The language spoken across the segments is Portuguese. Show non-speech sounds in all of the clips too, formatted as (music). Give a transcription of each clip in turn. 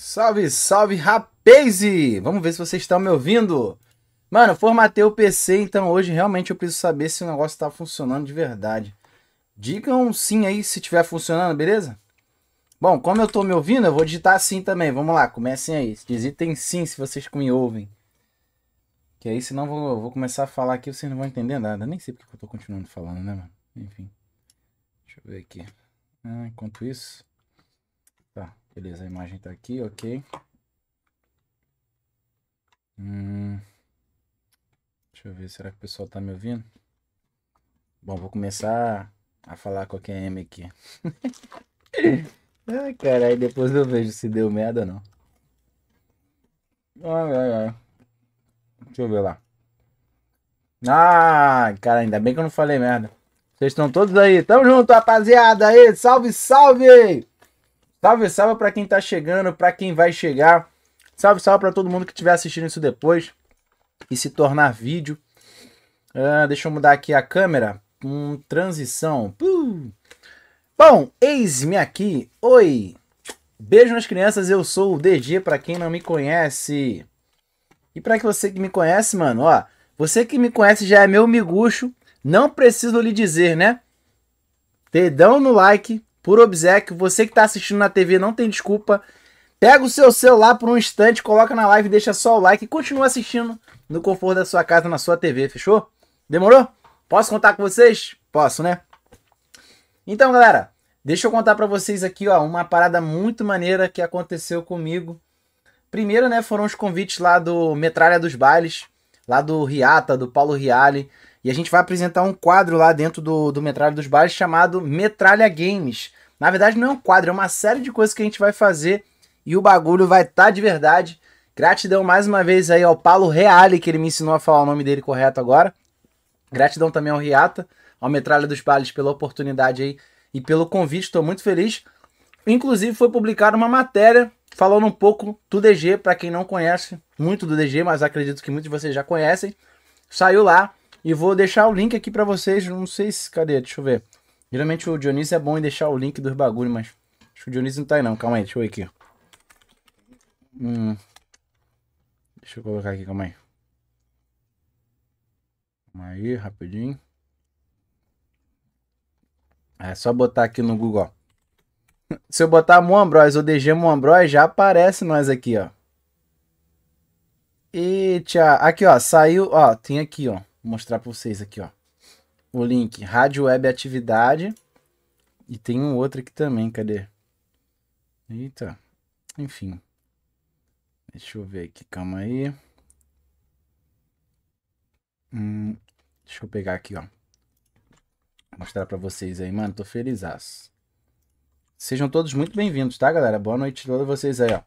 Salve, salve, rapaz! Vamos ver se vocês estão me ouvindo. Mano, formatei o PC, então hoje realmente eu preciso saber se o negócio está funcionando de verdade. Digam sim aí se estiver funcionando, beleza? Bom, como eu estou me ouvindo, eu vou digitar sim também. Vamos lá, comecem aí. Digitem sim se vocês me ouvem. Que aí, senão eu vou, começar a falar aqui, e vocês não vão entender nada. Nem sei porque eu estou continuando falando, né, mano? Enfim. Deixa eu ver aqui. Ah, enquanto isso. Beleza, a imagem tá aqui, ok. Hum, deixa eu ver, será que o pessoal tá me ouvindo? Bom, vou começar a falar com a QM aqui. (laughs) ai, caralho, depois eu vejo se deu merda ou não. Ai, ai, ai. Deixa eu ver lá. Ah, cara, ainda bem que eu não falei merda. Vocês estão todos aí. Tamo junto, rapaziada. Aí, salve, salve! Salve, salve para quem tá chegando, para quem vai chegar. Salve, salve para todo mundo que estiver assistindo isso depois e se tornar vídeo. Uh, deixa eu mudar aqui a câmera. um transição. Uh. Bom, eis-me aqui. Oi. Beijo nas crianças, eu sou o DG para quem não me conhece. E para que você que me conhece, mano, ó, você que me conhece já é meu miguxo, não preciso lhe dizer, né? Dedão no like, por obsequio. Você que está assistindo na TV não tem desculpa. Pega o seu celular por um instante, coloca na live, deixa só o like e continua assistindo no conforto da sua casa, na sua TV, fechou? Demorou? Posso contar com vocês? Posso, né? Então, galera, deixa eu contar para vocês aqui, ó, uma parada muito maneira que aconteceu comigo. Primeiro, né, foram os convites lá do Metralha dos Bailes, lá do Riata, do Paulo Riale, e a gente vai apresentar um quadro lá dentro do, do Metralha dos Bailes chamado Metralha Games. Na verdade, não é um quadro, é uma série de coisas que a gente vai fazer e o bagulho vai estar tá de verdade. Gratidão mais uma vez aí ao Paulo Reale, que ele me ensinou a falar o nome dele correto agora. Gratidão também ao Riata, ao Metralha dos Bales, pela oportunidade aí e pelo convite, estou muito feliz. Inclusive foi publicada uma matéria falando um pouco do DG, para quem não conhece muito do DG, mas acredito que muitos de vocês já conhecem. Saiu lá e vou deixar o link aqui para vocês, não sei se, cadê, deixa eu ver. Geralmente o Dionísio é bom em deixar o link dos bagulhos, mas acho que o Dionísio não tá aí não. Calma aí, deixa eu ver aqui. Hum. Deixa eu colocar aqui, calma aí. Calma aí, rapidinho. É só botar aqui no Google, ó. (laughs) Se eu botar Moambros ou DG Moambros, já aparece nós aqui, ó. E tia, Aqui, ó, saiu, ó, tem aqui, ó. Vou mostrar pra vocês aqui, ó o link Rádio Web Atividade. E tem um outro aqui também, cadê? Eita, enfim. Deixa eu ver aqui, calma aí. Hum, deixa eu pegar aqui, ó. mostrar para vocês aí, mano. Tô feliz. Sejam todos muito bem-vindos, tá, galera? Boa noite a todos vocês aí, ó.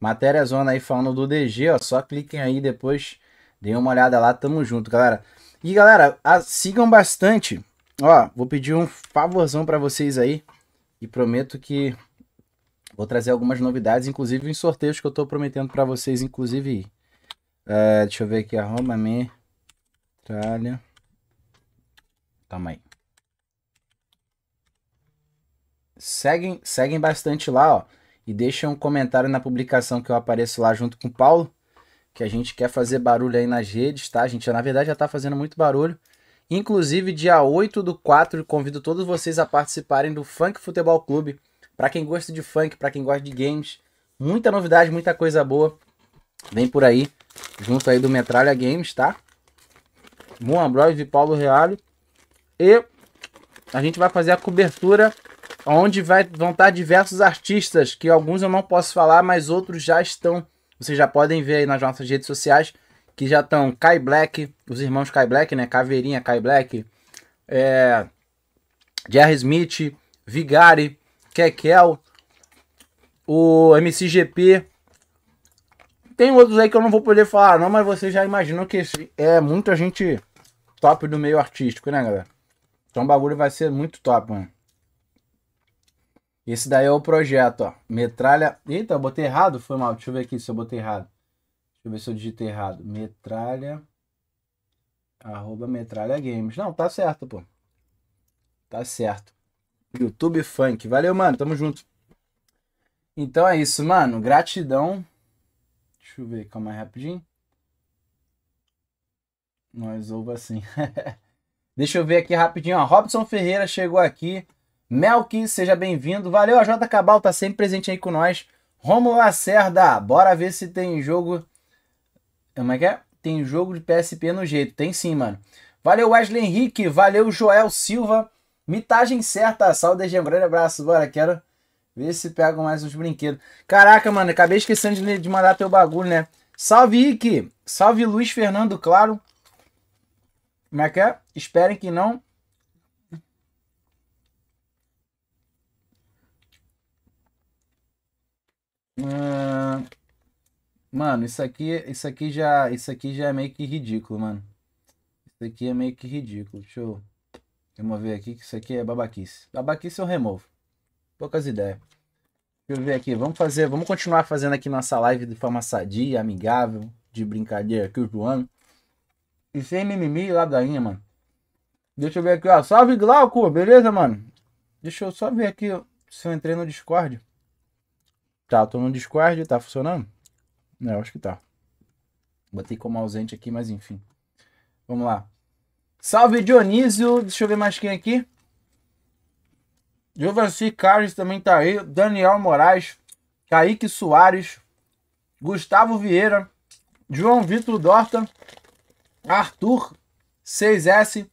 Matéria Zona aí falando do DG, ó. Só cliquem aí depois, deem uma olhada lá. Tamo junto, galera. E galera, a, sigam bastante. Ó, vou pedir um favorzão para vocês aí. E prometo que vou trazer algumas novidades, inclusive em sorteios que eu tô prometendo para vocês, inclusive. É, deixa eu ver aqui, arruma me tralha. Calma aí. Seguem, seguem bastante lá, ó. E deixem um comentário na publicação que eu apareço lá junto com o Paulo que a gente quer fazer barulho aí nas redes, tá? A gente, na verdade, já está fazendo muito barulho. Inclusive, dia 8 do 4, convido todos vocês a participarem do Funk Futebol Clube. Para quem gosta de funk, para quem gosta de games, muita novidade, muita coisa boa. Vem por aí, junto aí do Metralha Games, tá? Moan e Paulo Reale. E a gente vai fazer a cobertura onde vai, vão estar diversos artistas, que alguns eu não posso falar, mas outros já estão vocês já podem ver aí nas nossas redes sociais que já estão Kai Black, os irmãos Kai Black, né? Caveirinha Kai Black, é, Jerry Smith, Vigari, Kekel, o MCGP. Tem outros aí que eu não vou poder falar, não, mas vocês já imaginam que é muita gente top do meio artístico, né, galera? Então o bagulho vai ser muito top, mano. Esse daí é o projeto, ó. Metralha. Eita, eu botei errado? Foi mal. Deixa eu ver aqui se eu botei errado. Deixa eu ver se eu digitei errado. Metralha. Arroba Metralha Games. Não, tá certo, pô. Tá certo. YouTube Funk. Valeu, mano. Tamo junto. Então é isso, mano. Gratidão. Deixa eu ver, calma aí rapidinho. Nós ouva assim. (laughs) Deixa eu ver aqui rapidinho, ó. Robson Ferreira chegou aqui. Melk, seja bem-vindo. Valeu, a Jota Cabal tá sempre presente aí com nós. Romulo Lacerda, bora ver se tem jogo. Como é que é? Tem jogo de PSP no jeito. Tem sim, mano. Valeu, Wesley Henrique. Valeu, Joel Silva. Mitagem certa. Saúde, um grande abraço. Bora, quero ver se pegam mais uns brinquedos. Caraca, mano, acabei esquecendo de, mandar teu bagulho, né? Salve, Rick. Salve, Luiz Fernando, claro. Como é que é? Esperem que não mano, isso aqui, isso aqui já, isso aqui já é meio que ridículo, mano. Isso aqui é meio que ridículo. Deixa eu remover aqui, que isso aqui é babaquice. Babaquice eu removo. Poucas ideias. Deixa eu ver aqui, vamos fazer, vamos continuar fazendo aqui nossa live de forma sadia, amigável, de brincadeira aqui o ano. E sem mimimi e ladainha, mano. Deixa eu ver aqui, ó. Salve Glauco, beleza, mano? Deixa eu só ver aqui se eu entrei no Discord. Tá, tô no Discord, tá funcionando? Não, é, acho que tá. Botei como ausente aqui, mas enfim. Vamos lá. Salve Dionísio, deixa eu ver mais quem aqui. Giovanni Carlos também tá aí, Daniel Moraes, Kaique Soares, Gustavo Vieira, João Vitor Dorta, Arthur 6S,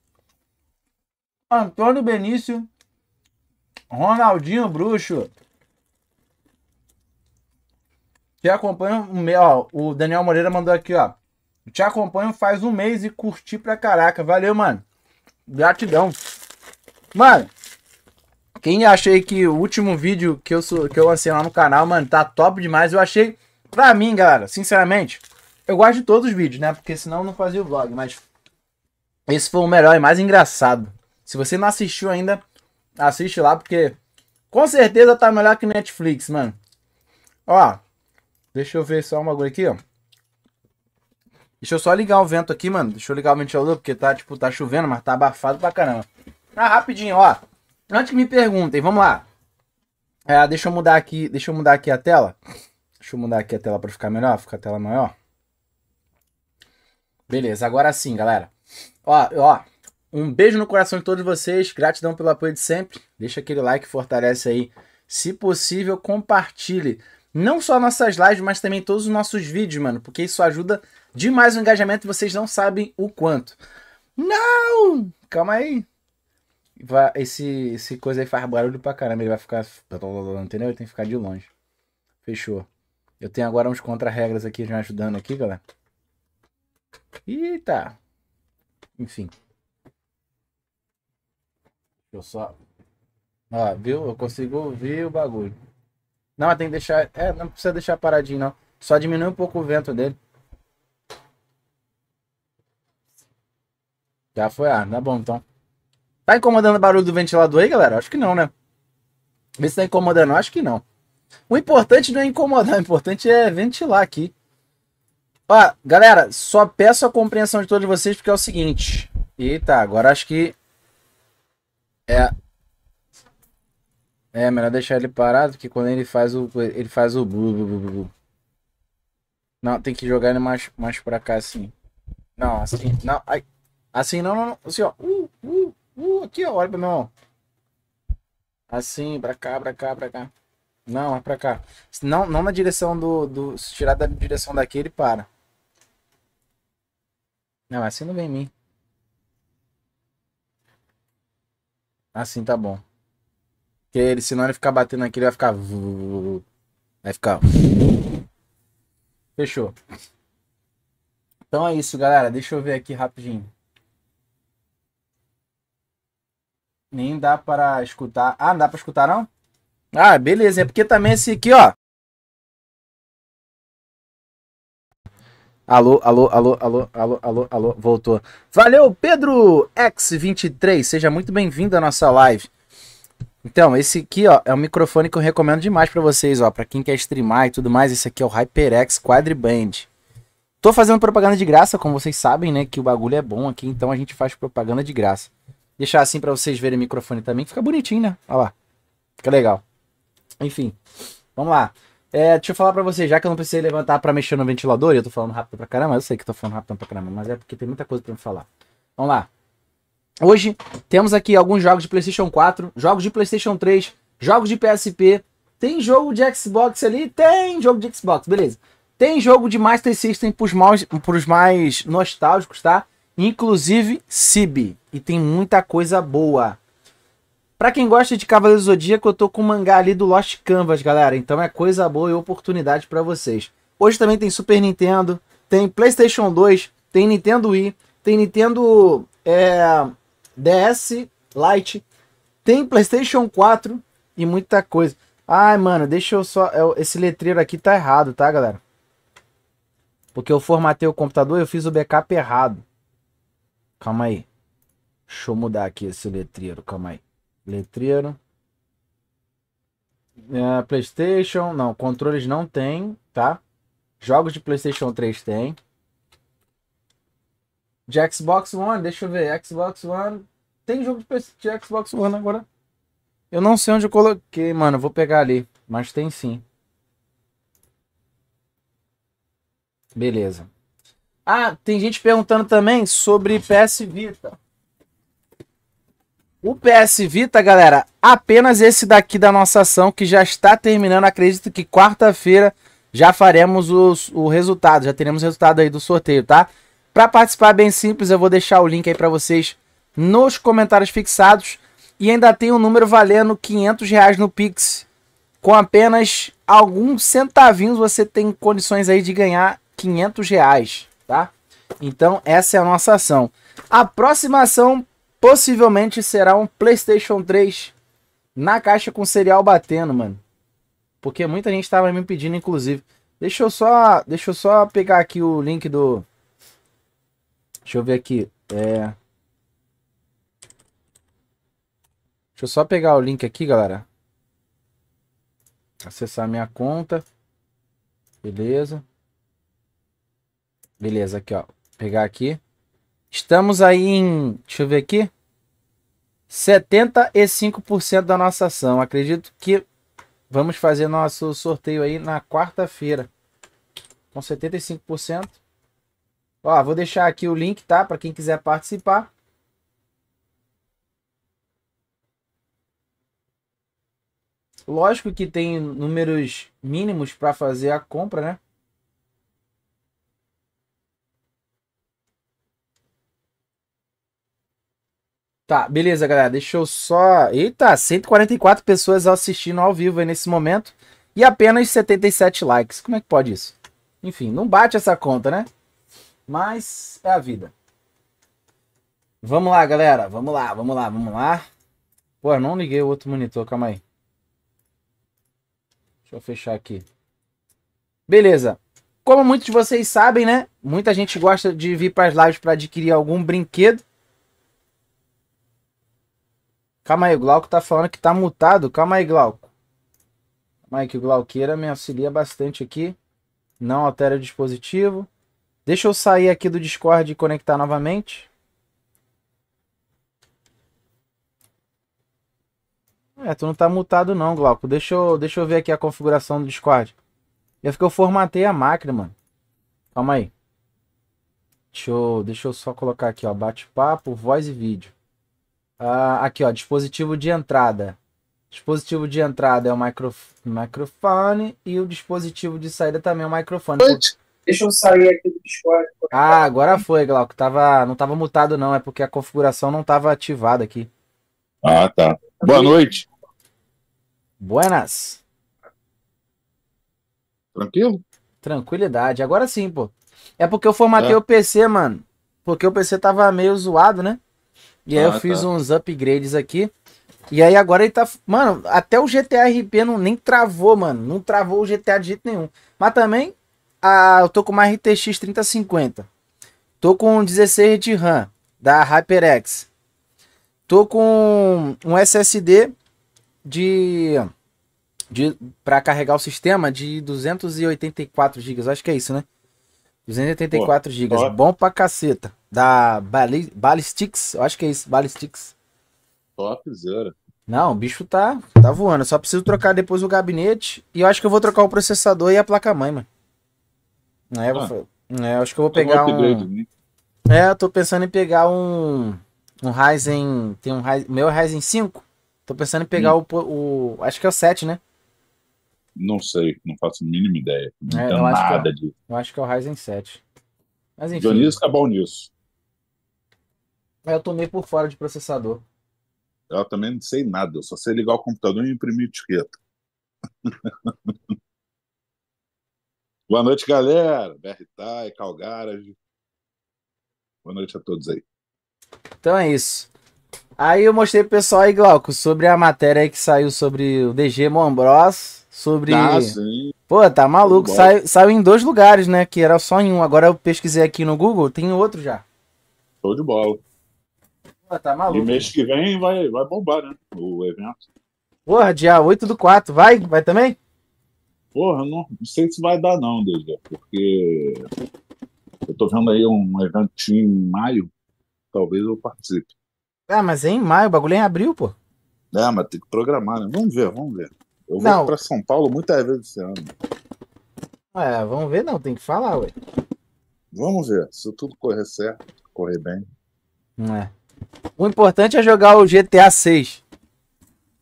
Antônio Benício, Ronaldinho Bruxo, te acompanho um mês. Ó, o Daniel Moreira mandou aqui, ó. Te acompanho faz um mês e curti pra caraca. Valeu, mano. Gratidão. Mano, quem achei que o último vídeo que eu, que eu lancei lá no canal, mano, tá top demais. Eu achei, pra mim, galera, sinceramente, eu gosto de todos os vídeos, né? Porque senão eu não fazia o vlog, mas esse foi o melhor e mais engraçado. Se você não assistiu ainda, assiste lá, porque com certeza tá melhor que Netflix, mano. Ó, Deixa eu ver só uma coisa aqui, ó. Deixa eu só ligar o vento aqui, mano. Deixa eu ligar o ventilador, porque tá, tipo, tá chovendo, mas tá abafado pra caramba. Ah, rapidinho, ó. Antes que me perguntem, vamos lá. É, deixa eu mudar aqui, deixa eu mudar aqui a tela. Deixa eu mudar aqui a tela pra ficar melhor, ficar a tela maior. Beleza, agora sim, galera. Ó, ó. Um beijo no coração de todos vocês. Gratidão pelo apoio de sempre. Deixa aquele like, fortalece aí. Se possível, compartilhe não só nossas lives, mas também todos os nossos vídeos, mano, porque isso ajuda demais o engajamento e vocês não sabem o quanto. Não! Calma aí. Vai, esse, esse coisa aí faz barulho pra caramba, ele vai ficar. Entendeu? Ele tem que ficar de longe. Fechou. Eu tenho agora uns contra-regras aqui já ajudando aqui, galera. Eita! Enfim. Eu só. Ó, viu? Eu consigo ouvir o bagulho. Não, tem que deixar. É, não precisa deixar paradinho, não. Só diminui um pouco o vento dele. Já foi ah, tá bom então. Tá incomodando o barulho do ventilador aí, galera? Acho que não, né? Vê se tá incomodando, acho que não. O importante não é incomodar, (laughs) o importante é ventilar aqui. Ó, galera, só peço a compreensão de todos vocês porque é o seguinte. Eita, agora acho que. É, é, melhor deixar ele parado, que quando ele faz o. Ele faz o. Não, tem que jogar ele mais, mais pra cá, assim. Não, assim. Não. Ai. Assim não, não, não. Assim, ó. Uh, uh, uh, aqui, ó. Olha pra mim, ó. Assim, pra cá, pra cá, pra cá. Não, é pra cá. Não, não na direção do, do. Se tirar da direção daqui, ele para. Não, assim não vem em mim. Assim tá bom. Porque ele, senão ele ficar batendo aqui, ele vai ficar. Vai ficar. Fechou. Então é isso, galera. Deixa eu ver aqui rapidinho. Nem dá para escutar. Ah, não dá para escutar não? Ah, beleza. É porque também esse aqui, ó. Alô, alô, alô, alô, alô, alô, alô, voltou. Valeu, Pedro X23. Seja muito bem-vindo à nossa live. Então, esse aqui, ó, é um microfone que eu recomendo demais para vocês, ó, para quem quer streamar e tudo mais. Esse aqui é o HyperX Quadriband. Tô fazendo propaganda de graça, como vocês sabem, né, que o bagulho é bom aqui, então a gente faz propaganda de graça. Deixar assim para vocês verem o microfone também, fica bonitinho, né? Olha lá. Fica legal. Enfim, vamos lá. É, deixa eu falar pra vocês, já que eu não precisei levantar para mexer no ventilador, eu tô falando rápido pra caramba, eu sei que tô falando rápido pra caramba, mas é porque tem muita coisa para me falar. Vamos lá. Hoje temos aqui alguns jogos de PlayStation 4, jogos de PlayStation 3, jogos de PSP. Tem jogo de Xbox ali? Tem jogo de Xbox, beleza. Tem jogo de Master System pros mais, pros mais nostálgicos, tá? Inclusive Sib E tem muita coisa boa. Pra quem gosta de Cavaleiro Zodíaco, eu tô com o mangá ali do Lost Canvas, galera. Então é coisa boa e oportunidade para vocês. Hoje também tem Super Nintendo, tem PlayStation 2, tem Nintendo Wii, tem Nintendo é, DS Lite, tem PlayStation 4 e muita coisa. Ai, mano, deixa eu só. Esse letreiro aqui tá errado, tá, galera? Porque eu formatei o computador e eu fiz o backup errado. Calma aí. Deixa eu mudar aqui esse letreiro, calma aí. Letreiro. É, PlayStation, não, controles não tem, tá? Jogos de PlayStation 3 tem. De Xbox One, deixa eu ver. Xbox One. Tem jogo de, de Xbox One agora. Eu não sei onde eu coloquei, mano. Vou pegar ali. Mas tem sim. Beleza. Ah, tem gente perguntando também sobre PS Vita. O PS Vita, galera, apenas esse daqui da nossa ação que já está terminando. Acredito que quarta-feira já faremos os, o resultado, já teremos o resultado aí do sorteio, tá? Para participar é bem simples, eu vou deixar o link aí para vocês nos comentários fixados. E ainda tem um número valendo 500 reais no Pix. Com apenas alguns centavinhos você tem condições aí de ganhar 500 reais, tá? Então essa é a nossa ação. A próxima ação possivelmente será um PlayStation 3 na caixa com cereal batendo, mano. Porque muita gente estava me pedindo, inclusive. Deixa eu só, deixa eu só pegar aqui o link do Deixa eu ver aqui. É... Deixa eu só pegar o link aqui, galera. Acessar minha conta. Beleza. Beleza, aqui, ó. Pegar aqui. Estamos aí em... Deixa eu ver aqui. 75% da nossa ação. Acredito que vamos fazer nosso sorteio aí na quarta-feira. Com 75%. Ó, vou deixar aqui o link, tá? Para quem quiser participar. Lógico que tem números mínimos para fazer a compra, né? Tá, beleza, galera. Deixa eu só. Eita, 144 pessoas assistindo ao vivo aí nesse momento e apenas 77 likes. Como é que pode isso? Enfim, não bate essa conta, né? Mas é a vida. Vamos lá, galera. Vamos lá, vamos lá, vamos lá. Pô, eu não liguei o outro monitor, calma aí. Deixa eu fechar aqui. Beleza. Como muitos de vocês sabem, né? Muita gente gosta de vir para as lives para adquirir algum brinquedo. Calma aí, o Glauco tá falando que tá mutado. Calma aí, Glauco. Calma aí, que o Glauqueira me auxilia bastante aqui. Não altera o dispositivo. Deixa eu sair aqui do Discord e conectar novamente. É, tu não tá mutado não, Glauco. Deixa eu, deixa eu ver aqui a configuração do Discord. É porque eu formatei a máquina, mano. Calma aí. Deixa eu, deixa eu só colocar aqui, ó. Bate-papo, voz e vídeo. Ah, aqui, ó. Dispositivo de entrada. Dispositivo de entrada é o micro, microfone e o dispositivo de saída também é o microfone. Por, Deixa eu sair aqui do Discord. Ah, agora foi, Glauco. Tava, não tava mutado, não. É porque a configuração não tava ativada aqui. Ah, tá. Boa noite. Buenas. Tranquilo? Tranquilidade. Agora sim, pô. É porque eu formatei é. o PC, mano. Porque o PC tava meio zoado, né? E aí eu ah, tá. fiz uns upgrades aqui. E aí agora ele tá. Mano, até o GTA RP não, nem travou, mano. Não travou o GTA de jeito nenhum. Mas também ah, eu tô com uma RTX 3050. Tô com 16 de RAM da HyperX. Tô com um SSD de, de para carregar o sistema de 284 GB, acho que é isso, né? 284 GB, bom pra caceta. Da Bali, Ballistics, acho que é isso, Ballistics. Top zero. Não, o bicho tá, tá voando. só preciso trocar depois o gabinete. E eu acho que eu vou trocar o processador e a placa-mãe, mano. Né? Ah, né, acho que eu vou pegar um. né? É, eu tô pensando em pegar um. Um Ryzen. Tem um Ryzen. Meu é Ryzen 5. Tô pensando em pegar hum. o, o. Acho que é o 7, né? Não sei, não faço a mínima ideia. Não é, eu é nada é, Eu acho que é o Ryzen 7. Mas enfim. Dionísio tá bom nisso. Eu tomei por fora de processador. Eu também não sei nada, eu só sei ligar o computador e imprimir etiqueta. (laughs) Boa noite, galera. BRTAI, Calgarage. Boa noite a todos aí. Então é isso. Aí eu mostrei pro pessoal aí, Glauco, sobre a matéria aí que saiu sobre o DG Mombros, sobre... Ah, sim. Pô, tá maluco, Sai, saiu em dois lugares, né, que era só em um. Agora eu pesquisei aqui no Google, tem outro já. Show de bola. Pô, tá maluco. E mês que vem vai, vai bombar, né, o evento. Porra, dia 8 do 4, vai? Vai também? Porra, não, não sei se vai dar, não, Deja, porque eu tô vendo aí um evento em maio, talvez eu participe. Ah, mas é em maio, o bagulho é em abril, pô. É, mas tem que programar, né? Vamos ver, vamos ver. Eu não. vou pra São Paulo muitas vezes esse ano. É, vamos ver, não, tem que falar, ué. Vamos ver, se tudo correr certo, correr bem. Não é. O importante é jogar o GTA 6.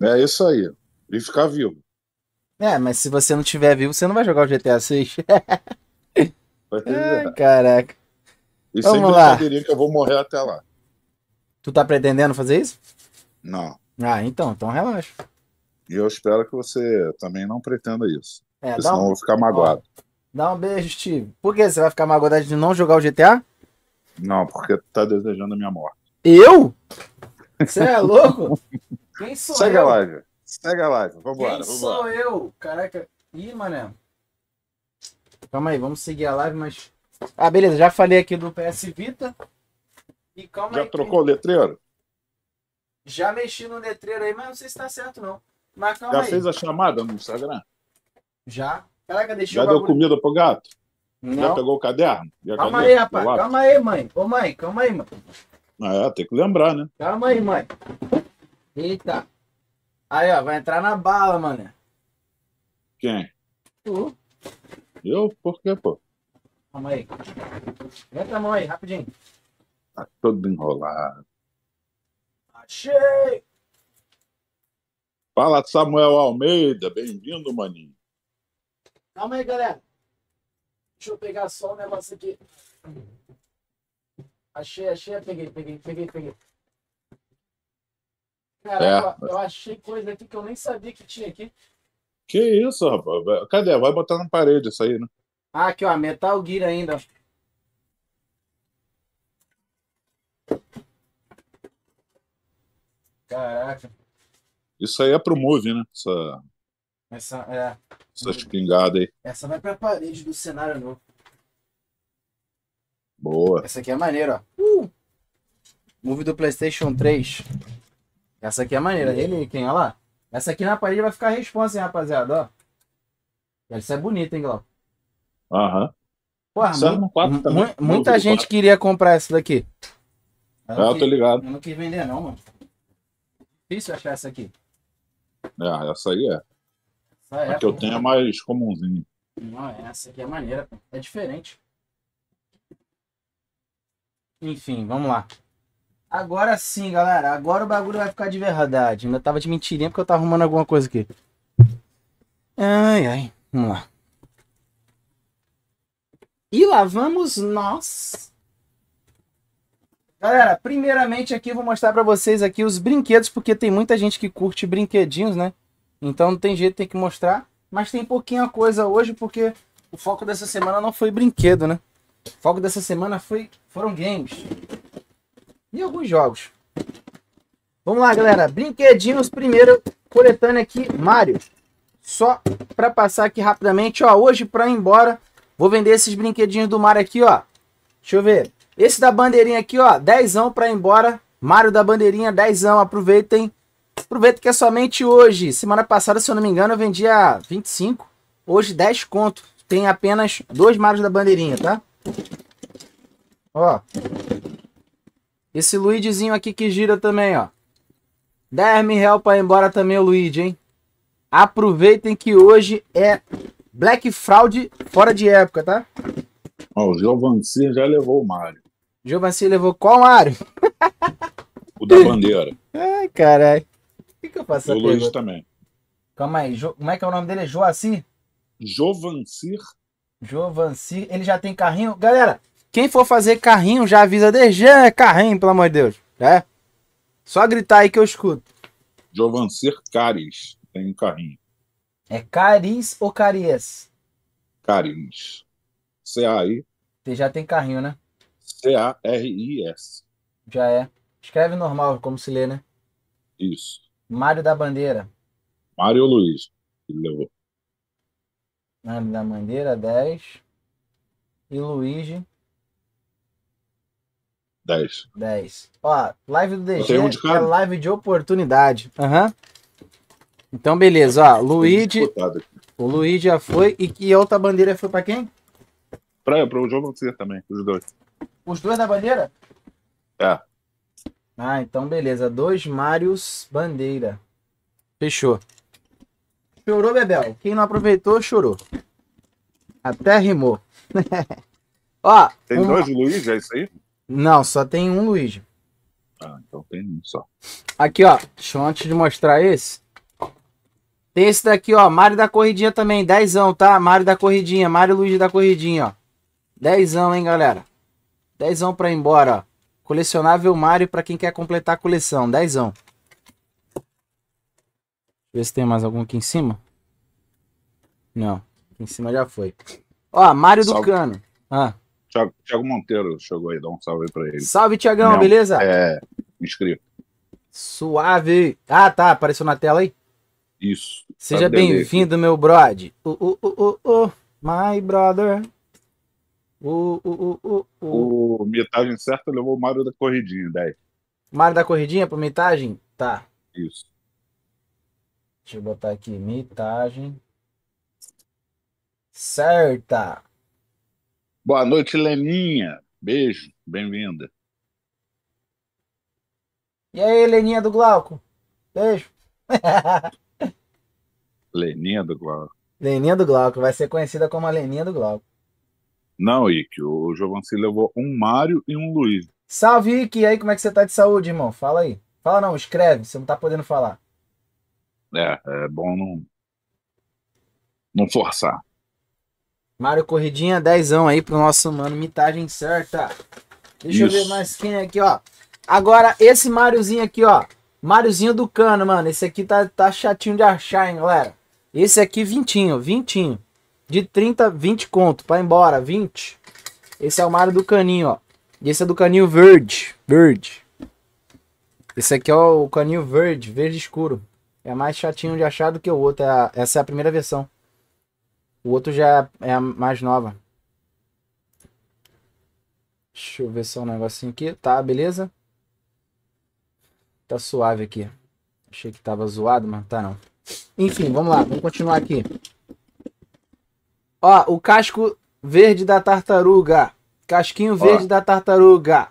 É isso aí. E ficar vivo. É, mas se você não tiver vivo, você não vai jogar o GTA 6. (laughs) É. Ai, caraca. E Vamos sempre lá. diria que eu vou morrer até lá. Tu tá pretendendo fazer isso? Não. Ah, então, então relaxa. E eu espero que você também não pretenda isso. É, dá senão um... eu vou ficar magoado. Dá um beijo, Steve. Por que você vai ficar magoado de não jogar o GTA? Não, porque tu tá desejando a minha morte. Eu? Você é louco? (laughs) Quem sou Segue eu? a live. Segue a live, vambora. Quem vambora. sou eu? Caraca. Ih, mané. Calma aí, vamos seguir a live, mas. Ah, beleza, já falei aqui do PS Vita. E calma já aí, trocou que... o letreiro? Já mexi no letreiro aí, mas não sei se tá certo, não. Mas calma já aí. fez a chamada no Instagram? Já. Caraca, deixou. Já deu comida pro gato? Não. Já pegou o caderno? calma aí, tá rapaz. Calma aí, mãe. Ô, mãe, calma aí, mãe. Ah, é, tem que lembrar, né? Calma aí, mãe. Eita. Aí, ó, vai entrar na bala, mano. Quem? Tu. Eu? Por quê, pô? Calma aí. Entra a mão aí, rapidinho. Tá todo enrolado. Achei! Fala, Samuel Almeida. Bem-vindo, maninho. Calma aí, galera. Deixa eu pegar só um negócio aqui. Achei, achei, peguei, peguei, peguei, peguei. Caraca, é. eu achei coisa aqui que eu nem sabia que tinha aqui. Que isso, rapaz? Cadê? Vai botar na parede isso aí, né? Ah, aqui, ó, Metal Gear ainda. Caraca. Isso aí é pro movie, né? Essa. Essa, é. Essa espingada aí. Essa vai pra parede do cenário novo. Boa. Essa aqui é maneira, ó. Uh! Movie do PlayStation 3. Essa aqui é maneira. ele quem Olha lá. Essa aqui na parede vai ficar a responsa, hein, rapaziada? Ó. Essa é bonita, hein, Glau? Aham. Uhum. Porra, é mu mu muita gente queria comprar essa daqui. Eu, é, eu tô ligado. Eu não quis é vender, não, mano. Difícil achar essa aqui. É, essa aí é. Essa é a que eu tenho é mais comumzinho. Não, essa aqui é maneira, É diferente. Enfim, vamos lá. Agora sim, galera. Agora o bagulho vai ficar de verdade. Ainda tava de mentirinha porque eu tava arrumando alguma coisa aqui. Ai, ai. Vamos lá. E lá vamos nós. Galera, primeiramente aqui vou mostrar para vocês aqui os brinquedos, porque tem muita gente que curte brinquedinhos, né? Então não tem jeito, tem que mostrar. Mas tem pouquinha coisa hoje, porque o foco dessa semana não foi brinquedo, né? O foco dessa semana foi, foram games e alguns jogos. Vamos lá, galera. Brinquedinhos, primeiro coletando aqui, Mario. Só para passar aqui rapidamente, ó, hoje para ir embora, vou vender esses brinquedinhos do Mario aqui, ó. Deixa eu ver. Esse da bandeirinha aqui, ó, dezão para ir embora. Mario da bandeirinha, dezão. Aproveitem. Aproveita que é somente hoje. Semana passada, se eu não me engano, eu vendia 25. Hoje 10 conto. Tem apenas dois Marios da bandeirinha, tá? Ó. Esse Luizinho aqui que gira também, ó. 10 mil reais pra ir embora também o Luigi, hein? Aproveitem que hoje é Black Fraud fora de época, tá? Ó, o Giovanci já levou o Mário. Giovanci levou qual Mário? o da bandeira. (laughs) Ai, caralho. O que, que eu faço O Luiz também. Calma aí, jo... como é que é o nome dele? É Joacir? Jovancir. Jovancir. Ele já tem carrinho. Galera, quem for fazer carrinho já avisa DG, é carrinho, pelo amor de Deus. É? Só gritar aí que eu escuto. Jovancer Caris tem um carrinho. É Caris ou Carias? Caris. C-A-I. Você já tem carrinho, né? C-A-R-I-S. Já é. Escreve normal, como se lê, né? Isso. Mário da Bandeira. Mário Luiz. Ele levou. Mário da Bandeira, 10. E Luigi, 10. 10. Ó, live do DG é um é live de oportunidade. Aham. Uhum. Então, beleza, ó. Luigi. O Luigi já foi. E, que outra bandeira foi pra quem? Pra, pra o João Lucia também, os dois. Os dois da bandeira? É. Ah, então beleza. Dois Marios Bandeira. Fechou. Chorou, Bebel. Quem não aproveitou, chorou. Até rimou. (laughs) ó, Tem dois Luiz, é isso aí? Não, só tem um Luigi. Ah, então tem um só. Aqui, ó. Deixa eu antes de mostrar esse. Tem esse daqui, ó. Mário da Corridinha também. Dezão, tá? Mário da Corridinha. Mário Luigi da Corridinha, ó. Dezão, hein, galera. Dezão pra ir embora, ó. Colecionável Mario pra quem quer completar a coleção. Dezão. Deixa eu ver se tem mais algum aqui em cima. Não. Aqui em cima já foi. Ó, Mário do Cano. Ah. Tiago, Monteiro chegou aí, dá um salve para ele. Salve, Tiagão, beleza? É, inscrito. Suave. Ah, tá, apareceu na tela aí? Isso. Seja tá bem-vindo, meu brother. Uh, o o o o my brother. Uh, o o o O mitagem certa levou o Mário da Corridinha, daí. Mário da Corridinha pro mitagem? Tá. Isso. Deixa eu botar aqui, mitagem certa. Boa noite, Leninha. Beijo, bem-vinda. E aí, Leninha do Glauco? Beijo. (laughs) Leninha do Glauco. Leninha do Glauco, vai ser conhecida como a Leninha do Glauco. Não, Ike, o se levou um Mário e um Luiz. Salve, Ike, e aí, como é que você tá de saúde, irmão? Fala aí. Fala não, escreve, você não tá podendo falar. É, é bom não, não forçar. Mário Corridinha, dezão aí pro nosso mano, mitagem certa. Deixa Isso. eu ver mais quem é aqui, ó. Agora, esse Máriozinho aqui, ó. Máriozinho do cano, mano. Esse aqui tá, tá chatinho de achar, hein, galera. Esse aqui, vintinho, vintinho. De 30, 20 conto. Pra embora, 20. Esse é o Mário do caninho, ó. E esse é do caninho verde. Verde. Esse aqui é o caninho verde, verde escuro. É mais chatinho de achar do que o outro. É a, essa é a primeira versão. O outro já é a mais nova. Deixa eu ver só um negocinho aqui. Tá, beleza? Tá suave aqui. Achei que tava zoado, mas tá não. Enfim, vamos lá. Vamos continuar aqui. Ó, o casco verde da tartaruga. Casquinho verde Ó, da tartaruga.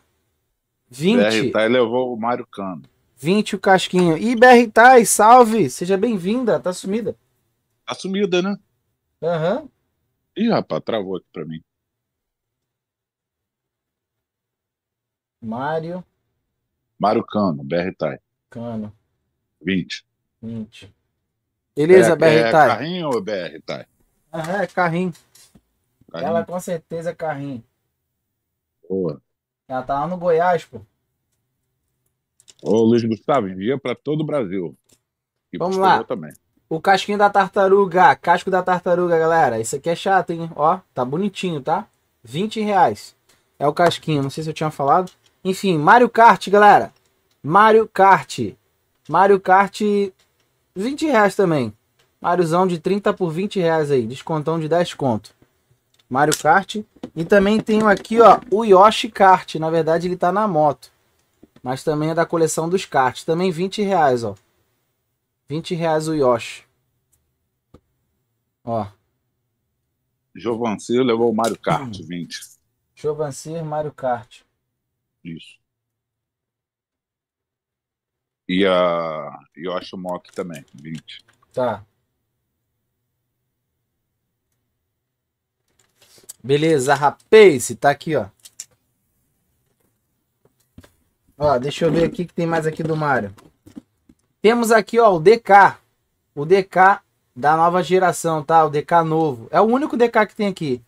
20. BR Thai levou o Mário Cano. 20 o casquinho. E BR Thai, salve! Seja bem-vinda. Tá sumida. Tá sumida, né? Aham. Uhum. Ih, rapaz, travou aqui pra mim. Mário. Mário Cano, BR Time. Cano. 20. 20. Beleza, é, BR é, Carrinho ou BR Time? Aham, é carrinho. carrinho. Ela com certeza é carrinho. Boa. Ela tá lá no Goiás, pô. Ô, Luiz Gustavo, envia pra todo o Brasil. E Vamos lá. Também. O casquinho da tartaruga, casco da tartaruga, galera. Isso aqui é chato, hein? Ó, tá bonitinho, tá? 20 reais. É o casquinho, não sei se eu tinha falado. Enfim, Mario Kart, galera. Mario Kart. Mario Kart, 20 reais também. Mariozão de 30 por 20 reais aí. Descontão de 10 conto. Mario Kart. E também tenho aqui, ó, o Yoshi Kart. Na verdade, ele tá na moto. Mas também é da coleção dos karts. Também 20 reais, ó. 20 reais o Yoshi. Ó. Jovancir levou o Mario Kart, hum. 20. Jovancir, Mario Kart. Isso. E a Yoshi Mock também, 20. Tá. Beleza, rapaz, tá aqui, ó. Ó, deixa eu ver aqui que tem mais aqui do Mario. Temos aqui, ó, o DK. O DK da nova geração, tá? O DK novo. É o único DK que tem aqui.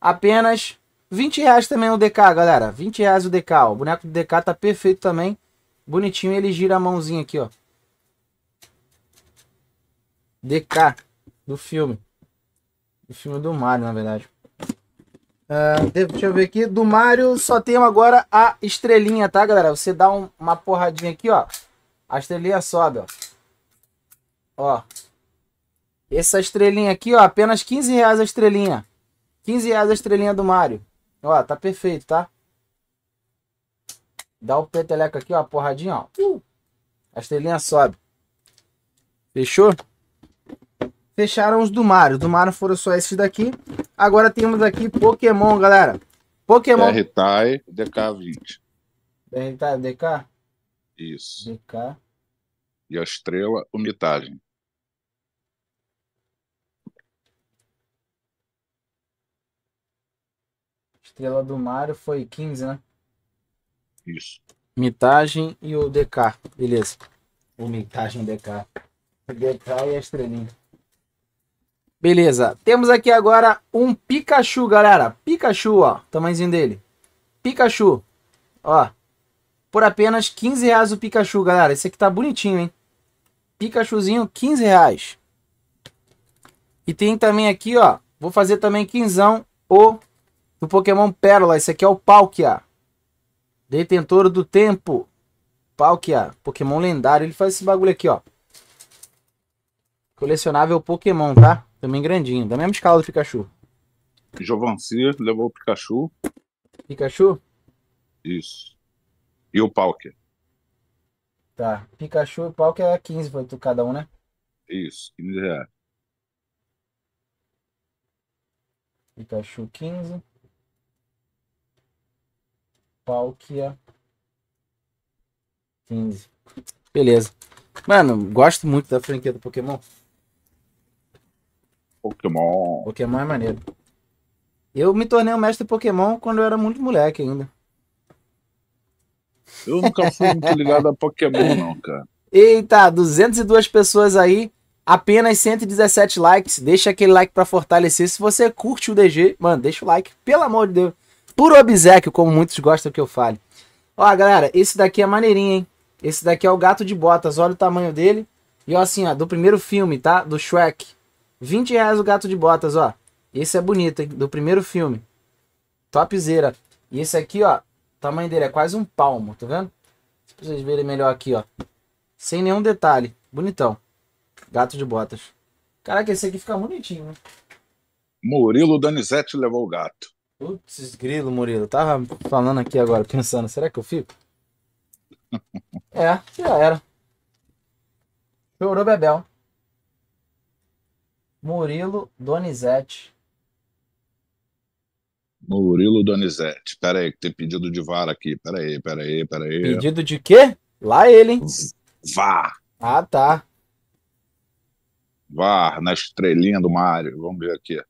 Apenas 20 reais também o DK, galera. 20 reais o DK, ó. O boneco do DK tá perfeito também. Bonitinho, ele gira a mãozinha aqui, ó. DK do filme. Do filme do Mario, na verdade. Uh, deixa eu ver aqui. Do Mario só tem agora a estrelinha, tá, galera? Você dá um, uma porradinha aqui, ó. A estrelinha sobe, ó. Ó. Essa estrelinha aqui, ó, apenas 15 reais a estrelinha. 15 reais a estrelinha do Mario. Ó, tá perfeito, tá? Dá o peteleco aqui, ó, porradinha, ó. Uh. A estrelinha sobe. Fechou? Fecharam os do Mario. Do Mario foram só esses daqui. Agora temos aqui Pokémon, galera. Pokémon. RTI DK20. RTI DK? Isso. DK. E a estrela, umitagem. Estrela do Mario foi 15, né? Isso. Mitagem e o DK. Beleza. O mitagem DK. O DK e a estrelinha. Beleza. Temos aqui agora um Pikachu, galera. Pikachu, ó. Tamanhozinho dele. Pikachu. Ó por apenas 15 reais o Pikachu, galera. Esse aqui tá bonitinho, hein? Pikachuzinho, 15 reais. E tem também aqui, ó. Vou fazer também quinzão o do Pokémon Pérola. Esse aqui é o Palkia. Detentor do Tempo. Palkia, Pokémon lendário. Ele faz esse bagulho aqui, ó. Colecionável Pokémon, tá? Também grandinho. Da mesma escala do Pikachu. Giovanci levou o Pikachu. Pikachu? Isso e o Palker. Tá. Pikachu e Palker é 15 foi tu cada um, né? Isso, 15 reais. Pikachu 15. Palkia 15. Beleza. Mano, gosto muito da franquia do Pokémon. Pokémon. Pokémon é maneiro. Eu me tornei um mestre Pokémon quando eu era muito moleque ainda. Eu nunca fui muito ligado a Pokémon, não, cara. Eita, 202 pessoas aí, apenas 117 likes. Deixa aquele like para fortalecer. Se você curte o DG, mano, deixa o like, pelo amor de Deus. Por obsequio, como muitos gostam que eu fale. Ó, galera, esse daqui é maneirinho, hein? Esse daqui é o gato de botas. Olha o tamanho dele. E ó, assim, ó, do primeiro filme, tá? Do Shrek. 20 reais o gato de botas, ó. Esse é bonito, hein? Do primeiro filme. Topzera. E esse aqui, ó, tamanho dele é quase um palmo, tá vendo? Pra vocês verem melhor aqui, ó. Sem nenhum detalhe. Bonitão. Gato de botas. Caraca, esse aqui fica bonitinho, né? Murilo Donizete levou o gato. Putz, grilo, Murilo. Tava falando aqui agora, pensando, será que eu fico? (laughs) é, já era. Chorou Bebel. Murilo Donizete. Murilo Donizete. Pera aí, que tem pedido de VAR aqui. Pera aí, pera aí, pera aí. Pedido de quê? Lá ele, hein? VAR. Ah, tá. VAR, na estrelinha do Mário. Vamos ver aqui.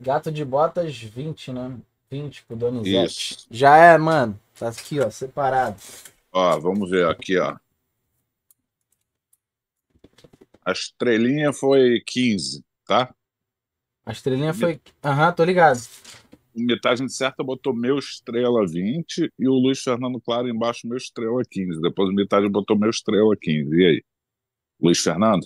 Gato de botas 20, né? 20 pro Donizete. Isso. Já é, mano. Tá aqui, ó, separado. Ó, vamos ver aqui, ó. A estrelinha foi 15, tá? A estrelinha foi. Aham, uhum, tô ligado. Metagem certa botou meu estrela 20 e o Luiz Fernando Claro embaixo meu estrela 15. Depois metade botou meu estrela 15. E aí? Luiz Fernando?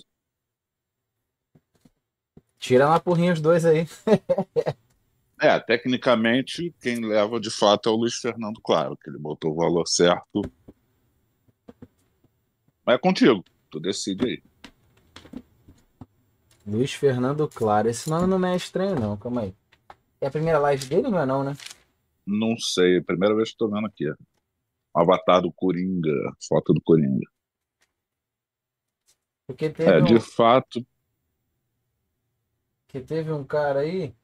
Tira lá porrinha os dois aí. (laughs) é, tecnicamente, quem leva de fato é o Luiz Fernando Claro, que ele botou o valor certo. Mas é contigo, tu decide aí. Luiz Fernando Claro. Esse nome não é estranho, não. Calma aí. É a primeira live dele, não é não, né? Não sei. É primeira vez que estou vendo aqui. Avatar do Coringa. Foto do Coringa. Porque é, teve é, um... de fato. Que teve um cara aí.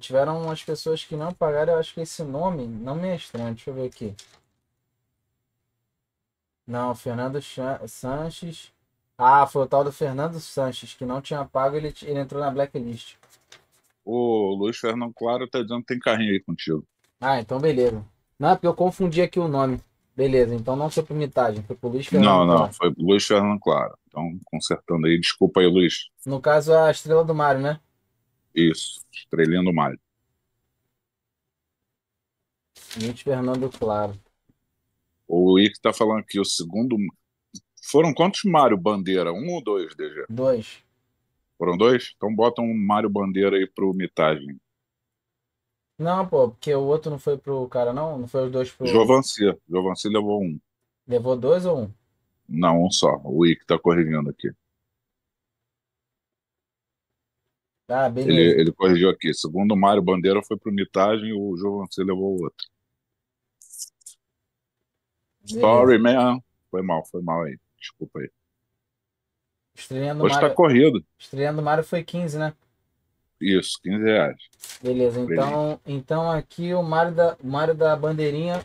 tiveram umas pessoas que não pagaram. Eu acho que esse nome não me é estranho. Deixa eu ver aqui. Não, Fernando Sanches. Ah, foi o tal do Fernando Sanches, que não tinha pago, ele, ele entrou na blacklist. O Luiz Fernando Claro tá dizendo que tem carrinho aí contigo. Ah, então beleza. Não, é porque eu confundi aqui o nome. Beleza, então não foi por mitagem, foi pro Luiz Fernando Não, não, foi foi Luiz Fernando Claro. Então, consertando aí, desculpa aí, Luiz. No caso, é a estrela do Mário, né? Isso, estrelinha do Mário. Luiz Fernando Claro. O Ike tá falando aqui o segundo foram quantos Mário Bandeira? Um ou dois, DG? Dois. Foram dois? Então bota um Mário Bandeira aí pro Mitagem. Não, pô, porque o outro não foi pro cara, não? Não foi os dois pro. Jovanci. Jovanci levou um. Levou dois ou um? Não, um só. O Ick tá corrigindo aqui. Ah, beleza. Ele, ele corrigiu aqui. Segundo o Mário Bandeira foi pro Mitagem e o Jovanci levou o outro. Beleza. Sorry, man. Foi mal, foi mal aí. Desculpa aí. Estreando Hoje está tá corrido. Estreando o mário foi 15, né? Isso, 15 reais. Beleza, então, então aqui o Mário da, o Mário da Bandeirinha.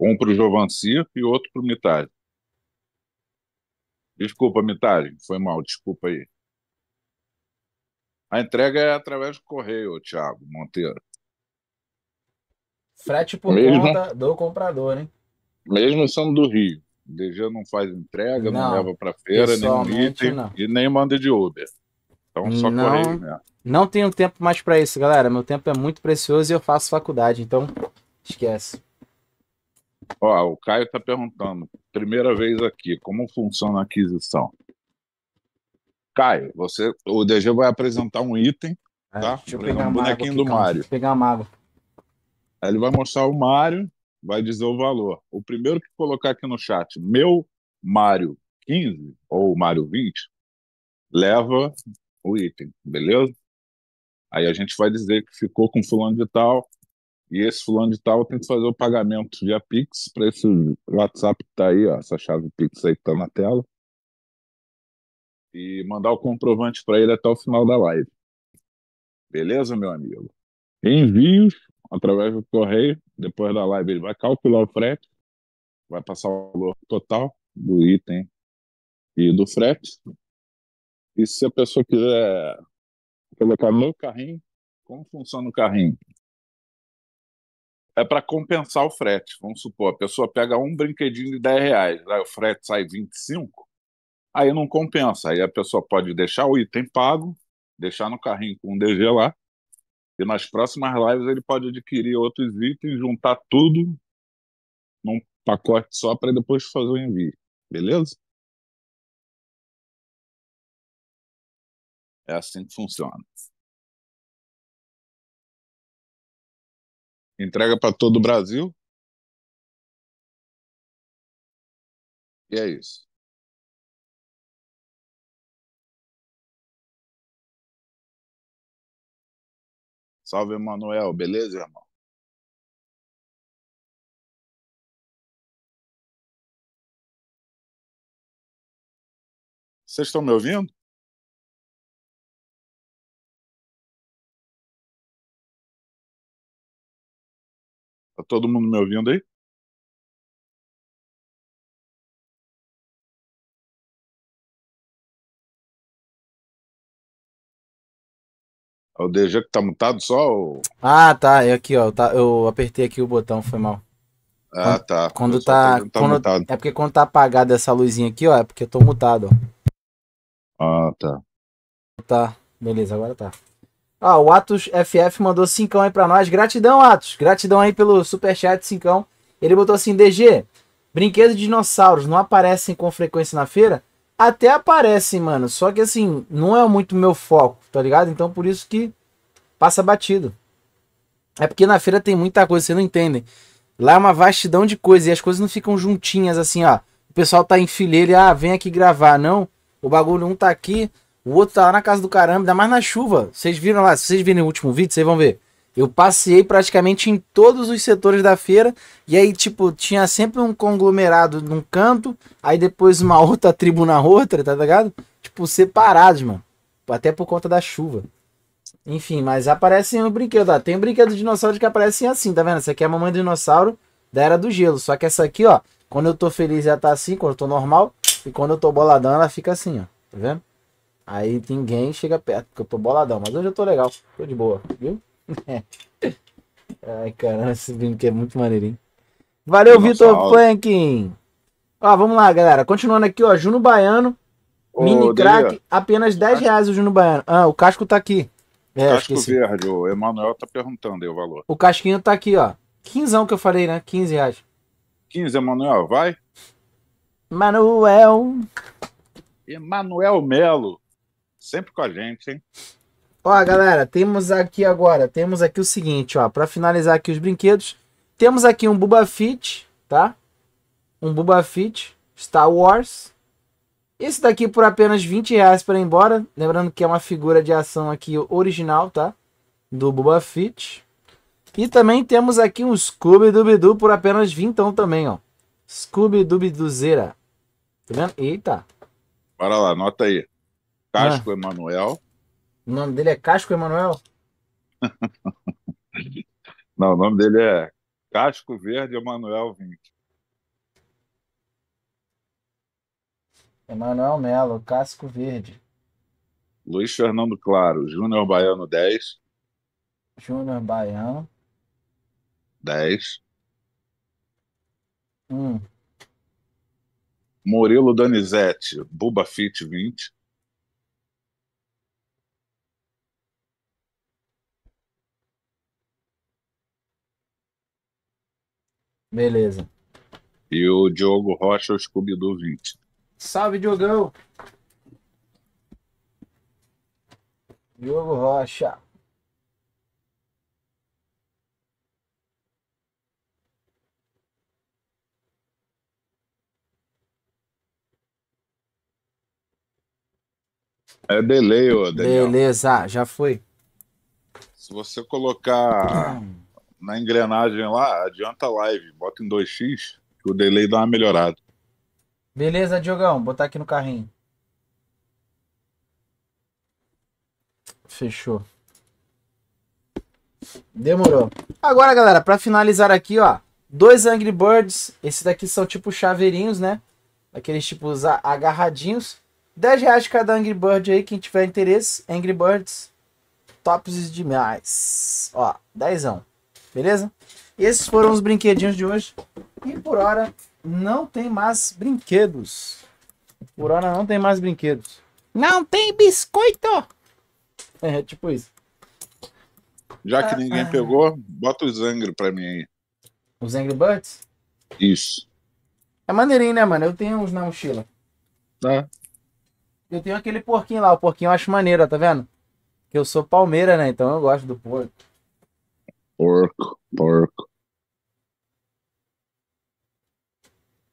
Um pro Giovanni e outro pro Mitari. Desculpa, Mitari, foi mal, desculpa aí. A entrega é através do correio, Thiago Monteiro. Frete por Mesmo... conta do comprador, hein? Mesmo sendo do Rio. DG não faz entrega, não, não leva para feira, nem item e nem manda de Uber. Então só não, correio né? Não tenho tempo mais para isso, galera. Meu tempo é muito precioso e eu faço faculdade, então esquece. Ó, o Caio está perguntando, primeira vez aqui, como funciona a aquisição? Caio, você, o DG vai apresentar um item, é, tá? Deixa eu pegar um bonequinho do Mario. Deixa eu pegar a Mago. Aí ele vai mostrar o Mario vai dizer o valor. O primeiro que colocar aqui no chat, meu Mário 15 ou Mário 20, leva o item, beleza? Aí a gente vai dizer que ficou com fulano de tal, e esse fulano de tal tem que fazer o pagamento via Pix para esse WhatsApp que tá aí, ó, essa chave Pix aí que tá na tela. E mandar o comprovante para ele até o final da live. Beleza, meu amigo? Envios através do correio depois da live, ele vai calcular o frete, vai passar o valor total do item e do frete. E se a pessoa quiser colocar no carrinho, como funciona o carrinho? É para compensar o frete. Vamos supor, a pessoa pega um brinquedinho de 10 reais, aí o frete sai 25, aí não compensa. Aí a pessoa pode deixar o item pago, deixar no carrinho com o DG lá, e nas próximas lives ele pode adquirir outros itens, juntar tudo num pacote só para depois fazer o envio. Beleza? É assim que funciona. Entrega para todo o Brasil. E é isso. Salve, Emanuel. Beleza, irmão? Vocês estão me ouvindo? Está todo mundo me ouvindo aí? É o DG que tá mutado só? Ou... Ah, tá. É aqui, ó. Tá, eu apertei aqui o botão, foi mal. Ah, tá. Quando tá. tá quando, mutado. é porque quando tá apagada essa luzinha aqui, ó, é porque eu tô mutado, ó. Ah, tá. Tá. Beleza, agora tá. Ah, o Atos FF mandou 5 aí pra nós. Gratidão, Atos. Gratidão aí pelo superchat, cincão. Ele botou assim, DG, brinquedos de dinossauros não aparecem com frequência na feira? Até aparecem, mano. Só que assim, não é muito meu foco, tá ligado? Então por isso que passa batido. É porque na feira tem muita coisa, vocês não entendem. Lá é uma vastidão de coisas e as coisas não ficam juntinhas assim, ó. O pessoal tá em fileira, ah, vem aqui gravar, não. O bagulho um tá aqui, o outro tá lá na casa do caramba, ainda mais na chuva. Vocês viram lá, se vocês virem o último vídeo, vocês vão ver. Eu passei praticamente em todos os setores da feira. E aí, tipo, tinha sempre um conglomerado num canto, aí depois uma (laughs) outra tribo na outra, tá ligado? Tipo, separados, mano. Até por conta da chuva. Enfim, mas aparecem um brinquedo. Ó. Tem um brinquedo de dinossauro que aparecem assim, tá vendo? Essa aqui é a mamãe do dinossauro da era do gelo. Só que essa aqui, ó, quando eu tô feliz ela tá assim, quando eu tô normal. E quando eu tô boladão, ela fica assim, ó. Tá vendo? Aí ninguém chega perto, porque eu tô boladão. Mas hoje eu tô legal, tô de boa, viu? (laughs) Ai, caramba, esse brinquedo é muito maneirinho. Valeu, Vitor Plankin. Ó, vamos lá, galera. Continuando aqui, ó. Juno Baiano. Ô, mini crack, apenas 10 reais o Juno Baiano. Ah, o casco tá aqui. É, casco esqueci. verde, o Emanuel tá perguntando aí o valor. O casquinho tá aqui, ó. Quinzão que eu falei, né? 15 reais. 15, Emanuel, vai. Manuel. Emanuel Melo. Sempre com a gente, hein? Ó, galera, temos aqui agora, temos aqui o seguinte, ó, para finalizar aqui os brinquedos, temos aqui um Bubba Fit tá? Um Bubba Fit Star Wars. Esse daqui por apenas 20 reais para ir embora, lembrando que é uma figura de ação aqui original, tá? Do Bubba Fit E também temos aqui um Scooby Dooby Doo por apenas 20 também, ó. Scooby Dooby Doozeira. Tá vendo? Eita. Bora lá, anota aí. Casco ah. Emanuel. O nome dele é Casco Emanuel? (laughs) Não, o nome dele é Casco Verde Emanuel vinte. Emanuel Melo, Casco Verde. Luiz Fernando Claro, Júnior Baiano 10. Júnior Baiano. 10. Hum. Murilo Danizete Buba Fit 20. Beleza. E o Diogo Rocha, o Scooby-Doo 20. Salve, Diogão! Diogo Rocha. É delay, ô Daniel. Beleza, já foi. Se você colocar na engrenagem lá, adianta a live, bota em 2x, que o delay dá uma melhorada. Beleza, Diogão, botar aqui no carrinho. Fechou. Demorou. Agora, galera, para finalizar aqui, ó, dois Angry Birds, esses daqui são tipo chaveirinhos, né? Aqueles tipos agarradinhos. 10 reais cada Angry Bird aí, quem tiver interesse, Angry Birds, tops demais. Ó, dezão. Beleza? Esses foram os brinquedinhos de hoje. E por hora não tem mais brinquedos. Por hora não tem mais brinquedos. Não tem biscoito! É, tipo isso. Já que ah, ninguém ah. pegou, ah. bota os zangre pra mim aí. Os Angry Birds? Isso. É maneirinho, né, mano? Eu tenho uns na mochila. Tá. Eu tenho aquele porquinho lá. O porquinho eu acho maneiro, tá vendo? Que eu sou palmeira, né? Então eu gosto do porco. Porco, porco.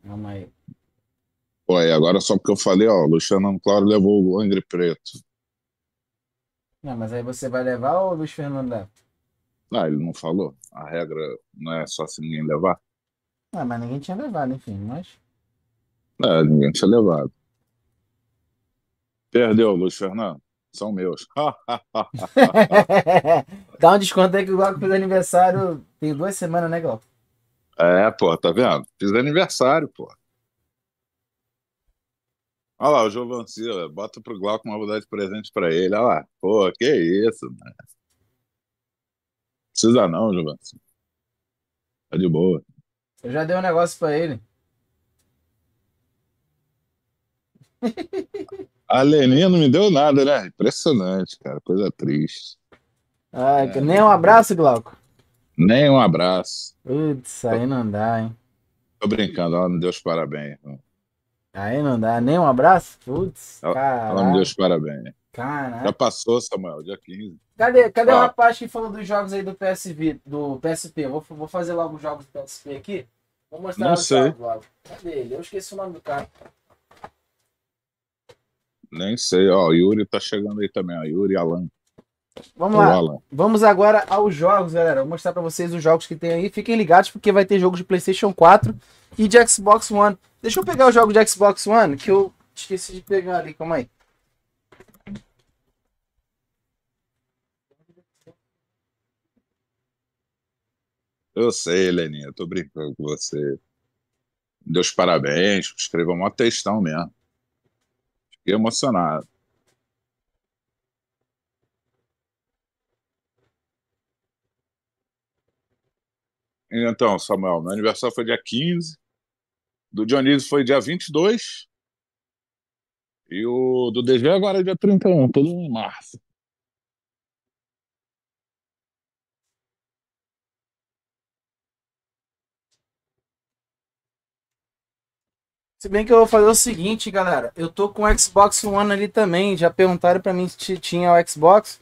Calma aí. Pô, aí agora só porque eu falei, ó, Luciano Claro levou o Angry Preto. Não, mas aí você vai levar ou o Luiz Fernando leva? Ah, ele não falou. A regra não é só se ninguém levar. Ah, mas ninguém tinha levado, enfim, mas. É, ninguém tinha levado. Perdeu, Luiz Fernando. São meus. (laughs) (laughs) Dá um desconto aí que o Glauco fez aniversário. Tem duas semanas, né, Glauco? É, pô, tá vendo? Fiz aniversário, pô. Olha lá, o Giovancila, bota pro Glauco uma mudar de presente pra ele. Olha lá. Pô, que isso, mano. Precisa não, Giovancila. Tá de boa. Eu já dei um negócio pra ele. A Leninha não me deu nada, né? Impressionante, cara. Coisa triste. Ai, é. Nem um abraço, Glauco? Nem um abraço. Putz, aí não dá, hein? Tô brincando, ela me deu os parabéns. Aí não dá, nem um abraço? Putz, cara. Ela me deu os parabéns. Caraca. Já passou, Samuel, dia 15. Cadê, cadê ah. o rapaz que falou dos jogos aí do PSV, do PSP? Vou, vou fazer logo os jogos do PSP aqui. Vou mostrar Não sei. Logo. Cadê ele? Eu esqueci o nome do cara. Nem sei, ó. O Yuri tá chegando aí também, ó. Yuri Alan. Vamos então lá. Vamos agora aos jogos, galera. Vou mostrar para vocês os jogos que tem aí. Fiquem ligados porque vai ter jogos de PlayStation 4 e de Xbox One. Deixa eu pegar o jogo de Xbox One que eu esqueci de pegar ali. Calma aí. Eu sei, Leninha. Eu tô brincando com você. Deus parabéns. Escreveu uma textão mesmo. Fiquei emocionado. Então, Samuel, meu aniversário foi dia 15, do Dionísio foi dia 22, e o do DG agora é dia 31, todo em março. Se bem que eu vou fazer o seguinte, galera. Eu tô com o Xbox One ali também. Já perguntaram para mim se tinha o Xbox.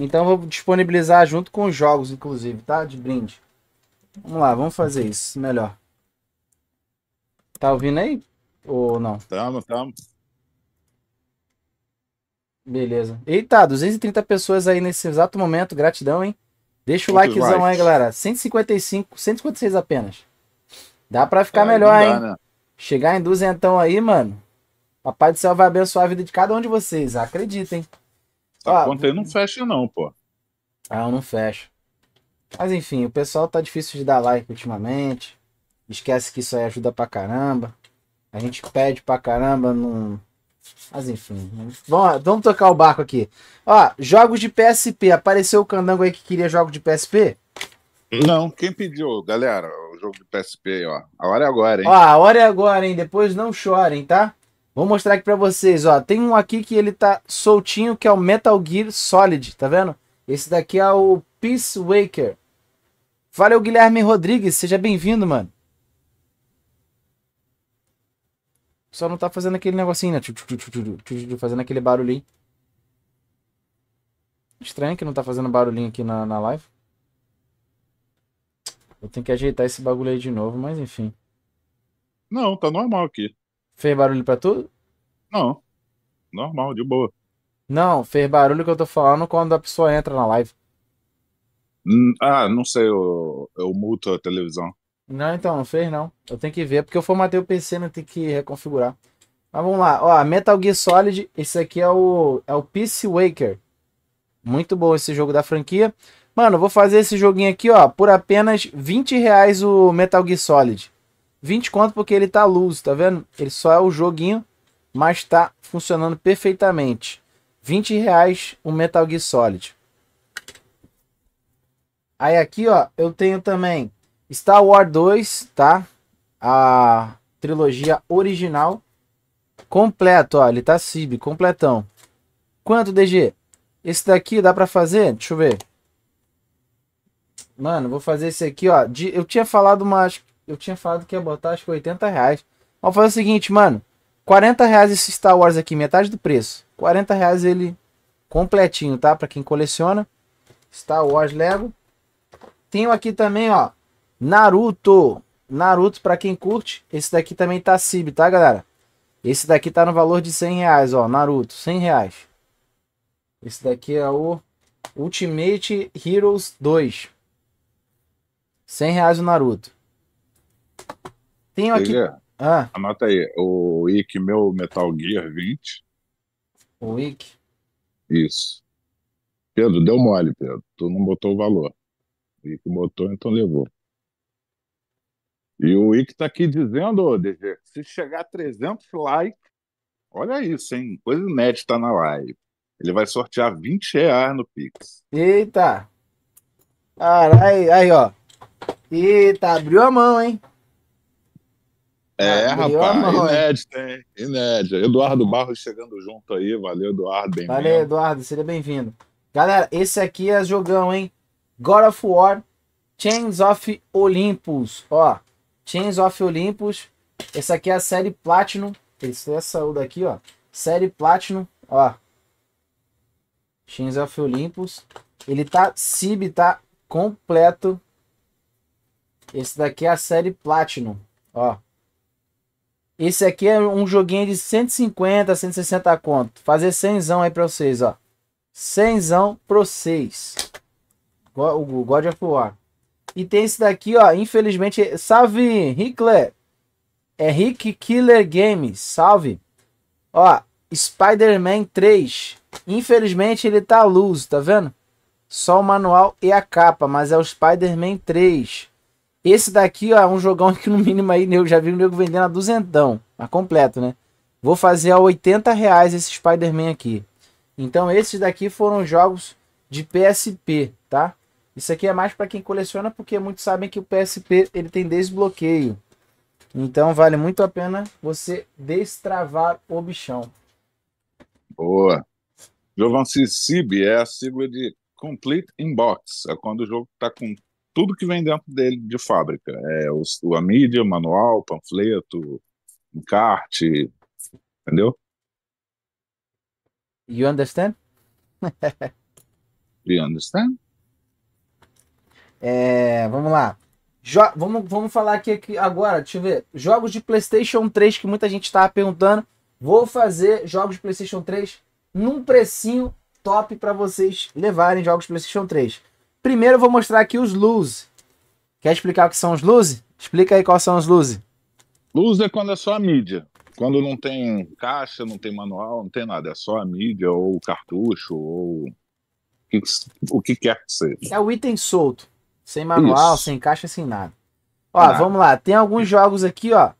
Então eu vou disponibilizar junto com os jogos, inclusive, tá? De brinde. Vamos lá, vamos fazer isso melhor. Tá ouvindo aí? Ou não? Tamo, tamo. Beleza. Eita, 230 pessoas aí nesse exato momento. Gratidão, hein? Deixa o Muito likezão right. aí, galera. 155, 156 apenas. Dá pra ficar é, melhor, dá, hein? Né? Chegar em duzentão aí, mano. Papai do céu vai abençoar a vida de cada um de vocês. Acreditem. Essa conta aí não fecha, não, pô. Ah, eu não fecho. Mas enfim, o pessoal tá difícil de dar like ultimamente. Esquece que isso aí ajuda pra caramba. A gente pede pra caramba num. Mas enfim, vamos, vamos tocar o barco aqui. Ó, jogos de PSP. Apareceu o candango aí que queria jogos de PSP? Não, quem pediu, galera, o jogo de PSP, ó. A hora é agora, hein? Ó, a hora é agora, hein? Depois não chorem, tá? Vou mostrar aqui pra vocês, ó. Tem um aqui que ele tá soltinho, que é o Metal Gear Solid, tá vendo? Esse daqui é o Peace Waker. Valeu, Guilherme Rodrigues. Seja bem-vindo, mano. Só não tá fazendo aquele negocinho, né? Fazendo aquele barulhinho. Estranho que não tá fazendo barulhinho aqui na, na live. Eu tenho que ajeitar esse bagulho aí de novo, mas enfim. Não, tá normal aqui. Fez barulho pra tudo? Não. Normal, de boa. Não, fez barulho que eu tô falando quando a pessoa entra na live. Hum, ah, não sei, eu, eu muto a televisão. Não, então, não fez não. Eu tenho que ver, porque eu formatei o PC, não né? tem que reconfigurar. Mas vamos lá, ó, Metal Gear Solid, esse aqui é o, é o Peace Waker. Muito bom esse jogo da franquia. Mano, vou fazer esse joguinho aqui, ó, por apenas 20 reais o Metal Gear Solid. 20 conto porque ele tá luz, tá vendo? Ele só é o joguinho, mas tá funcionando perfeitamente. 20 reais o Metal Gear Solid. Aí aqui, ó, eu tenho também Star Wars 2, tá? A trilogia original. Completo, ó. Ele tá SIB, completão. Quanto, DG? Esse daqui dá pra fazer? Deixa eu ver. Mano, vou fazer esse aqui, ó. De, eu tinha falado uma. Eu tinha falado que ia botar acho que 80 reais. Vamos fazer o seguinte, mano. 40 reais esse Star Wars aqui, metade do preço. 40 reais ele completinho, tá? Pra quem coleciona. Star Wars Lego. Tenho aqui também, ó, Naruto. Naruto, para quem curte, esse daqui também tá CIB, tá, galera? Esse daqui tá no valor de 100 reais, ó, Naruto, 100 reais. Esse daqui é o Ultimate Heroes 2. 100 reais o Naruto. Tenho aqui... Ah. Anota aí, o Ick, meu Metal Gear 20. O Ick? Isso. Pedro, deu mole, Pedro. Tu não botou o valor. Ick botou, então levou. E o Ick está aqui dizendo, ô, DG, se chegar a 300 likes, olha isso, hein? Coisa inédita na live. Ele vai sortear 20 reais no Pix. Eita! aí, aí, ó. Eita, abriu a mão, hein? É, abriu rapaz, mão, inédito, hein? Inédito. Eduardo Barros chegando junto aí. Valeu, Eduardo. Bem Valeu, Eduardo. Seja bem-vindo. Galera, esse aqui é jogão, hein? God of War, Chains of Olympus. Ó, Chains of Olympus. Essa aqui é a série Platinum. Essa daqui, ó. Série Platinum, ó. Chains of Olympus. Ele tá SIB, tá completo. Esse daqui é a série Platinum, ó. Esse aqui é um joguinho de 150, 160 conto. Fazer 100 aí pra vocês, ó. 100 pra vocês. O God of War. E tem esse daqui, ó. Infelizmente, salve, Rickler. É Rick Killer Games. Salve. Ó, Spider-Man 3. Infelizmente, ele tá luz, tá vendo? Só o manual e a capa, mas é o Spider-Man 3. Esse daqui, ó, é um jogão que no mínimo aí eu já vi o nego vendendo a duzentão. Mas completo, né? Vou fazer a 80 reais esse Spider-Man aqui. Então esses daqui foram jogos de PSP, tá? Isso aqui é mais para quem coleciona, porque muitos sabem que o PSP ele tem desbloqueio. Então vale muito a pena você destravar o bichão. Boa. Jovanci Cib é a sigla de Complete Inbox. É quando o jogo está com tudo que vem dentro dele de fábrica. É o a mídia, manual, panfleto, encarte, entendeu? You understand? (laughs) you understand? É, vamos lá. Jo vamos, vamos falar aqui, aqui, agora, deixa eu ver. Jogos de PlayStation 3 que muita gente estava perguntando. Vou fazer jogos de PlayStation 3 num precinho top para vocês levarem jogos de PlayStation 3. Primeiro eu vou mostrar aqui os Lose. Quer explicar o que são os Lose? Explica aí quais são os Lose. Lose é quando é só a mídia. Quando não tem caixa, não tem manual, não tem nada. É só a mídia ou cartucho ou o que quer que seja. É o item solto. Sem manual, Isso. sem caixa, sem nada. Ó, vamos lá. Tem alguns jogos aqui, ó.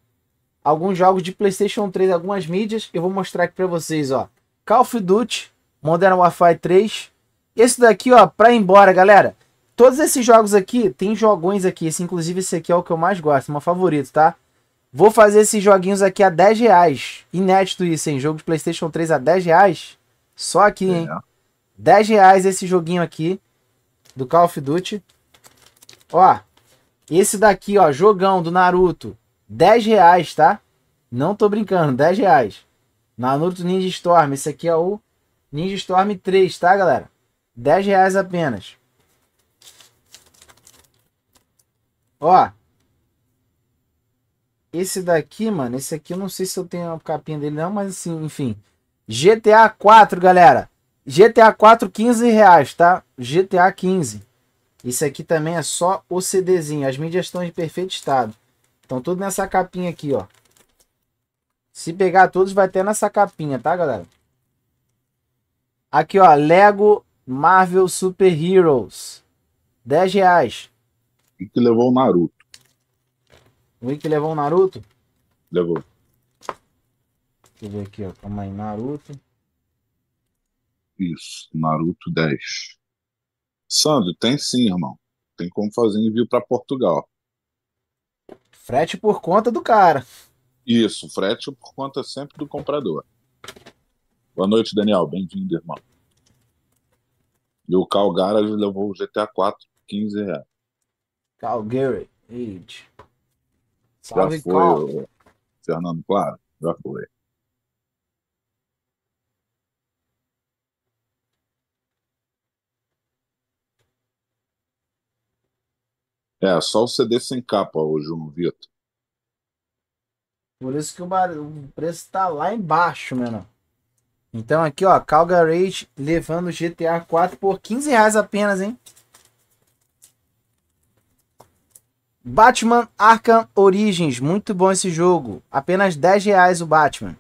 Alguns jogos de PlayStation 3, algumas mídias. Eu vou mostrar aqui pra vocês, ó. Call of Duty, Modern Warfare 3. Esse daqui, ó, pra ir embora, galera. Todos esses jogos aqui, tem jogões aqui. Esse, inclusive, esse aqui é o que eu mais gosto, meu favorito, tá? Vou fazer esses joguinhos aqui a 10 reais. Inédito isso, hein? Jogo de PlayStation 3 a 10 reais. Só aqui, hein? É. 10 reais esse joguinho aqui. Do Call of Duty. Ó, esse daqui, ó, jogão do Naruto. 10 reais, tá? Não tô brincando, 10 reais. Naruto Ninja Storm. Esse aqui é o Ninja Storm 3, tá, galera? 10 reais apenas. Ó. Esse daqui, mano. Esse aqui eu não sei se eu tenho a capinha dele não, mas assim, enfim. GTA 4, galera. GTA 4, 15 reais, tá? GTA 15. Isso aqui também é só o CDzinho. As mídias estão em perfeito estado. Então tudo nessa capinha aqui, ó. Se pegar todos, vai ter nessa capinha, tá, galera? Aqui, ó. Lego Marvel Super Heroes. 10 reais. E que levou o Naruto. O que levou o Naruto? Levou. Deixa eu ver aqui, ó. Calma aí, Naruto. Isso, Naruto 10. Sandro, tem sim, irmão. Tem como fazer envio para Portugal. Frete por conta do cara. Isso, frete por conta sempre do comprador. Boa noite, Daniel. Bem-vindo, irmão. E o Calgary levou o GTA 4 15 reais. Calgary, age. Já foi, Cal... Fernando Claro? Já foi. É, só o CD sem capa, o no Vitor. Por isso que o, bar... o preço tá lá embaixo, mano. Então aqui, ó, Calgary levando GTA 4 por 15 reais apenas, hein? Batman Arkham Origins, muito bom esse jogo. Apenas 10 reais o Batman.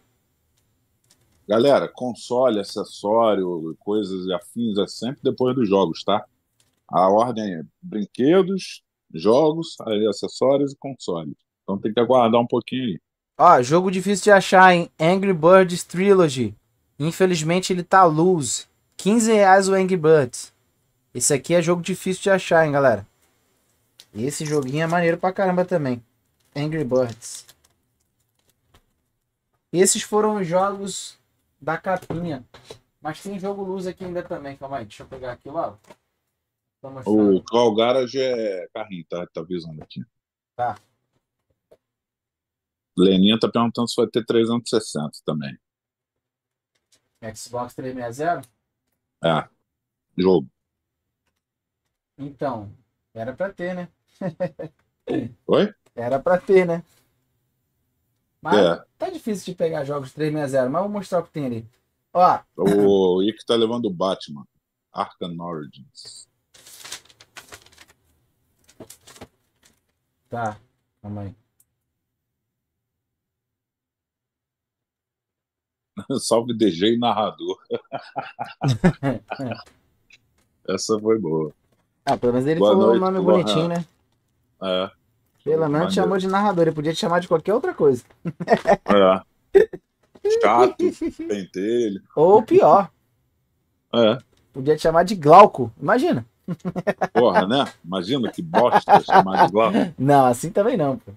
Galera, console, acessório, coisas e afins é sempre depois dos jogos, tá? A ordem é brinquedos, jogos, acessórios e consoles. Então tem que aguardar um pouquinho aí. Ó, jogo difícil de achar, hein? Angry Birds Trilogy. Infelizmente ele tá loose. 15 reais o Angry Birds. Esse aqui é jogo difícil de achar, hein, galera? Esse joguinho é maneiro pra caramba também. Angry Birds. Esses foram os jogos da capinha. Mas tem jogo luz aqui ainda também. Calma aí, deixa eu pegar aqui logo. Tá o Call Garage é carrinho, tá? Tá avisando aqui. Tá. Leninha tá perguntando se vai ter 360 também. Xbox 360? É. Jogo. Então, era pra ter, né? (laughs) Oi? Era pra ter, né? Mas é. tá difícil de pegar jogos 360, mas vou mostrar o que tem ali. Ó. O Ick tá levando o Batman. Arkham Origins. Tá, calma aí. (laughs) Salve DJ e narrador. (laughs) Essa foi boa. Ah, pelo menos ele boa falou noite, o nome boa... bonitinho, né? É. Pelo menos chamou de narrador, ele podia te chamar de qualquer outra coisa. É. Chato, (laughs) pentelho. Ou pior. É. Podia te chamar de Glauco, imagina. Porra, né? Imagina que bosta chamar de Não, assim também não, pô.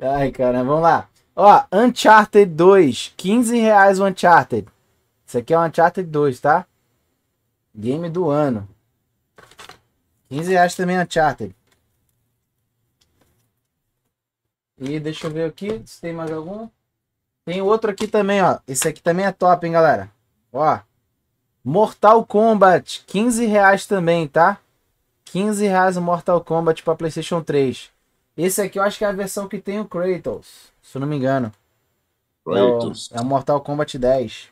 Ai, cara, vamos lá. Ó, Uncharted 2, 15 reais o Uncharted. Isso aqui é o Uncharted 2, tá? Game do ano. 15 reais também é Uncharted. E deixa eu ver aqui se tem mais algum. Tem outro aqui também, ó. Esse aqui também é top, hein, galera. Ó. Mortal Kombat, 15 reais também, tá? 15 reais o Mortal Kombat para PlayStation 3. Esse aqui eu acho que é a versão que tem o Kratos, se eu não me engano. Kratos. É o, é o Mortal Kombat 10.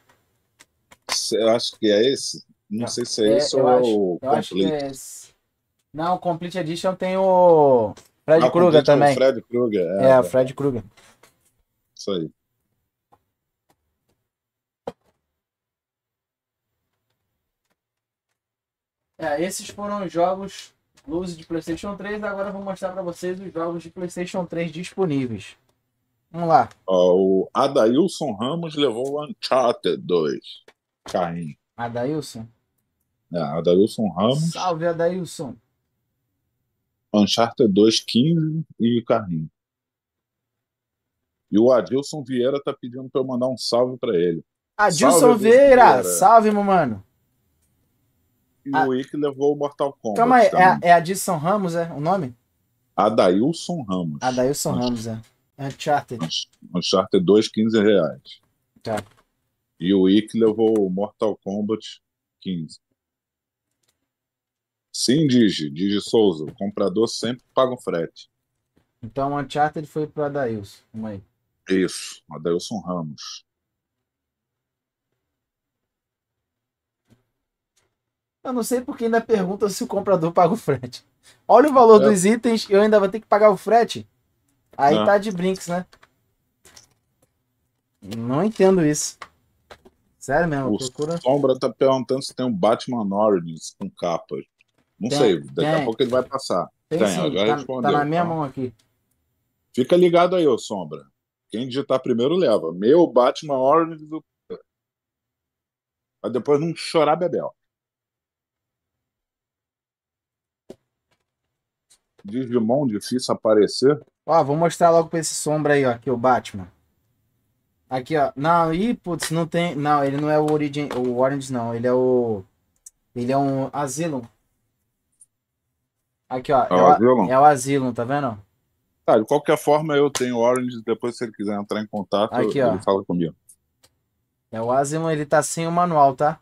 Eu acho que é esse. Não, não sei se é, é esse ou acho, o é Complete. É não, o Complete Edition tem o Fred Kruger Krueger também. É o Fred Krueger. É, é o tá. Fred Krueger. Isso aí. É, esses foram os jogos Luz de PlayStation 3. Agora eu vou mostrar para vocês os jogos de PlayStation 3 disponíveis. Vamos lá. Oh, o Adailson Ramos levou o Uncharted 2. Carrinho. Adailson? É, Adailson Ramos. Salve, Adailson. Uncharted 2, 15 e carrinho. E o Adilson Vieira tá pedindo para eu mandar um salve para ele. Adilson salve, Vieira, Vieira, salve, meu mano e o Wick levou o Mortal Kombat. Calma aí, é, a Adilson é Ramos, é o nome? Adailson Ramos. Adailson Ramos, é. Uncharted. Uncharted 2, 15 reais. Tá. E o Wick levou o Mortal Kombat 15. Sim, Digi, Digi Souza. O comprador sempre paga o frete. Então o Uncharted foi pro Adailson. Vamos aí. Isso, Adailson Ramos. Eu não sei porque ainda pergunta se o comprador paga o frete. Olha o valor é. dos itens, eu ainda vou ter que pagar o frete. Aí não. tá de brinks, né? Não entendo isso. Sério mesmo, o procura. Sombra tá perguntando se tem um Batman Origins com capa. Não tem, sei, daqui tem. a pouco ele vai passar. Tem, tem sim, tá, respondeu. Tá na então. minha então. mão aqui. Fica ligado aí, ô Sombra. Quem digitar primeiro leva. Meu Batman Origins do. Mas depois não chorar, Bebel. Digimon difícil aparecer. Ó, vou mostrar logo pra esse sombra aí, ó, aqui, o Batman. Aqui, ó. Não, e putz, não tem. Não, ele não é o Origin. O Orange, não. Ele é o. Ele é um Asylum. Aqui, ó. É o, é o Asylum, é o Asylum tá vendo? Tá, de qualquer forma eu tenho Orange, depois se ele quiser entrar em contato, Aqui, ele ó. fala comigo. É o Asylum, ele tá sem o manual, tá?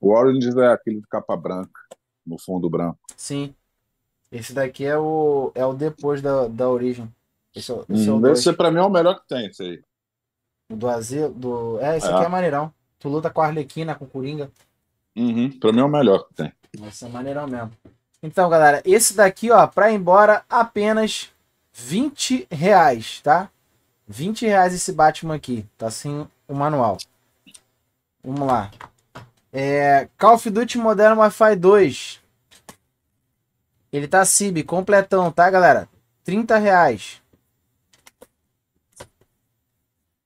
O Orange é aquele de capa branca, no fundo branco. Sim. Esse daqui é o, é o depois da, da origem. Esse, é esse é hum, é esse pra mim é o melhor que tem, esse aí. Do asilo. Do... É, esse é. aqui ah. é maneirão. Tu luta com a Arlequina, com Coringa. Uhum, pra mim é o melhor que tem. Nossa, é maneirão mesmo. Então, galera, esse daqui, ó, pra ir embora, apenas 20 reais, tá? 20 reais esse Batman aqui. Tá sem o manual. Vamos lá. É, Call of Duty Modern Wi-Fi 2. Ele tá CIB, completão, tá, galera? 30 reais.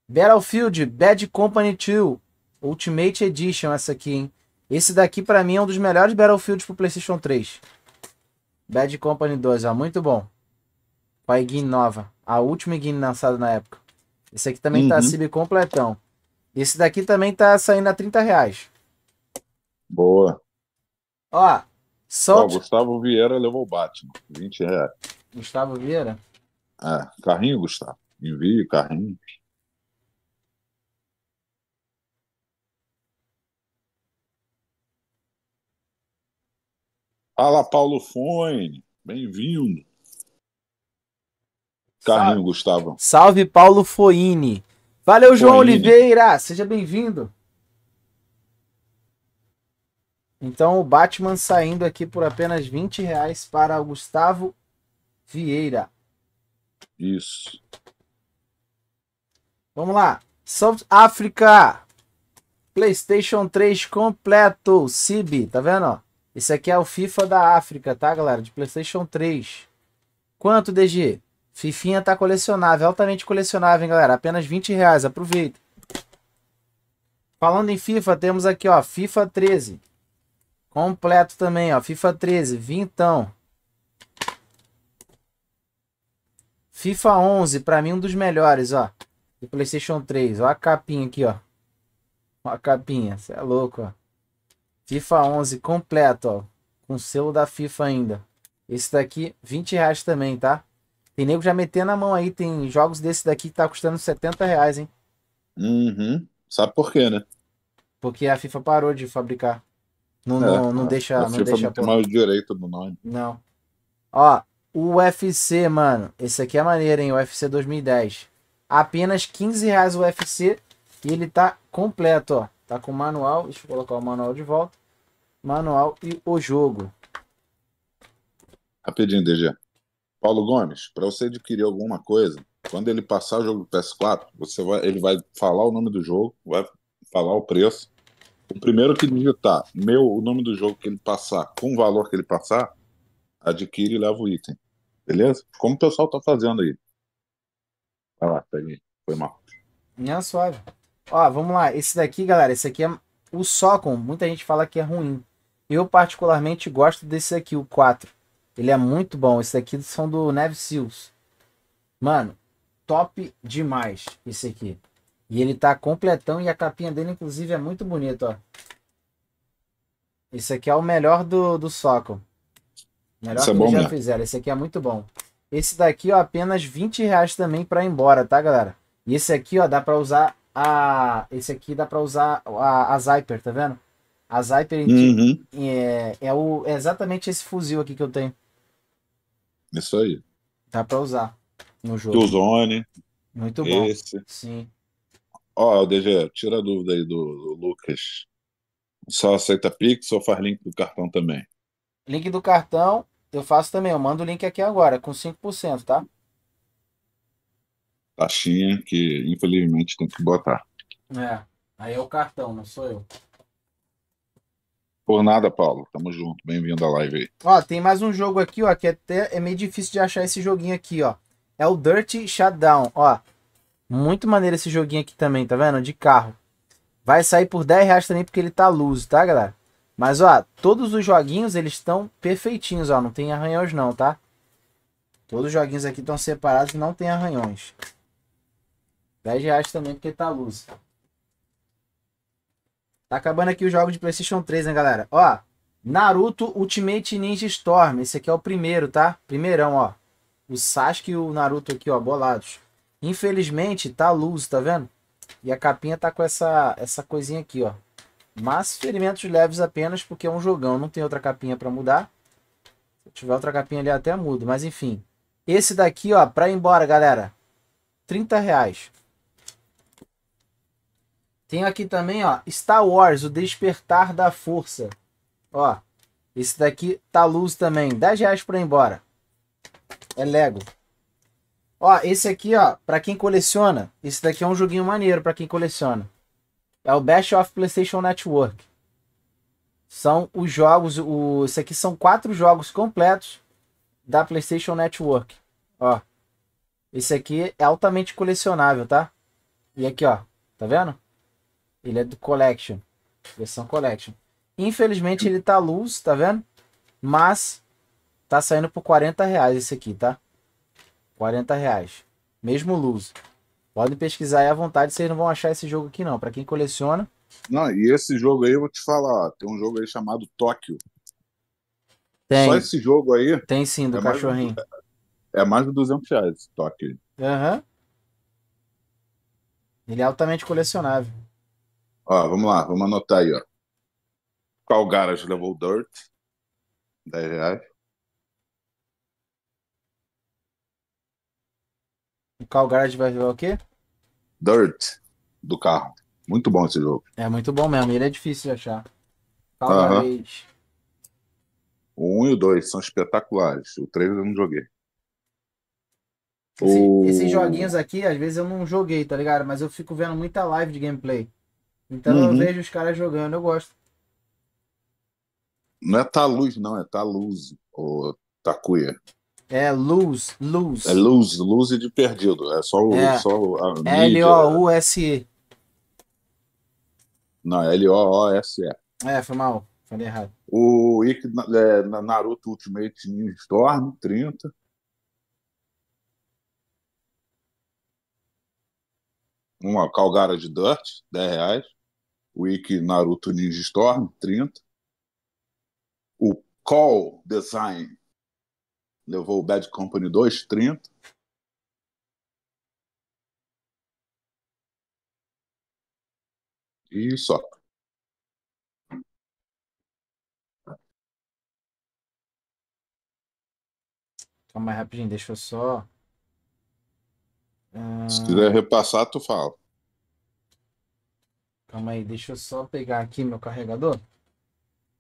Battlefield Bad Company 2 Ultimate Edition, essa aqui, hein? Esse daqui, para mim, é um dos melhores Battlefields pro PlayStation 3. Bad Company 2, ó, muito bom. Com a Guin nova. A última Guin lançada na época. Esse aqui também tá uhum. tá CIB completão. Esse daqui também tá saindo a 30 reais. Boa. Ó, Oh, Gustavo Vieira levou o Batman, 20 reais. Gustavo Vieira? É, carrinho, Gustavo. Envio, carrinho. Fala, Paulo Fone. Bem-vindo. Carrinho, Salve. Gustavo. Salve, Paulo Foine. Valeu, João Foine. Oliveira. Seja bem-vindo. Então o Batman saindo aqui por apenas 20 reais para Gustavo Vieira. Isso. Vamos lá. South Africa. PlayStation 3 completo. CIB, tá vendo? Esse aqui é o FIFA da África, tá, galera? De PlayStation 3. Quanto, DG? Fifinha tá colecionável, altamente colecionável, hein, galera? Apenas 20 reais, aproveita. Falando em FIFA, temos aqui, ó, FIFA 13. Completo também, ó. FIFA 13, vintão. FIFA 11, pra mim um dos melhores, ó. Do PlayStation 3. Ó a capinha aqui, ó. Ó a capinha, você é louco, ó. FIFA 11 completo, ó. Com selo da FIFA ainda. Esse daqui, 20 reais também, tá? Tem nego já metendo a mão aí. Tem jogos desse daqui que tá custando 70 reais, hein? Uhum. Sabe por quê, né? Porque a FIFA parou de fabricar. Não, é, não, não deixa. Não deixa mais direito do nome. Não. Ó, o UFC, mano. Esse aqui é maneiro, hein? UFC 2010. Apenas 15 reais o UFC. E ele tá completo, ó. Tá com manual. Deixa eu colocar o manual de volta. Manual e o jogo. Rapidinho, DG. Paulo Gomes, para você adquirir alguma coisa, quando ele passar o jogo do PS4, você vai, ele vai falar o nome do jogo, vai falar o preço o primeiro que digitar meu, o nome do jogo que ele passar com o valor que ele passar, adquire e leva o item. Beleza? Como o pessoal tá fazendo aí. Vai lá, peguei. Foi mal. Minha suave. Ó, vamos lá. Esse daqui, galera, esse aqui é o Socom. Muita gente fala que é ruim. Eu particularmente gosto desse aqui, o 4. Ele é muito bom. Esse aqui são do Neve Seals. Mano, top demais esse aqui. E ele tá completão e a capinha dele, inclusive, é muito bonita, ó. Esse aqui é o melhor do, do Soco. Melhor Isso é que é bom, já né? fizeram. Esse aqui é muito bom. Esse daqui, ó, apenas 20 reais também pra ir embora, tá, galera? E esse aqui, ó, dá pra usar a... Esse aqui dá pra usar a, a Zyper, tá vendo? A Zyper uhum. é, é, o, é exatamente esse fuzil aqui que eu tenho. Isso aí. Dá pra usar no jogo. Zone. Muito bom. Esse. Sim. Ó, oh, DG, tira a dúvida aí do, do Lucas. Só aceita Pix ou faz link do cartão também? Link do cartão eu faço também. Eu mando o link aqui agora, com 5%, tá? Taxinha que, infelizmente, tem que botar. É, aí é o cartão, não sou eu. Por nada, Paulo. Tamo junto. Bem-vindo à live aí. Ó, tem mais um jogo aqui, ó, que até é meio difícil de achar esse joguinho aqui, ó. É o Dirty Shutdown, ó. Muito maneiro esse joguinho aqui também, tá vendo? De carro. Vai sair por 10 reais também porque ele tá luz, tá, galera? Mas, ó, todos os joguinhos, eles estão perfeitinhos, ó. Não tem arranhões não, tá? Todos os joguinhos aqui estão separados e não tem arranhões. 10 reais também porque tá luz. Tá acabando aqui o jogo de Playstation 3, né, galera? Ó, Naruto Ultimate Ninja Storm. Esse aqui é o primeiro, tá? Primeirão, ó. O Sasuke e o Naruto aqui, ó, bolados. Infelizmente, tá luz, tá vendo? E a capinha tá com essa, essa coisinha aqui, ó. Mas ferimentos leves apenas porque é um jogão. Não tem outra capinha para mudar. Se tiver outra capinha ali até mudo. Mas enfim. Esse daqui, ó, pra ir embora, galera. 30 reais. tem aqui também, ó, Star Wars, o Despertar da Força. Ó, esse daqui tá luz também. 10 reais pra ir embora. É Lego. Ó, esse aqui, ó, pra quem coleciona, esse daqui é um joguinho maneiro pra quem coleciona. É o Best of PlayStation Network. São os jogos, o, esse aqui são quatro jogos completos da PlayStation Network. Ó, esse aqui é altamente colecionável, tá? E aqui, ó, tá vendo? Ele é do Collection, versão Collection. Infelizmente ele tá luz, tá vendo? Mas tá saindo por 40 reais esse aqui, tá? 40 reais. Mesmo Lose. Podem pesquisar aí à vontade, vocês não vão achar esse jogo aqui não. Para quem coleciona. Não, e esse jogo aí eu vou te falar, ó, tem um jogo aí chamado Tóquio. Tem. Só esse jogo aí. Tem sim, do é cachorrinho. Mais, é mais de 200 reais esse Tóquio. Aham. Uhum. Ele é altamente colecionável. Ó, vamos lá, vamos anotar aí, ó. Calgaras levou Dirt, 10 reais. O Cal Garage vai jogar o quê? Dirt, do carro. Muito bom esse jogo. É muito bom mesmo, ele é difícil de achar. Cal uh -huh. Garage. O 1 um e o 2 são espetaculares. O 3 eu não joguei. Esse, o... Esses joguinhos aqui, às vezes eu não joguei, tá ligado? Mas eu fico vendo muita live de gameplay. Então uhum. eu vejo os caras jogando, eu gosto. Não é Taluz, não, é Taluz, ou Takuya. É lose, lose. É lose, lose de perdido. É só o. É. Só a é L-O-U-S-E. Não, é L-O-O-S-E. É, foi mal. Falei errado. O Ike, é, Naruto Ultimate Ninja Storm, 30. Uma Calgara de Dirt, 10 reais. O Ike Naruto Ninja Storm, 30. O Call Design levou o Bad Company 2,30. E só. Calma aí, rapidinho, deixa eu só. Ah, Se quiser repassar, tu fala. Calma aí, deixa eu só pegar aqui meu carregador.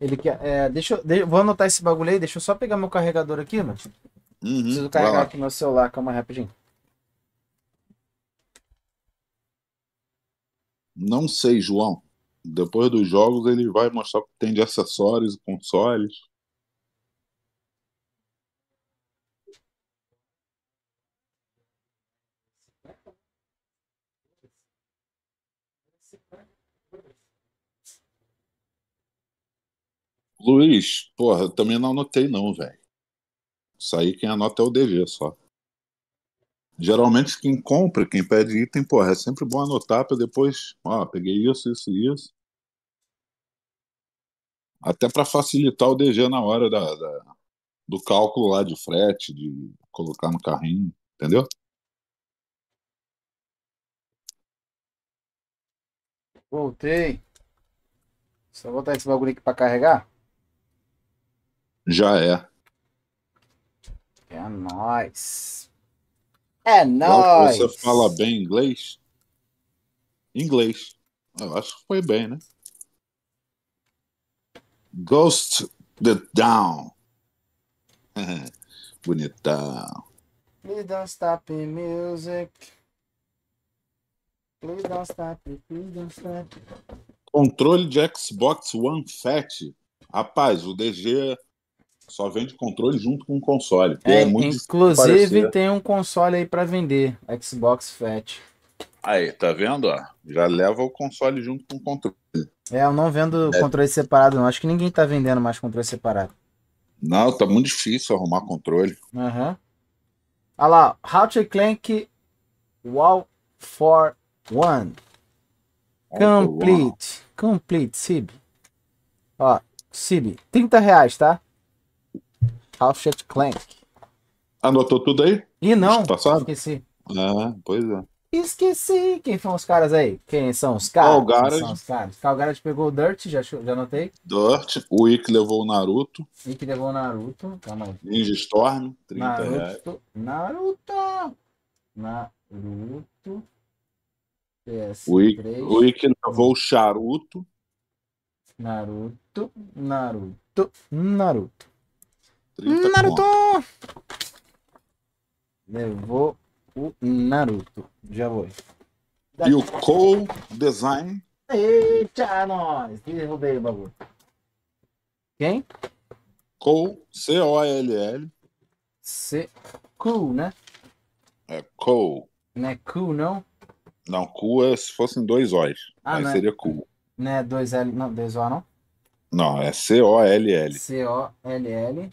Ele quer. É, deixa, eu, vou anotar esse bagulho aí, deixa eu só pegar meu carregador aqui, mano. Uhum, Preciso carregar aqui meu celular, calma rapidinho. Não sei, João. Depois dos jogos ele vai mostrar o que tem de acessórios, consoles. Luiz, porra, eu também não anotei, não, velho. Isso aí quem anota é o DG só. Geralmente quem compra, quem pede item, porra, é sempre bom anotar para depois, ó, peguei isso, isso e isso. Até para facilitar o DG na hora da, da, do cálculo lá de frete, de colocar no carrinho, entendeu? Voltei. Só botar esse bagulho aqui para carregar. Já é. É nóis. É nóis. Você fala bem inglês? Inglês. Eu acho que foi bem, né? Ghost the Down. (laughs) Bonitão. Please don't stop the music. Please don't stop Please don't stop Controle de Xbox One Fat. Rapaz, o DG só vende controle junto com o console. É, é muito inclusive tem um console aí para vender, Xbox Fat. Aí, tá vendo? Ó? Já leva o console junto com o controle. É, eu não vendo é. controle separado, não. Acho que ninguém tá vendendo mais controle separado. Não, tá muito difícil arrumar controle. Aham. Uhum. Olha lá, Ratchet Clank Wall for One. Complete. Complete, Sib. Ó, Sib, 30 reais, tá? Ratchet Clank. Anotou tudo aí? E não, passado? esqueci. Ah, pois é. Esqueci quem são os caras aí. Quem são os caras? Calgarage. São os caras? pegou o Dirt, já, já anotei. Dirt, o Ick levou o Naruto. Ick levou o Naruto, calma aí. Ninja Storm, 30 Naruto, reais. Naruto! Naruto. PS3. O Ick, o Ick levou o Charuto. Naruto, Naruto, Naruto. Naruto! Conto. Levou o Naruto. Já vou. Daqui. E o Cole Design. Eita, nós! Derrubei o bagulho. Quem? Cole, C-O-L-L. C. Cool, né? É Cole. Não é cool, não? Não, cool é se fossem dois O's. Ah, aí é seria é... cool. Não é dois L, não, dois O, não? Não, é C-O-L-L. C-O-L-L.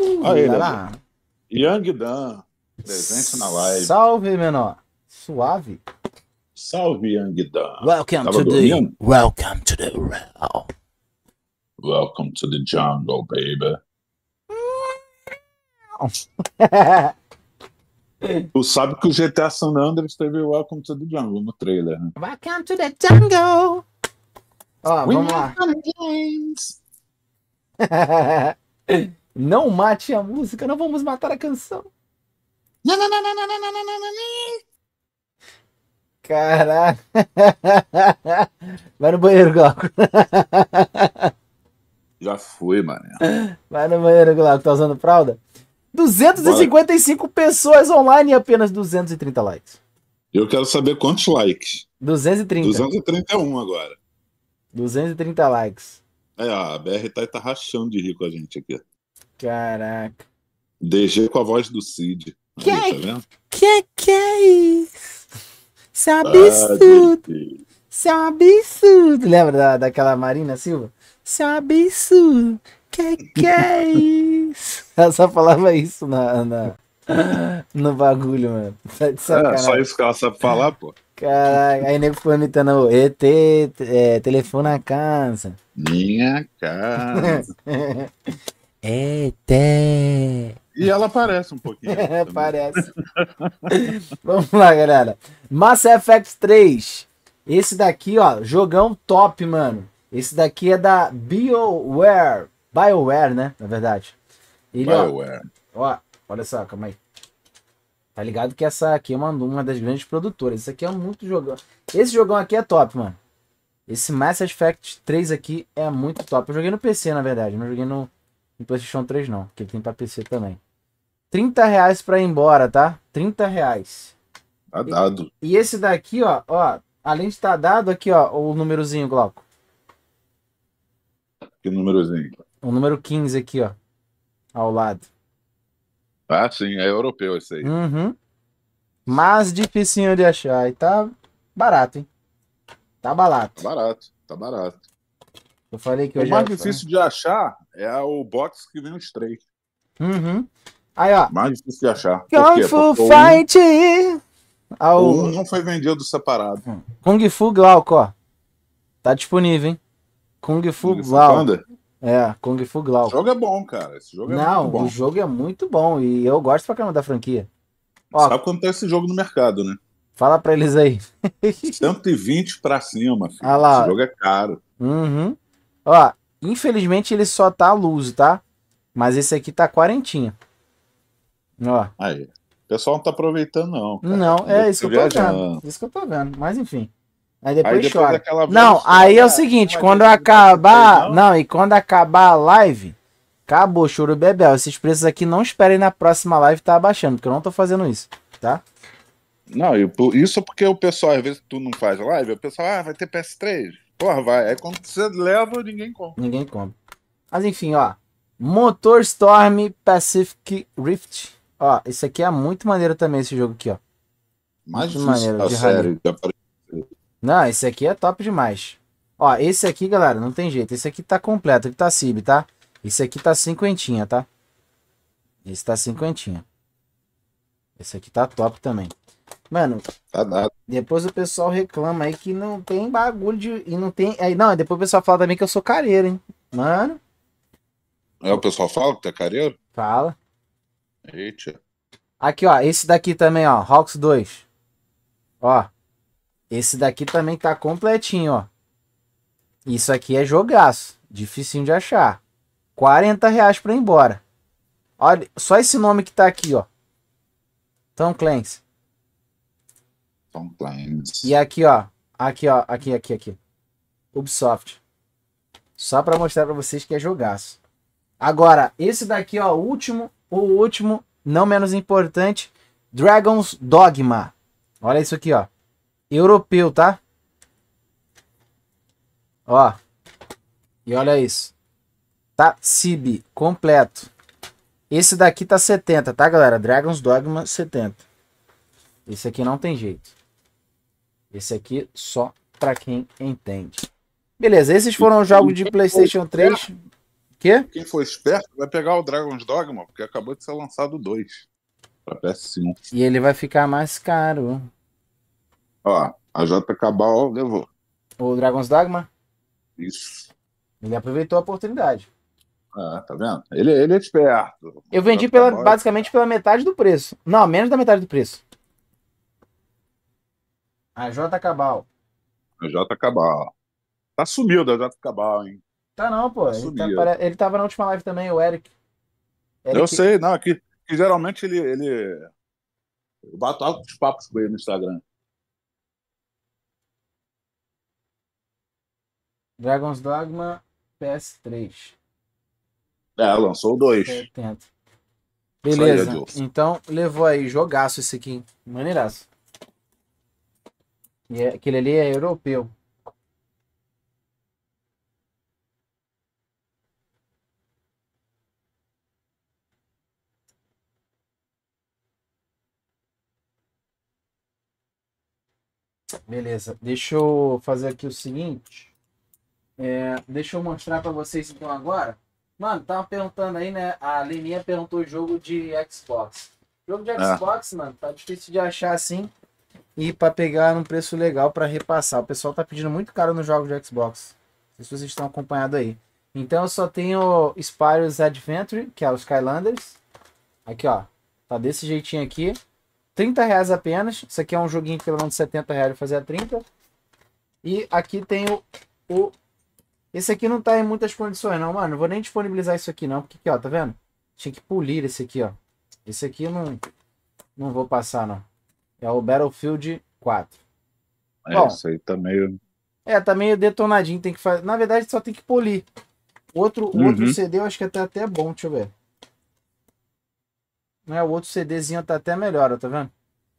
Uh, Olha ele lá. Young Dan, presente na live. Salve, menor. Suave. Salve, Young Dan. Welcome Tava to dormindo? the Welcome to the realm. Welcome to the jungle, baby. (laughs) tu sabe que o GTA San Andreas teve Welcome to the Jungle no trailer, né? Welcome to the Jungle! Ó, vamos lá. (laughs) Não mate a música, não vamos matar a canção. Caralho. Vai no banheiro, Glauco. (laughs) Já foi, Mané. Vai no banheiro, Glauco. Tá usando fralda? 255 Bora. pessoas online e apenas 230 likes. Eu quero saber quantos likes. 230. 231 agora. 230 likes. É, a BR tá, tá rachando de rir com a gente aqui. Caraca. DG com a voz do Cid. Que, Aí, tá é que, é que é isso? Isso é um ah, absurdo. isso é um absurdo. Lembra da, daquela Marina Silva? Isso é um absurdo. Que é que é isso? (laughs) Ela só falava isso na, na no bagulho, mano. Tá é, só isso que ela sabe falar, pô. Caraca, aí nego foi imitando ET, é, telefone na casa. Minha casa. (laughs) Eté. É, e ela parece um pouquinho. (laughs) parece. (laughs) Vamos lá, galera. Mass Effect 3. Esse daqui, ó, jogão top, mano. Esse daqui é da BioWare. BioWare, né? Na verdade. Ele, BioWare. Ó, ó, olha só, calma aí. Tá ligado que essa aqui é uma, uma das grandes produtoras. Esse aqui é muito jogão. Esse jogão aqui é top, mano. Esse Mass Effect 3 aqui é muito top. Eu joguei no PC, na verdade. Não joguei no, no PlayStation 3 não, que ele tem pra PC também. 30 reais pra ir embora, tá? 30 reais. Tá dado. E, e esse daqui, ó, ó, além de estar tá dado aqui, ó, o númerozinho, Glauco. Que númerozinho? O número 15 aqui, ó. Ao lado. Ah, sim, é europeu esse aí. Uhum. Mas dificinho de achar. E tá barato, hein? Tá barato. Tá barato, tá barato. Eu falei que o hoje. O mais difícil de achar é o box que vem os três. Uhum. Aí, ó. Mais difícil de achar. Kung Fu Fight! Um, ao... um não foi vendido separado. Hum. Kung Fu Glauco, ó. Tá disponível, hein? Kung Fu Kung Glauco. É, Kung Fu Glauco. O jogo é bom, cara. Esse jogo é não, muito bom. o jogo é muito bom e eu gosto pra caramba da franquia. Ó, Sabe quanto é esse jogo no mercado, né? Fala pra eles aí. 120 (laughs) pra cima, filho. Ah lá. Esse jogo é caro. Uhum. Ó, Infelizmente ele só tá luz, tá? Mas esse aqui tá quarentinha. Ó. Aí. O pessoal não tá aproveitando, não. Cara. Não, é isso que eu tô vendo. É isso que eu tô vendo. Mas enfim. Aí depois, aí depois chora. Não, aí é o seguinte, quando acabar. não. não, e quando acabar a live, acabou, choro bebel. Esses preços aqui não esperem na próxima live tá abaixando, porque eu não tô fazendo isso, tá? Não, eu, isso porque o pessoal, às vezes tu não faz live, o pessoal, ah, vai ter PS3. Porra, vai. é quando você leva, ninguém compra. Ninguém compra. Mas enfim, ó. Motor Storm Pacific Rift. Ó, esse aqui é muito maneiro também, esse jogo aqui, ó. Mais muito maneiro, de série. Não, esse aqui é top demais. Ó, esse aqui, galera, não tem jeito. Esse aqui tá completo, ele tá cib, tá? Esse aqui tá cinquentinha, tá? Esse tá cinquentinha. Esse aqui tá top também. Mano, tá depois o pessoal reclama aí que não tem bagulho de. E não tem. Aí, não, depois o pessoal fala também que eu sou careiro, hein? Mano. É, o pessoal fala que tu é careiro? Fala. Eita. Aqui, ó. Esse daqui também, ó. Hawks 2. Ó. Esse daqui também tá completinho, ó. Isso aqui é jogaço. Dificinho de achar. 40 reais pra ir embora. Olha, só esse nome que tá aqui, ó. Então, Clancy. Tom Clancy. E aqui, ó. Aqui, ó. Aqui, aqui, aqui. Ubisoft. Só para mostrar para vocês que é jogaço. Agora, esse daqui, ó, último, o último, não menos importante, Dragon's Dogma. Olha isso aqui, ó. Europeu, tá? Ó. E olha isso. Tá Cib completo. Esse daqui tá 70, tá, galera? Dragon's Dogma 70. Esse aqui não tem jeito. Esse aqui só para quem entende. Beleza, esses foram os jogos de PlayStation 3. Quê? Quem for esperto vai pegar o Dragon's Dogma, porque acabou de ser lançado 2 para PS5. E ele vai ficar mais caro. Ó, a J Cabal levou. O Dragon's Dogma? Isso. Ele aproveitou a oportunidade. Ah, tá vendo? Ele, ele é esperto. Eu vendi pela, é basicamente pela metade do preço. Não, menos da metade do preço. A J Cabal. A J Cabal. Tá sumiu da J Cabal, hein? Tá não, pô. Tá ele, tá para... ele tava na última live também, o Eric. Eric... Eu sei, não, que, que geralmente ele, ele. Eu bato altos papos com ele no Instagram. Dragon's Dogma PS3. É, lançou dois. Beleza. Aí, então levou aí, jogaço esse aqui. Maneiraço. E é, aquele ali é europeu. Beleza, deixa eu fazer aqui o seguinte. É, deixa eu mostrar para vocês então agora. Mano, tava perguntando aí, né? A Leninha perguntou jogo de Xbox. Jogo de ah. Xbox, ah. mano, tá difícil de achar assim e para pegar num preço legal para repassar. O pessoal tá pedindo muito caro nos jogos de Xbox. Não sei se vocês estão acompanhando aí. Então eu só tenho Spyro's Adventure, que é o Skylanders. Aqui, ó. Tá desse jeitinho aqui. 30 reais apenas. Isso aqui é um joguinho que de 70 reais a 30. E aqui tem o, o... Esse aqui não tá em muitas condições, não, mano. Não vou nem disponibilizar isso aqui, não. Porque aqui, ó, tá vendo? Tinha que polir esse aqui, ó. Esse aqui eu não, não vou passar, não. É o Battlefield 4. É, Bom, isso aí tá meio. É, tá meio detonadinho, tem que fazer. Na verdade, só tem que polir. Outro, uhum. outro CD eu acho que tá até, até é bom, deixa eu ver. Né, o outro CDzinho tá até melhor, tá vendo?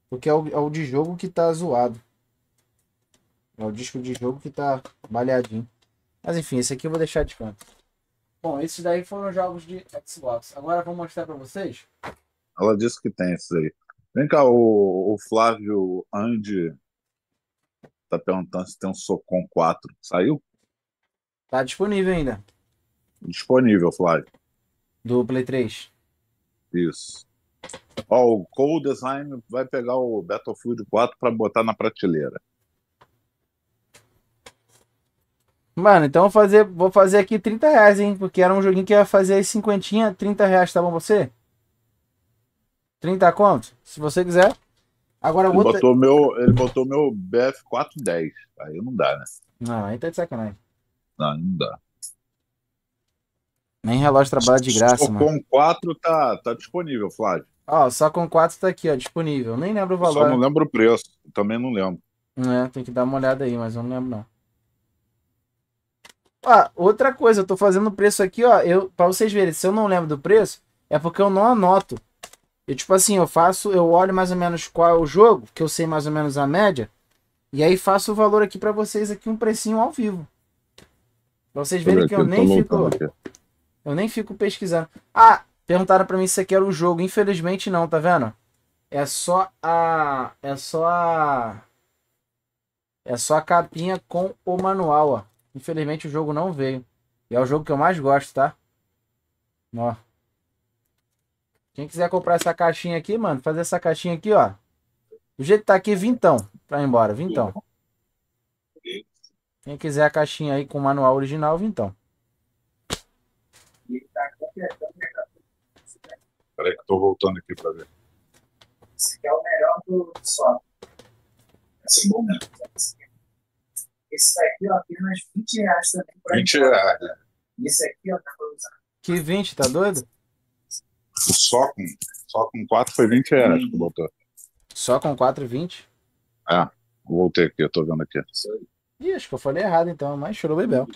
Porque é o, é o de jogo que tá zoado. É o disco de jogo que tá baleadinho. Mas enfim, esse aqui eu vou deixar de canto. Bom, esses daí foram jogos de Xbox. Agora eu vou mostrar pra vocês. Ela disse que tem esses aí. Vem cá, o, o Flávio Andy tá perguntando se tem um Socon 4. Saiu? Tá disponível ainda. Disponível, Flávio. Do Play 3. Isso. Ó, o Cold Design vai pegar o Battlefield 4 para botar na prateleira. Mano, então vou fazer, vou fazer aqui 30 reais, hein? Porque era um joguinho que ia fazer 50, 30 reais, tá bom você? 30 contos? Se você quiser. Agora ele outra... botou meu Ele botou meu BF 410. Aí não dá, né? Não, aí tá de sacanagem. Não, não dá. Nem relógio trabalha de graça, Socom com 4 tá, tá disponível, Flávio. Ó, só com 4 tá aqui, ó, disponível. Nem lembro o valor. Só não lembro o preço. Também não lembro. É, tem que dar uma olhada aí, mas eu não lembro não. Ah, outra coisa, eu tô fazendo o preço aqui, ó. Eu, pra vocês verem, se eu não lembro do preço, é porque eu não anoto. Eu, tipo assim, eu faço, eu olho mais ou menos qual é o jogo, que eu sei mais ou menos a média, e aí faço o valor aqui para vocês aqui, um precinho ao vivo. Pra vocês verem que eu, eu nem fico. Eu nem fico pesquisando. Ah, perguntaram para mim se aqui era o jogo. Infelizmente não, tá vendo? É só a. É só a. É só a capinha com o manual, ó. Infelizmente o jogo não veio. E é o jogo que eu mais gosto, tá? Ó. Quem quiser comprar essa caixinha aqui, mano, fazer essa caixinha aqui, ó. Do jeito que tá aqui, vintão. Pra ir embora, vintão. Quem quiser a caixinha aí com o manual original, vintão. Peraí que eu tô voltando aqui pra ver. Esse aqui é o melhor do só. Esse é bom mesmo. Esse daqui, ó, apenas 20 reais também. 20 reais, né? Esse aqui, ó, tá pra usar. Que 20, tá doido? Só com, só com 4 foi 20 reais que botou. Só com 4,20? Ah, é, voltei aqui, eu tô vendo aqui. Ih, acho que eu falei errado então, mas chorou o bebel.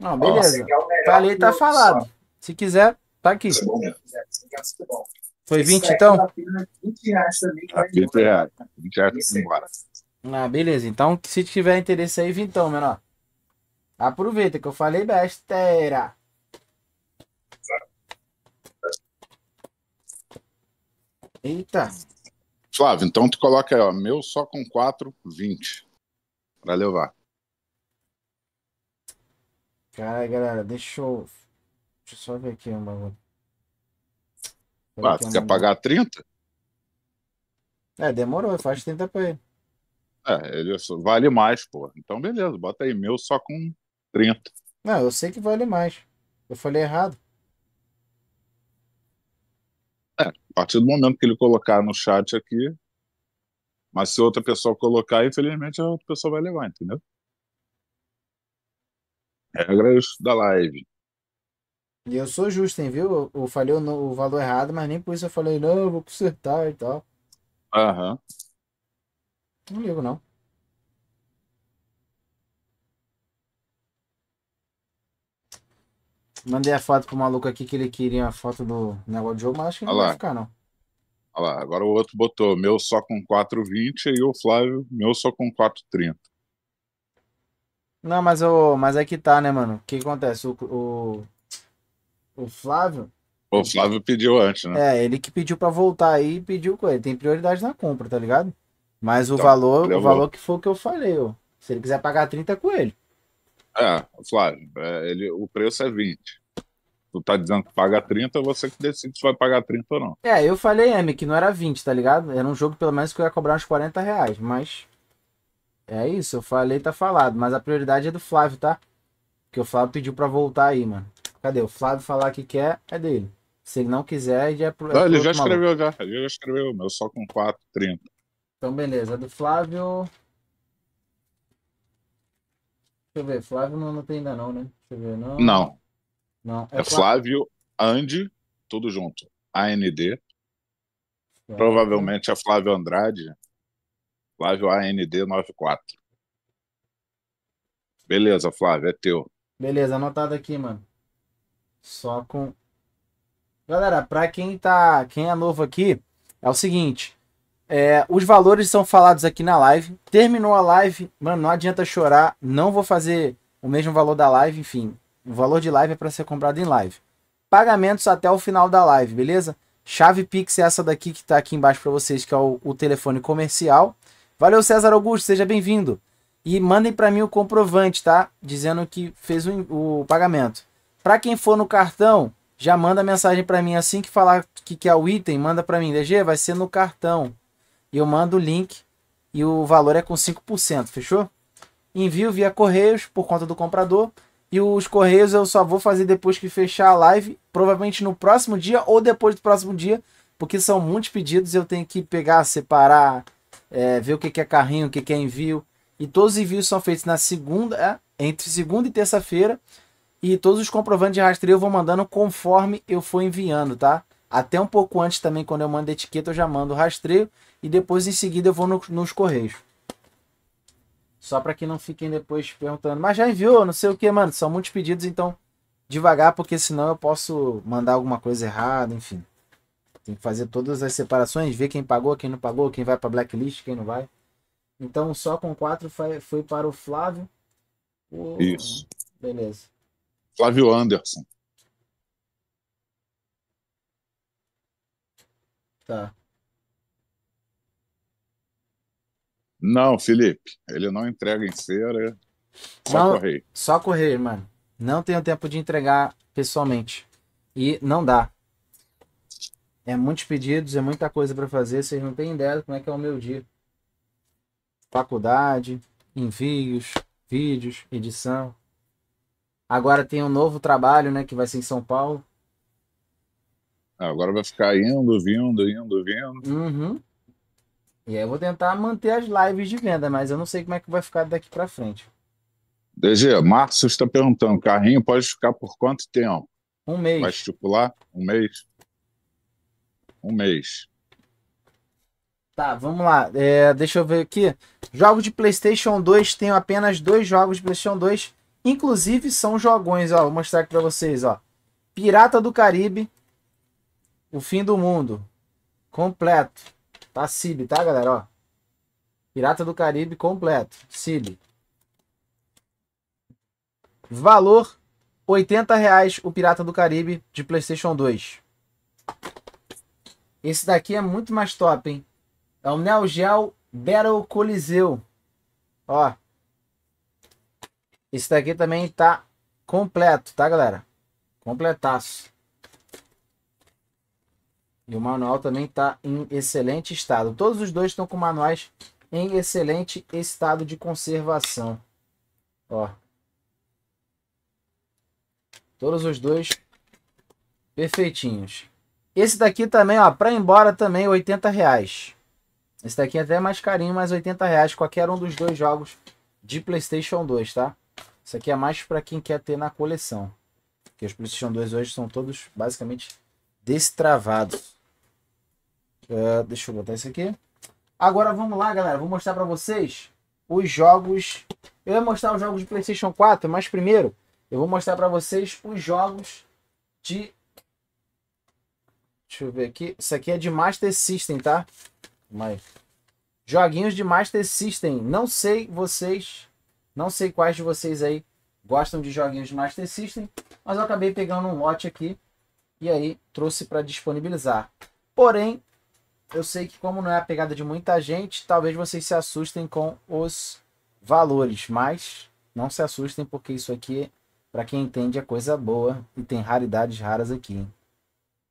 Não, beleza. Tá ali, tá falado. Se quiser, tá aqui. Se se se se quiser, quiser, quiser, quiser, Se quiser, foi 20 é então? 20 reais também. 20 ah, reais. 20 reais tá embora. Ah, beleza. Então, se tiver interesse aí, vintão, menor. Aproveita que eu falei besteira. Eita. Flávio, então tu coloca aí, ó, meu só com 4, 20. Pra levar. Cara, galera, deixa eu. Deixa eu só ver aqui um bagulho. Ah, quer pagar 30? É, demorou, faz 30 pra ele. É, ele vale mais, pô. Então, beleza, bota aí meu só com 30. Não, eu sei que vale mais. Eu falei errado. É, a partir do momento que ele colocar no chat aqui. Mas se outra pessoa colocar, infelizmente a outra pessoa vai levar, entendeu? Regras da live. E eu sou justo, hein, viu? Eu falei o, valor errado, mas nem por isso eu falei, não, eu vou consertar e tal. Aham. Uhum. Não ligo, não. Mandei a foto pro maluco aqui que ele queria a foto do negócio de jogo, mas acho que não Olá. vai ficar, não. Olha lá, agora o outro botou meu só com 4,20 e o Flávio, meu só com 4,30. Não, mas, o, mas é que tá, né, mano? O que acontece? o, o o Flávio? O Flávio pediu antes, né? É, ele que pediu para voltar aí e pediu com ele. Tem prioridade na compra, tá ligado? Mas o então, valor, levou. o valor que foi o que eu falei, ó. Se ele quiser pagar 30 é com ele. É, Flávio, é, ele, o preço é 20. Tu tá dizendo que paga 30, você que decide se vai pagar 30 ou não. É, eu falei, M, que não era 20, tá ligado? Era um jogo pelo menos que eu ia cobrar uns 40 reais, mas. É isso, eu falei, tá falado. Mas a prioridade é do Flávio, tá? Que o Flávio pediu pra voltar aí, mano. Cadê? O Flávio falar que quer, é dele. Se ele não quiser, já é pro. Não, é ah, ele já escreveu, já. Ele já escreveu, meu, só com 4,30. Então, beleza. Do Flávio. Deixa eu ver. Flávio não, não tem ainda, não, né? Deixa eu ver. Não. Não. não. É, é Flávio Andy, tudo junto. AND. Provavelmente é Flávio Andrade. Flávio AND 94. Beleza, Flávio, é teu. Beleza, anotado aqui, mano. Só com. Galera, para quem tá. Quem é novo aqui, é o seguinte. É, os valores são falados aqui na live. Terminou a live, mano, não adianta chorar. Não vou fazer o mesmo valor da live, enfim. O valor de live é para ser comprado em live. Pagamentos até o final da live, beleza? Chave Pix é essa daqui que tá aqui embaixo para vocês, que é o, o telefone comercial. Valeu, César Augusto, seja bem-vindo. E mandem para mim o comprovante, tá? Dizendo que fez o, o pagamento. Para quem for no cartão, já manda mensagem para mim assim que falar que que é o item, manda para mim, DG, vai ser no cartão. Eu mando o link e o valor é com 5%, fechou? Envio via correios por conta do comprador e os correios eu só vou fazer depois que fechar a live, provavelmente no próximo dia ou depois do próximo dia, porque são muitos pedidos, eu tenho que pegar, separar, é, ver o que, que é carrinho, o que, que é envio. E todos os envios são feitos na segunda, é, entre segunda e terça-feira. E todos os comprovantes de rastreio eu vou mandando conforme eu for enviando, tá? Até um pouco antes também, quando eu mando a etiqueta, eu já mando o rastreio. E depois, em seguida, eu vou no, nos correios. Só para que não fiquem depois perguntando, mas já enviou, não sei o que, mano. São muitos pedidos, então devagar, porque senão eu posso mandar alguma coisa errada, enfim. Tem que fazer todas as separações, ver quem pagou, quem não pagou, quem vai para blacklist, quem não vai. Então, só com quatro foi, foi para o Flávio. Isso. Beleza. Flávio Anderson. Tá. Não, Felipe, ele não entrega em cera. Só não, correio. Só correio, mano. Não tenho tempo de entregar pessoalmente. E não dá. É muitos pedidos, é muita coisa para fazer. Vocês não têm ideia como é que é o meu dia. Faculdade, envios, vídeos, edição. Agora tem um novo trabalho, né? Que vai ser em São Paulo. Ah, agora vai ficar indo, vindo, indo, vindo. Uhum. E aí eu vou tentar manter as lives de venda, mas eu não sei como é que vai ficar daqui para frente. DG, Márcio está perguntando, carrinho pode ficar por quanto tempo? Um mês. Vai estipular? Um mês? Um mês. Tá, vamos lá. É, deixa eu ver aqui. Jogos de PlayStation 2 tenho apenas dois jogos de PlayStation 2 Inclusive, são jogões, ó. Vou mostrar aqui pra vocês, ó. Pirata do Caribe. O fim do mundo. Completo. Tá CIB, tá, galera? Ó. Pirata do Caribe completo. CIB. Valor: 80 reais o Pirata do Caribe de PlayStation 2. Esse daqui é muito mais top, hein? É o Neo Geo Battle Coliseu. Ó, esse daqui também tá completo, tá, galera? Completaço. E o manual também tá em excelente estado. Todos os dois estão com manuais em excelente estado de conservação. Ó. Todos os dois perfeitinhos. Esse daqui também, ó, para embora também 80 reais. Esse daqui é até mais carinho, mas 80 reais qualquer um dos dois jogos de PlayStation 2, tá? Isso aqui é mais para quem quer ter na coleção. Porque os PlayStation 2 hoje são todos basicamente destravados. Uh, deixa eu botar isso aqui. Agora vamos lá, galera. Vou mostrar para vocês os jogos. Eu ia mostrar os jogos de PlayStation 4, mas primeiro eu vou mostrar para vocês os jogos de. Deixa eu ver aqui. Isso aqui é de Master System, tá? Mas... Joguinhos de Master System. Não sei vocês não sei quais de vocês aí gostam de joguinhos de Master System, mas eu acabei pegando um lote aqui e aí trouxe para disponibilizar. Porém, eu sei que como não é a pegada de muita gente, talvez vocês se assustem com os valores, mas não se assustem porque isso aqui, para quem entende, é coisa boa e tem raridades raras aqui.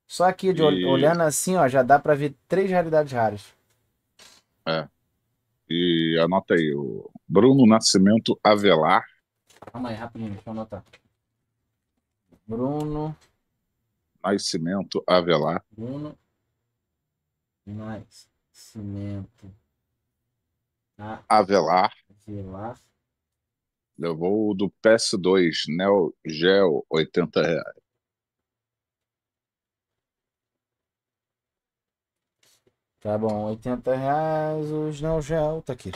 Só aqui de e... olhando assim, ó, já dá para ver três raridades raras. É. E anota aí, o Bruno Nascimento Avelar. Calma aí, rapidinho, deixa eu anotar. Bruno. Nascimento Avelar. Bruno Nascimento Avelar. Avelar. Levou o do PS2, Neo Geo, 80 reais. Tá bom, 80 reais os Neo Geo, tá aqui.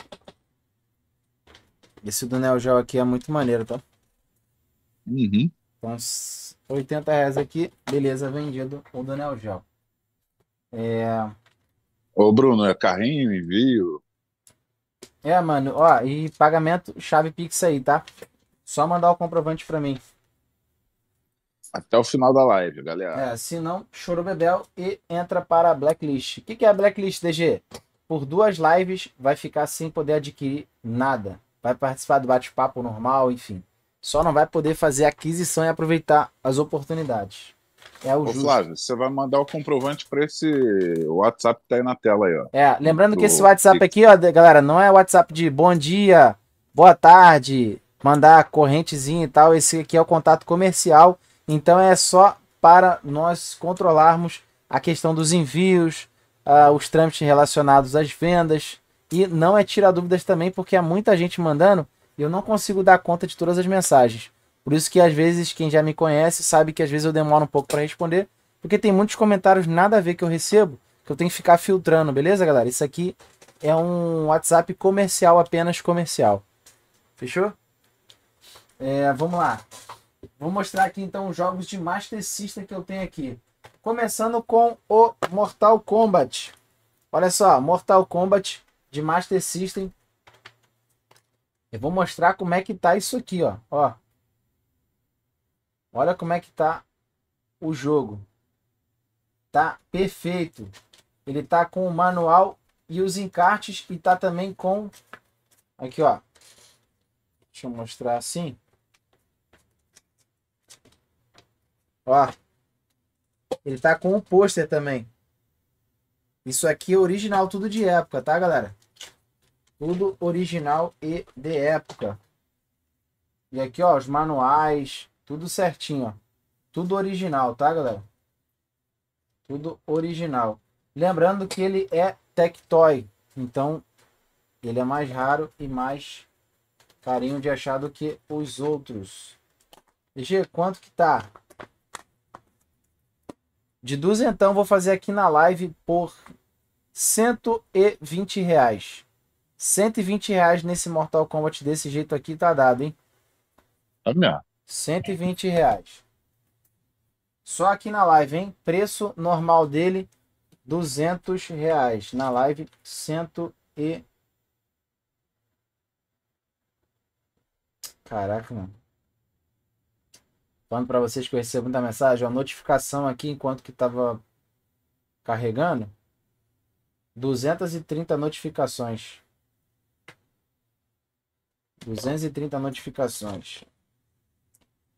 Esse do Neo Geo aqui é muito maneiro, tá? Uhum. Então, 80 reais aqui, beleza, vendido o do Neo Geo. É... Ô Bruno, é carrinho, envio? É, mano, ó, e pagamento chave Pix aí, tá? Só mandar o comprovante pra mim. Até o final da live, galera. É, se não, chorou bebel e entra para a blacklist. O que, que é a blacklist, DG? Por duas lives vai ficar sem poder adquirir nada. Vai participar do bate-papo normal, enfim. Só não vai poder fazer aquisição e aproveitar as oportunidades. É o Ô, justo. Flávio, você vai mandar o comprovante para esse WhatsApp que tá aí na tela aí, ó. É, lembrando do... que esse WhatsApp aqui, ó, galera, não é WhatsApp de bom dia, boa tarde, mandar correntezinha e tal. Esse aqui é o contato comercial então é só para nós controlarmos a questão dos envios, uh, os trâmites relacionados às vendas. E não é tirar dúvidas também, porque há muita gente mandando e eu não consigo dar conta de todas as mensagens. Por isso que às vezes quem já me conhece sabe que às vezes eu demoro um pouco para responder, porque tem muitos comentários nada a ver que eu recebo, que eu tenho que ficar filtrando, beleza, galera? Isso aqui é um WhatsApp comercial, apenas comercial. Fechou? É, vamos lá. Vou mostrar aqui então os jogos de Master System que eu tenho aqui. Começando com o Mortal Kombat. Olha só, Mortal Kombat de Master System. Eu vou mostrar como é que tá isso aqui, ó. ó. Olha como é que tá o jogo. Tá perfeito. Ele tá com o manual e os encartes e tá também com aqui, ó. Deixa eu mostrar assim. Ó. Ele tá com o um pôster também. Isso aqui é original, tudo de época, tá, galera? Tudo original e de época. E aqui, ó, os manuais, tudo certinho, ó. Tudo original, tá, galera? Tudo original. Lembrando que ele é Tectoy, então ele é mais raro e mais carinho de achar do que os outros. GG, quanto que tá? De duzentão vou fazer aqui na live por 120 reais. 120 reais nesse Mortal Kombat desse jeito aqui tá dado, hein? Tá e 120 reais. Só aqui na live, hein? Preço normal dele, 200 reais. Na live, cento e... Caraca, mano. Falando para vocês que eu recebo muita mensagem, a notificação aqui enquanto que estava carregando. 230 notificações. 230 notificações.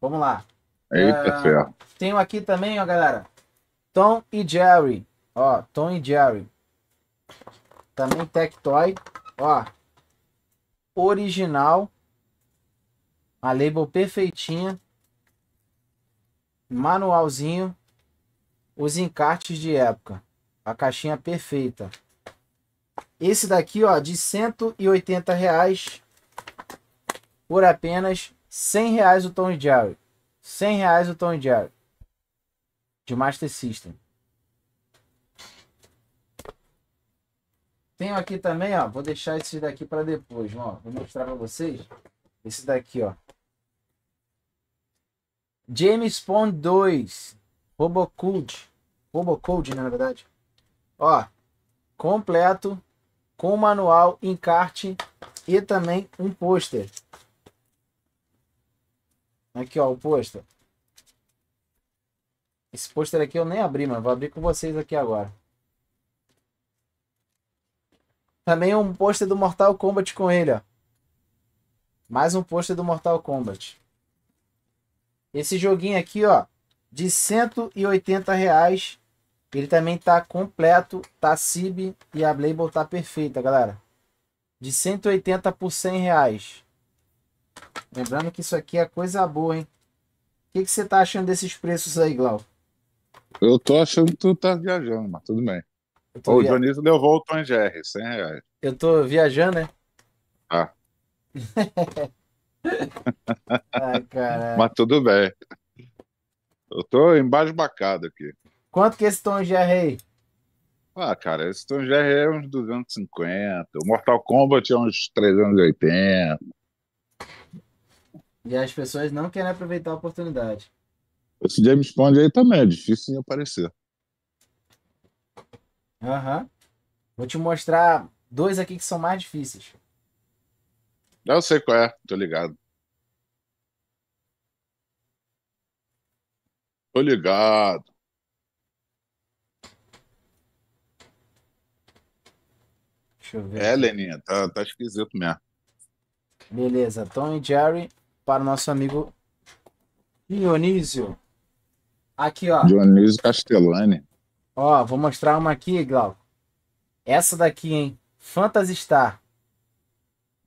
Vamos lá. Eita, uh, Tenho aqui também, ó, galera. Tom e Jerry. Ó, Tom e Jerry. Também Tectoy. Ó. Original. A label perfeitinha manualzinho, os encartes de época. A caixinha perfeita. Esse daqui, ó, de 180 reais por apenas 100 reais o Tom diário, 100 reais o Tom diário De Master System. Tenho aqui também, ó. Vou deixar esse daqui para depois, ó. Vou mostrar para vocês. Esse daqui, ó. James Bond 2. Robocode. Robocode, né, na verdade. Ó, completo, com manual, encarte e também um pôster. Aqui, ó, o pôster. Esse pôster aqui eu nem abri, mano. Vou abrir com vocês aqui agora. Também um pôster do Mortal Kombat com ele, ó. Mais um pôster do Mortal Kombat. Esse joguinho aqui, ó, de 180 reais. Ele também tá completo, tá cib e a label tá perfeita, galera. De 180 por 100 reais. Lembrando que isso aqui é coisa boa, hein? O que, que você tá achando desses preços aí, Glau? Eu tô achando que tu tá viajando, mas tudo bem. O via... Dionísio levou o Tom GR, 100 reais. Eu tô viajando, né? Ah. (laughs) Ai, Mas tudo bem. Eu tô embasbacado aqui. Quanto que é esse Tom Jerry Ah, cara, esse Tom Jerry é uns 250. O Mortal Kombat é uns 380. E as pessoas não querem aproveitar a oportunidade. Esse James Bond aí também é difícil em aparecer. Aham. Uhum. Vou te mostrar dois aqui que são mais difíceis. Não sei qual é, tô ligado. Tô ligado. Deixa eu ver. É, Leninha, tá, tá esquisito mesmo. Beleza, Tom e Jerry para o nosso amigo Dionísio. Aqui, ó. Dionísio Castellani. Ó, vou mostrar uma aqui, Glauco. Essa daqui, hein? Phantasy Star.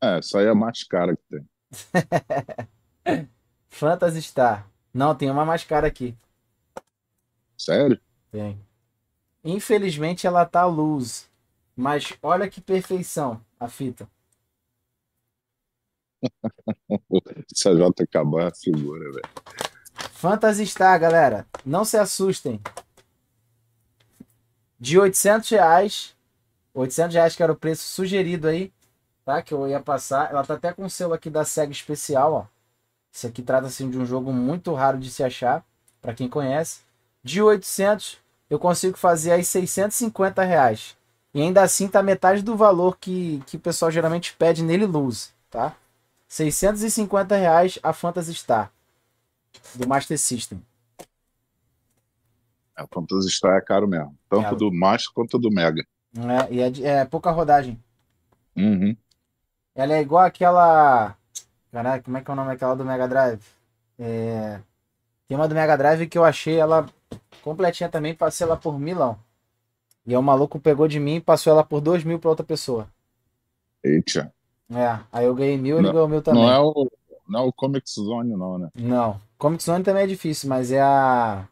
É, essa aí é a mais cara que tem. (laughs) Fantasy Star. Não, tem uma mais cara aqui. Sério? Tem. Infelizmente ela tá à luz. Mas olha que perfeição a fita. (laughs) Essa J tá acabar a figura, velho. Fantasy Star, galera. Não se assustem. De 800 reais. 800 reais que era o preço sugerido aí tá? Que eu ia passar. Ela tá até com o selo aqui da SEGA especial, ó. isso aqui trata-se assim, de um jogo muito raro de se achar, para quem conhece. De 800, eu consigo fazer aí 650 reais. E ainda assim tá metade do valor que, que o pessoal geralmente pede nele luz, tá? 650 reais a Phantasy Star, do Master System. A Phantasy Star é caro mesmo, tanto do Master quanto do Mega. É, e é, é pouca rodagem. Uhum. Ela é igual aquela. Caraca, como é que é o nome daquela do Mega Drive? É... Tem uma do Mega Drive que eu achei ela completinha também, passei ela por milão. E o maluco pegou de mim e passou ela por dois mil pra outra pessoa. Eita. É, aí eu ganhei mil e ele ganhou mil também. Não é o, não é o Comic Zone, não, né? Não. Comic Zone também é difícil, mas é a.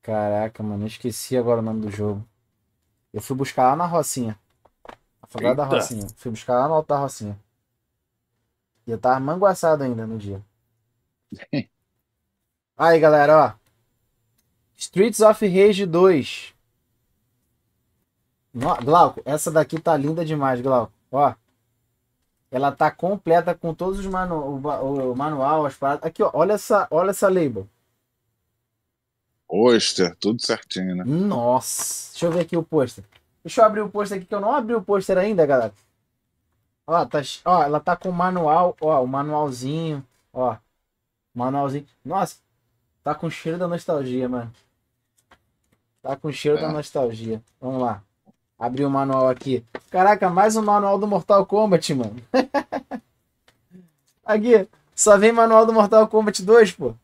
Caraca, mano, eu esqueci agora o nome do jogo. Eu fui buscar lá na Rocinha. Favela da Rocinha. Fui buscar lá no alto da Rocinha. E eu tava manguaçado ainda no dia. (laughs) Aí, galera, ó. Streets of Rage 2. Glauco, essa daqui tá linda demais, Glauco. Ó. Ela tá completa com todos os manu, o, o manual, as paradas. Aqui, ó, olha essa, olha essa label. Poster, tudo certinho, né? Nossa. Deixa eu ver aqui o pôster. Deixa eu abrir o pôster aqui, que eu não abri o pôster ainda, galera. Ó, tá, ó, ela tá com o manual, ó, o manualzinho, ó. Manualzinho. Nossa, tá com cheiro da nostalgia, mano. Tá com cheiro é. da nostalgia. Vamos lá. Abrir o manual aqui. Caraca, mais um manual do Mortal Kombat, mano. (laughs) aqui, só vem manual do Mortal Kombat 2, pô.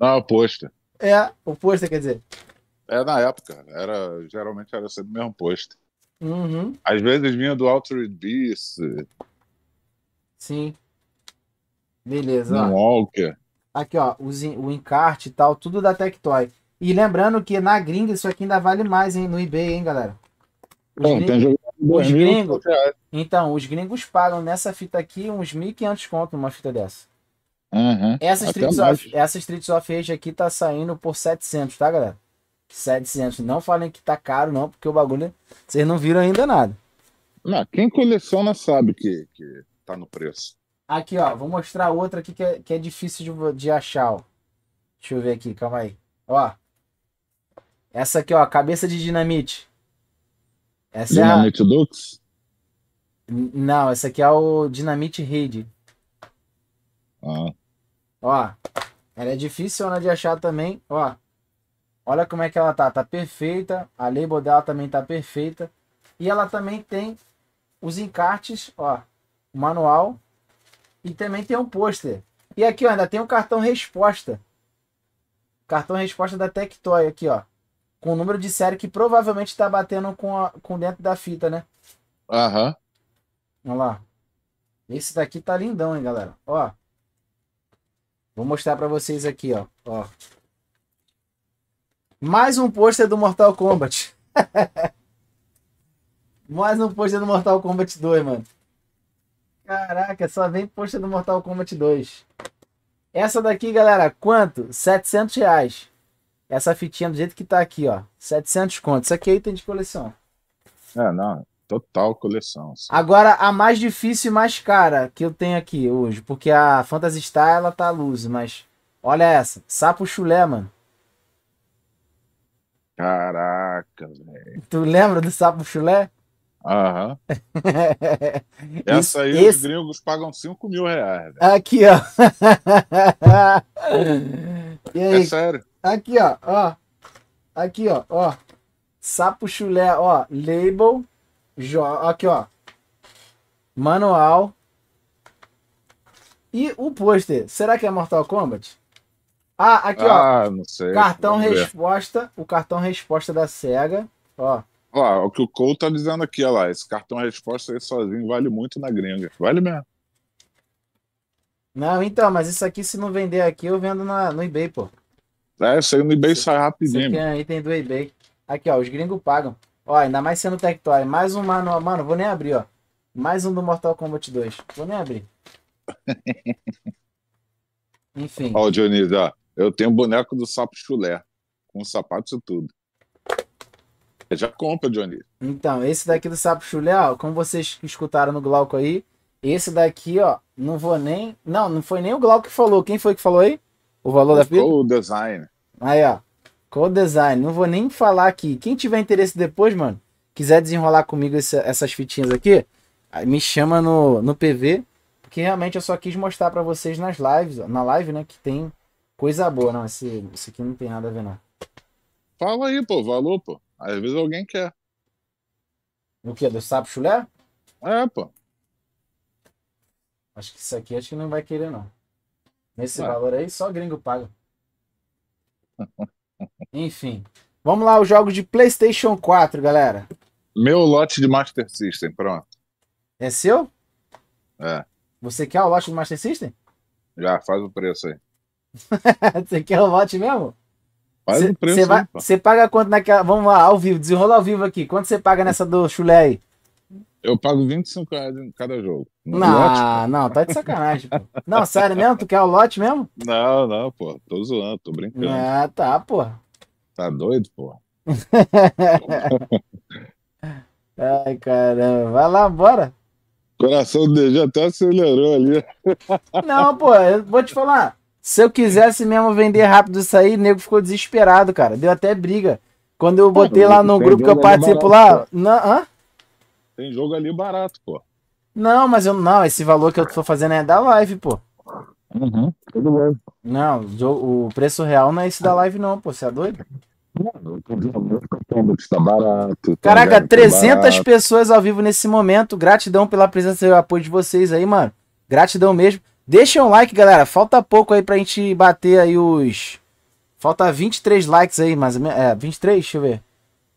Ah, o pôster. É, o pôster, quer dizer. É na época, era, geralmente era sempre o mesmo posto. Uhum. Às vezes vinha do Altered Beast. Sim. Beleza. Um Walker. Aqui, ó, os, o encarte e tal, tudo da Tectoy. E lembrando que na gringa isso aqui ainda vale mais, hein, no eBay, hein, galera? Os Bom, gringos, os gringos então, os gringos pagam nessa fita aqui uns 1.500 conto numa fita dessa. Uhum. Essa, Streets of, essa Streets of aqui tá saindo por 700, tá, galera? 700. Não falem que tá caro, não, porque o bagulho. Vocês não viram ainda nada. Não, quem coleciona sabe que, que tá no preço. Aqui, ó, vou mostrar outra aqui que é, que é difícil de, de achar, ó. Deixa eu ver aqui, calma aí. Ó. Essa aqui, ó, cabeça de dinamite. Essa dinamite é a... Dux? Não, essa aqui é o Dinamite Raid. Ah. Ó, ela é difícil né, de achar também, ó. Olha como é que ela tá, tá perfeita, a label dela também tá perfeita. E ela também tem os encartes, ó, o manual e também tem um pôster. E aqui, ó, ainda tem um cartão resposta. Cartão resposta da Tectoy aqui, ó. Com o número de série que provavelmente está batendo com, a, com dentro da fita, né? Aham. Uhum. Olha lá. Esse daqui tá lindão, hein, galera. Ó. Vou mostrar para vocês aqui, ó. Ó. Mais um pôster do Mortal Kombat. (laughs) Mais um pôster do Mortal Kombat 2, mano. Caraca, só vem pôster do Mortal Kombat 2. Essa daqui, galera, quanto? 700 reais. Essa fitinha do jeito que tá aqui, ó. 700 conto. Isso aqui é item de coleção. É, não. Total coleção. Sim. Agora, a mais difícil e mais cara que eu tenho aqui hoje. Porque a Phantasy Star, ela tá luz, mas... Olha essa. Sapo chulé, mano. Caraca, velho. Tu lembra do sapo chulé? Aham. Uhum. (laughs) Essa aí esse... os gringos pagam 5 mil reais. Aqui, ó. (laughs) é sério. Aqui, ó, ó. Aqui, ó, ó. Sapo chulé, ó. Label. Jo... Aqui, ó. Manual. E o pôster. Será que é Mortal Kombat? Ah, aqui, ah, ó. Não sei, cartão resposta. O cartão resposta da SEGA. Ó. Ó, o que o Cole tá dizendo aqui, ó lá. Esse cartão resposta aí sozinho vale muito na gringa. Vale mesmo. Não, então, mas isso aqui, se não vender aqui, eu vendo na, no eBay, pô. É, isso aí no eBay sai rapidinho. Isso aqui é item do eBay. Aqui, ó, os gringos pagam. Ó, ainda mais sendo Tectoy. Mais um manual. Mano, vou nem abrir, ó. Mais um do Mortal Kombat 2. Vou nem abrir. (laughs) Enfim. Ó, o Dionísio, ó. Eu tenho um boneco do sapo chulé, com sapatos e tudo. Já compra, Johnny. Então, esse daqui do sapo chulé, ó, como vocês escutaram no Glauco aí, esse daqui, ó, não vou nem. Não, não foi nem o Glauco que falou. Quem foi que falou aí? O valor da fita? O design. Aí, ó. Qual design? Não vou nem falar aqui. Quem tiver interesse depois, mano, quiser desenrolar comigo essa, essas fitinhas aqui, me chama no, no PV, porque realmente eu só quis mostrar para vocês nas lives, na live, né, que tem Coisa boa, não. Esse, esse aqui não tem nada a ver, não. Fala aí, pô, valor, pô. Às vezes alguém quer. O que? Do sapo chulé? É, pô. Acho que isso aqui acho que não vai querer, não. Nesse valor aí, só gringo paga. (laughs) Enfim. Vamos lá, o jogo de PlayStation 4, galera. Meu lote de Master System, pronto. É seu? É. Você quer o lote do Master System? Já, faz o preço aí. (laughs) você quer o lote mesmo? Faz o preço. Você paga quanto naquela. Vamos lá, ao vivo, desenrola ao vivo aqui. Quanto você paga nessa do chulé aí? Eu pago 25 reais em cada jogo. não, lote, não, tá de sacanagem. Pô. Não, sério mesmo? Tu quer o lote mesmo? Não, não, pô. Tô zoando, tô brincando. Ah, tá, pô. Tá doido, pô. (laughs) Ai, caramba. Vai lá, bora. O coração do DG até acelerou ali. Não, pô, eu vou te falar. Se eu quisesse mesmo vender rápido isso aí, o nego ficou desesperado, cara. Deu até briga. Quando eu botei lá no grupo que eu participo lá. Não, hã? Tem jogo ali barato, pô. Não, mas eu não. Esse valor que eu tô fazendo é da live, pô. Uhum, tudo bem. Não, o preço real não é esse da live, não, pô. Você é doido? Tá barato, tá Caraca, 300 tá pessoas ao vivo nesse momento. Gratidão pela presença e apoio de vocês aí, mano. Gratidão mesmo. Deixa um like, galera. Falta pouco aí pra gente bater aí os... Falta 23 likes aí, mais ou menos. É, 23? Deixa eu ver.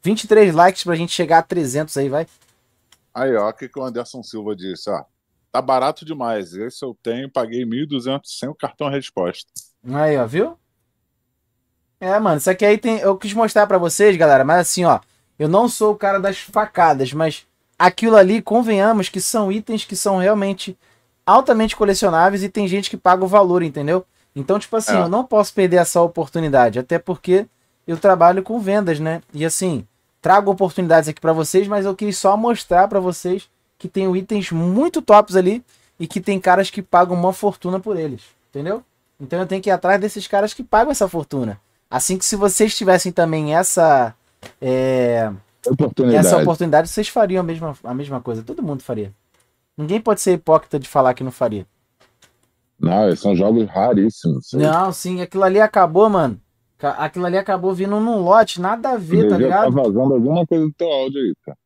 23 likes pra gente chegar a 300 aí, vai. Aí, ó, o que, que o Anderson Silva disse, ó. Tá barato demais. Esse eu tenho, paguei 1.200 sem o cartão resposta. Aí, ó, viu? É, mano, isso aqui aí tem... Eu quis mostrar pra vocês, galera, mas assim, ó. Eu não sou o cara das facadas, mas aquilo ali, convenhamos que são itens que são realmente altamente colecionáveis e tem gente que paga o valor, entendeu? Então, tipo assim, é. eu não posso perder essa oportunidade, até porque eu trabalho com vendas, né? E assim, trago oportunidades aqui para vocês, mas eu quis só mostrar para vocês que tem itens muito tops ali e que tem caras que pagam uma fortuna por eles, entendeu? Então eu tenho que ir atrás desses caras que pagam essa fortuna. Assim que se vocês tivessem também essa é, oportunidade. essa oportunidade, vocês fariam a mesma, a mesma coisa. Todo mundo faria. Ninguém pode ser hipócrita de falar que não faria. Não, são jogos raríssimos. Não, sim, aquilo ali acabou, mano. Aquilo ali acabou vindo num lote, nada a ver, tá, tá ligado? Tá vazando alguma coisa do teu áudio aí, cara.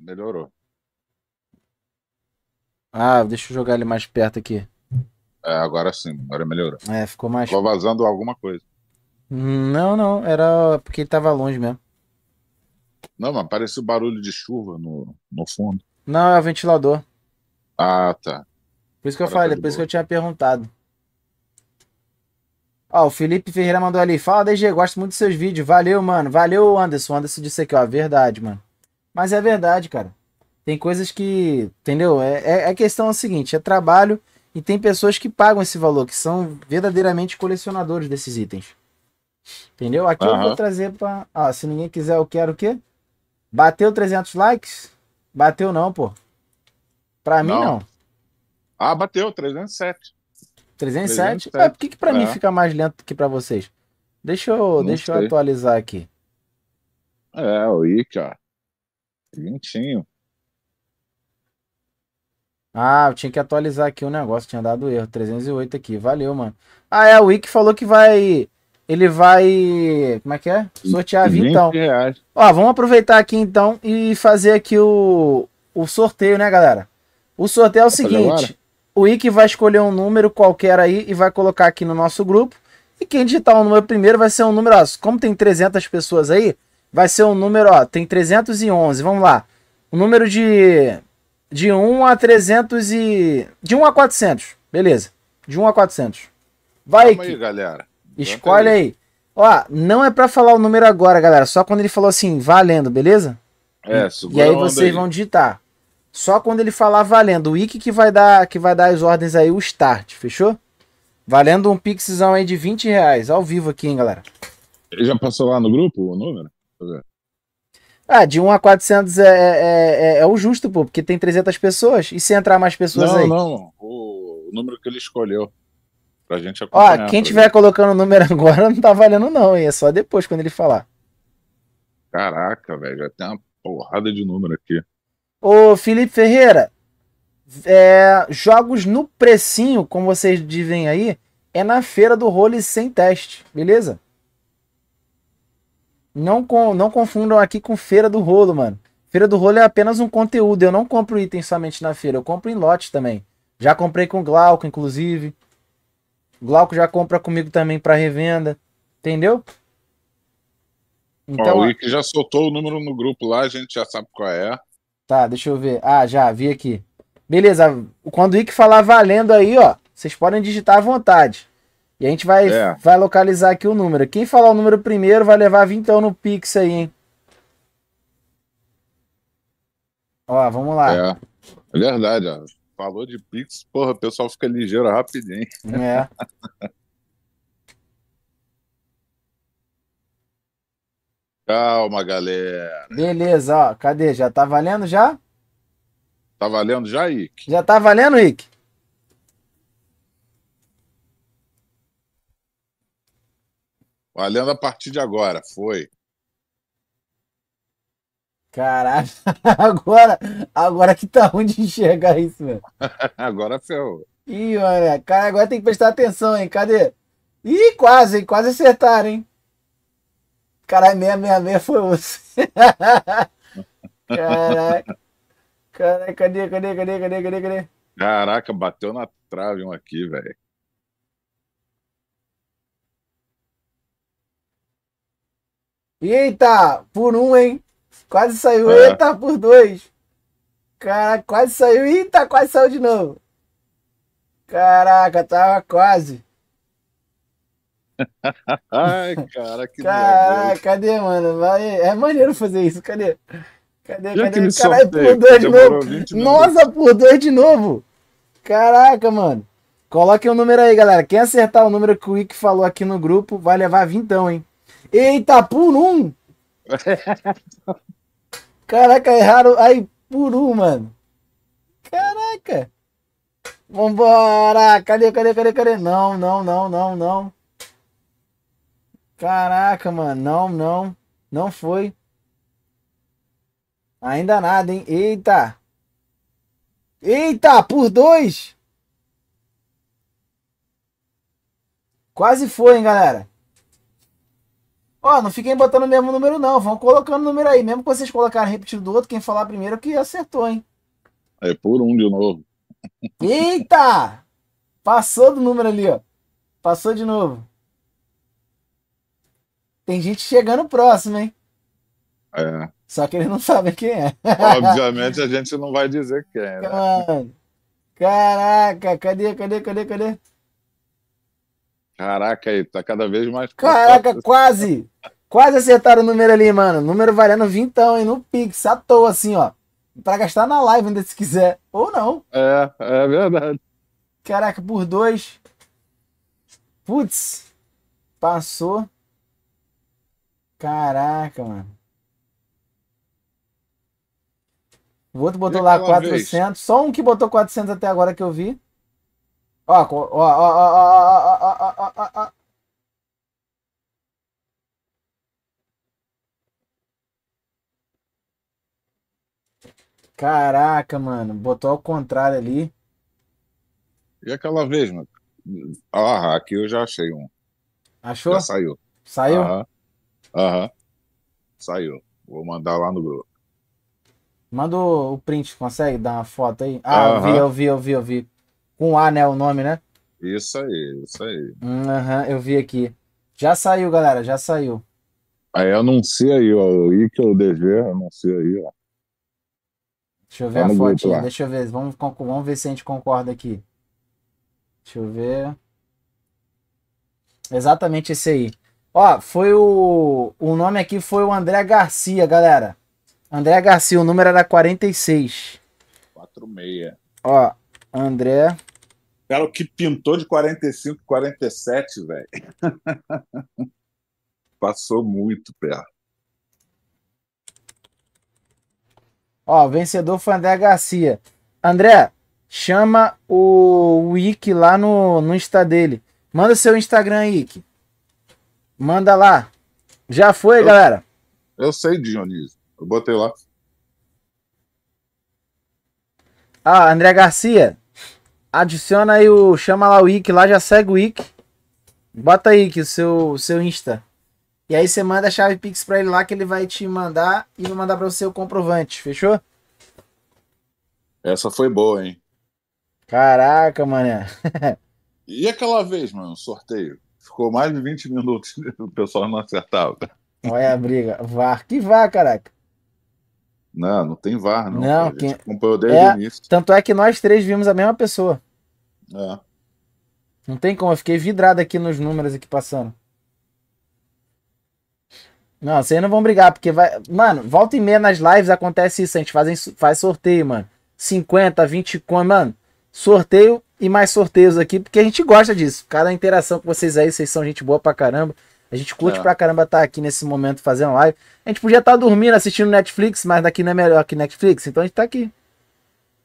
Melhorou. Ah, deixa eu jogar ele mais perto aqui. É, agora sim, agora melhorou. É, ficou mais. Ficou vazando alguma coisa. Não, não, era porque ele tava longe mesmo. Não, mas parece o barulho de chuva no, no fundo. Não, é o ventilador. Ah, tá. Por isso que eu tá falei, tá por isso que eu tinha perguntado. Ó, o Felipe Ferreira mandou ali. Fala, DG, gosto muito dos seus vídeos. Valeu, mano. Valeu, Anderson. Anderson disse aqui, ó. Verdade, mano. Mas é verdade, cara. Tem coisas que. Entendeu? É, é, a é questão é o seguinte: é trabalho e tem pessoas que pagam esse valor, que são verdadeiramente colecionadores desses itens. Entendeu? Aqui uhum. eu vou trazer pra. Ah, se ninguém quiser, eu quero o quê? Bateu 300 likes? Bateu não, pô. Pra mim, não. não. Ah, bateu, 307. 307? 307. É, por que, que pra é. mim fica mais lento que pra vocês? Deixa eu, deixa eu atualizar aqui. É, o Ica. Lentinho. Ah, eu tinha que atualizar aqui o um negócio, tinha dado erro. 308 aqui, valeu, mano. Ah, é, o Ick falou que vai ele vai. Como é que é? Sortear 20, então. Reais. Ó, vamos aproveitar aqui então e fazer aqui o, o sorteio, né, galera? O sorteio é o Vou seguinte: o Icky vai escolher um número qualquer aí e vai colocar aqui no nosso grupo. E quem digitar o um número primeiro vai ser um número, ó, como tem 300 pessoas aí, vai ser um número, ó, tem 311, vamos lá. O um número de de 1 a 300 e de 1 a 400, beleza? De 1 a 400. Vai Calma aí, galera. Escolhe aí. Ó, não é para falar o número agora, galera. Só quando ele falou assim, valendo, beleza? É, E aí vocês aí. vão digitar. Só quando ele falar valendo, o Wiki que vai dar que vai dar as ordens aí, o start, fechou? Valendo um pixzão aí de 20 reais, ao vivo aqui, hein, galera. Ele já passou lá no grupo o número? Ah, de 1 a 400 é, é, é, é, é o justo, pô, porque tem 300 pessoas. E se entrar mais pessoas não, aí? Não, não, o número que ele escolheu. Pra gente acompanhar. Ó, quem tiver gente. colocando o número (laughs) agora não tá valendo, não, hein? É só depois, quando ele falar. Caraca, velho, já tem uma porrada de número aqui. Ô, Felipe Ferreira, é, jogos no precinho, como vocês dizem aí, é na feira do role sem teste, beleza? Não, com, não confundam aqui com feira do rolo, mano. Feira do rolo é apenas um conteúdo. Eu não compro itens somente na feira, eu compro em lote também. Já comprei com Glauco, inclusive. Glauco já compra comigo também para revenda. Entendeu? Então, Ó, o Wick já soltou o número no grupo lá, a gente já sabe qual é. Tá, deixa eu ver. Ah, já, vi aqui. Beleza, quando o Wick falar valendo aí, ó, vocês podem digitar à vontade. E a gente vai, é. vai localizar aqui o número. Quem falar o número primeiro vai levar vintão no Pix aí, hein? Ó, vamos lá. É, é verdade, ó. Falou de Pix, porra, o pessoal fica ligeiro rapidinho. É. (laughs) Calma, galera. Beleza, ó. Cadê? Já tá valendo já? Tá valendo já, Ick? Já tá valendo, Ick? Valendo a partir de agora, foi. Caralho, (laughs) agora, agora que tá ruim de enxergar isso, velho. (laughs) agora ferrou. Ih, olha, cara, agora tem que prestar atenção, hein? Cadê? Ih, quase, hein? Quase acertaram, hein? Caralho, 666 foi você. Caralho. (laughs) Caralho, cadê, cadê, cadê, cadê, cadê, cadê? Caraca, bateu na trave um aqui, velho. Eita, por um, hein? Quase saiu. É. Eita, por dois. Caraca, quase saiu. Eita, quase saiu de novo. Caraca, tava quase. (laughs) Ai, cara, que Caraca, cadê, mano? Vai. É maneiro fazer isso. Cadê? Cadê, Já cadê? Caralho, por dois de novo. Nossa, por dois de novo. Caraca, mano. Coloque o número aí, galera. Quem acertar o número que o Wick falou aqui no grupo vai levar vintão, hein? Eita, por um! (laughs) Caraca, erraram. Aí, por um, mano. Caraca. Vambora. Cadê, cadê, cadê, cadê? Não, não, não, não, não. Caraca, mano. Não, não. Não foi. Ainda nada, hein? Eita. Eita, por dois. Quase foi, hein, galera. Ó, não fiquem botando o mesmo número, não. Vão colocando o número aí. Mesmo que vocês colocarem repetido do outro, quem falar primeiro é que acertou, hein? É por um de novo. Eita! Passou do número ali, ó. Passou de novo. Tem gente chegando próximo, hein? É. Só que eles não sabem quem é. Obviamente a gente não vai dizer quem é. Né? Caraca, cadê, cadê, cadê, cadê? Caraca, aí, tá cada vez mais. Caraca, quase! Quase acertaram o número ali, mano. Número variando vintão, hein? No Pix, à toa, assim, ó. Pra gastar na live ainda se quiser. Ou não. É, é verdade. Caraca, por dois. Putz. Passou. Caraca, mano. O outro botou lá 400. Vez? Só um que botou 400 até agora que eu vi. Ó, ó, ó, ó, ó, ó, ó, ó, ó. Caraca, mano, botou ao contrário ali. E aquela vez, mano? Ah, aqui eu já achei um. Achou? Já saiu. Saiu? Aham. Aham. Saiu. Vou mandar lá no grupo. Manda o print, consegue dar uma foto aí? Ah, Aham. eu vi, eu vi, eu vi, eu vi. Com A, né? O nome, né? Isso aí, isso aí. Uhum, eu vi aqui. Já saiu, galera, já saiu. Aí anuncia aí, ó. O I que eu DG, anuncia aí, ó. Deixa eu ver tá a foto deixa eu ver. Vamos, vamos ver se a gente concorda aqui. Deixa eu ver. Exatamente esse aí. Ó, foi o. O nome aqui foi o André Garcia, galera. André Garcia, o número era 46. 46. Ó, André Cara, o que pintou de 45, 47, velho. (laughs) Passou muito perto. Ó, vencedor foi André Garcia. André, chama o Ike lá no, no Insta dele. Manda seu Instagram, Ike. Manda lá. Já foi, eu, galera. Eu sei, Dionísio. Eu botei lá. Ah, André Garcia, Adiciona aí o chama lá o Ick lá já segue o Ick. Bota aí que o seu, seu Insta. E aí você manda a chave Pix pra ele lá que ele vai te mandar e vai mandar pra você o comprovante, fechou? Essa foi boa, hein? Caraca, mané. e aquela vez, mano, sorteio? Ficou mais de 20 minutos (laughs) o pessoal não acertava. Olha a briga. VAR. Que vá caraca. Não, não tem VAR, não. não quem... acompanhou desde é, o início. Tanto é que nós três vimos a mesma pessoa. É. Não tem como, eu fiquei vidrado aqui nos números aqui passando. Não, vocês não vão brigar, porque vai. Mano, volta e meia nas lives acontece isso. A gente faz, faz sorteio, mano. 50, 20 com, mano. Sorteio e mais sorteios aqui, porque a gente gosta disso. Cada interação com vocês aí, vocês são gente boa pra caramba. A gente curte é. pra caramba estar tá aqui nesse momento fazendo live. A gente podia estar tá dormindo assistindo Netflix, mas daqui não é melhor que Netflix, então a gente tá aqui.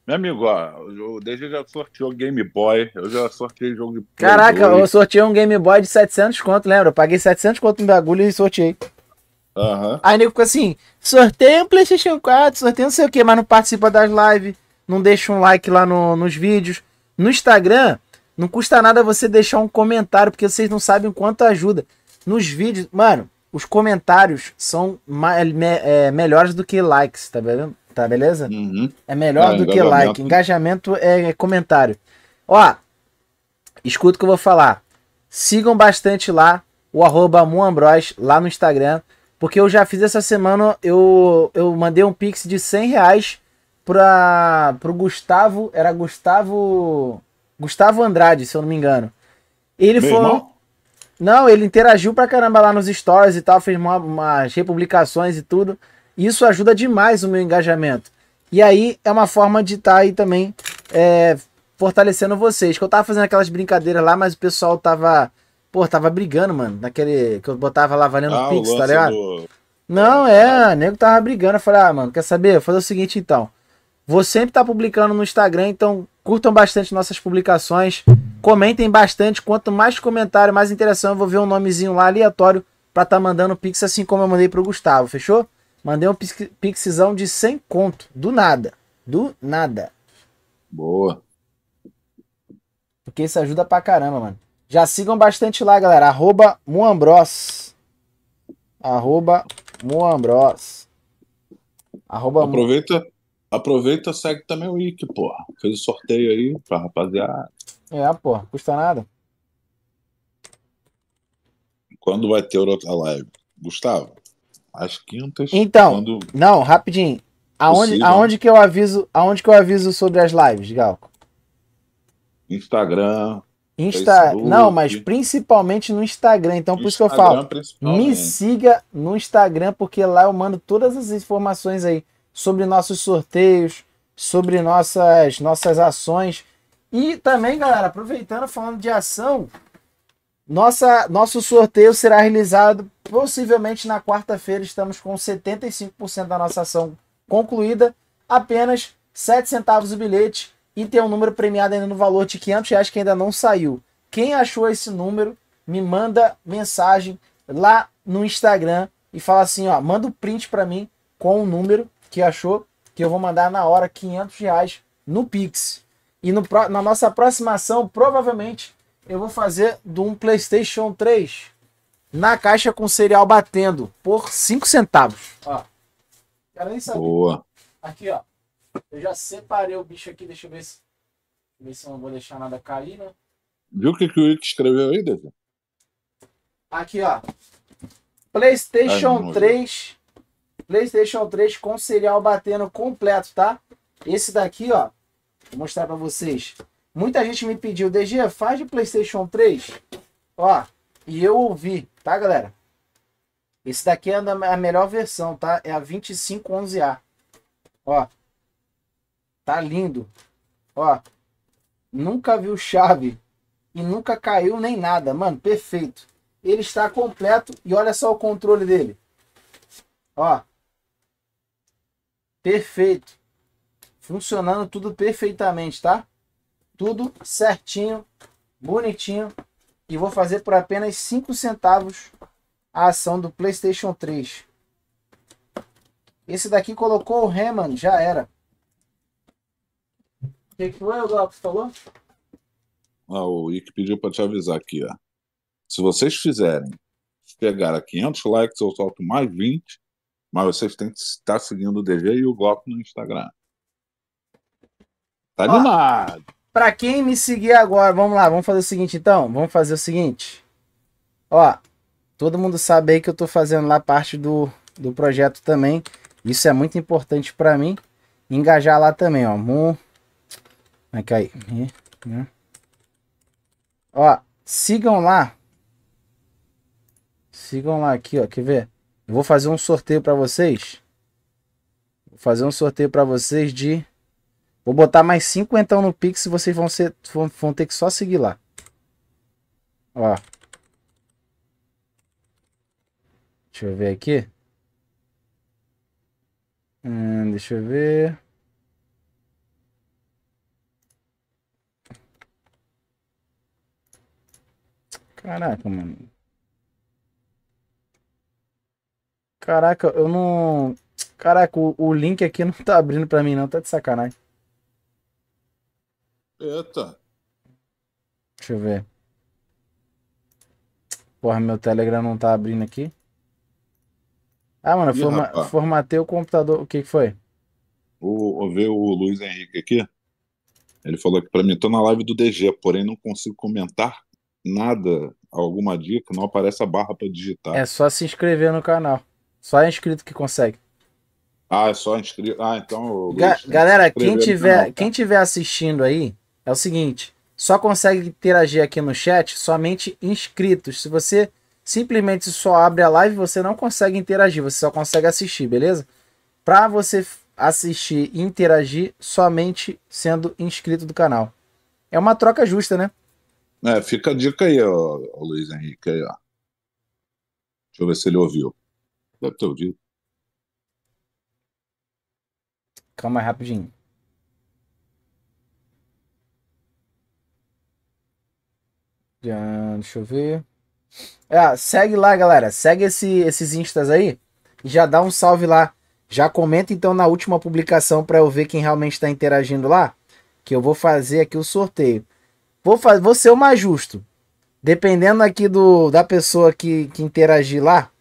Meu amigo, ó, o Desde já sorteou Game Boy, eu já sorteei jogo de Play Caraca, 2. eu sorteei um Game Boy de 700 conto, lembra? Eu paguei 700 conto no bagulho e sorteei. Uhum. Aí o nego ficou assim, sorteio um Playstation 4, sorteio não sei o que, mas não participa das lives, não deixa um like lá no, nos vídeos. No Instagram, não custa nada você deixar um comentário, porque vocês não sabem quanto ajuda. Nos vídeos, mano, os comentários são é, me é, melhores do que likes, tá vendo Tá beleza? Uhum. É melhor é, do que like. Engajamento é, comentário. Ó, escuta o que eu vou falar. Sigam bastante lá o arroba lá no Instagram. Porque eu já fiz essa semana, eu, eu mandei um pix de 100 reais para pro Gustavo, era Gustavo Gustavo Andrade, se eu não me engano. Ele Meu foi irmão? Não, ele interagiu pra caramba lá nos stories e tal, fez uma, umas republicações e tudo. Isso ajuda demais o meu engajamento. E aí é uma forma de estar tá aí também é, fortalecendo vocês. Que eu tava fazendo aquelas brincadeiras lá, mas o pessoal tava. Pô, tava brigando, mano. Naquele. Que eu botava lá valendo ah, Pix, tá ligado? Do... Não, ah, é, o tá. nego tava brigando. Eu falei, ah, mano, quer saber? Vou fazer o seguinte então. Vou sempre estar tá publicando no Instagram, então Curtam bastante nossas publicações. Comentem bastante. Quanto mais comentário, mais interação. Eu vou ver um nomezinho lá aleatório para estar tá mandando pix, assim como eu mandei para o Gustavo, fechou? Mandei um pixzão de 100 conto. Do nada. Do nada. Boa. Porque isso ajuda pra caramba, mano. Já sigam bastante lá, galera. Arroba Muambros. Arroba Muambros. Arroba Aproveita. Mu... Aproveita, segue também o ike, porra. Fez o sorteio aí pra rapaziada. É, porra, custa nada. Quando vai ter outra live? Gustavo, às quintas. Então, quando... não, rapidinho. Aonde, aonde que eu aviso, aonde que eu aviso sobre as lives, Galco? Instagram. Insta... Não, mas principalmente no Instagram. Então, por Instagram, isso que eu falo. Me siga no Instagram, porque lá eu mando todas as informações aí sobre nossos sorteios, sobre nossas, nossas ações. E também, galera, aproveitando, falando de ação, nossa, nosso sorteio será realizado possivelmente na quarta-feira. Estamos com 75% da nossa ação concluída, apenas 7 centavos o bilhete e tem um número premiado ainda no valor de 500 reais que ainda não saiu. Quem achou esse número, me manda mensagem lá no Instagram e fala assim, ó, manda o um print para mim com o número que achou que eu vou mandar na hora 500 reais no Pix. E no, na nossa próxima ação provavelmente, eu vou fazer de um PlayStation 3 na caixa com cereal batendo por 5 centavos. Ó, quero nem saber. Boa. Aqui, ó. Eu já separei o bicho aqui, deixa eu ver se, eu ver se eu não vou deixar nada cair, né? Viu o que, que o Rick escreveu aí, Deus? Aqui, ó. PlayStation Ai, 3 PlayStation 3 com serial batendo completo, tá? Esse daqui, ó, vou mostrar para vocês. Muita gente me pediu, DG, faz de PlayStation 3. Ó, e eu ouvi, tá, galera? Esse daqui é a melhor versão, tá? É a 2511A. Ó. Tá lindo. Ó. Nunca viu chave. E nunca caiu nem nada. Mano, perfeito. Ele está completo. E olha só o controle dele. Ó. Perfeito. Funcionando tudo perfeitamente, tá? Tudo certinho, bonitinho. E vou fazer por apenas 5 centavos a ação do PlayStation 3. Esse daqui colocou o Reman, já era. O que, que o Glauco, falou? Ah, o Ick pediu para te avisar aqui, ó. Se vocês fizerem chegar a 500 likes, eu solto mais 20 mas vocês têm que estar seguindo o DG e o Glauco no Instagram. Tá animado. Para quem me seguir agora, vamos lá, vamos fazer o seguinte então. Vamos fazer o seguinte. Ó, todo mundo sabe aí que eu tô fazendo lá parte do, do projeto também. Isso é muito importante para mim. Engajar lá também, ó. Mu... cair. É é né? Ó, sigam lá. Sigam lá aqui, ó. Quer ver? Eu vou fazer um sorteio para vocês. Vou fazer um sorteio para vocês de... Vou botar mais 50 então no Pix e vocês vão, ser, vão, vão ter que só seguir lá. Ó. Deixa eu ver aqui. Hum, deixa eu ver. Caraca, mano. Caraca, eu não. Caraca, o, o link aqui não tá abrindo pra mim, não. Tá de sacanagem. Eita. Deixa eu ver. Porra, meu Telegram não tá abrindo aqui. Ah, mano, forma, formatei o computador. O que, que foi? O, ver o Luiz Henrique aqui. Ele falou que pra mim, tô na live do DG, porém não consigo comentar nada, alguma dica, não aparece a barra para digitar. É só se inscrever no canal. Só é inscrito que consegue. Ah, é só inscrito. Ah, então. Ga galera, quem tiver, canal, tá? quem tiver assistindo aí, é o seguinte: só consegue interagir aqui no chat somente inscritos. Se você simplesmente só abre a live, você não consegue interagir, você só consegue assistir, beleza? Para você assistir e interagir somente sendo inscrito do canal. É uma troca justa, né? É, fica a dica aí, ó, Luiz Henrique. Aí, ó. Deixa eu ver se ele ouviu. Deve ter ouvido. Calma aí, rapidinho. Deixa eu ver. Ah, segue lá, galera. Segue esse, esses instas aí. E já dá um salve lá. Já comenta então na última publicação para eu ver quem realmente está interagindo lá. Que eu vou fazer aqui o sorteio. Vou, fazer, vou ser o mais justo. Dependendo aqui do, da pessoa que, que interagir lá,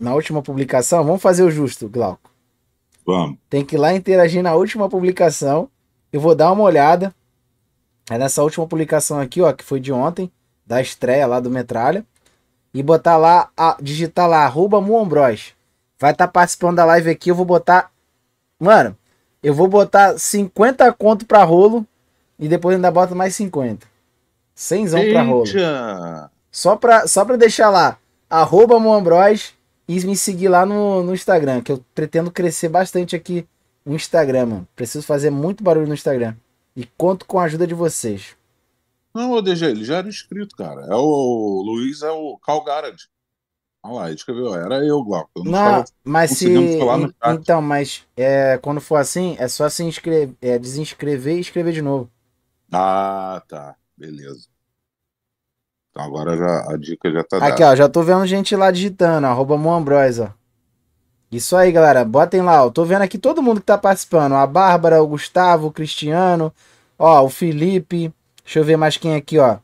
na última publicação, vamos fazer o justo, Glauco. Vamos. Tem que ir lá interagir na última publicação. Eu vou dar uma olhada. É nessa última publicação aqui, ó, que foi de ontem, da estreia lá do Metralha. E botar lá, a, digitar lá, arroba Muombros. Vai estar tá participando da live aqui, eu vou botar. Mano, eu vou botar 50 conto pra rolo e depois ainda bota mais 50. 100 pra rolo. Só pra, só pra deixar lá, arroba Muombros e me seguir lá no, no Instagram, que eu pretendo crescer bastante aqui no Instagram, mano. Preciso fazer muito barulho no Instagram. E conto com a ajuda de vocês. Não, ô DG, ele já era inscrito, cara. É o, o Luiz é o Cal Garage. Olha lá, ele escreveu, era eu, Glauco. Eu não, não mas se. Então, mas é, quando for assim, é só se inscrever, é, desinscrever e escrever de novo. Ah, tá. Beleza. Então agora já, a dica já tá Aqui, dada. Aqui, ó, já tô vendo gente lá digitando, arroba Moambros, ó. Isso aí, galera. Botem lá, ó. Tô vendo aqui todo mundo que tá participando. A Bárbara, o Gustavo, o Cristiano, ó, o Felipe. Deixa eu ver mais quem aqui, ó.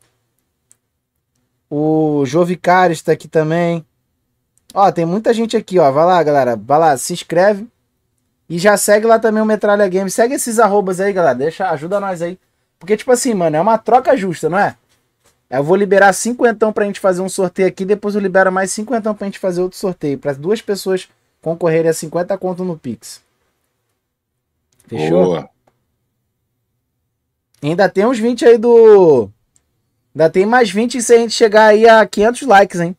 O Jovicário está aqui também. Ó, tem muita gente aqui, ó. Vai lá, galera. Vai lá, se inscreve. E já segue lá também o Metralha Games. Segue esses arrobas aí, galera. Deixa, ajuda nós aí. Porque, tipo assim, mano, é uma troca justa, não é? Eu vou liberar cinquentão pra gente fazer um sorteio aqui, depois eu libero mais cinquentão pra gente fazer outro sorteio, para duas pessoas concorrerem a 50 conto no Pix. Fechou? Boa. Ainda tem uns 20 aí do... Ainda tem mais 20 se a gente chegar aí a 500 likes, hein?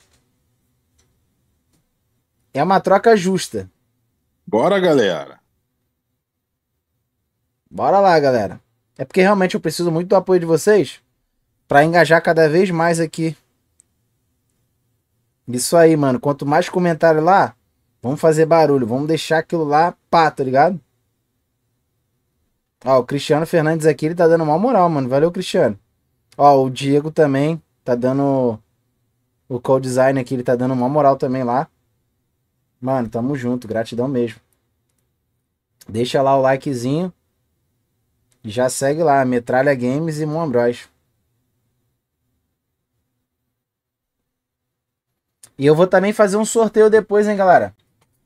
É uma troca justa. Bora, galera. Bora lá, galera. É porque realmente eu preciso muito do apoio de vocês para engajar cada vez mais aqui. Isso aí, mano. Quanto mais comentário lá, vamos fazer barulho. Vamos deixar aquilo lá pá, tá ligado? Ó, o Cristiano Fernandes aqui, ele tá dando uma moral, mano. Valeu, Cristiano. Ó, o Diego também tá dando. O co Design aqui, ele tá dando uma moral também lá. Mano, tamo junto. Gratidão mesmo. Deixa lá o likezinho. Já segue lá, Metralha Games e Moambros. E eu vou também fazer um sorteio depois, hein, galera?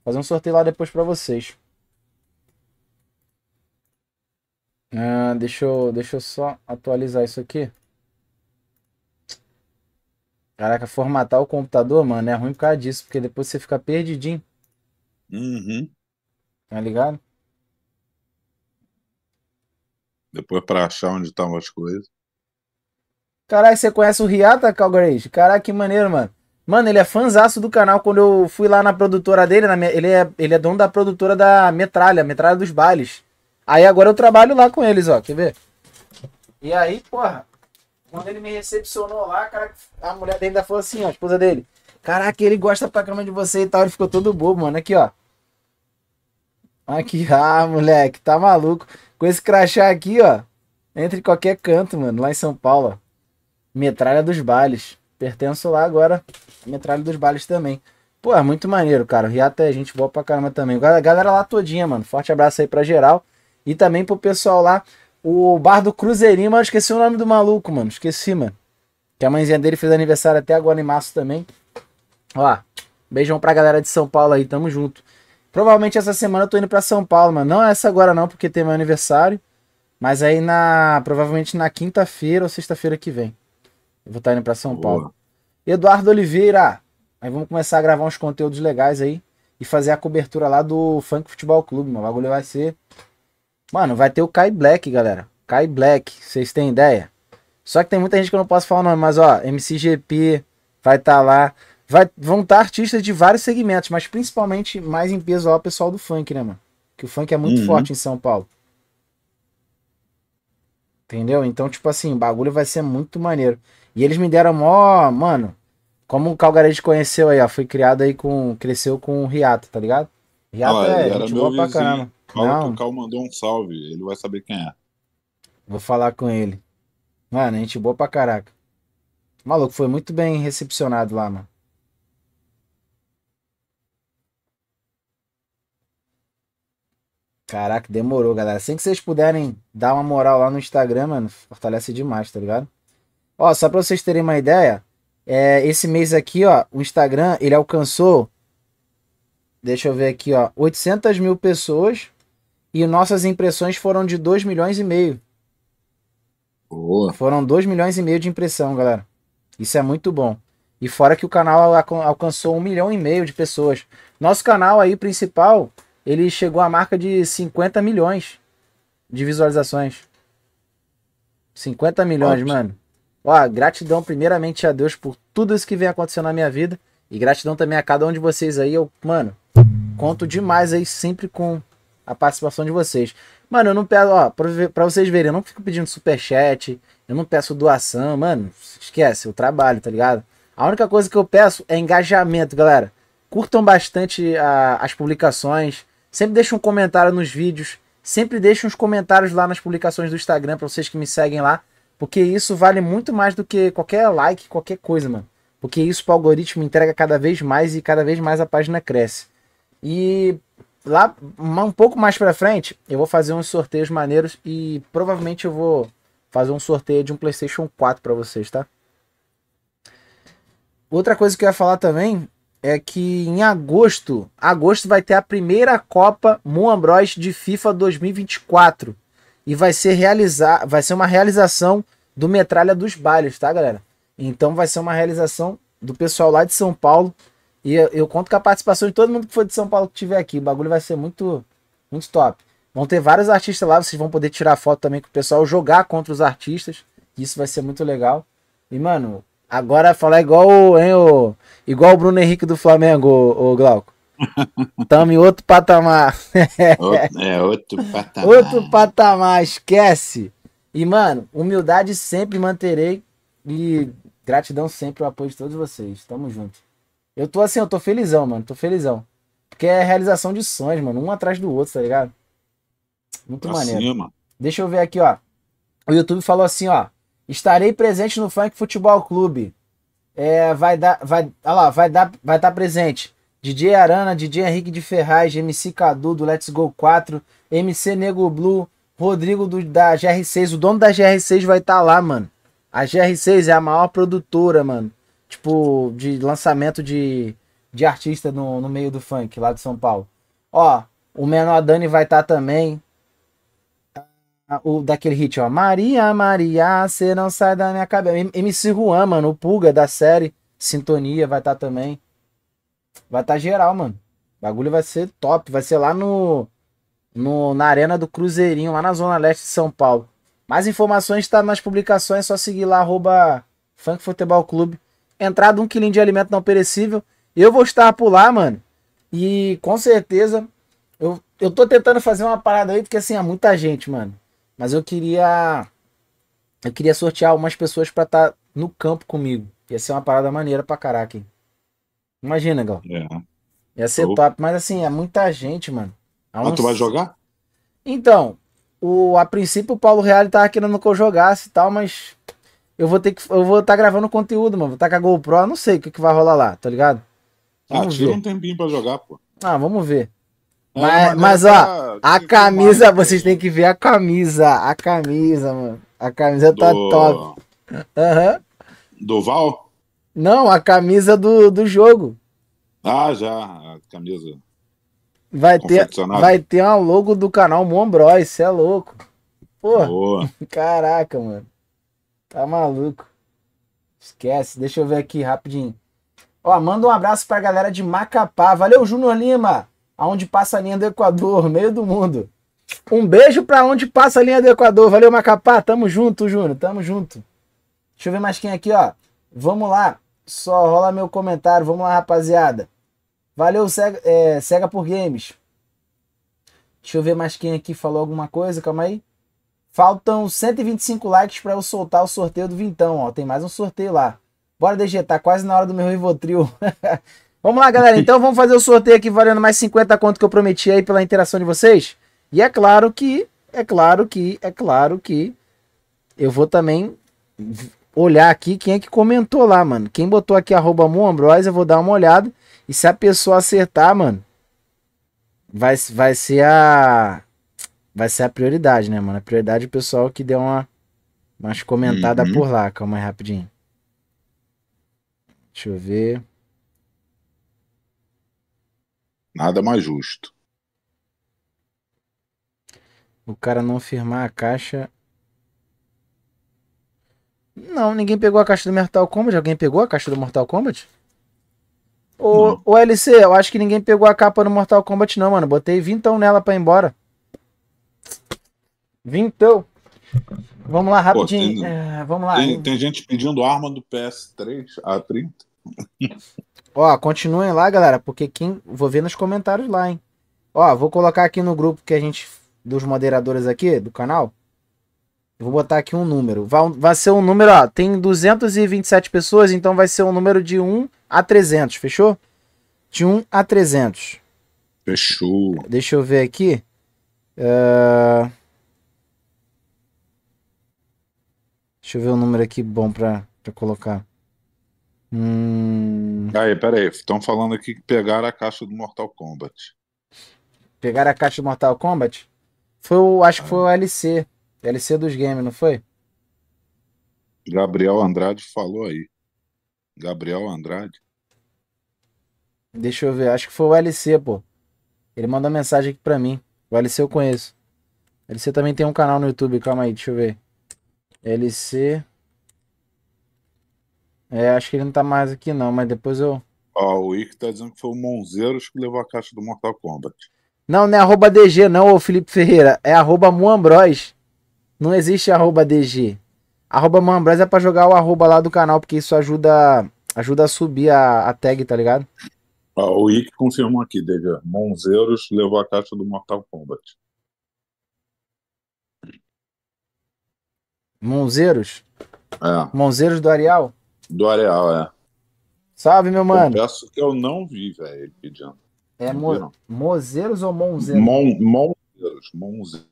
Fazer um sorteio lá depois pra vocês. Ah, deixa, eu, deixa eu só atualizar isso aqui. Caraca, formatar o computador, mano, é ruim por causa disso, porque depois você fica perdidinho. Uhum. Tá ligado? Depois pra achar onde estão tá as coisas. Caraca, você conhece o Riata, Calgary? Caraca, que maneiro, mano. Mano, ele é fãzaço do canal. Quando eu fui lá na produtora dele, na minha, ele, é, ele é dono da produtora da Metralha, Metralha dos Bailes. Aí agora eu trabalho lá com eles, ó, quer ver? E aí, porra, quando ele me recepcionou lá, cara, a mulher dele ainda falou assim, ó, a esposa dele. Caraca, ele gosta pra cama de você e tal. Ele ficou todo bobo, mano. Aqui, ó. Aqui, (laughs) ah, moleque, tá maluco. Com esse crachá aqui, ó. Entre qualquer canto, mano, lá em São Paulo. Ó. Metralha dos bailes. Pertenço lá agora, metralha dos bales também. Pô, é muito maneiro, cara. O Riata é gente boa pra caramba também. A galera lá todinha, mano. Forte abraço aí pra geral. E também pro pessoal lá. O bar do Cruzeirinho, mas eu esqueci o nome do maluco, mano. Esqueci, mano. Que a mãezinha dele fez aniversário até agora em março também. Ó, beijão pra galera de São Paulo aí. Tamo junto. Provavelmente essa semana eu tô indo pra São Paulo, mano. Não essa agora não, porque tem meu aniversário. Mas aí na. Provavelmente na quinta-feira ou sexta-feira que vem. Eu vou estar tá indo para São Boa. Paulo. Eduardo Oliveira. Aí vamos começar a gravar uns conteúdos legais aí e fazer a cobertura lá do Funk Futebol Clube, mano. O bagulho vai ser. Mano, vai ter o Kai Black, galera. Kai Black, vocês têm ideia? Só que tem muita gente que eu não posso falar o nome, mas ó, MCGP vai estar tá lá. Vai, vão estar tá artistas de vários segmentos, mas principalmente mais em peso ó, o pessoal do funk, né, mano? Que o funk é muito uhum. forte em São Paulo. Entendeu? Então, tipo assim, o bagulho vai ser muito maneiro. E eles me deram mó, mano. Como o Calgarete conheceu aí, ó. Fui criado aí com. Cresceu com o Riato, tá ligado? Riato ah, é gente boa pra caramba. Cal, o Cal mandou um salve, ele vai saber quem é. Vou falar com ele. Mano, gente boa pra caraca. maluco, foi muito bem recepcionado lá, mano. Caraca, demorou, galera. Sem assim que vocês puderem dar uma moral lá no Instagram, mano, fortalece demais, tá ligado? Ó, só para vocês terem uma ideia, é, esse mês aqui, ó, o Instagram, ele alcançou, deixa eu ver aqui, ó, 800 mil pessoas e nossas impressões foram de 2 milhões e meio. Boa. Foram 2 milhões e meio de impressão, galera. Isso é muito bom. E fora que o canal alcançou um milhão e meio de pessoas. Nosso canal aí principal, ele chegou à marca de 50 milhões de visualizações. 50 milhões, Ótimo. mano. Ó, gratidão primeiramente a Deus por tudo isso que vem acontecendo na minha vida. E gratidão também a cada um de vocês aí. Eu, mano, conto demais aí sempre com a participação de vocês. Mano, eu não peço, ó, pra, pra vocês verem, eu não fico pedindo superchat, eu não peço doação, mano, esquece, eu trabalho, tá ligado? A única coisa que eu peço é engajamento, galera. Curtam bastante a, as publicações, sempre deixem um comentário nos vídeos, sempre deixem uns comentários lá nas publicações do Instagram pra vocês que me seguem lá. Porque isso vale muito mais do que qualquer like, qualquer coisa, mano. Porque isso o algoritmo entrega cada vez mais e cada vez mais a página cresce. E lá um pouco mais para frente, eu vou fazer uns sorteios maneiros e provavelmente eu vou fazer um sorteio de um PlayStation 4 para vocês, tá? Outra coisa que eu ia falar também é que em agosto, agosto vai ter a primeira Copa Moon Ambrose de FIFA 2024 e vai ser realizar, vai ser uma realização do Metralha dos Bailes, tá, galera? Então vai ser uma realização do pessoal lá de São Paulo. E eu, eu conto com a participação de todo mundo que for de São Paulo que tiver aqui. O bagulho vai ser muito, muito top. Vão ter vários artistas lá, vocês vão poder tirar foto também com o pessoal, jogar contra os artistas. Isso vai ser muito legal. E, mano, agora falar igual, hein, o, igual o Bruno Henrique do Flamengo, o, o Glauco. Estamos em outro patamar. (laughs) Outro, é, outro patamar. Outro patamar, esquece. E, mano, humildade sempre manterei e gratidão sempre o apoio de todos vocês. Tamo junto. Eu tô assim, eu tô felizão, mano. Tô felizão. Porque é realização de sonhos, mano. Um atrás do outro, tá ligado? Muito pra assim, maneiro. Cima. Deixa eu ver aqui, ó. O YouTube falou assim, ó. Estarei presente no Funk Futebol Clube. É, vai dar, vai, olha lá, vai dar, vai estar tá presente. DJ Arana, DJ Henrique de Ferraz, MC Cadu do Let's Go 4, MC Nego Blue, Rodrigo do, da GR6. O dono da GR6 vai estar tá lá, mano. A GR6 é a maior produtora, mano. Tipo, de lançamento de, de artista no, no meio do funk lá de São Paulo. Ó, o menor Dani vai estar tá também. O, daquele hit, ó. Maria, Maria, você não sai da minha cabeça. MC Juan, mano, o Pulga da série Sintonia vai estar tá também. Vai estar tá geral, mano. O bagulho vai ser top. Vai ser lá no, no na Arena do Cruzeirinho, lá na Zona Leste de São Paulo. Mais informações está nas publicações, é só seguir lá, arroba Funk Futebol Clube. Entrada um quilinho de alimento não perecível. Eu vou estar por lá, mano. E com certeza, eu, eu tô tentando fazer uma parada aí, porque assim, é muita gente, mano. Mas eu queria. Eu queria sortear algumas pessoas para estar tá no campo comigo. Ia ser uma parada maneira pra caraca, hein? Imagina, Gal. É. Ia ser Opa. top, mas assim, é muita gente, mano. uns... É ah, tu vai jogar? Então, o, a princípio o Paulo Real tava querendo que eu jogasse e tal, mas eu vou ter que. Eu vou estar tá gravando conteúdo, mano. Vou estar tá com a GoPro, não sei o que, que vai rolar lá, tá ligado? Ah, vamos ah, tira ver. um tempinho pra jogar, pô. Ah, vamos ver. É, mas, mas ó, tá a camisa, mais, né? vocês têm que ver a camisa. A camisa, mano. A camisa tá top. Aham. Uhum. Val? Não, a camisa do, do jogo. Ah, já, a camisa. Vai ter, vai ter uma logo do canal Monbroy, você é louco. Pô, Boa. (laughs) caraca, mano. Tá maluco. Esquece, deixa eu ver aqui rapidinho. Ó, manda um abraço pra galera de Macapá. Valeu, Júnior Lima. Aonde passa a linha do Equador, (laughs) meio do mundo. Um beijo pra onde passa a linha do Equador. Valeu, Macapá. Tamo junto, Júnior. Tamo junto. Deixa eu ver mais quem aqui, ó. Vamos lá só, rola meu comentário. Vamos lá, rapaziada. Valeu, Sega, é, Sega por Games. Deixa eu ver mais quem aqui falou alguma coisa, calma aí. Faltam 125 likes para eu soltar o sorteio do Vintão, ó. Tem mais um sorteio lá. Bora, DG, tá quase na hora do meu Rivotril. (laughs) vamos lá, galera. Então vamos fazer o sorteio aqui valendo mais 50 conto que eu prometi aí pela interação de vocês. E é claro que, é claro que, é claro que eu vou também olhar aqui quem é que comentou lá, mano. Quem botou aqui arroba Moambrosa, eu vou dar uma olhada. E se a pessoa acertar, mano, vai, vai ser a. Vai ser a prioridade, né, mano? A prioridade é o pessoal que deu uma, umas comentada uhum. por lá. Calma aí, rapidinho. Deixa eu ver. Nada mais justo. O cara não firmar a caixa não, ninguém pegou a caixa do Mortal Kombat. Alguém pegou a caixa do Mortal Kombat? Ô, ô LC, eu acho que ninguém pegou a capa do Mortal Kombat, não, mano. Botei vintão nela pra ir embora. Vintão. Vamos lá, rapidinho. Pô, tem, é, vamos lá. Tem, tem, gente pedindo arma do PS3 A30. (laughs) Ó, continuem lá, galera, porque quem. Vou ver nos comentários lá, hein. Ó, vou colocar aqui no grupo que a gente. Dos moderadores aqui do canal. Eu vou botar aqui um número. Vai, vai ser um número, ó, tem 227 pessoas, então vai ser um número de 1 a 300, fechou? De 1 a 300. Fechou. Deixa eu ver aqui. Uh... Deixa eu ver o um número aqui bom pra, pra colocar. Hum... Aí, aí. Estão falando aqui que pegaram a caixa do Mortal Kombat. Pegaram a caixa do Mortal Kombat? Foi o, acho que foi o LC. DLC dos games, não foi? Gabriel Andrade falou aí. Gabriel Andrade. Deixa eu ver, acho que foi o LC, pô. Ele mandou mensagem aqui pra mim. O LC eu conheço. LC também tem um canal no YouTube, calma aí, deixa eu ver. LC. É, acho que ele não tá mais aqui não, mas depois eu. Ó, oh, o Ick tá dizendo que foi o Monzeiros que levou a caixa do Mortal Kombat. Não, não é arroba DG, não, ô Felipe Ferreira. É arroba Muambros. Não existe arroba DG. Arroba Manbras é pra jogar o arroba lá do canal, porque isso ajuda, ajuda a subir a, a tag, tá ligado? Ah, o Ick confirmou aqui, DG. Monzeiros levou a caixa do Mortal Kombat. Monzeiros? É. Monzeiros do Areal? Do Areal, é. Salve, meu mano. Peço que eu não vi, velho, pedindo. É mo Mozeiros ou Monzeiros? Mon Monzeiros, Monzeiros.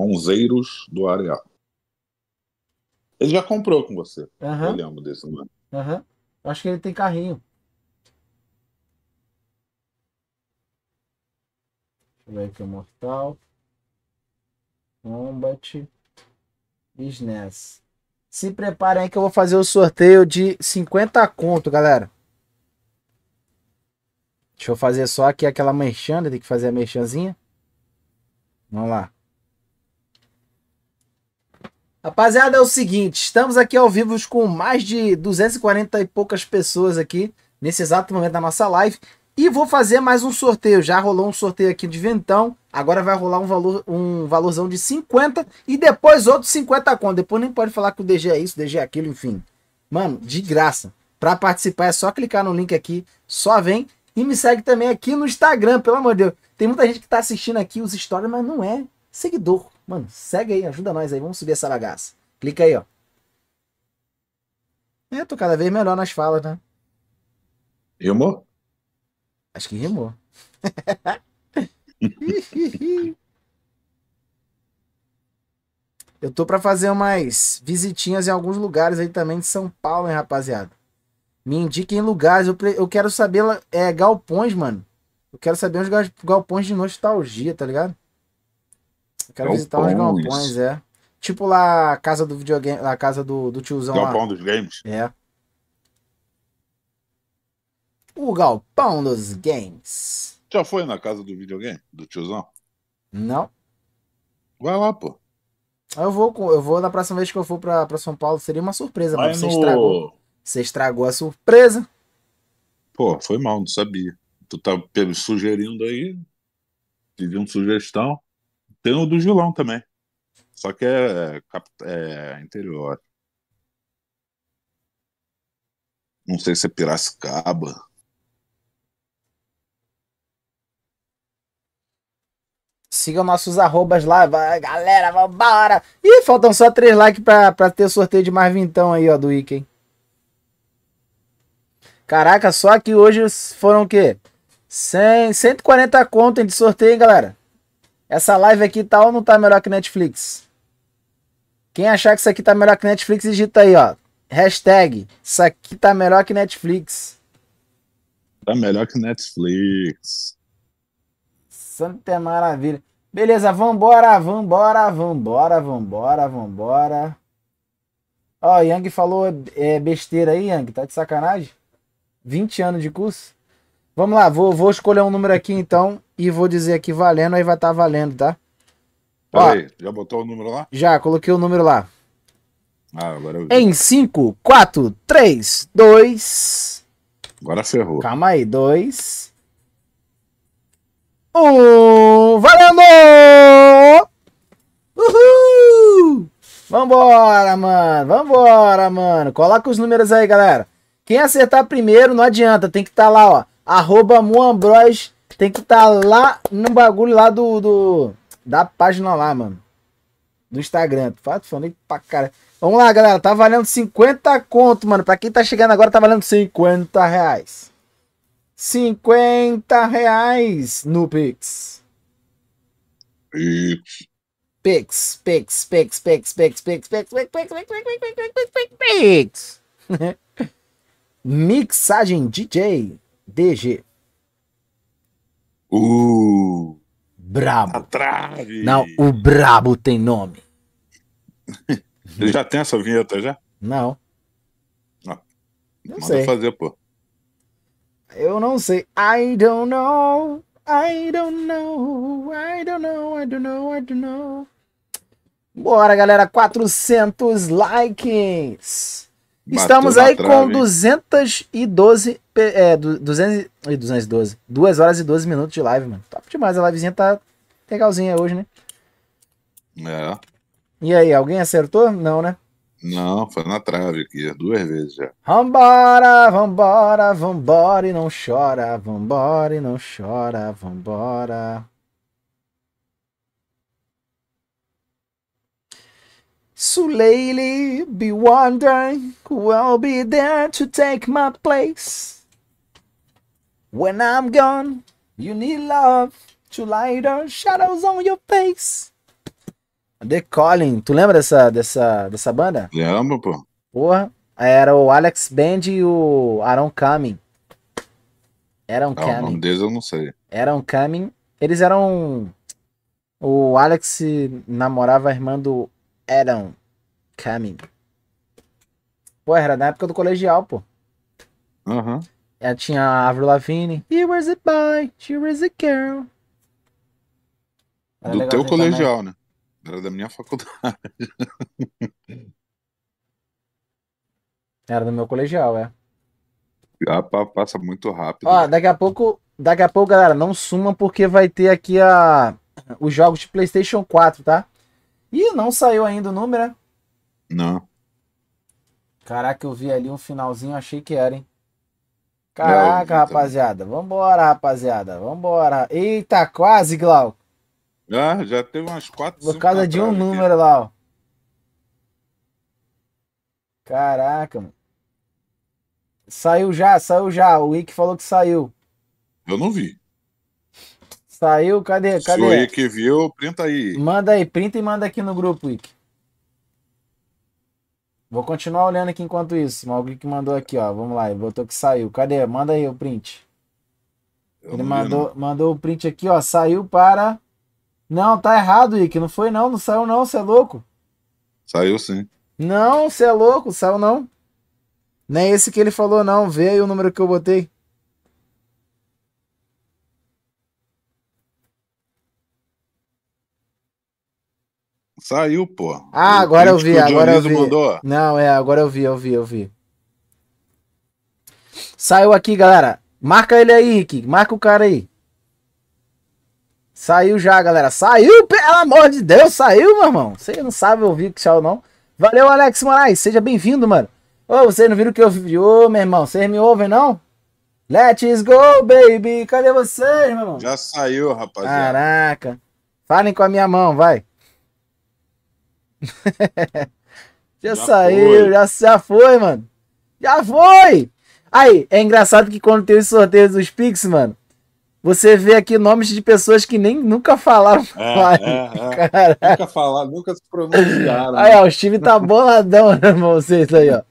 Onzeiros do Areal. Ele já comprou com você. Uhum. Eu lembro desse nome. Uhum. Acho que ele tem carrinho. Deixa eu ver aqui o Mortal. Combat. Business. Se preparem aí que eu vou fazer o sorteio de 50 conto, galera. Deixa eu fazer só aqui aquela merchan, tem que fazer a merchanzinha. Vamos lá. Rapaziada, é o seguinte, estamos aqui ao vivo com mais de 240 e poucas pessoas aqui nesse exato momento da nossa live e vou fazer mais um sorteio. Já rolou um sorteio aqui de ventão, agora vai rolar um valor um valorzão de 50 e depois outros 50 conto. Depois nem pode falar que o DG é isso, DG é aquilo, enfim. Mano, de graça. Para participar é só clicar no link aqui, só vem e me segue também aqui no Instagram, pelo amor de Deus. Tem muita gente que tá assistindo aqui os stories, mas não é seguidor. Mano, segue aí, ajuda nós aí, vamos subir essa bagaça. Clica aí, ó. É, tô cada vez melhor nas falas, né? Rimou? Acho que rimou. (laughs) Eu tô para fazer umas visitinhas em alguns lugares aí também de São Paulo, hein, rapaziada. Me indiquem lugares. Eu, pre... eu quero saber é, galpões, mano. Eu quero saber uns galpões de nostalgia, tá ligado? Quero é visitar os galpões, é. Tipo lá a casa do videogame, lá a casa do, do tiozão Galpão lá. dos games. É. O galpão dos games. Já foi na casa do videogame, do tiozão? Não. Vai lá, pô. Ah, eu vou, eu vou na próxima vez que eu for pra, pra São Paulo, seria uma surpresa, mas no... você estragou. Você estragou a surpresa. Pô, foi mal, não sabia. Tu tá sugerindo aí, pedindo sugestão. Tem o do Julão também. Só que é, é, é interior. Não sei se é Piracicaba. Sigam nossos arrobas lá, galera, vambora! Ih, faltam só três likes pra, pra ter sorteio de mais vintão aí, ó, do Wiki, Caraca, só que hoje foram o quê? 100, 140 contas de sorteio, hein, galera? Essa live aqui tá ou não tá melhor que Netflix? Quem achar que isso aqui tá melhor que Netflix, digita aí, ó. Hashtag, isso aqui tá melhor que Netflix. Tá melhor que Netflix. Santa maravilha. Beleza, vambora, vambora, vambora, vambora, vambora. Ó, Yang falou é, besteira aí, Yang, tá de sacanagem? 20 anos de curso? Vamos lá, vou, vou escolher um número aqui então e vou dizer aqui valendo, aí vai estar tá valendo, tá? Peraí, já botou o número lá? Já, coloquei o número lá. Ah, agora eu vi. Em 5, 4, 3, 2. Agora ferrou. Calma aí, 2. 1. valendo! Uhul! Vambora, mano! Vambora, mano! Coloca os números aí, galera. Quem acertar primeiro, não adianta, tem que estar tá lá, ó. Arroba Muambros. Tem que estar tá lá no bagulho lá do, do, Da página lá, mano. Do Instagram. Fato, falei pra cara. Vamos lá, galera. Tá valendo 50 conto, mano. Pra quem tá chegando agora, tá valendo 50 reais. 50 reais no Pix. Pix. Pix, Pix, Pix, Pix, Pix, Pix, Pix, Pix, Pix, Pix, Pix, Pix, Pix, Pix, Pix. Mixagem DJ. DG. o Brabo. A trave. Não, o Brabo tem nome. Ele já tem essa vinheta já? Não. Não, não sei. fazer, pô. Eu não sei. I don't know. I don't know. I don't know. I don't know. I don't know. Bora, galera. 400 likes. Estamos aí trave. com 212, é, 200, 212, 2 horas e 12 minutos de live, mano. Top demais, a livezinha tá legalzinha hoje, né? É. E aí, alguém acertou? Não, né? Não, foi na trave aqui, duas vezes já. Vambora, vambora, vambora e não chora, vambora e não chora, vambora. So lately, be wondering who will be there to take my place. When I'm gone, you need love to light our shadows on your face. The Calling, tu lembra dessa, dessa, dessa banda? Lembro, pô. Porra, era o Alex Band e o Aaron Cumming. Aaron ah, Cumming. O nome deles eu não sei. Aaron Cumming. Eles eram. O Alex namorava a irmã do eram coming. Pô, era na época do colegial, pô. Uhum. Ela tinha a Avril Lavigne. He was a boy, she was a girl. Era do teu colegial, né? Era da minha faculdade. (laughs) Era do meu colegial, é. Ah, passa muito rápido. Ó, daqui a pouco, daqui a pouco, galera, não suma porque vai ter aqui a os jogos de PlayStation 4, tá? Ih, não saiu ainda o número, né? Não. Caraca, eu vi ali um finalzinho, achei que era, hein? Caraca, não, tá. rapaziada. Vambora, rapaziada. Vambora. Eita, quase, Glau. Ah, já teve umas quatro. Por causa de um número lá, ó. Caraca, mano. Saiu já, saiu já. O Wick falou que saiu. Eu não vi. Saiu, cadê? Cadê? Se o Ike viu, printa aí. Manda aí, printa e manda aqui no grupo, Ike. Vou continuar olhando aqui enquanto isso. malgui que mandou aqui, ó. Vamos lá, botou que saiu. Cadê? Manda aí o print. Ele mandou, mandou o print aqui, ó. Saiu para. Não, tá errado, Ike. Não foi, não. Não saiu, não. Você é louco. Saiu sim. Não, você é louco. Saiu, não. Nem esse que ele falou, não. Vê aí o número que eu botei. Saiu, pô. Ah, agora eu vi, agora eu vi. Mandou. Não, é, agora eu vi, eu vi, eu vi. Saiu aqui, galera. Marca ele aí, Rick. Marca o cara aí. Saiu já, galera. Saiu, pelo amor de Deus, saiu, meu irmão. Você não sabe ouvir tchau, não. Valeu, Alex Moraes. Seja bem-vindo, mano. Ô, oh, vocês não viram que eu vi? Ô, oh, meu irmão, vocês me ouvem, não? Let's go, baby. Cadê vocês, meu irmão? Já saiu, rapaziada. Caraca. Falem com a minha mão, vai. (laughs) já, já, saiu, já, já foi, mano. Já foi! Aí, é engraçado que quando tem os sorteios dos Pix, mano, você vê aqui nomes de pessoas que nem nunca falaram. É, é mais, é, é. Nunca falaram, nunca se pronunciaram. Aí, ó, o time tá boladão, né, irmão? Vocês aí, ó.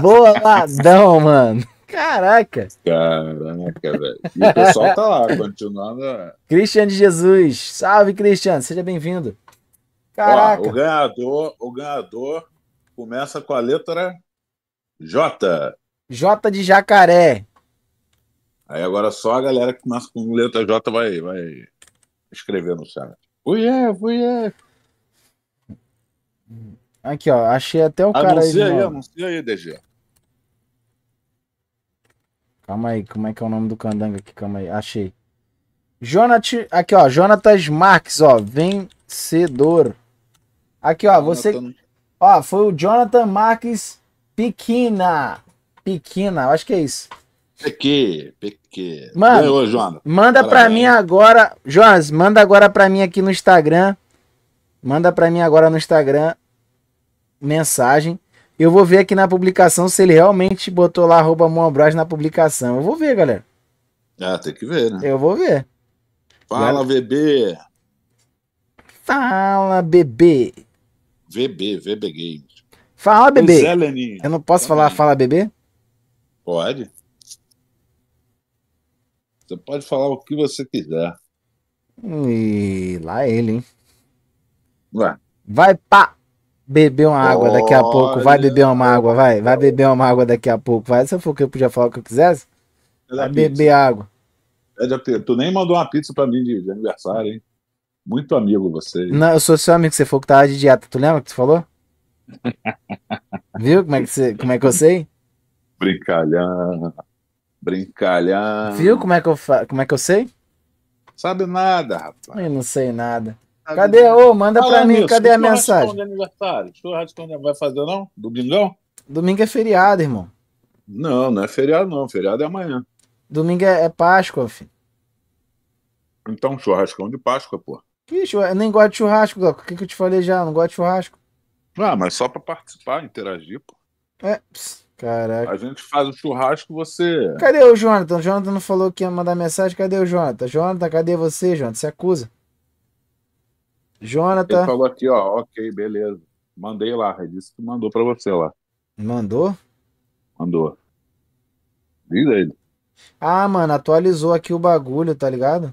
Boladão, mano. Caraca. Caraca, velho. E o pessoal tá lá, continuando. Né? Christian de Jesus. Salve, Christian. Seja bem-vindo. Caraca. Ó, o ganhador, o ganhador começa com a letra J. J de jacaré. Aí agora só a galera que começa com letra J vai, vai escrever no chat. Fui é, fui é. Aqui, ó. Achei até o anuncia ah, cara aí. Anuncia aí, anuncia aí, DG. Calma aí, como é que é o nome do candanga aqui? Calma aí, achei. Jonathan, aqui ó, Jonatas Marques, ó, vencedor. Aqui, ó, você. Ó, foi o Jonathan Marques Pequina. Pequina, eu acho que é isso. Pequê, Pequê. Mano, Ganhou, Jonas. manda Parabéns. pra mim agora. Jonas, manda agora pra mim aqui no Instagram. Manda pra mim agora no Instagram mensagem. Eu vou ver aqui na publicação se ele realmente botou lá arroba @moabras na publicação. Eu vou ver, galera. Ah, tem que ver, né? Eu vou ver. Fala, bebê. Fala, bebê. VB, VB Games. Fala, bebê. É, eu não posso Também. falar fala, bebê? Pode. Você pode falar o que você quiser. E lá ele, hein? Ué. Vai pá! Beber uma água Olha. daqui a pouco, vai beber uma água, vai, vai beber uma água daqui a pouco, vai. Se eu for que eu podia falar o que eu quisesse, vai beber água. Tu nem mandou uma pizza pra mim de, de aniversário, hein? Muito amigo você. Não, eu sou seu amigo, você falou que tava de dieta. Tu lembra que tu falou? (laughs) Viu como é, que você, como é que eu sei? Brincalhão. Brincalhão. Viu como é que eu, fa... como é que eu sei? Sabe nada, rapaz. Eu não sei nada. Sabe Cadê? Nada. manda Fala pra mim, cadê a mensagem? De aniversário? Churrasco de aniversário vai fazer, não? Domingão? Domingo é feriado, irmão. Não, não é feriado, não. Feriado é amanhã. Domingo é, é Páscoa, filho. Então, churrascão de Páscoa, pô. Vixe, eu nem gosto de churrasco, Glauco. O que, que eu te falei já? Não gosto de churrasco. Ah, mas só pra participar, interagir, pô. É, pss, caraca. A gente faz o churrasco, você. Cadê o Jonathan? O Jonathan não falou que ia mandar mensagem. Cadê o Jonathan? Jonathan, cadê você, Jonathan? Se acusa. Jonathan. Ele falou aqui, ó. Ok, beleza. Mandei lá. Ele disse que mandou pra você lá. Mandou? Mandou. Diz ele. Ah, mano, atualizou aqui o bagulho, tá ligado?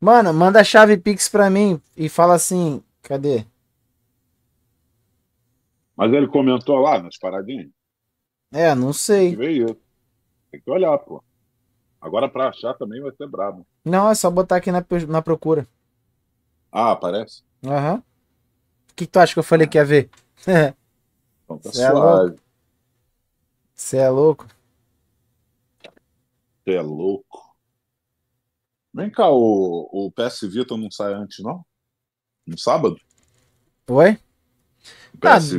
Mano, manda a chave Pix pra mim e fala assim, cadê? Mas ele comentou lá nas paradinhas? É, não sei. Veio. Tem que olhar, pô. Agora pra achar também vai ser brabo. Não, é só botar aqui na, na procura. Ah, aparece? Aham. Uhum. O que, tu acha que eu falei que ia ver? (laughs) então tá suave. é louco? Você é louco? Cê é louco. Vem cá, o, o PS Vita não sai antes, não? No sábado? Oi? Ah, de,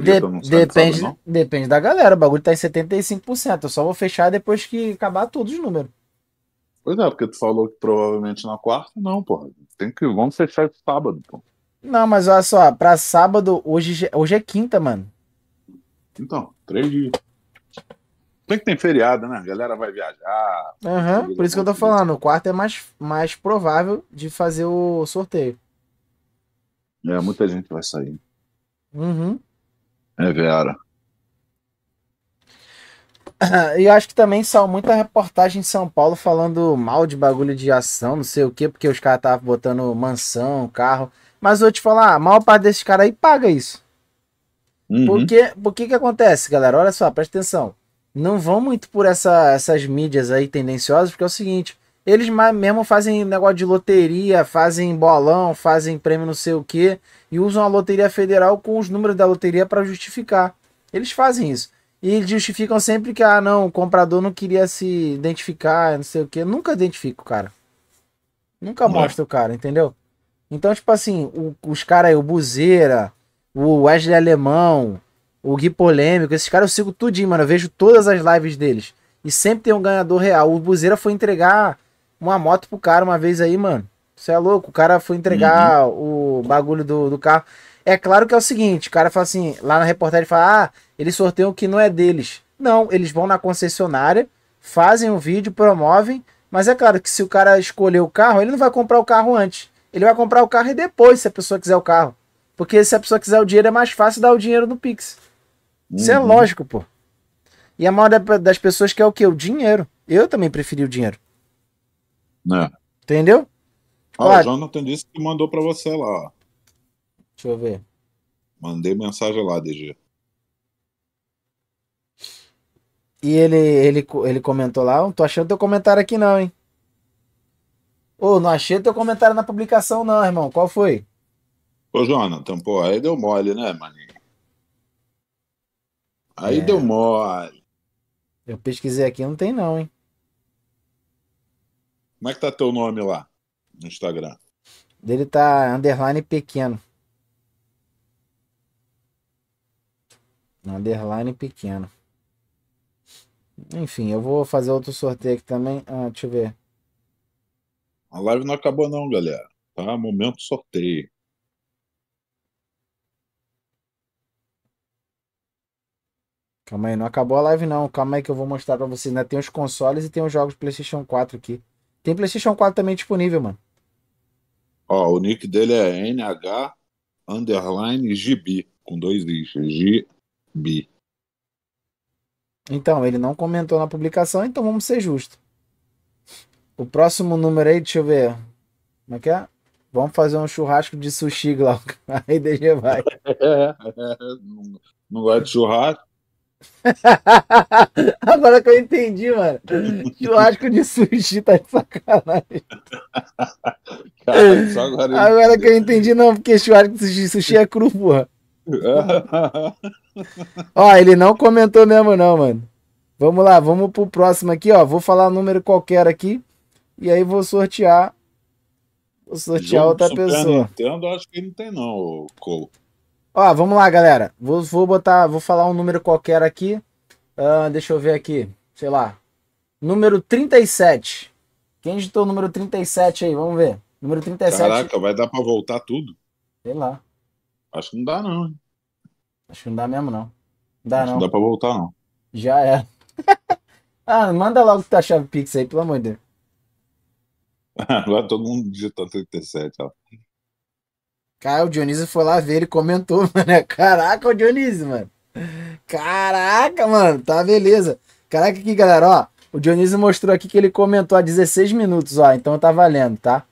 depende, sábado, depende da galera. O bagulho tá em 75%. Eu só vou fechar depois que acabar todos os números. Pois é, porque tu falou que provavelmente na quarta, não, pô. Tem que, vamos fechar esse sábado, pô. Não, mas olha só, pra sábado, hoje, hoje é quinta, mano. Então, três dias. Tem que ter feriado, né? A galera vai viajar. Uhum, por isso que eu tô falando, o quarto é mais, mais provável de fazer o sorteio. É, muita gente vai sair. Uhum. É, Vera. (coughs) E eu acho que também saiu muita reportagem em São Paulo falando mal de bagulho de ação, não sei o quê, porque os caras estavam botando mansão, carro. Mas eu vou te falar, a maior parte desses caras aí paga isso. Uhum. Porque, porque que acontece, galera? Olha só, presta atenção não vão muito por essa, essas mídias aí tendenciosas, porque é o seguinte, eles mesmo fazem negócio de loteria, fazem bolão, fazem prêmio não sei o que, e usam a loteria federal com os números da loteria para justificar. Eles fazem isso. E justificam sempre que, ah, não, o comprador não queria se identificar, não sei o que. Nunca identifica o cara. Nunca não. É. mostra o cara, entendeu? Então, tipo assim, o, os caras aí, o Buzeira, o Wesley Alemão, o Gui Polêmico, esses caras eu sigo tudinho, mano. Eu vejo todas as lives deles. E sempre tem um ganhador real. O Buzeira foi entregar uma moto pro cara uma vez aí, mano. Você é louco, o cara foi entregar uhum. o bagulho do, do carro. É claro que é o seguinte, o cara fala assim, lá na reportagem fala, ah, eles sorteiam o que não é deles. Não, eles vão na concessionária, fazem o um vídeo, promovem, mas é claro que se o cara escolher o carro, ele não vai comprar o carro antes. Ele vai comprar o carro e depois, se a pessoa quiser o carro. Porque se a pessoa quiser o dinheiro, é mais fácil dar o dinheiro no Pix. Isso é uhum. é lógico, pô. E a maioria das pessoas quer o quê? O dinheiro. Eu também preferi o dinheiro. Né? Entendeu? Ah, claro. o Jonathan disse que mandou para você lá. Deixa eu ver. Mandei mensagem lá, DG. E ele, ele, ele comentou lá, não tô achando teu comentário aqui não, hein? Ô, oh, não achei teu comentário na publicação não, irmão. Qual foi? Ô, Jonathan, pô, aí deu mole, né, maninho? Aí é. deu mole. Eu pesquisei aqui, não tem não, hein? Como é que tá teu nome lá no Instagram? Dele tá underline pequeno. Underline pequeno. Enfim, eu vou fazer outro sorteio aqui também. Ah, deixa eu ver. A live não acabou não, galera. Tá? Momento sorteio. Calma aí, não acabou a live não. Calma aí que eu vou mostrar pra vocês. Né? Tem os consoles e tem os jogos PlayStation 4 aqui. Tem PlayStation 4 também disponível, mano. Ó, o nick dele é NH underline GB, com dois lixos. GB. Então, ele não comentou na publicação, então vamos ser justos. O próximo número aí, deixa eu ver. Como é que é? Vamos fazer um churrasco de sushi, Glauco. (laughs) Aí DG vai. (laughs) não, não gosta de churrasco? (laughs) Agora que eu entendi, mano. Churrasco de sushi tá de sacanagem. Cara, só agora, agora que eu entendi, não, porque churrasco de sushi, sushi é cru, porra. (laughs) ó, ele não comentou mesmo, não, mano. Vamos lá, vamos pro próximo aqui, ó. Vou falar um número qualquer aqui. E aí vou sortear. Vou sortear Jogo outra pessoa. Nintendo, acho que não tem, não, Cole. Ó, vamos lá, galera. Vou, vou botar, vou falar um número qualquer aqui. Uh, deixa eu ver aqui. Sei lá. Número 37. Quem digitou o número 37 aí? Vamos ver. Número 37. Caraca, vai dar pra voltar tudo? Sei lá. Acho que não dá, não. Acho que não dá mesmo, não. não dá, Acho não. Não dá pra voltar, não. Já é. (laughs) ah, manda logo tua chave Pix aí, pelo amor de Deus. (laughs) Agora todo mundo digitou 37, ó. Cara, o Dionísio foi lá ver, ele comentou, (laughs) mano. Caraca, o Dionísio, mano. Caraca, mano, tá beleza. Caraca, aqui, galera, ó. O Dionísio mostrou aqui que ele comentou há 16 minutos, ó. Então tá valendo, tá?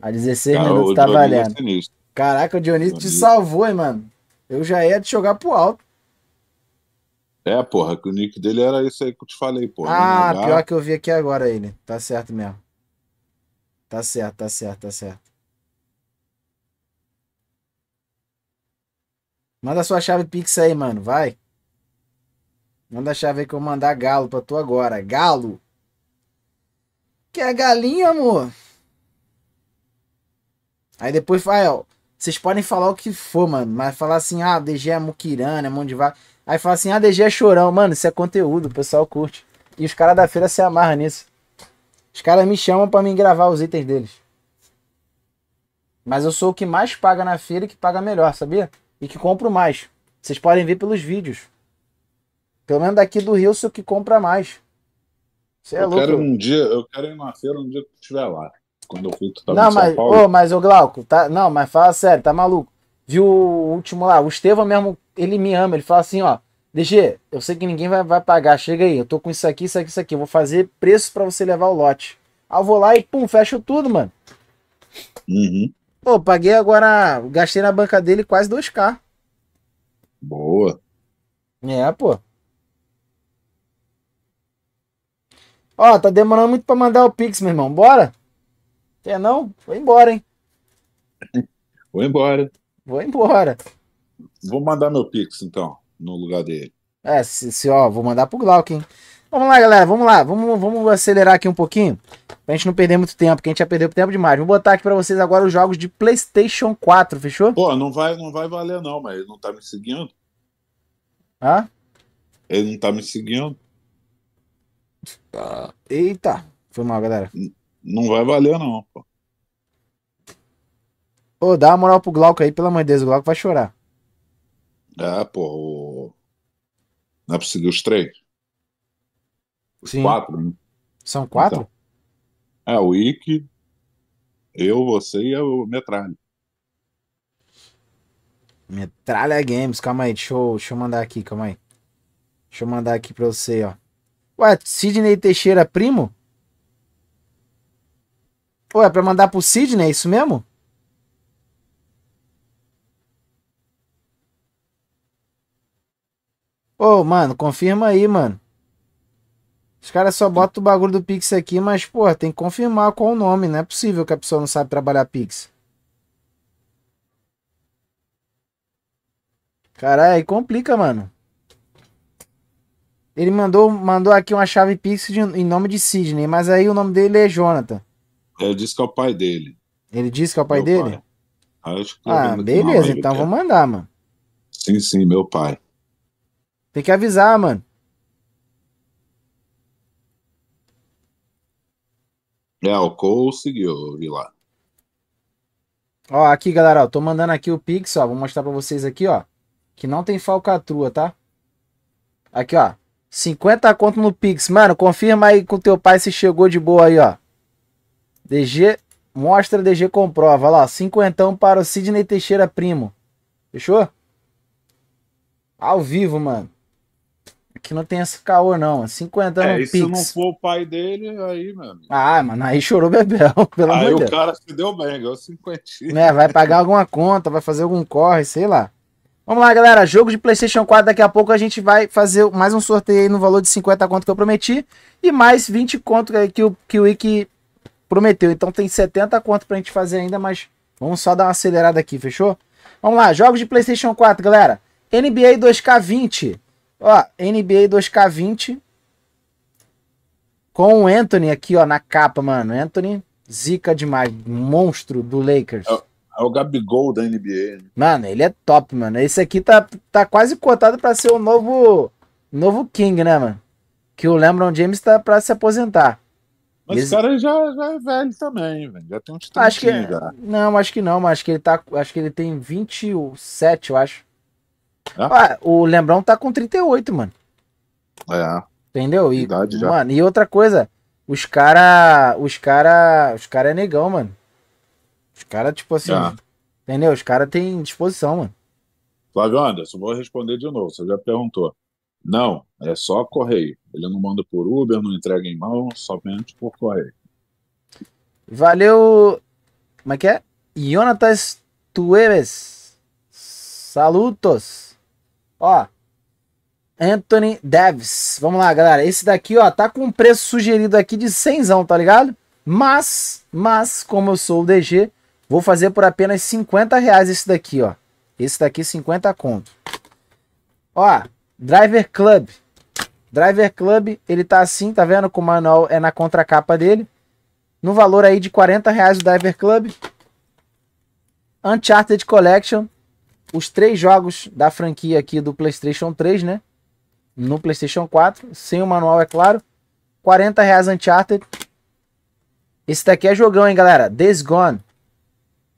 Há 16 minutos tá Dionísio é valendo. É Caraca, o Dionísio, Dionísio, te salvou, hein, mano. Eu já ia te jogar pro alto. É, porra, que o nick dele era isso aí que eu te falei, porra. Ah, pior que eu vi aqui agora ele. Tá certo mesmo. Tá certo, tá certo, tá certo. Manda sua chave Pix aí, mano. Vai. Manda a chave aí que eu mandar galo pra tu agora. Galo. Que é galinha, amor. Aí depois fala, ah, é, ó. Vocês podem falar o que for, mano. Mas falar assim, ah, DG é muquirana, é mão de vaca. Aí fala assim, ah, DG é chorão. Mano, isso é conteúdo, o pessoal curte. E os caras da feira se amarram nisso. Os caras me chamam para mim gravar os itens deles. Mas eu sou o que mais paga na feira e que paga melhor, sabia? e que compro mais. Vocês podem ver pelos vídeos. Pelo menos daqui do Rio, sou que compra mais. Você é eu louco. Quero um dia, eu quero ir na feira um dia que estiver lá. Quando eu fui, tu não, mas, Paulo. Ô, mas o Glauco, tá, não, mas fala sério, tá maluco. Viu o último lá, o Estevam mesmo, ele me ama, ele fala assim, ó, DG, eu sei que ninguém vai, vai pagar, chega aí, eu tô com isso aqui, isso aqui, isso aqui, eu vou fazer preço para você levar o lote. Aí eu vou lá e pum, fecho tudo, mano. Uhum. Pô, paguei agora. Gastei na banca dele quase 2K. Boa. É, pô. Ó, tá demorando muito pra mandar o Pix, meu irmão. Bora? Quer não? Vou embora, hein? (laughs) Vou embora. Vou embora. Vou mandar meu Pix, então, no lugar dele. É, se, se ó, vou mandar pro Glauco, hein? Vamos lá, galera, vamos lá, vamos, vamos acelerar aqui um pouquinho, pra gente não perder muito tempo, que a gente já perdeu tempo demais. Vou botar aqui pra vocês agora os jogos de Playstation 4, fechou? Pô, não vai, não vai valer não, mas ele não tá me seguindo. Hã? Ele não tá me seguindo. Tá. Eita, foi mal, galera. não vai valer não, pô. Ô, dá uma moral pro Glauco aí, pelo amor de Deus, o Glauco vai chorar. Ah, pô, o... não é pra seguir os três? Os Sim. quatro, né? São quatro? Então, é, o Icky, eu, você e o Metralha. Metralha Games, calma aí, deixa eu, deixa eu mandar aqui, calma aí. Deixa eu mandar aqui pra você, ó. Ué, Sidney Teixeira primo? Ué, é pra mandar pro Sidney, é isso mesmo? Ô, oh, mano, confirma aí, mano. Os caras só botam o bagulho do Pix aqui, mas, porra, tem que confirmar qual o nome. Não é possível que a pessoa não sabe trabalhar Pix. Caralho, aí complica, mano. Ele mandou, mandou aqui uma chave Pix de, em nome de Sidney, mas aí o nome dele é Jonathan. Ele disse que é o pai dele. Ele disse que é o pai meu dele? Pai. Ah, ah beleza, é, então é. vou mandar, mano. Sim, sim, meu pai. Tem que avisar, mano. É, o Cole seguiu, eu vi lá. Ó, aqui, galera, ó, tô mandando aqui o Pix, ó. Vou mostrar pra vocês aqui, ó. Que não tem falcatrua, tá? Aqui, ó. 50 conto no Pix. Mano, confirma aí com teu pai se chegou de boa aí, ó. DG, mostra, DG comprova. Olha lá, cinquentão para o Sidney Teixeira Primo. Fechou? Ao vivo, mano que não tem esse caô, não. 50 anos. É, se não for o pai dele, aí, mano. Ah, mano, aí chorou Bebel. (laughs) Pelo aí o Deus. cara se deu bem, ganhou 50. Né, vai pagar alguma conta, vai fazer algum corre, sei lá. Vamos lá, galera. Jogo de PlayStation 4. Daqui a pouco a gente vai fazer mais um sorteio aí no valor de 50 conto que eu prometi. E mais 20 conto que o, que o Wiki prometeu. Então tem 70 conto pra gente fazer ainda, mas vamos só dar uma acelerada aqui, fechou? Vamos lá, jogos de PlayStation 4, galera. NBA 2K20. Ó, NBA 2K20. Com o Anthony aqui, ó, na capa, mano. Anthony, zica demais. Monstro do Lakers. É, é o Gabigol da NBA. Né? Mano, ele é top, mano. Esse aqui tá, tá quase cotado para ser o novo, novo King, né, mano? Que o LeBron James tá pra se aposentar. Mas esse... o cara já, já é velho também, velho. Já tem uns 30 acho que Não, acho que não, mas acho que ele tá. Acho que ele tem 27, eu acho. É. o Lembrão tá com 38, mano. É. Entendeu? E, Idade já. Mano, e outra coisa, os cara. Os cara. Os cara é negão, mano. Os cara, tipo assim. É. Entendeu? Os cara tem disposição, mano. Flávio Anderson, vou responder de novo. Você já perguntou. Não, é só correio. Ele não manda por Uber, não entrega em mão, somente por correio. Valeu. Como é que é? Jonatas Tueves. Salutos. Ó, Anthony Davis. Vamos lá, galera. Esse daqui, ó, tá com um preço sugerido aqui de 100, tá ligado? Mas, mas, como eu sou o DG, vou fazer por apenas 50 reais esse daqui, ó. Esse daqui, 50 conto. Ó, Driver Club. Driver Club, ele tá assim, tá vendo? Com o manual é na contracapa dele. No valor aí de 40 reais o Driver Club. Uncharted Collection, os três jogos da franquia aqui do PlayStation 3, né? No PlayStation 4, sem o manual, é claro. 40 reais Uncharted. Esse daqui é jogão, hein, galera? Days Gone.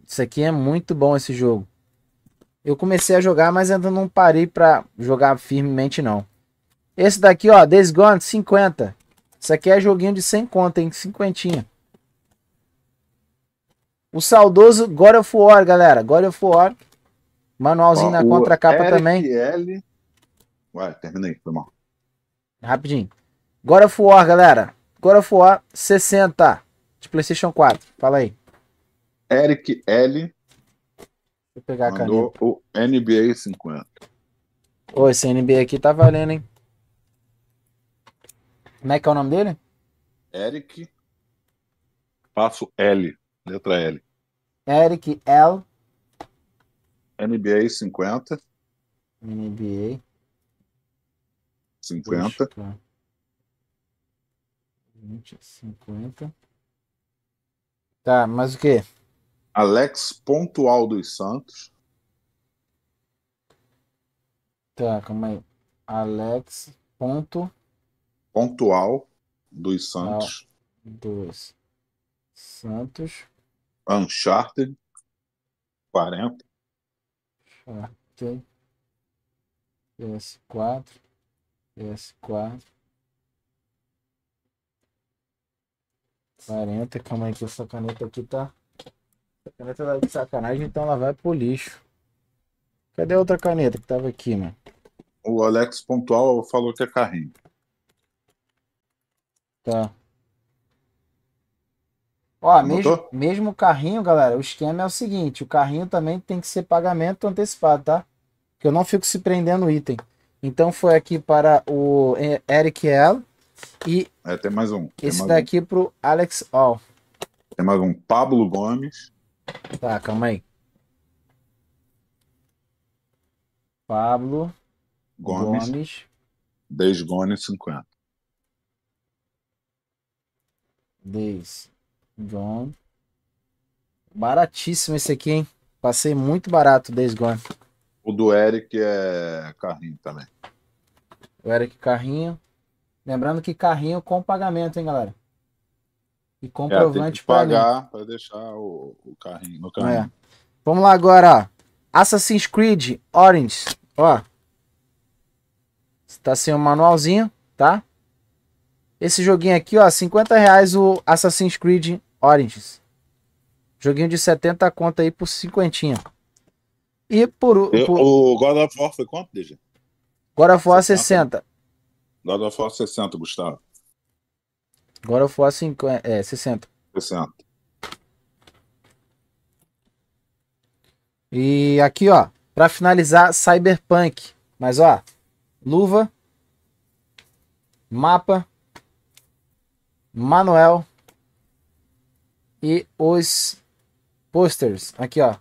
Isso aqui é muito bom, esse jogo. Eu comecei a jogar, mas ainda não parei pra jogar firmemente, não. Esse daqui, ó, Days Gone, 50. Isso aqui é joguinho de 100 conta, hein? Cinquentinha. O saudoso God of War, galera. God of War, Manualzinho na contracapa Eric também. L... Ué, termina aí, foi mal. Rapidinho. God of War, galera. God of War 60. De PlayStation 4. Fala aí. Eric L. Vou pegar mandou o NBA 50. Ô, esse NBA aqui tá valendo, hein? Como é que é o nome dele? Eric. Passo L. Letra L. Eric L. NBA 50. NBA 50. Cinquenta. 20, 50. Tá. tá, mas o quê? Alex Pontual dos Santos. Tá, calma aí. Alex ponto... Pontual dos Santos. dos Santos. Uncharted 40. Ah, ok. S4, S4. 40, calma aí que essa caneta aqui tá... Essa caneta tá de sacanagem, então ela vai pro lixo. Cadê a outra caneta que tava aqui, mano? O Alex Pontual falou que é carrinho. Tá. Ó, mesmo, mesmo carrinho, galera, o esquema é o seguinte: o carrinho também tem que ser pagamento antecipado, tá? Que eu não fico se prendendo o item. Então foi aqui para o é, Eric L. E. É, tem mais um. Tem esse mais daqui um. pro Alex All. Tem mais um Pablo Gomes. Tá, calma aí. Pablo Gomes. Gomes. 10 Gones 50. 10 John. Baratíssimo esse aqui, hein? Passei muito barato desde agora. O do Eric é carrinho também. O Eric carrinho. Lembrando que carrinho é com pagamento, hein, galera? E é, comprovante é, pagar para deixar o, o, carrinho no é. carrinho. É. Vamos lá agora. Assassin's Creed Orange. Ó. Está sem o um manualzinho, tá? Esse joguinho aqui, ó, 50 reais o Assassin's Creed Oranges. Joguinho de 70 conta aí por cinquentinha. E por, eu, por... O God of War foi quanto, DJ? God of War 60. God of War 60, Gustavo. God of War 50, é, 60. 60. E aqui, ó, pra finalizar, Cyberpunk. Mas, ó, luva, mapa, Manuel, e os posters. Aqui, ó.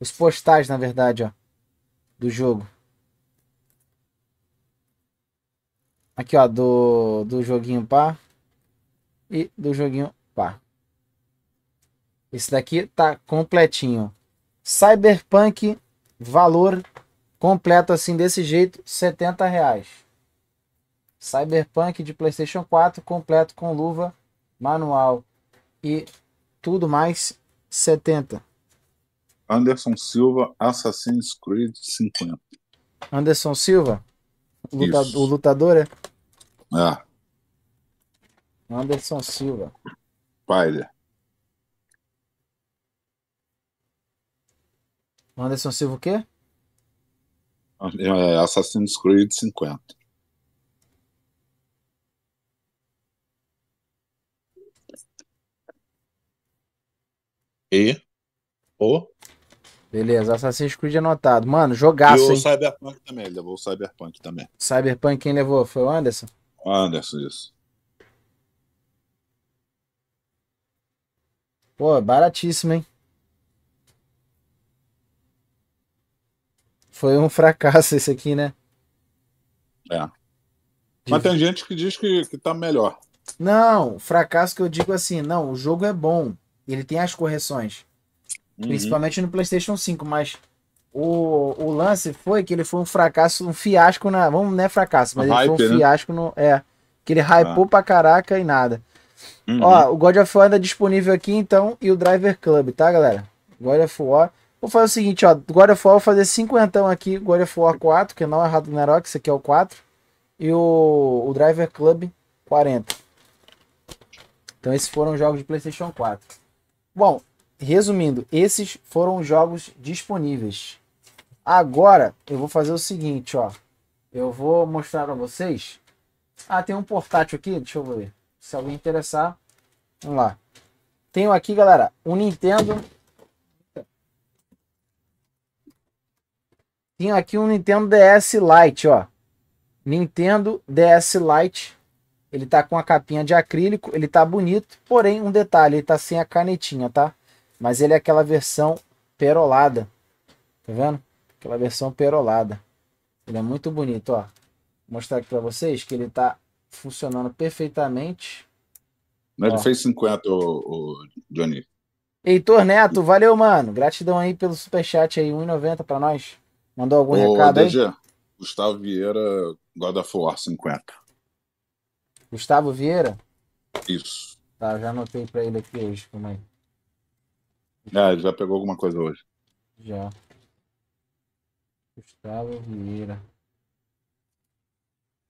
Os postais, na verdade, ó. Do jogo. Aqui, ó. Do, do joguinho pá. E do joguinho pá. Esse daqui tá completinho. Cyberpunk, valor completo assim desse jeito, 70 reais. Cyberpunk de PlayStation 4, completo com luva, manual e tudo mais 70. Anderson Silva, Assassin's Creed 50. Anderson Silva? O, luta, o lutador é? É. Anderson Silva. Paia. Anderson Silva o quê? É, Assassin's Creed 50. E. O. Beleza, Assassin's Creed anotado. Mano, jogaço. E o hein? Cyberpunk também, ele levou o Cyberpunk também. Cyberpunk quem levou? Foi o Anderson? Anderson, isso. Pô, baratíssimo, hein? Foi um (laughs) fracasso esse aqui, né? É. De... Mas tem gente que diz que, que tá melhor. Não, fracasso que eu digo assim, não, o jogo é bom. Ele tem as correções. Uhum. Principalmente no PlayStation 5, mas o, o lance foi que ele foi um fracasso, um fiasco na. Vamos, não é fracasso, mas um ele hype, foi um né? fiasco no. É. Que ele hypou ah. pra caraca e nada. Uhum. Ó, o God of War ainda é disponível aqui, então, e o Driver Club, tá, galera? God of War. Vou fazer o seguinte, ó. God of War, vou fazer cinquentão aqui. God of War 4, que não é que esse aqui é o 4. E o, o Driver Club 40. Então, esses foram os jogos de PlayStation 4. Bom, resumindo, esses foram os jogos disponíveis. Agora eu vou fazer o seguinte, ó. Eu vou mostrar a vocês. Ah, tem um portátil aqui, deixa eu ver. Se alguém interessar, vamos lá. Tenho aqui, galera, um Nintendo. Tenho aqui um Nintendo DS Lite, ó. Nintendo DS Lite ele tá com a capinha de acrílico, ele tá bonito, porém um detalhe, ele tá sem a canetinha, tá? Mas ele é aquela versão perolada. Tá vendo? Aquela versão perolada. Ele é muito bonito, ó. Vou mostrar aqui para vocês que ele tá funcionando perfeitamente. Nós é ó. fez 50, o, o Johnny. Heitor Neto, valeu, mano. Gratidão aí pelo superchat aí, 1,90 para nós. Mandou algum Ô, recado DG, aí? Gustavo Vieira, God of War 50. Gustavo Vieira? Isso. Tá, já anotei para ele aqui hoje, como é? Ah, já pegou alguma coisa hoje. Já. Gustavo Vieira.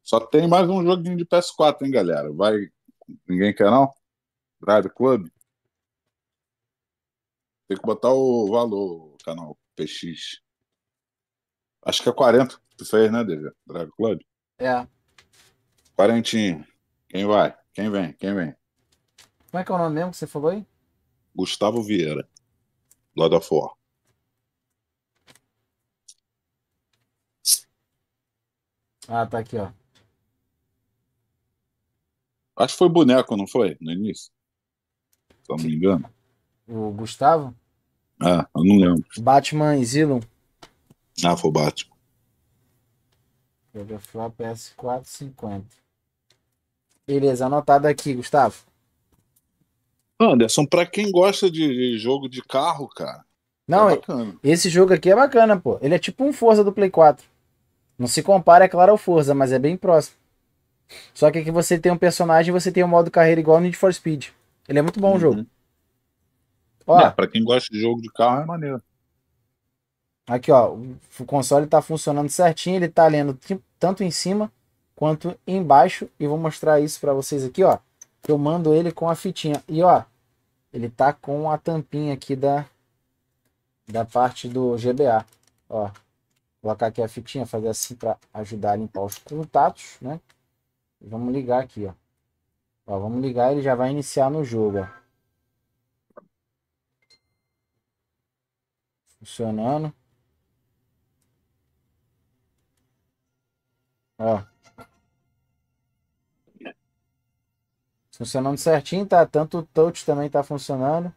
Só tem mais um joguinho de PS4, hein, galera? Vai. Ninguém quer, não? Drive Club? Tem que botar o valor, canal PX. Acho que é 40 que tu fez, né, DV? Drive Club? É. Quarentinho. Quem vai? Quem vem? Quem vem? Como é que é o nome mesmo que você falou aí? Gustavo Vieira. God a Fó. Ah, tá aqui, ó. Acho que foi boneco, não foi? No início? Se eu não me engano. O Gustavo? Ah, eu não lembro. Batman e Ah, foi o Batman. God of War PS450. Beleza, anotado aqui, Gustavo. Anderson, para quem gosta de jogo de carro, cara. É Não, é esse jogo aqui é bacana, pô. Ele é tipo um Forza do Play 4. Não se compara, é claro, ao Forza, mas é bem próximo. Só que aqui você tem um personagem e você tem um modo carreira igual no Need for Speed. Ele é muito bom uhum. o jogo. É, ó, é, pra quem gosta de jogo de carro é maneiro. Aqui, ó. O console tá funcionando certinho, ele tá lendo tanto em cima quanto embaixo. E vou mostrar isso para vocês aqui, ó. Eu mando ele com a fitinha. E, ó, ele tá com a tampinha aqui da, da parte do GBA. Ó, colocar aqui a fitinha, fazer assim para ajudar a limpar os contatos, né? vamos ligar aqui, ó. ó. Vamos ligar, ele já vai iniciar no jogo, ó. Funcionando. Ó. Funcionando certinho, tá? Tanto o touch também tá funcionando.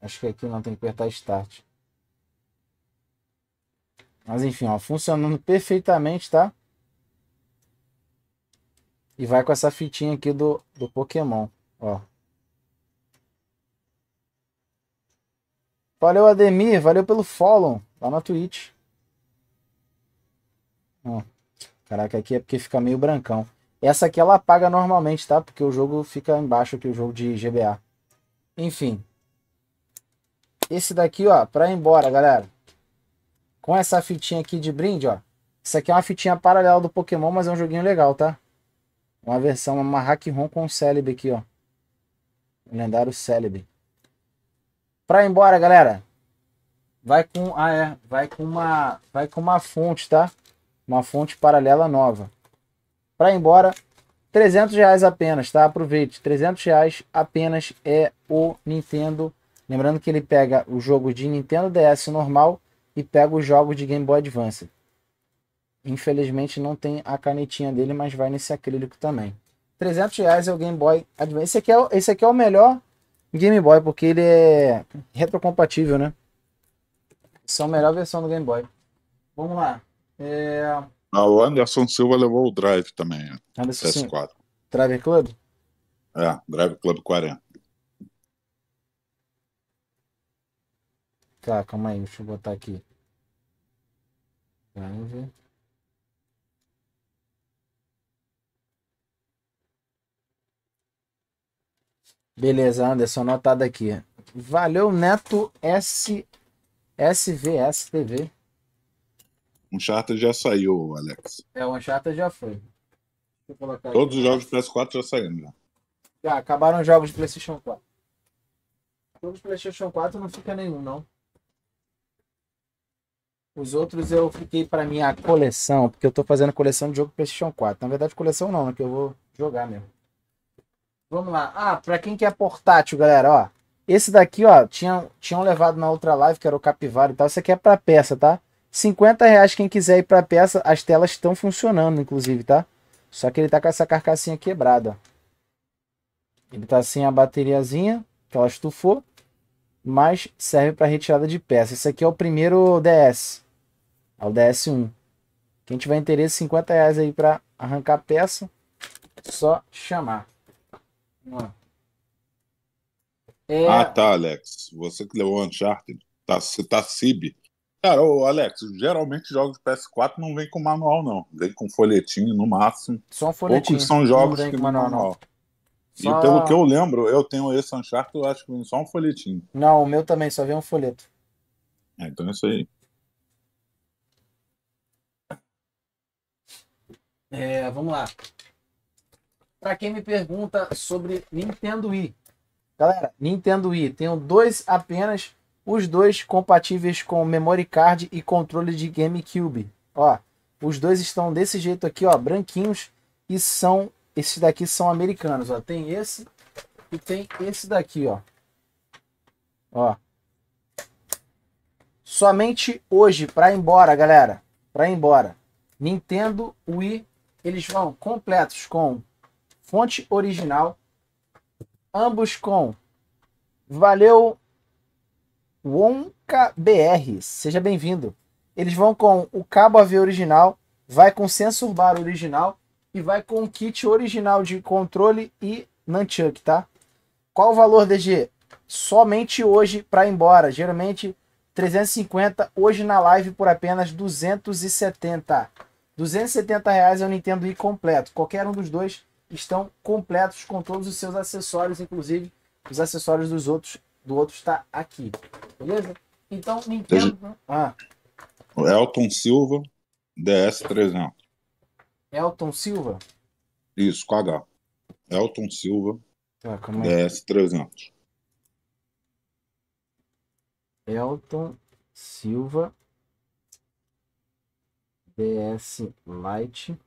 Acho que aqui não tem que apertar start. Mas enfim, ó, funcionando perfeitamente, tá? E vai com essa fitinha aqui do, do Pokémon, ó. Valeu, Ademir. Valeu pelo follow lá na Twitch. Ó. Caraca, aqui é porque fica meio brancão. Essa aqui ela apaga normalmente, tá? Porque o jogo fica embaixo aqui, o jogo de GBA. Enfim. Esse daqui, ó, pra ir embora, galera. Com essa fitinha aqui de brinde, ó. Isso aqui é uma fitinha paralela do Pokémon, mas é um joguinho legal, tá? Uma versão, uma hack ROM com Celebi aqui, ó. O lendário Celebi. Pra ir embora, galera. Vai com, ah é, vai com uma, vai com uma fonte, tá? Uma fonte paralela nova para ir embora, 300 reais apenas, tá? Aproveite, 300 reais apenas é o Nintendo. Lembrando que ele pega o jogo de Nintendo DS normal e pega os jogos de Game Boy Advance. Infelizmente não tem a canetinha dele, mas vai nesse acrílico também. 300 reais é o Game Boy Advance. Esse aqui é, esse aqui é o melhor Game Boy, porque ele é retrocompatível, né? Essa é a melhor versão do Game Boy. Vamos lá. É... Ah, o Anderson Silva levou o Drive também. Né? Anderson PS4. Drive Club? É, Drive Club 40. Tá, calma aí, deixa eu botar aqui. Drive. Beleza, Anderson, anotado aqui. Valeu, Neto S... SVS TV. Um charter já saiu, Alex. É, um charter já foi. Todos os jogos de PS4 já saíram já. Já, acabaram os jogos de PlayStation 4. Jogos de PlayStation 4 não fica nenhum, não. Os outros eu fiquei para minha coleção, porque eu tô fazendo coleção de jogo PlayStation 4. Na verdade, coleção não, é Que eu vou jogar mesmo. Vamos lá. Ah, para quem quer é portátil, galera, ó. Esse daqui, ó, tinham, tinham levado na outra live, que era o Capivara e tal. Esse aqui é pra peça, tá? 50 reais quem quiser ir para peça. As telas estão funcionando, inclusive, tá? Só que ele tá com essa carcassinha quebrada. Ele tá sem a bateriazinha, que ela estufou. Mas serve para retirada de peça. Esse aqui é o primeiro DS. É o DS1. Quem tiver interesse, 50 reais aí para arrancar a peça. só chamar. É... Ah, tá, Alex. Você que levou o Uncharted. Tá, você tá CIB. Cara, ô Alex, geralmente jogos de PS4 não vem com manual, não. Vem com folhetinho no máximo. Só um folhetinho. Poucos são jogos não que vem com manual. manual. Só... E pelo que eu lembro, eu tenho esse Uncharted, eu acho que vem só um folhetinho. Não, o meu também, só vem um folheto. É, então é isso aí. É, vamos lá. Para quem me pergunta sobre Nintendo Wii. Galera, Nintendo Wii, tenho dois apenas os dois compatíveis com memory card e controle de GameCube. Ó, os dois estão desse jeito aqui, ó, branquinhos e são esses daqui são americanos, ó. Tem esse e tem esse daqui, ó. Ó. Somente hoje para ir embora, galera, para ir embora. Nintendo Wii, eles vão completos com fonte original, ambos com valeu Wonka BR. Seja bem-vindo. Eles vão com o cabo AV original, vai com sensor bar original e vai com o kit original de controle e nunchuck, tá? Qual o valor, DG? Somente hoje para ir embora. Geralmente 350, hoje na live por apenas 270. 270 reais é o Nintendo Wii completo. Qualquer um dos dois estão completos com todos os seus acessórios, inclusive os acessórios dos outros do outro está aqui. Beleza? Então, Nintendo. ah. Elton Silva, DS300. Elton Silva? Isso, com H. Elton Silva, ah, é? DS300. Elton Silva, DS Lite.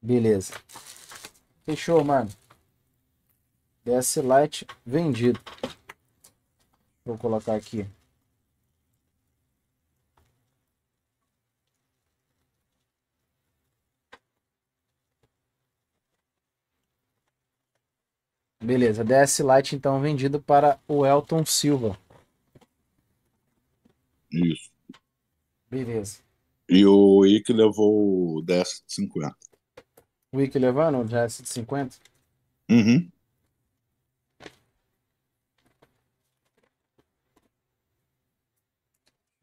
Beleza. Fechou, mano. DS Lite vendido. Vou colocar aqui. Beleza, DS Lite então vendido para o Elton Silva. Isso. Beleza. E o Wick levou o DS de 50. O Wick levando o DS de 50? Uhum.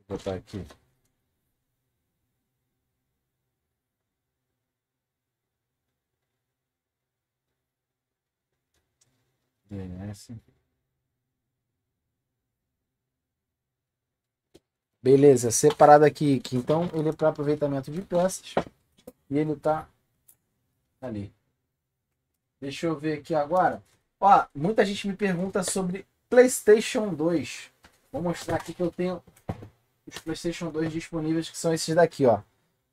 Vou botar aqui. DNS. Beleza, separado aqui, que então ele é para aproveitamento de peças e ele tá ali. Deixa eu ver aqui agora. Ó, muita gente me pergunta sobre PlayStation 2. Vou mostrar aqui que eu tenho os PlayStation 2 disponíveis, que são esses daqui, ó.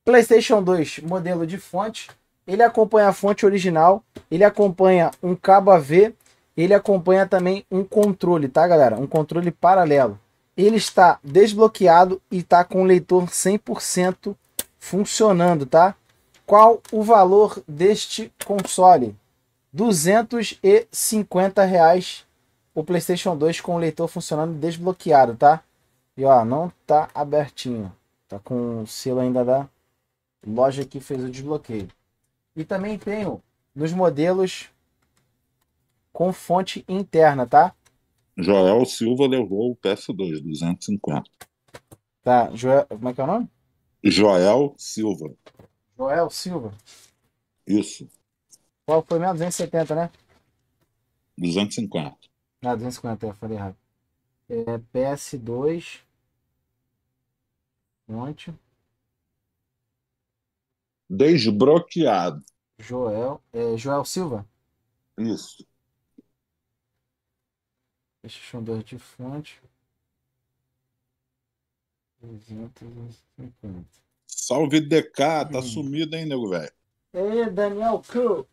PlayStation 2, modelo de fonte. Ele acompanha a fonte original, ele acompanha um cabo AV, ele acompanha também um controle, tá, galera? Um controle paralelo. Ele está desbloqueado e está com o leitor 100% funcionando, tá? Qual o valor deste console? R$ 250 reais o PlayStation 2 com o leitor funcionando desbloqueado, tá? E ó, não tá abertinho. Tá com o selo ainda da loja que fez o desbloqueio. E também tenho nos modelos com fonte interna, tá? Joel Silva levou o PS2 250. Tá, Joel, como é que é o nome? Joel Silva. Joel Silva. Isso. Qual foi mesmo? 270, né? 250. Ah, 250, eu é, falei errado é, PS2 fonte desbloqueado Joel é, Joel Silva isso eu 2 de fonte 250 salve DK tá hum. sumido hein nego velho Ei, Daniel Cook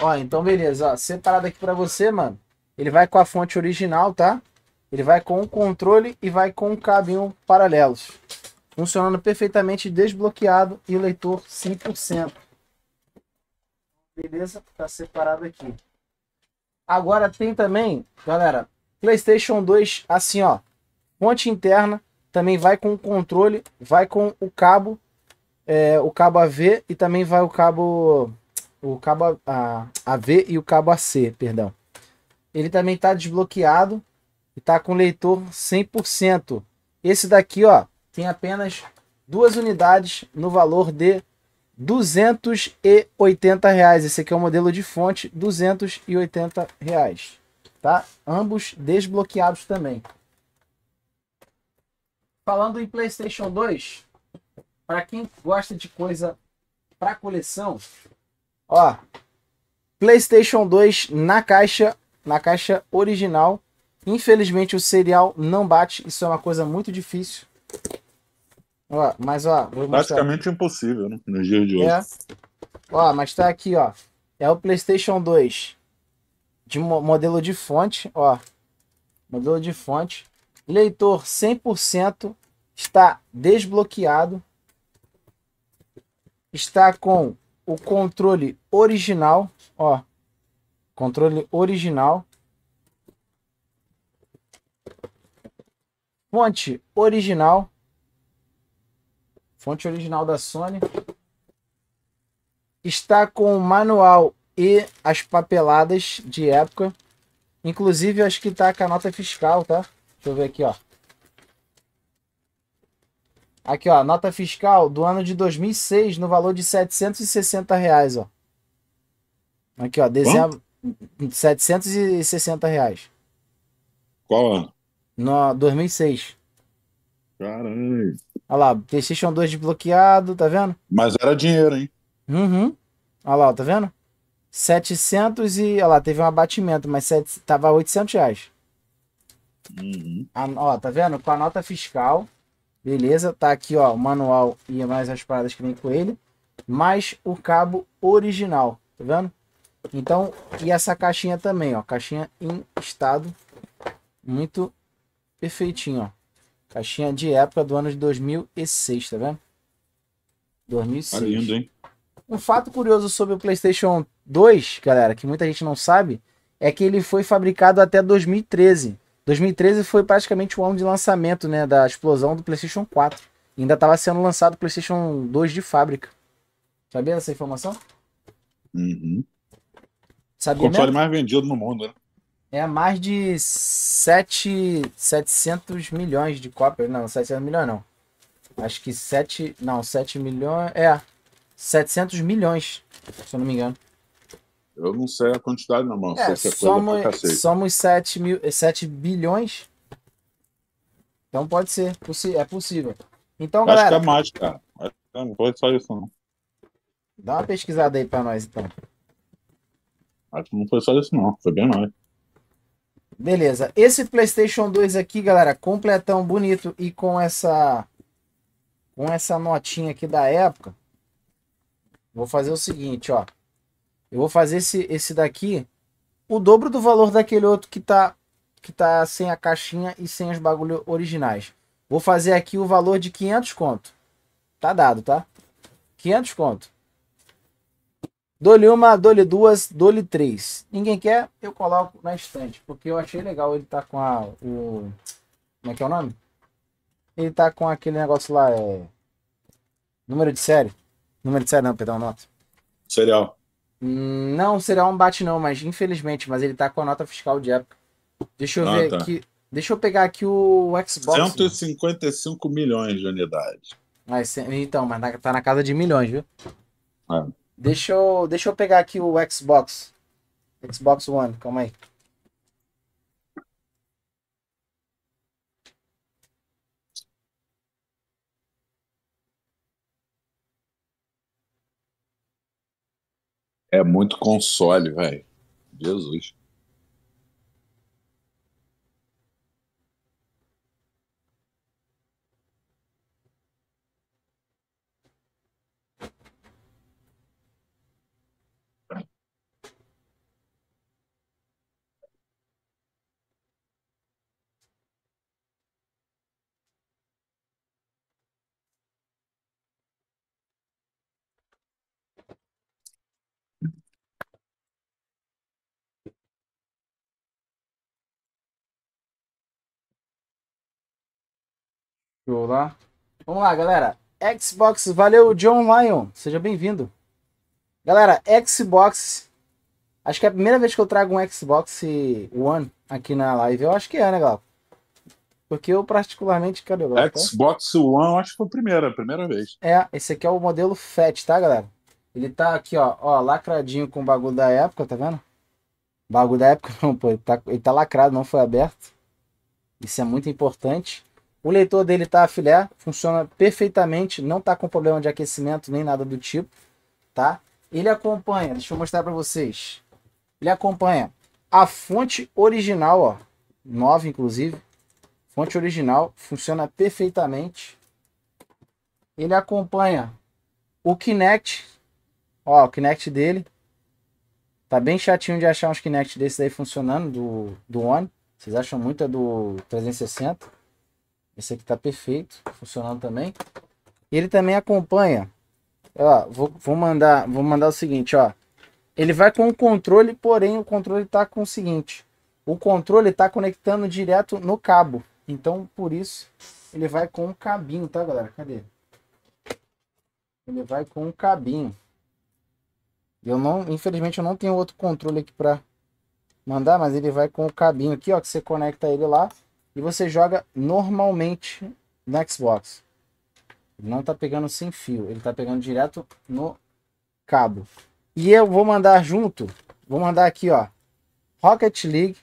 Ó, então beleza, ó, separado aqui para você, mano. Ele vai com a fonte original, tá? Ele vai com o controle e vai com o cabinho paralelos. Funcionando perfeitamente desbloqueado e o leitor 100%. Beleza? Tá separado aqui. Agora tem também, galera, PlayStation 2 assim, ó. Fonte interna, também vai com o controle, vai com o cabo, é, o cabo AV e também vai o cabo o cabo a, a V e o cabo AC, perdão. Ele também está desbloqueado e está com leitor 100%. Esse daqui, ó, tem apenas duas unidades no valor de 280 reais. Esse aqui é o modelo de fonte, 280 reais, tá? Ambos desbloqueados também. Falando em PlayStation 2, para quem gosta de coisa para coleção, Ó, PlayStation 2 na caixa, na caixa original. Infelizmente o serial não bate, isso é uma coisa muito difícil. Ó, mas ó, basicamente impossível, né, nos dias de hoje. É. Ó, mas tá aqui, ó. É o PlayStation 2 de modelo de fonte, ó. Modelo de fonte. Leitor 100% está desbloqueado. Está com o controle original, ó, controle original, fonte original, fonte original da Sony, está com o manual e as papeladas de época, inclusive acho que tá com a nota fiscal, tá? Deixa eu ver aqui, ó. Aqui, ó, nota fiscal do ano de 2006 no valor de 760 reais, ó. Aqui, ó, dezembro. Quanto? 760 reais. Qual ano? 2006. Caralho. Olha lá, PlayStation 2 desbloqueado, tá vendo? Mas era dinheiro, hein? Uhum. Olha lá, tá vendo? 700 e. Olha lá, teve um abatimento, mas 7, tava 800 reais. Uhum. A, ó, tá vendo? Com a nota fiscal Beleza, tá aqui ó, o manual e mais as paradas que vem com ele, mais o cabo original, tá vendo? Então, e essa caixinha também, ó, caixinha em estado muito perfeitinho, ó. Caixinha de época do ano de 2006, tá vendo? 2006. Tá lindo, hein? Um fato curioso sobre o PlayStation 2, galera, que muita gente não sabe, é que ele foi fabricado até 2013. 2013 foi praticamente o ano de lançamento, né, da explosão do PlayStation 4. E ainda estava sendo lançado o PlayStation 2 de fábrica. Sabia essa informação? Uhum. Sabia o console mesmo? mais vendido no mundo, né? É mais de 7, 700 milhões de cópias. Não, 700 milhões não. Acho que 7. Não, 7 milhões. É. 700 milhões, se eu não me engano. Eu não sei a quantidade, não, mano. É, sei que é somos, coisa somos 7, mil, 7 é, bilhões. Então pode ser, é possível. Então, Acho galera. Acho que é mais, cara. Acho que não pode só isso, não. Dá uma pesquisada aí pra nós, então. Acho que não foi só isso, não. Foi bem mais. Beleza. Esse PlayStation 2 aqui, galera, completão bonito e com essa com essa notinha aqui da época, vou fazer o seguinte, ó. Eu vou fazer esse, esse daqui o dobro do valor daquele outro que tá, que tá sem a caixinha e sem os bagulho originais. Vou fazer aqui o valor de 500 conto. Tá dado, tá? 500 conto. Dole uma, dole duas, dole três. Ninguém quer, eu coloco na estante. Porque eu achei legal ele tá com a... O, como é que é o nome? Ele tá com aquele negócio lá, é... Número de série. Número de série não, perdão, nota. Serial. Não será um bate, não, mas infelizmente, mas ele tá com a nota fiscal de época. Deixa eu ah, ver tá. aqui. Deixa eu pegar aqui o Xbox. 155 né? milhões de unidades. Mas, então, mas na, tá na casa de milhões, viu? É. Deixa, eu, deixa eu pegar aqui o Xbox. Xbox One, calma aí. É muito console, velho. Jesus. Show lá. Vamos lá, galera. Xbox, valeu, John Lyon. Seja bem-vindo. Galera, Xbox. Acho que é a primeira vez que eu trago um Xbox One aqui na live. Eu acho que é, né, galera? Porque eu, particularmente, cadê o Xbox One, acho que foi a primeira, a primeira vez. É, esse aqui é o modelo Fat, tá, galera? Ele tá aqui, ó, ó, lacradinho com o bagulho da época, tá vendo? Bagulho da época, (laughs) não, pô, ele tá, ele tá lacrado, não foi aberto. Isso é muito importante. O leitor dele tá a filé, funciona perfeitamente, não tá com problema de aquecimento nem nada do tipo, tá? Ele acompanha, deixa eu mostrar para vocês. Ele acompanha a fonte original, ó, nova inclusive. Fonte original funciona perfeitamente. Ele acompanha o Kinect, ó, o Kinect dele. Tá bem chatinho de achar uns Kinect desse aí funcionando do do One. Vocês acham muito é do 360 esse aqui tá perfeito, funcionando também. E ele também acompanha. Ó, vou, vou mandar, vou mandar o seguinte, ó. Ele vai com o controle, porém o controle tá com o seguinte. O controle tá conectando direto no cabo. Então, por isso, ele vai com o cabinho, tá, galera? Cadê? Ele vai com o cabinho. Eu não, infelizmente, eu não tenho outro controle aqui para mandar, mas ele vai com o cabinho aqui, ó, que você conecta ele lá e você joga normalmente no Xbox. Ele não tá pegando sem fio, ele tá pegando direto no cabo. E eu vou mandar junto, vou mandar aqui, ó, Rocket League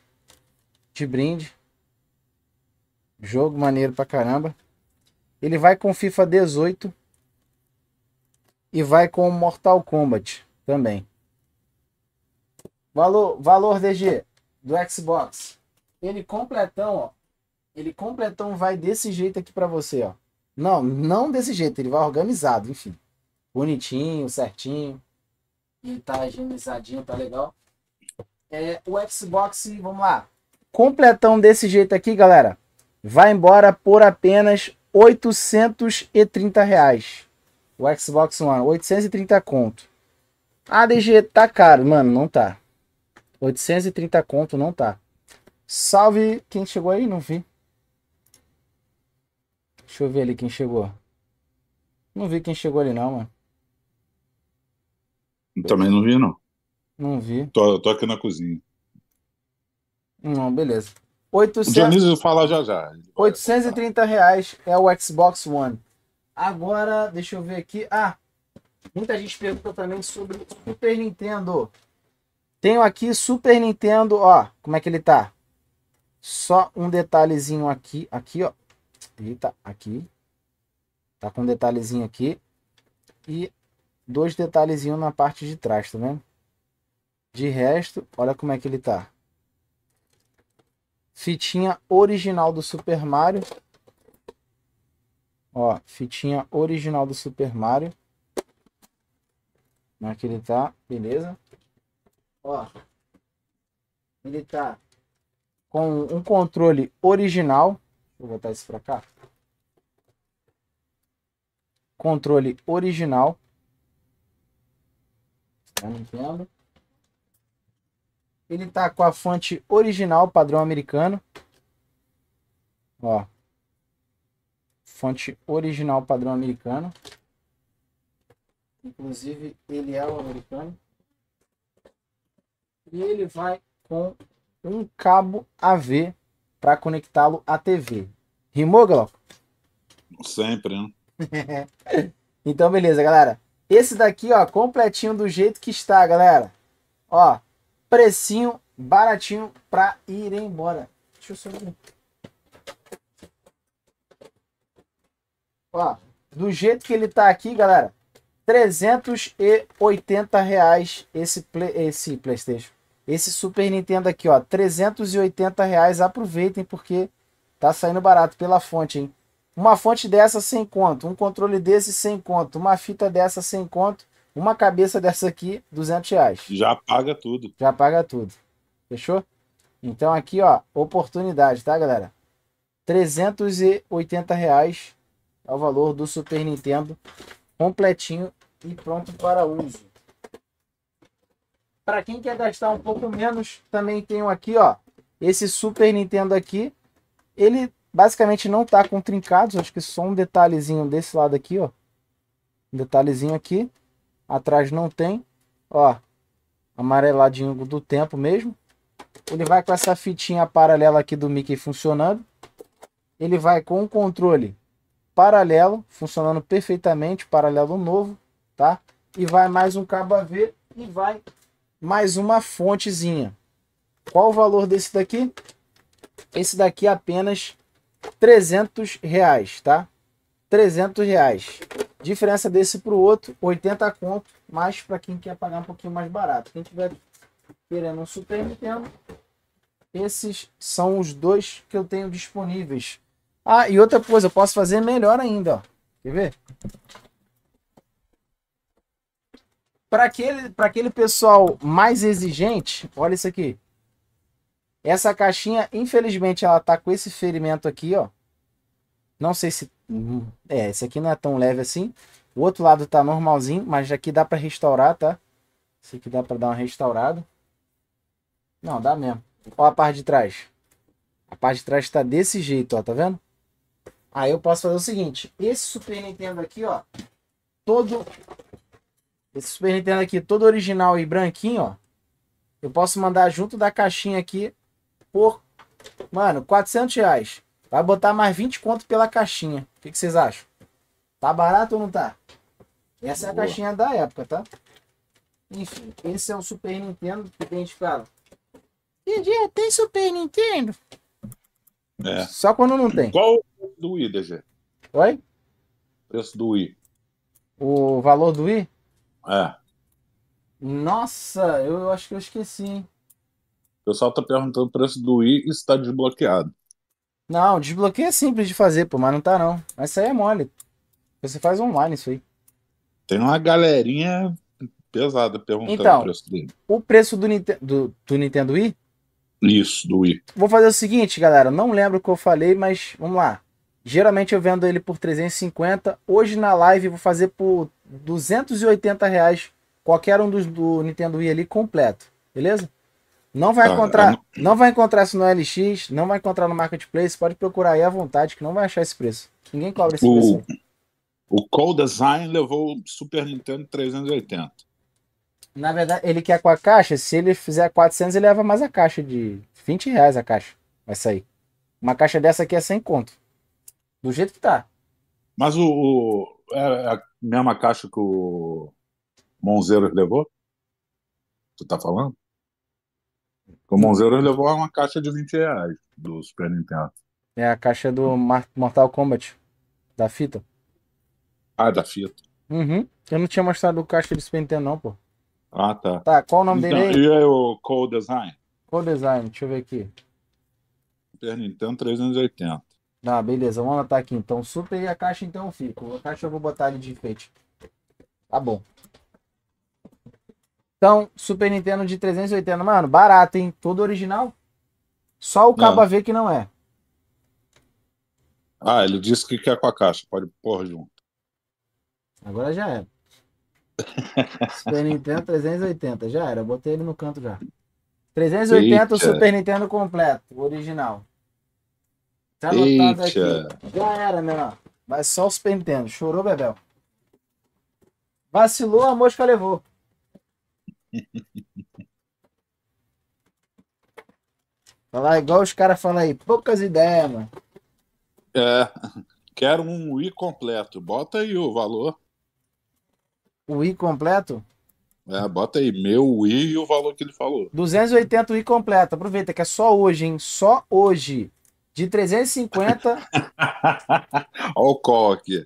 de brinde. Jogo maneiro pra caramba. Ele vai com FIFA 18 e vai com Mortal Kombat também. Valor, valor DG do Xbox. Ele completão, ó, ele completou um vai desse jeito aqui para você, ó. Não, não desse jeito, ele vai organizado, enfim. Bonitinho, certinho. E tá agilizadinho, tá legal. É, o Xbox, vamos lá. Completão desse jeito aqui, galera. Vai embora por apenas 830 reais. O Xbox One, 830 conto. A DG, tá caro. Mano, não tá. 830 conto, não tá. Salve quem chegou aí, não vi. Deixa eu ver ali quem chegou. Não vi quem chegou ali não, mano. Também não vi, não. Não vi. Tô, tô aqui na cozinha. Não, beleza. 800... O fala já já. 830 reais é o Xbox One. Agora, deixa eu ver aqui. Ah, muita gente pergunta também sobre o Super Nintendo. Tenho aqui Super Nintendo, ó, como é que ele tá? Só um detalhezinho aqui, aqui, ó. Eita, aqui. Tá com um detalhezinho aqui. E dois detalhezinhos na parte de trás, tá vendo? De resto, olha como é que ele tá. Fitinha original do Super Mario. Ó, fitinha original do Super Mario. É que ele tá, beleza? Ó, ele tá com um controle original Vou botar isso para cá. Controle original. Tá Nintendo. Ele tá com a fonte original, padrão americano. Ó. Fonte original, padrão americano. Inclusive, ele é o americano. E ele vai com um cabo AV para conectá-lo à TV. Rimou, Glauco? Sempre, né? (laughs) então, beleza, galera. Esse daqui, ó, completinho do jeito que está, galera. Ó, precinho baratinho para ir embora. Deixa eu só ver. Ó, do jeito que ele tá aqui, galera, 380 reais esse, play, esse Playstation. Esse Super Nintendo aqui, ó, 380 reais. Aproveitem porque tá saindo barato pela fonte, hein? Uma fonte dessa sem conto, um controle desse sem conto, uma fita dessa sem conto, uma cabeça (laughs) dessa aqui, 200 reais. Já paga tudo. Já paga tudo. Fechou? Então aqui, ó, oportunidade, tá, galera? 380 reais é o valor do Super Nintendo completinho e pronto para uso. Para quem quer gastar um pouco menos, também tenho aqui, ó, esse Super Nintendo aqui. Ele basicamente não tá com trincados, acho que só um detalhezinho desse lado aqui, ó. Um detalhezinho aqui. Atrás não tem, ó, amareladinho do tempo mesmo. Ele vai com essa fitinha paralela aqui do Mickey funcionando. Ele vai com o controle paralelo, funcionando perfeitamente, paralelo novo, tá? E vai mais um cabo AV e vai mais uma fontezinha. Qual o valor desse daqui? Esse daqui é apenas 300 reais, tá? 300 reais. Diferença desse para o outro, 80 conto, mas para quem quer pagar um pouquinho mais barato. Quem tiver querendo um Super Nintendo, esses são os dois que eu tenho disponíveis. Ah, e outra coisa, eu posso fazer melhor ainda, ó. Quer ver? Para aquele, aquele pessoal mais exigente, olha isso aqui. Essa caixinha, infelizmente, ela tá com esse ferimento aqui, ó. Não sei se... É, esse aqui não é tão leve assim. O outro lado tá normalzinho, mas aqui dá para restaurar, tá? Esse aqui dá para dar uma restaurada. Não, dá mesmo. Olha a parte de trás. A parte de trás tá desse jeito, ó, tá vendo? Aí eu posso fazer o seguinte, esse Super Nintendo aqui, ó, todo esse Super Nintendo aqui, todo original e branquinho, ó. Eu posso mandar junto da caixinha aqui por, mano, 400 reais. Vai botar mais 20 conto pela caixinha. O que, que vocês acham? Tá barato ou não tá? Essa Boa. é a caixinha da época, tá? Enfim, esse é o Super Nintendo que a gente fala. Que tem Super Nintendo? É. Só quando não tem. Qual o do I, DG? Oi? Preço do I. O valor do I? É. Nossa, eu acho que eu esqueci, O pessoal tá perguntando o preço do i e se tá desbloqueado. Não, desbloqueio é simples de fazer, pô, mas não tá não. Essa aí é mole. Você faz online isso aí. Tem uma galerinha pesada perguntando então, o preço dele. O preço do, do, do Nintendo Wii? Isso, do Wii. Vou fazer o seguinte, galera. Não lembro o que eu falei, mas vamos lá. Geralmente eu vendo ele por 350. Hoje na live vou fazer por 280 reais qualquer um dos do Nintendo Wii ali completo, beleza? Não vai tá, encontrar, não... não... vai encontrar isso no LX, não vai encontrar no marketplace. Pode procurar aí à vontade que não vai achar esse preço. Ninguém cobra esse o... preço. O Cold Design levou o Super Nintendo 380. Na verdade, ele quer com a caixa. Se ele fizer 400, ele leva mais a caixa de 20 reais a caixa. Vai sair. Uma caixa dessa aqui é 100 conto. Do jeito que tá. Mas o, o é, é a mesma caixa que o Monzeiros levou? Tu tá falando? O Monzeiros levou uma caixa de 20 reais do Super Nintendo. É a caixa do Mortal Kombat, da fita. Ah, da fita. Uhum. Eu não tinha mostrado o caixa do Super Nintendo, não, pô. Ah, tá. Tá, qual o nome então, dele aí? E o Cold Design? Cold Design, deixa eu ver aqui. Super Nintendo 380. Ah, beleza, vamos anotar aqui então. Super e a caixa então eu fico. A caixa eu vou botar ali de enfeite. Tá bom. Então, Super Nintendo de 380, mano, barato, hein? Todo original? Só o cabo ver que não é. Ah, ele disse que quer com a caixa, pode pôr junto. Agora já era. (laughs) Super Nintendo 380, já era. Eu botei ele no canto já. 380 Eita. Super Nintendo completo, original. Tá anotado aqui. Já era, menor. Vai só o Super Chorou, Bebel. Vacilou, a mosca levou. Falar (laughs) igual os caras falam aí, poucas ideias, mano. É, quero um Wii completo. Bota aí o valor. O Wii completo? É, bota aí meu Wii e o valor que ele falou. 280 Wii completo. Aproveita que é só hoje, hein? Só hoje. De 350. (laughs) Olha o coque.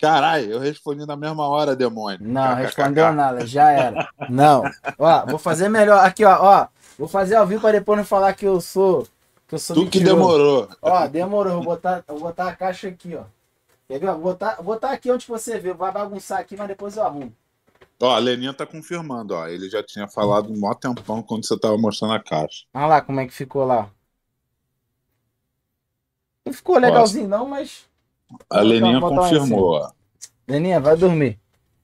Caralho, eu respondi na mesma hora, demônio. Não, respondeu nada, já era. Não. Ó, vou fazer melhor. Aqui, ó, ó. Vou fazer ao vivo para depois não falar que eu sou. Que eu sou tu que demorou. Ó, demorou. Vou botar, vou botar a caixa aqui, ó. Quer ver? Vou botar, vou botar aqui onde você vê. Vai bagunçar aqui, mas depois eu arrumo. Ó, a Leninha tá confirmando, ó. Ele já tinha falado um mó tempão quando você tava mostrando a caixa. Olha lá como é que ficou lá. Não ficou legalzinho, não, mas. A Leninha então, confirmou. Leninha, vai dormir.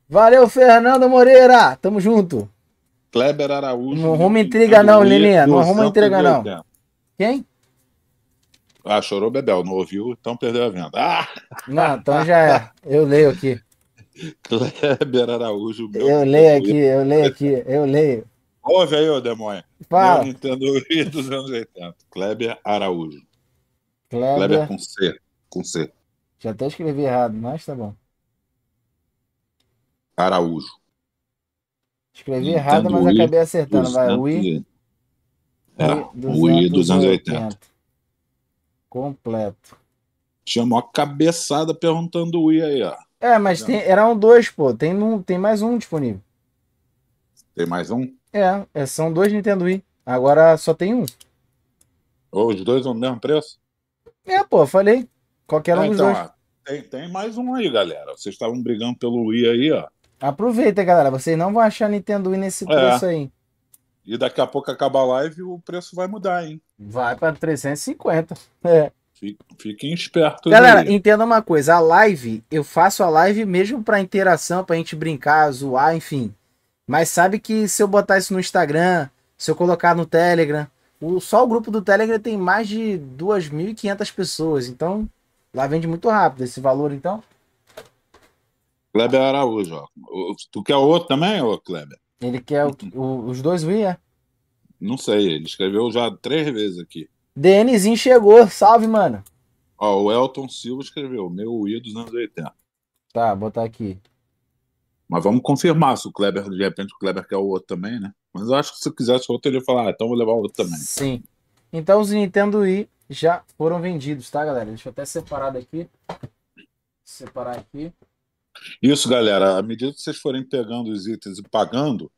Valeu, Fernando Moreira. Tamo junto. Kleber Araújo. Não arruma intriga, tá não, Leninha. Não arruma intriga, não. Quem? Ah, chorou Bebel. Não ouviu, então perdeu a venda. Ah! Não, então já é. Eu leio aqui. (laughs) Kleber Araújo. Meu eu leio aqui, eu leio aqui, eu leio. Ouve aí, ô demônio. Fala. Meu Nintendo Wii (laughs) dos anos 80. Kleber Araújo. Kleber. Kleber com C. Com C. Já até escrevi errado, mas tá bom. Araújo. Escrevi errado, mas acabei acertando. Vai, Wii. É, Wii 280. Completo. Chamou a cabeçada perguntando o Wii aí, ó. É, mas Tem, eram dois, pô. Tem, um, tem mais um disponível. Tem mais um? É, é são dois Nintendo Wii. Agora só tem um. os dois no mesmo preço? É, pô, falei. Qualquer um dos então, dois. Ah, tem, tem mais um aí, galera. Vocês estavam brigando pelo Wii aí, ó. Aproveita, galera. Vocês não vão achar Nintendo Wii nesse é. preço é. aí. E daqui a pouco acaba a live o preço vai mudar, hein? Vai para 350. É. Fiquem espertos. Galera, aí. entenda uma coisa: a live, eu faço a live mesmo para interação, para a gente brincar, zoar, enfim. Mas sabe que se eu botar isso no Instagram, se eu colocar no Telegram, o, só o grupo do Telegram tem mais de 2.500 pessoas, então lá vende muito rápido esse valor, então. Kleber Araújo, ó. O, tu quer outro também, ô Kleber? Ele quer o, uhum. o, os dois Wii, é? Não sei, ele escreveu já três vezes aqui. DNzinho chegou, salve, mano. Ó, o Elton Silva escreveu, meu Wii dos anos 80. Tá, botar aqui. Mas vamos confirmar se o Kleber, de repente, o Kleber quer o outro também, né? Mas eu acho que se eu quisesse outro, ele ia falar, ah, então vou levar outro também. Sim. Então os Nintendo Wii já foram vendidos, tá, galera? Deixa eu até separar daqui. Separar aqui. Isso, galera. À medida que vocês forem pegando os itens e pagando,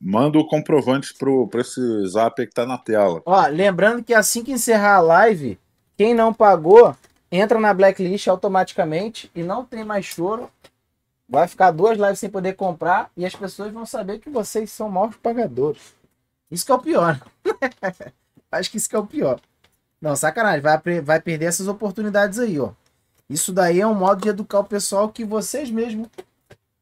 manda o comprovante para esse zap que tá na tela. Ó, lembrando que assim que encerrar a live, quem não pagou, entra na blacklist automaticamente e não tem mais choro. Vai ficar duas lives sem poder comprar e as pessoas vão saber que vocês são maus pagadores. Isso que é o pior. (laughs) Acho que isso que é o pior. Não, sacanagem. Vai, vai perder essas oportunidades aí, ó. Isso daí é um modo de educar o pessoal que vocês mesmos,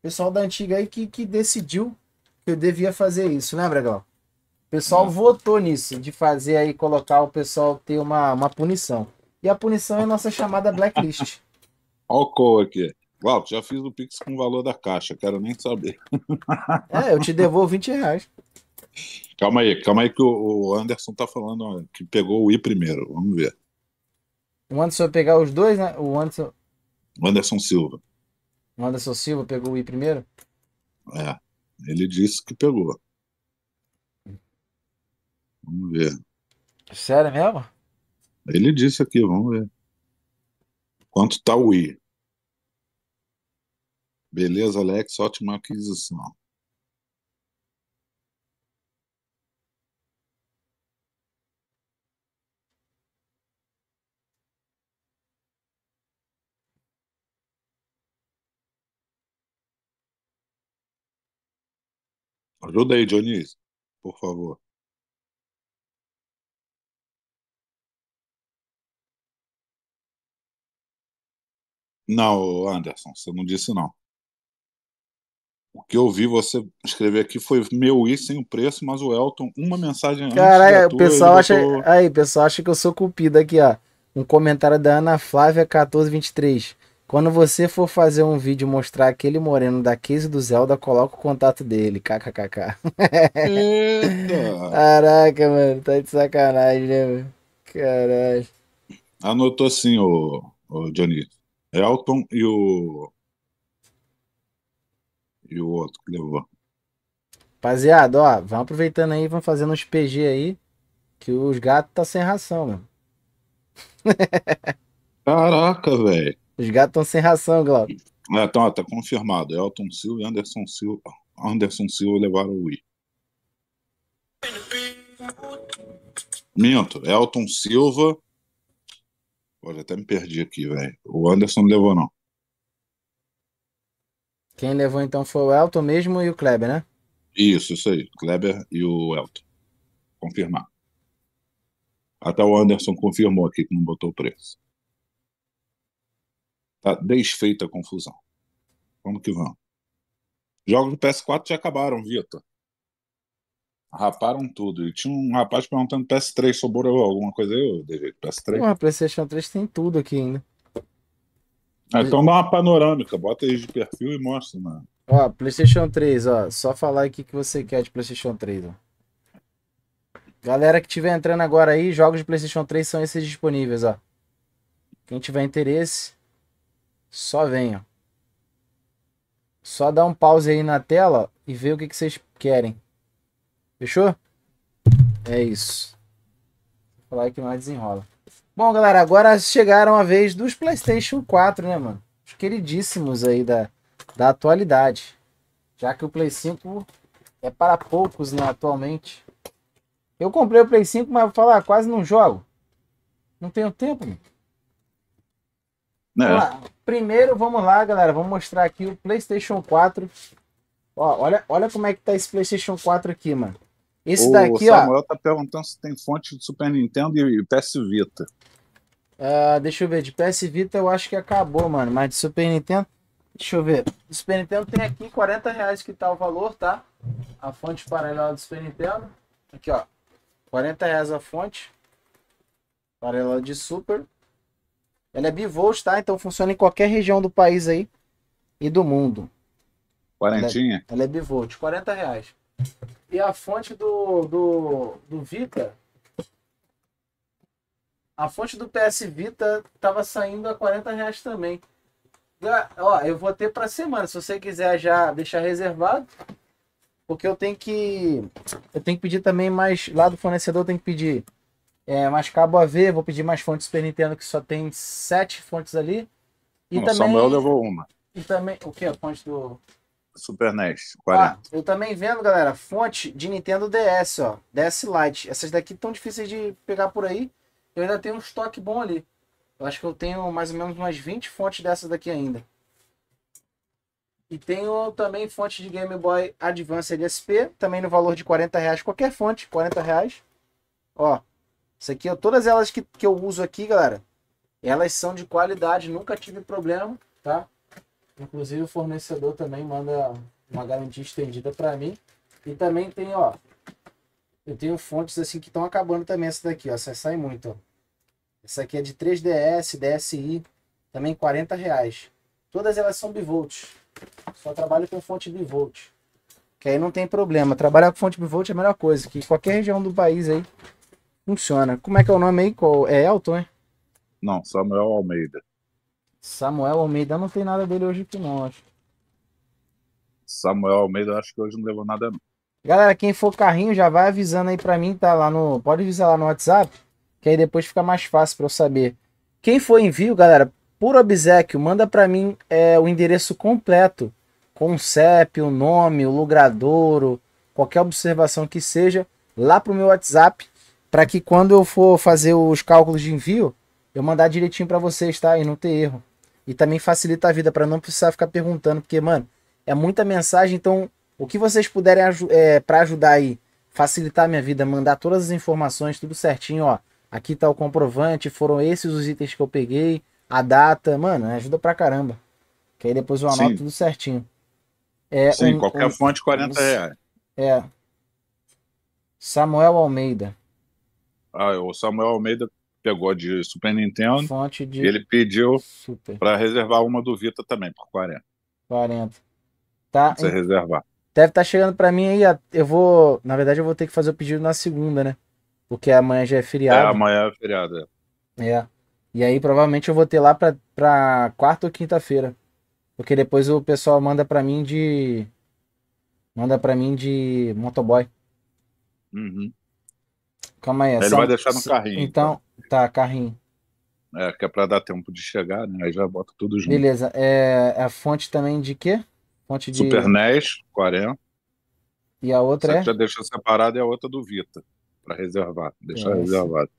pessoal da antiga aí, que, que decidiu que eu devia fazer isso, né, Bregão? O pessoal hum. votou nisso, de fazer aí, colocar o pessoal ter uma, uma punição. E a punição é a nossa chamada blacklist. (laughs) Olha o aqui. Glauco, já fiz o Pix com o valor da caixa, quero nem saber. (laughs) É, eu te devolvo 20 reais. Calma aí, calma aí que o Anderson tá falando que pegou o I primeiro, vamos ver. O Anderson pegar os dois, né? O Anderson... O Anderson Silva. O Anderson Silva pegou o I primeiro? É, ele disse que pegou. Vamos ver. Sério mesmo? Ele disse aqui, vamos ver. Quanto tá o I? Beleza, Alex, ótima aquisição. Ajuda aí, Dionísio, por favor. Não, Anderson, você não disse não. O que eu vi você escrever aqui foi meu i sem o preço, mas o Elton, uma mensagem antes. Caralho, é, o pessoal acha. Aí, pessoal acha que eu sou cupido aqui, ó. Um comentário da Ana Flávia 1423. Quando você for fazer um vídeo mostrar aquele moreno da case do Zelda, coloca o contato dele. KKKK. (laughs) Caraca, mano. Tá de sacanagem, né, mano? Caralho. Anotou sim, o, o Johnny. Elton e o e o outro que levou. Rapaziada, ó, vamos aproveitando aí, vamos fazendo uns PG aí, que os gatos tá sem ração, mano. (laughs) Caraca, velho. Os gatos estão sem ração, Glauco. É, tá, tá confirmado. Elton Silva e Anderson Silva, Anderson Silva levaram o Wii. Minto, Elton Silva. Olha, até me perdi aqui, velho. O Anderson não levou, não. Quem levou então foi o Elton mesmo e o Kleber, né? Isso, isso aí. Kleber e o Elton. Confirmar. Até o Anderson confirmou aqui que não botou o preço. Tá desfeita a confusão. Vamos que vamos. Jogos do PS4 já acabaram, Vitor. Raparam tudo. E tinha um rapaz perguntando PS3, sobrou alguma coisa aí, eu PS3. Pô, a PlayStation 3 tem tudo aqui ainda. Ah, então dá uma panorâmica, bota eles de perfil e mostra, mano. Ó, PlayStation 3, ó. Só falar o que você quer de PlayStation 3, ó. Galera que tiver entrando agora aí, jogos de PlayStation 3 são esses disponíveis, ó. Quem tiver interesse, só vem, ó. Só dá um pause aí na tela e vê o que, que vocês querem. Fechou? É isso. Vou falar que mais desenrola. Bom, galera, agora chegaram a vez dos PlayStation 4, né, mano? Os queridíssimos aí da, da atualidade. Já que o Play 5 é para poucos, né, atualmente. Eu comprei o Play 5, mas vou falar, quase não jogo. Não tenho tempo, mano. Né? Vamos Primeiro, vamos lá, galera. Vamos mostrar aqui o PlayStation 4. Ó, olha, olha como é que tá esse PlayStation 4 aqui, mano. Esse o daqui, Samuel ó. O Samuel tá perguntando se tem fonte de Super Nintendo e PS Vita. Uh, deixa eu ver, de PS Vita eu acho que acabou, mano. Mas de Super Nintendo. Deixa eu ver. O Super Nintendo tem aqui 40 reais que tá o valor, tá? A fonte paralela do Super Nintendo. Aqui, ó. 40 reais a fonte. Paralela de Super. Ela é bivolt, tá? Então funciona em qualquer região do país aí e do mundo. Quarentinha? Ela é, ela é bivolt, 40 reais. E a fonte do, do, do Vita. A fonte do PS Vita tava saindo a 40 reais também. Ó, eu vou ter pra semana. Se você quiser já deixar reservado, porque eu tenho que eu tenho que pedir também mais lá do fornecedor eu tenho que pedir é, mais cabo AV vou pedir mais fontes Super Nintendo que só tem sete fontes ali e Não, também Samuel levou uma e também o que a fonte do Super NES 40. Ah, eu também vendo, galera, fonte de Nintendo DS, ó. DS Lite. Essas daqui tão difíceis de pegar por aí. Eu ainda tenho um estoque bom ali. Eu acho que eu tenho mais ou menos umas 20 fontes dessas daqui ainda. E tenho também fonte de Game Boy Advance SP, também no valor de 40 reais. Qualquer fonte, 40 reais. Ó, isso aqui, ó, todas elas que, que eu uso aqui, galera, elas são de qualidade, nunca tive problema, tá? Inclusive o fornecedor também manda uma garantia estendida para mim. E também tem, ó. Eu tenho fontes assim que estão acabando também essa daqui, ó. Essa sai muito, ó. Essa aqui é de 3DS, DSI, também 40 reais. Todas elas são bivolt. Só trabalho com fonte bivolt. Que aí não tem problema. Trabalhar com fonte bivolt é a melhor coisa, que qualquer região do país aí funciona. Como é que é o nome aí? É Elton, é? Não, Samuel Almeida. Samuel Almeida não tem nada dele hoje que não, acho. Samuel Almeida, acho que hoje não levou nada não. Galera, quem for carrinho já vai avisando aí para mim, tá lá no, pode avisar lá no WhatsApp, que aí depois fica mais fácil para eu saber. Quem for envio, galera, por obsequio, manda para mim é, o endereço completo, com o CEP, o nome, o logradouro, qualquer observação que seja, lá pro meu WhatsApp, para que quando eu for fazer os cálculos de envio, eu mandar direitinho para vocês, tá? E não ter erro. E também facilita a vida para não precisar ficar perguntando, porque, mano, é muita mensagem. Então, o que vocês puderem é, para ajudar aí, facilitar a minha vida, mandar todas as informações, tudo certinho, ó. Aqui tá o comprovante, foram esses os itens que eu peguei, a data, mano, ajuda pra caramba. Que aí depois eu anoto Sim. tudo certinho. É, Sim, um, qualquer um, fonte, 40 um, reais. É. Samuel Almeida. Ah, o Samuel Almeida pegou de Super Nintendo. Fonte de... Ele pediu para reservar uma do Vita também, por 40. 40. Tá. Você reservar. Deve estar tá chegando para mim aí. Eu vou. Na verdade, eu vou ter que fazer o pedido na segunda, né? Porque amanhã já é, é feriado. É, amanhã é feriado. É. é. E aí, provavelmente, eu vou ter lá pra, quarta ou quinta-feira. Porque depois o pessoal manda para mim de. Manda para mim de motoboy. Uhum. Calma aí. É ele só... vai deixar no carrinho. Então, então. Tá, carrinho. É, que é para dar tempo de chegar, né? Aí já bota tudo junto. Beleza. É, é a fonte também de quê? Fonte de. Super NES, 40. E a outra Você é? já deixa separada e é a outra do Vita, para reservar. Deixar é reservado.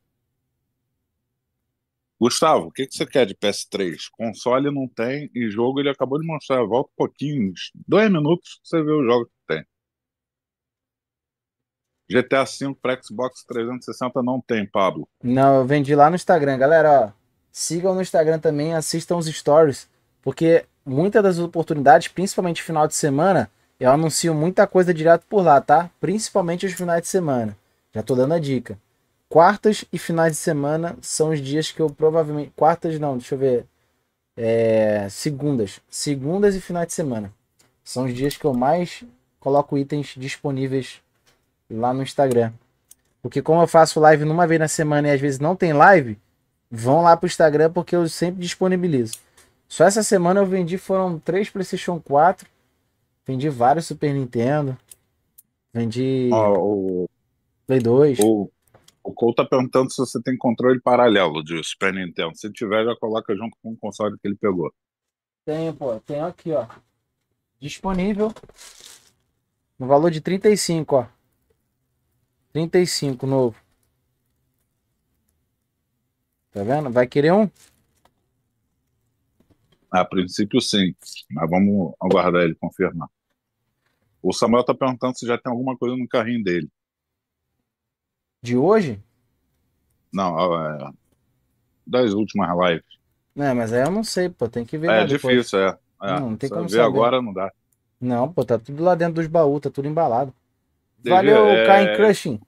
Gustavo, o que, que você quer de PS3? Console não tem e jogo ele acabou de mostrar. Volta um pouquinho, dois minutos, você vê o jogo que tem. GTA V para Xbox 360 não tem, Pablo. Não, eu vendi lá no Instagram. Galera, ó, sigam no Instagram também, assistam os stories, porque muitas das oportunidades, principalmente final de semana, eu anuncio muita coisa direto por lá, tá? Principalmente os finais de semana. Já tô dando a dica. Quartas e finais de semana são os dias que eu provavelmente. Quartas não, deixa eu ver. É... Segundas. Segundas e finais de semana. São os dias que eu mais coloco itens disponíveis lá no Instagram. Porque como eu faço live numa vez na semana e às vezes não tem live, vão lá pro Instagram porque eu sempre disponibilizo. Só essa semana eu vendi foram três PlayStation 4, vendi vários Super Nintendo, vendi ah, o... Play 2. o Cole tá perguntando se você tem controle paralelo de Super Nintendo. Se tiver, já coloca junto com o console que ele pegou. Tenho, pô. Tenho aqui, ó. Disponível. No valor de 35, ó. Trinta e cinco novo. Tá vendo? Vai querer um? A princípio, sim. Mas vamos aguardar ele confirmar. O Samuel está perguntando se já tem alguma coisa no carrinho dele. De hoje? Não, é... das últimas lives. Não, é, mas aí eu não sei, pô. Tem que ver. É, difícil, é. é. Não, não tem como ver saber. agora não dá. Não, pô, tá tudo lá dentro dos baús, tá tudo embalado. Valeu, é... Caim Crushing.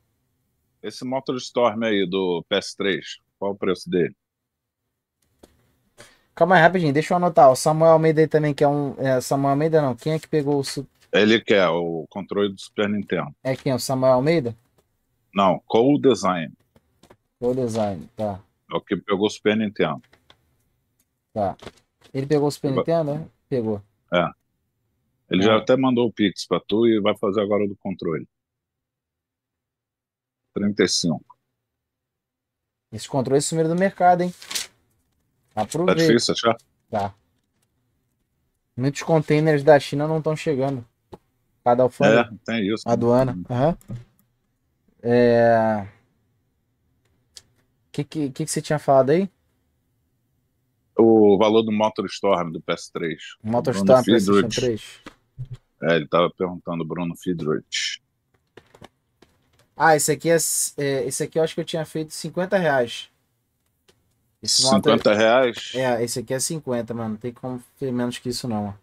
Esse Motor Storm aí do PS3, qual o preço dele? Calma aí, rapidinho, deixa eu anotar. O Samuel Almeida aí também, que é um. É, Samuel Almeida não, quem é que pegou o. Ele quer é o controle do Super Nintendo. É quem? O Samuel Almeida? Não, Cool Design. Cool Design, tá. É o que pegou o Super Nintendo. Tá. Ele pegou o Super Nintendo, né? Pegou. É. Ele é. já até mandou o Pix pra tu e vai fazer agora o do controle. 35. Esses controles é sumiram do mercado, hein? Tá Aproveita. Tá difícil achar? Tá. Muitos containers da China não estão chegando. Cada alfândega. É, tem isso. Aduana. Uhum. É... O que, que, que você tinha falado aí? O valor do Motor Storm do PS3. Motor Storm PS3. É, ele estava perguntando, Bruno Fidrich. Ah, esse aqui é, é, Esse aqui eu acho que eu tinha feito 50 reais. Esse 50 é reais? É, esse aqui é 50, mano. Não tem como ter menos que isso, não.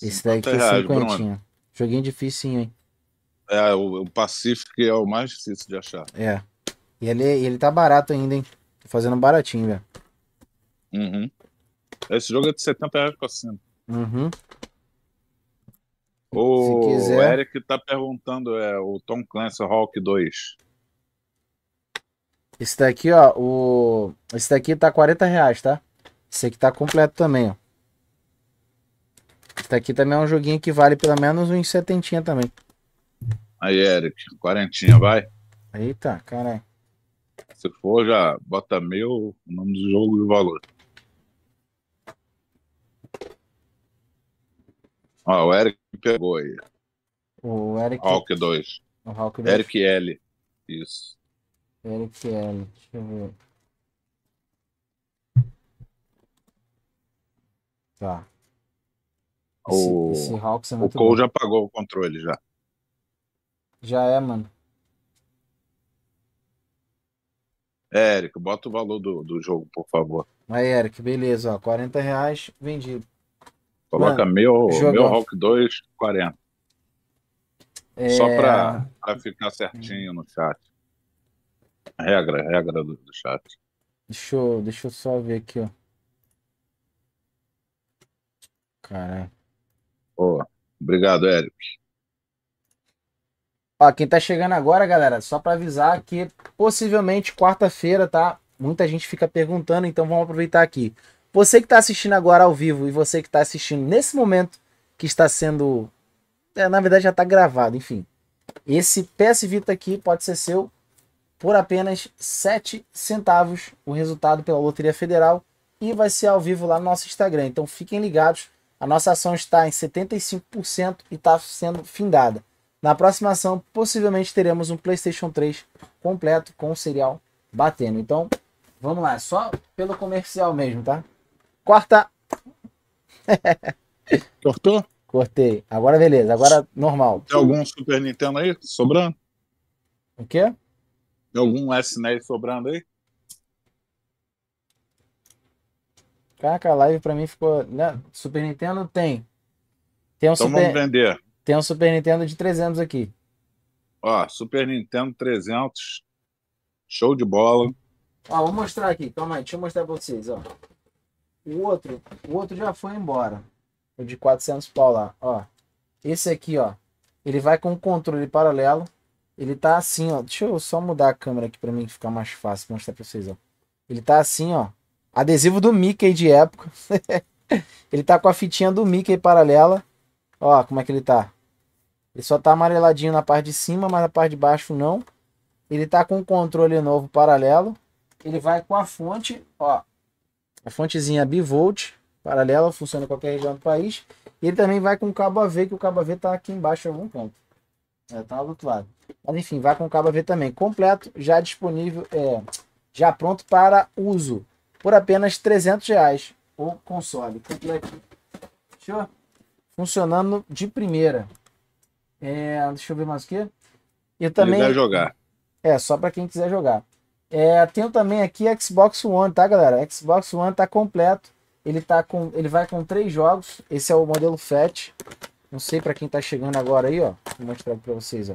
Esse daqui é 50. Joguinho difícil, hein? É, o, o Pacific é o mais difícil de achar. É. E ele, ele tá barato ainda, hein? Tô fazendo baratinho, velho. Uhum. Esse jogo é de 70 reais pra cima. Uhum. O, Se quiser. Eric tá perguntando, é o Tom Clancy Hawk 2. Esse daqui, ó, o. Esse daqui tá 40 reais, tá? Esse aqui tá completo também, ó. Esse daqui também é um joguinho que vale pelo menos uns setentinha também. Aí, Eric, quarentinha, vai. Eita, caralho. Se for, já bota meu o nome do jogo e o valor. Ó, o Eric pegou aí. O Eric. Hawk 2. O Hawk 2. Eric L. Isso. Eric L. Deixa eu ver. Tá. Esse, o, esse Hawks é o Cole bom. já pagou o controle já. Já é, mano. É, Eric, bota o valor do, do jogo, por favor. Aí, Eric, beleza, ó. 40 reais vendido. Coloca Mano, meu, meu Hulk 2, 40. É... Só para ficar certinho no chat. Regra, regra do, do chat. Deixa eu, deixa eu só ver aqui, ó. Caraca. Boa. Obrigado, Eric. Ó, quem tá chegando agora, galera, só para avisar que possivelmente quarta-feira, tá? Muita gente fica perguntando, então vamos aproveitar aqui. Você que está assistindo agora ao vivo e você que está assistindo nesse momento que está sendo. É, na verdade, já está gravado, enfim. Esse PS Vita aqui pode ser seu por apenas 7 centavos o resultado pela Loteria Federal e vai ser ao vivo lá no nosso Instagram. Então fiquem ligados, a nossa ação está em 75% e está sendo findada. Na próxima ação, possivelmente teremos um PlayStation 3 completo com o serial batendo. Então, vamos lá, é só pelo comercial mesmo, tá? Corta! (laughs) Cortou? Cortei. Agora beleza, agora normal. Tem algum Super Nintendo aí sobrando? O quê? Tem algum SNES sobrando aí? Caraca, a live pra mim ficou. Né? Super Nintendo tem. Tem um então Super... vamos vender. Tem um Super Nintendo de 300 aqui. Ó, Super Nintendo 300. Show de bola. Ó, vou mostrar aqui. Calma aí, deixa eu mostrar pra vocês, ó. O outro, o outro já foi embora. O de 400 pau lá, ó. Esse aqui, ó. Ele vai com controle paralelo. Ele tá assim, ó. Deixa eu só mudar a câmera aqui para mim ficar mais fácil mostrar para vocês, ó. Ele tá assim, ó. Adesivo do Mickey de época. (laughs) ele tá com a fitinha do Mickey paralela. Ó, como é que ele tá. Ele só tá amareladinho na parte de cima, mas na parte de baixo não. Ele tá com o controle novo paralelo. Ele vai com a fonte, ó, a fontezinha bivolt, paralela, funciona em qualquer região do país. E ele também vai com o cabo AV, que o cabo AV está aqui embaixo em algum canto. É, tá do outro lado. Mas enfim, vai com o cabo AV também. Completo, já disponível, é, já pronto para uso. Por apenas 300 reais o console. Completo. Show? Funcionando de primeira. É, deixa eu ver mais o que. E também. Quiser jogar. É, só para quem quiser jogar. É, tenho também aqui Xbox One, tá, galera? Xbox One tá completo. Ele tá com, ele vai com três jogos. Esse é o modelo Fat. Não sei para quem tá chegando agora aí, ó. Vou mostrar para vocês, ó.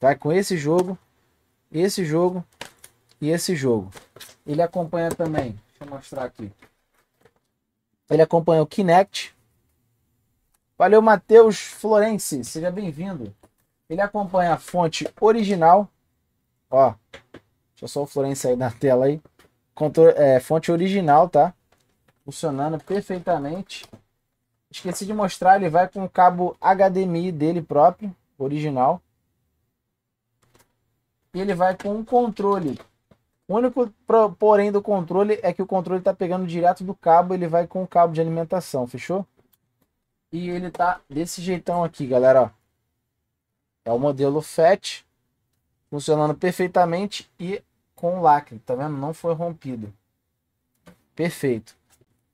Vai com esse jogo, esse jogo e esse jogo. Ele acompanha também, deixa eu mostrar aqui. Ele acompanha o Kinect. Valeu, Matheus Florence, seja bem-vindo. Ele acompanha a fonte original, ó, Deixa só o Florencio aí na tela aí. é, fonte original, tá? Funcionando perfeitamente. Esqueci de mostrar, ele vai com o cabo HDMI dele próprio, original. E ele vai com um controle. O único porém do controle é que o controle está pegando direto do cabo, ele vai com o cabo de alimentação, fechou? E ele tá desse jeitão aqui, galera, ó. É o modelo FAT, funcionando perfeitamente e com o lacre, tá vendo? Não foi rompido. Perfeito.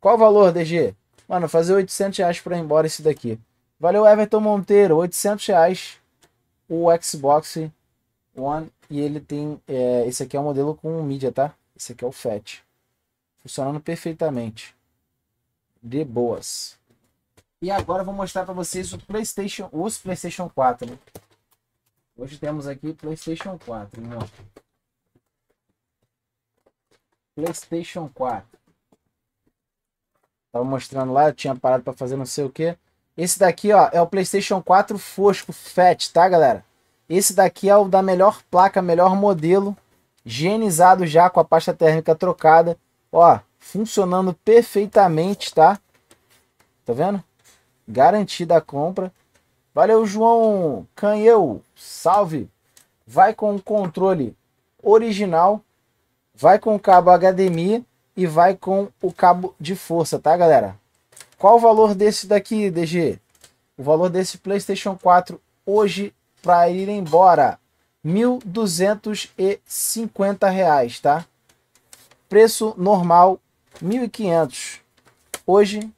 Qual o valor, DG? Mano, fazer 800 reais pra ir embora esse daqui. Valeu, Everton Monteiro. 800 reais o Xbox One. E ele tem... É, esse aqui é o modelo com mídia, tá? Esse aqui é o FAT. Funcionando perfeitamente. De boas. E agora eu vou mostrar para vocês o PlayStation, os PlayStation 4. Né? Hoje temos aqui PlayStation 4. PlayStation 4. Tava mostrando lá, eu tinha parado para fazer não sei o que. Esse daqui, ó, é o PlayStation 4 fosco, fat, tá, galera? Esse daqui é o da melhor placa, melhor modelo, higienizado já com a pasta térmica trocada, ó, funcionando perfeitamente, tá? Tá vendo? Garantida a compra. Valeu, João Canheu, salve! Vai com o controle original vai com o cabo HDMI e vai com o cabo de força, tá galera? Qual o valor desse daqui, DG? O valor desse PlayStation 4 hoje para ir embora, R$ 1.250, tá? Preço normal, 1.500. Hoje,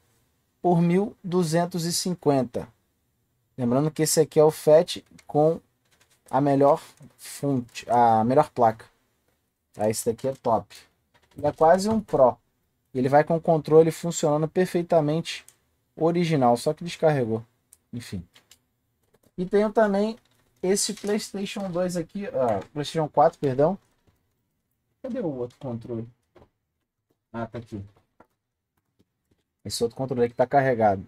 por 1.250. Lembrando que esse aqui é o FET com a melhor fonte, a melhor placa. Ah, esse daqui é top. Ele é quase um Pro. Ele vai com o controle funcionando perfeitamente original, só que descarregou. Enfim. E tenho também esse PlayStation 2 aqui, ah, PlayStation 4, perdão. Cadê o outro controle? Ah, tá aqui. Esse outro controle aqui tá carregado.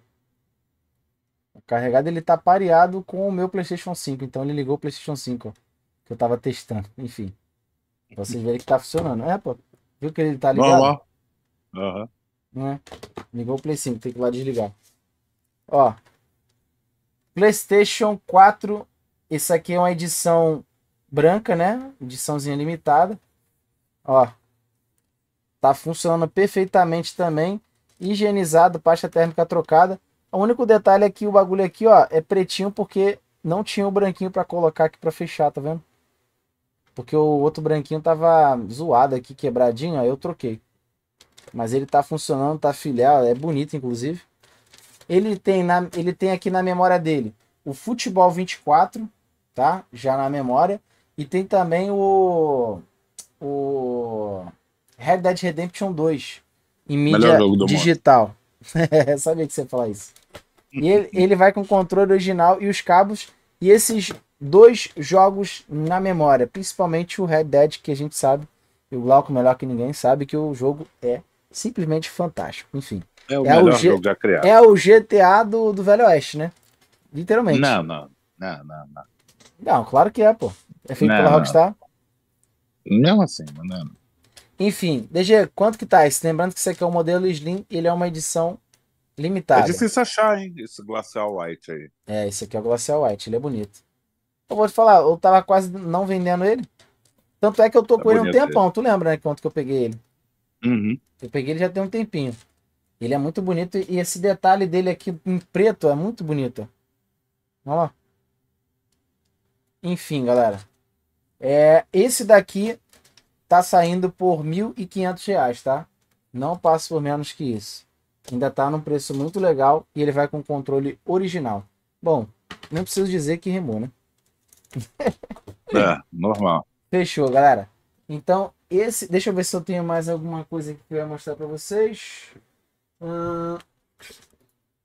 Carregado, ele tá pareado com o meu PlayStation 5. Então ele ligou o PlayStation 5, ó, que eu tava testando. Enfim. Pra vocês verem que tá funcionando. É, pô. Viu que ele tá ligado? Aham. Uhum. Ligou o Play 5, tem que ir lá desligar. Ó. PlayStation 4. Isso aqui é uma edição branca, né? Ediçãozinha limitada. Ó. Tá funcionando perfeitamente também. Higienizado, pasta térmica trocada. O único detalhe é que o bagulho aqui, ó, é pretinho porque não tinha o branquinho para colocar aqui para fechar, tá vendo? Porque o outro branquinho tava zoado aqui, quebradinho, aí eu troquei. Mas ele tá funcionando, tá filial, é bonito inclusive. Ele tem, na, ele tem aqui na memória dele o Futebol 24, tá? Já na memória. E tem também o. O. Red Dead Redemption 2. Em mídia digital. (laughs) Sabia que você ia falar isso. E ele, ele vai com o controle original e os cabos. E esses dois jogos na memória, principalmente o Red Dead, que a gente sabe, e o Glauco melhor que ninguém sabe, que o jogo é simplesmente fantástico. Enfim. É o é melhor o G... jogo já criado. É o GTA do, do Velho Oeste, né? Literalmente. Não, não. Não, não, não. Não, claro que é, pô. É feito não, pela Rockstar. Não, assim, mano Enfim, DG, quanto que tá isso? Lembrando que isso aqui é o um modelo Slim, ele é uma edição limitada. É difícil achar, hein? Esse Glacial White aí. É, esse aqui é o Glacial White, ele é bonito. Eu vou te falar, eu tava quase não vendendo ele. Tanto é que eu tô tá com ele um tempão. Tu lembra, né? Quanto que eu peguei ele? Uhum. Eu peguei ele já tem um tempinho. Ele é muito bonito e esse detalhe dele aqui em preto é muito bonito. Olha lá. Enfim, galera. É, esse daqui tá saindo por R$ 1.500, tá? Não passa por menos que isso. Ainda tá num preço muito legal e ele vai com controle original. Bom, não preciso dizer que rimou, né? É, normal. Fechou, galera. Então, esse. Deixa eu ver se eu tenho mais alguma coisa que eu ia mostrar pra vocês. Hum,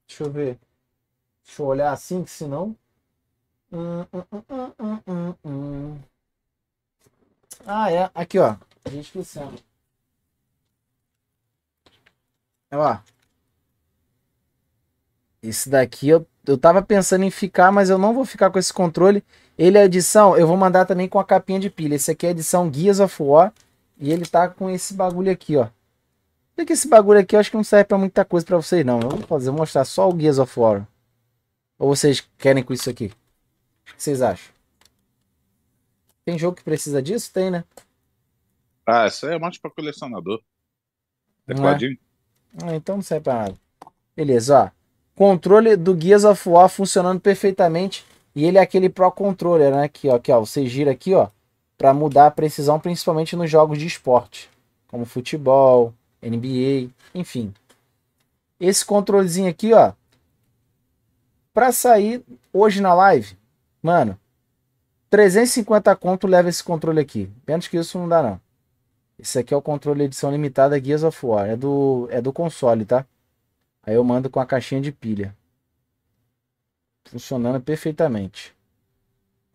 deixa eu ver. Deixa eu olhar assim, que senão. Hum, hum, ah, é. Aqui, ó. A gente é Ó. Esse daqui eu, eu tava pensando em ficar, mas eu não vou ficar com esse controle. Ele é edição, eu vou mandar também com a capinha de pilha. Esse aqui é edição Gears of War. E ele tá com esse bagulho aqui, ó. Só que esse bagulho aqui eu acho que não serve pra muita coisa pra vocês, não. Eu vou, fazer, vou mostrar só o Gears of War. Ou vocês querem com isso aqui? O que vocês acham? Tem jogo que precisa disso? Tem, né? Ah, isso aí é mais pra colecionador. É? Tecladinho. É? Ah, então não serve pra nada. Beleza, ó. Controle do Gears of War funcionando perfeitamente e ele é aquele Pro Controller, né? que ó, que ó, você gira aqui, ó, para mudar a precisão, principalmente nos jogos de esporte, como futebol, NBA, enfim. Esse controlezinho aqui, ó, para sair hoje na live, mano, 350 conto leva esse controle aqui. Menos que isso não dá não. Esse aqui é o controle edição limitada Gears of War, é do é do console, tá? Aí eu mando com a caixinha de pilha funcionando perfeitamente.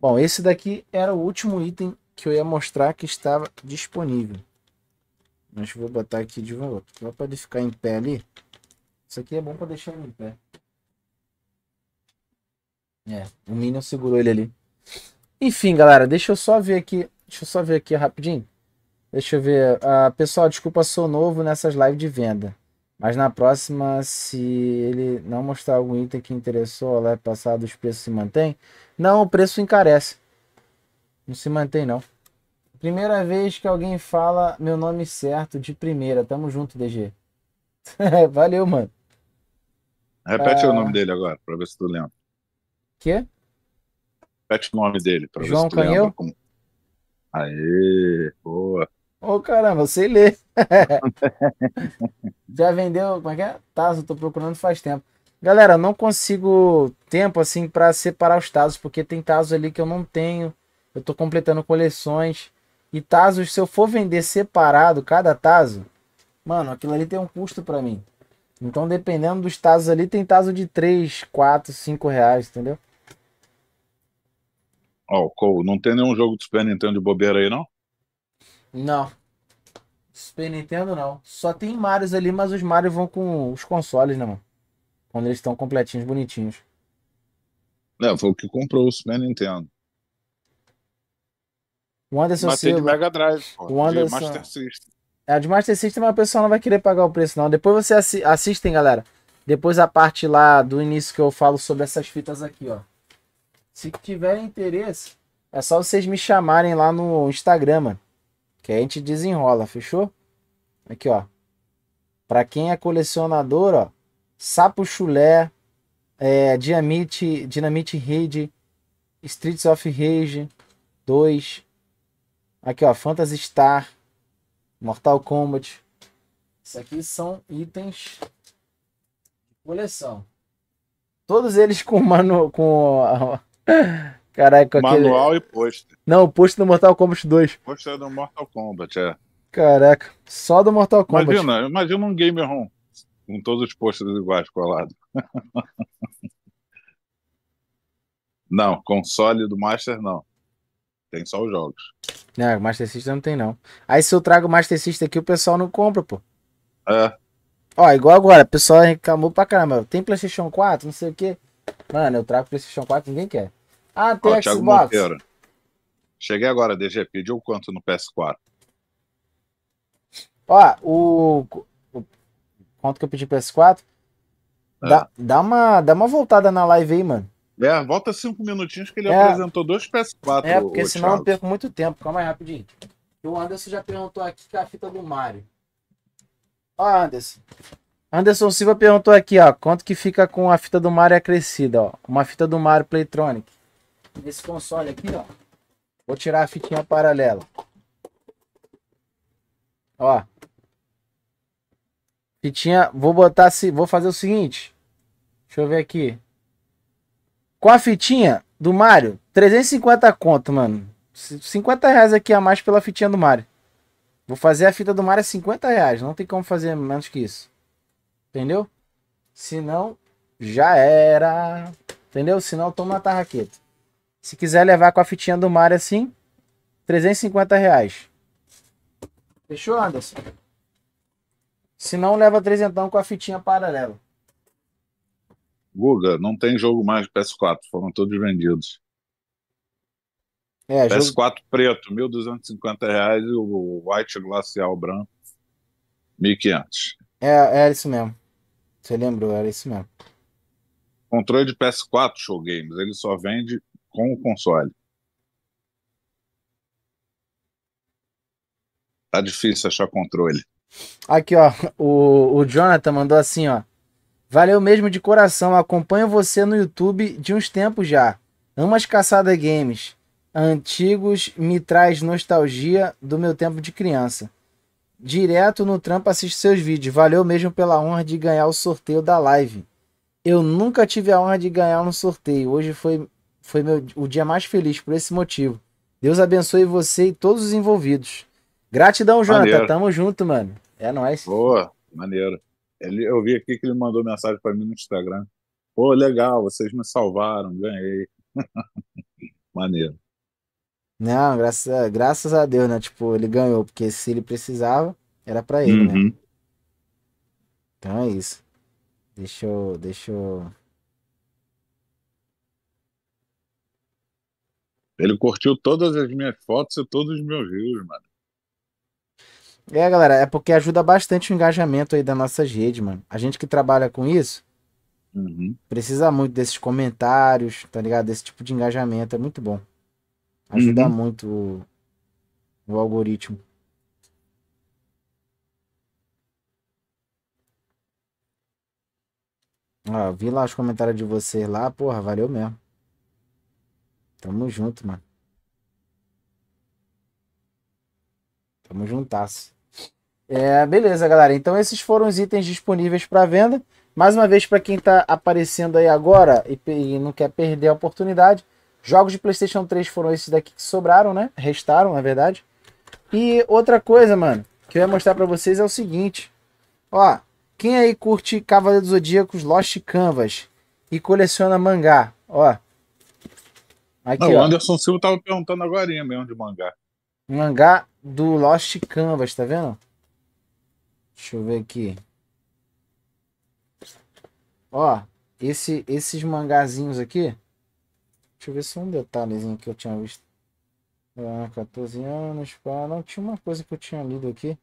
Bom, esse daqui era o último item que eu ia mostrar que estava disponível. Mas vou botar aqui de volta, só para ele ficar em pé ali. Isso aqui é bom para deixar ele em pé. É, o Minion segurou ele ali. Enfim, galera, deixa eu só ver aqui. Deixa eu só ver aqui rapidinho. Deixa eu ver. Ah, pessoal, desculpa, sou novo nessas lives de venda. Mas na próxima, se ele não mostrar algum item que interessou, lá passado, os preços se mantém? Não, o preço encarece. Não se mantém, não. Primeira vez que alguém fala meu nome certo de primeira. Tamo junto, DG. (laughs) Valeu, mano. Repete o ah. nome dele agora, pra ver se tu lembra. Quê? Repete o nome dele, pra João ver se tu Canheu? lembra. Como... Aê, boa. Ô oh, caramba, você lê? (laughs) (laughs) Já vendeu, como é que é? Tazo, tá, tô procurando faz tempo. Galera, não consigo tempo assim para separar os tazos, porque tem tazos ali que eu não tenho. Eu tô completando coleções. E tazos, se eu for vender separado cada tazo, mano, aquilo ali tem um custo para mim. Então, dependendo dos tazos ali, tem tazo de 3, 4, 5 reais, entendeu? Ó, oh, Cole, não tem nenhum jogo de Super Nintendo de bobeira aí, não? Não. Super Nintendo não. Só tem Marios ali, mas os Marios vão com os consoles, né, mano? Quando eles estão completinhos, bonitinhos. É, foi o que comprou o Super Nintendo. O Anderson Matei Silva. de Mega Drive, pô, o Anderson... de Master System. É, de Master System, mas o pessoal não vai querer pagar o preço, não. Depois você assi... assistem, galera. Depois a parte lá do início que eu falo sobre essas fitas aqui, ó. Se tiverem interesse, é só vocês me chamarem lá no Instagram, mano. Que a gente desenrola, fechou? Aqui, ó. Para quem é colecionador, ó, Sapo Chulé, é, Dynamite, Dynamite Raid, Streets of Rage 2. Aqui, ó, Phantasy Star, Mortal Kombat. Isso aqui são itens de coleção. Todos eles com mano com Caraca, Manual aquele... e pôster. Não, pôster do Mortal Kombat 2. Pôster é do Mortal Kombat, é. Caraca, só do Mortal Kombat. Imagina, imagina um gamer Home com todos os pôsteres iguais colados. (laughs) não, console do Master não. Tem só os jogos. Não, Master System não tem não. Aí se eu trago Master System aqui, o pessoal não compra, pô. É. Ó, igual agora, o pessoal reclamou pra caramba. Tem PlayStation 4, não sei o quê. Mano, eu trago PlayStation 4, ninguém quer. Ah, tem Ó, Thiago Xbox. Monteiro. Cheguei agora, DG, pediu quanto no PS4? Ó, o... o quanto que eu pedi PS4? É. Dá, dá, uma, dá uma voltada na live aí, mano. É, volta cinco minutinhos que ele é. apresentou dois PS4. É, porque o, senão Thiago. eu perco muito tempo. Calma aí, rapidinho. O Anderson já perguntou aqui que é a fita do Mario. Ó, Anderson. Anderson Silva perguntou aqui, ó, quanto que fica com a fita do Mario acrescida, ó. Uma fita do Mario Playtronic nesse console aqui, ó. Vou tirar a fitinha paralela. Ó. Fitinha, vou botar se, vou fazer o seguinte. Deixa eu ver aqui. Com a fitinha do Mario, 350 conto, mano. 50 reais aqui a mais pela fitinha do Mario. Vou fazer a fita do Mario a 50 reais. Não tem como fazer menos que isso. Entendeu? Se não, já era. Entendeu? Se não, toma a tarraqueta. Se quiser levar com a fitinha do mar assim, 350 reais. Fechou, Anderson? Se não, leva trezentão com a fitinha paralela. Guga, não tem jogo mais de PS4, foram todos vendidos. É, PS4 jogo... preto, 1.250 reais e o White Glacial branco, 1.500. É, era é isso mesmo. Você lembrou, era isso mesmo. Controle de PS4 Show Games, ele só vende com o console. Tá difícil achar controle. Aqui, ó, o, o Jonathan mandou assim, ó. Valeu mesmo de coração, acompanho você no YouTube de uns tempos já. Amo as caçada games. Antigos me traz nostalgia do meu tempo de criança. Direto no trampo assisto seus vídeos. Valeu mesmo pela honra de ganhar o sorteio da live. Eu nunca tive a honra de ganhar um sorteio. Hoje foi foi meu, o dia mais feliz por esse motivo. Deus abençoe você e todos os envolvidos. Gratidão, Jonathan. Maneiro. Tamo junto, mano. É nóis. Boa, maneiro. Ele, eu vi aqui que ele mandou mensagem para mim no Instagram. Pô, legal, vocês me salvaram, ganhei. (laughs) maneiro. Não, graças graças a Deus, né? Tipo, ele ganhou, porque se ele precisava, era para ele, né? uhum. né? Então é isso. Deixa eu, deixa eu Ele curtiu todas as minhas fotos e todos os meus views, mano. É, galera, é porque ajuda bastante o engajamento aí da nossa rede, mano. A gente que trabalha com isso uhum. precisa muito desses comentários, tá ligado? Desse tipo de engajamento, é muito bom. Ajuda uhum. muito o, o algoritmo. vi lá os comentários de vocês lá, porra, valeu mesmo. Tamo junto, mano. Tamo juntasso. É, beleza, galera. Então esses foram os itens disponíveis para venda. Mais uma vez, para quem está aparecendo aí agora e, e, não quer perder a oportunidade, jogos de PlayStation 3 foram esses daqui que sobraram, né? Restaram, na verdade. E outra coisa, mano, que eu ia mostrar para vocês é o seguinte. Ó, quem aí curte Cavaleiro dos Zodíacos Lost Canvas e coleciona mangá, ó, Aqui, Não, o Anderson Silva tava perguntando agora mesmo de mangá. Mangá do Lost Canvas, tá vendo? Deixa eu ver aqui. Ó, esse, esses mangazinhos aqui. Deixa eu ver se é um detalhezinho que eu tinha visto. Ah, 14 anos, pá. Não, tinha uma coisa que eu tinha lido aqui.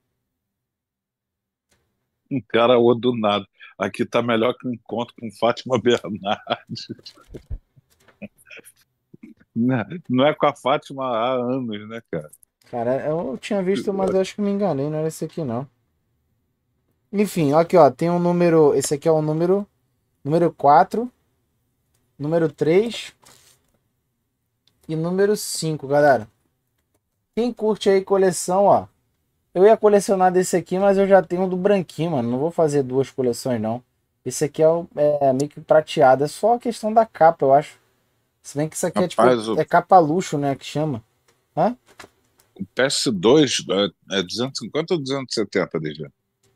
Um cara nada. Aqui tá melhor que um encontro com Fátima Bernardes. Né? Não é com a Fátima há anos, né, cara? Cara, eu tinha visto, mas eu acho que me enganei, não era esse aqui, não. Enfim, aqui, ó, tem um número. Esse aqui é o um número. Número 4. Número 3. E número 5, galera. Quem curte aí coleção, ó. Eu ia colecionar desse aqui, mas eu já tenho um do branquinho, mano. Não vou fazer duas coleções, não. Esse aqui é, o, é meio que prateado. É só a questão da capa, eu acho. Se bem que isso aqui Rapaz, é tipo. O... É capa luxo, né? Que chama. Hã? O PS2 é 250 é ou 270, DG?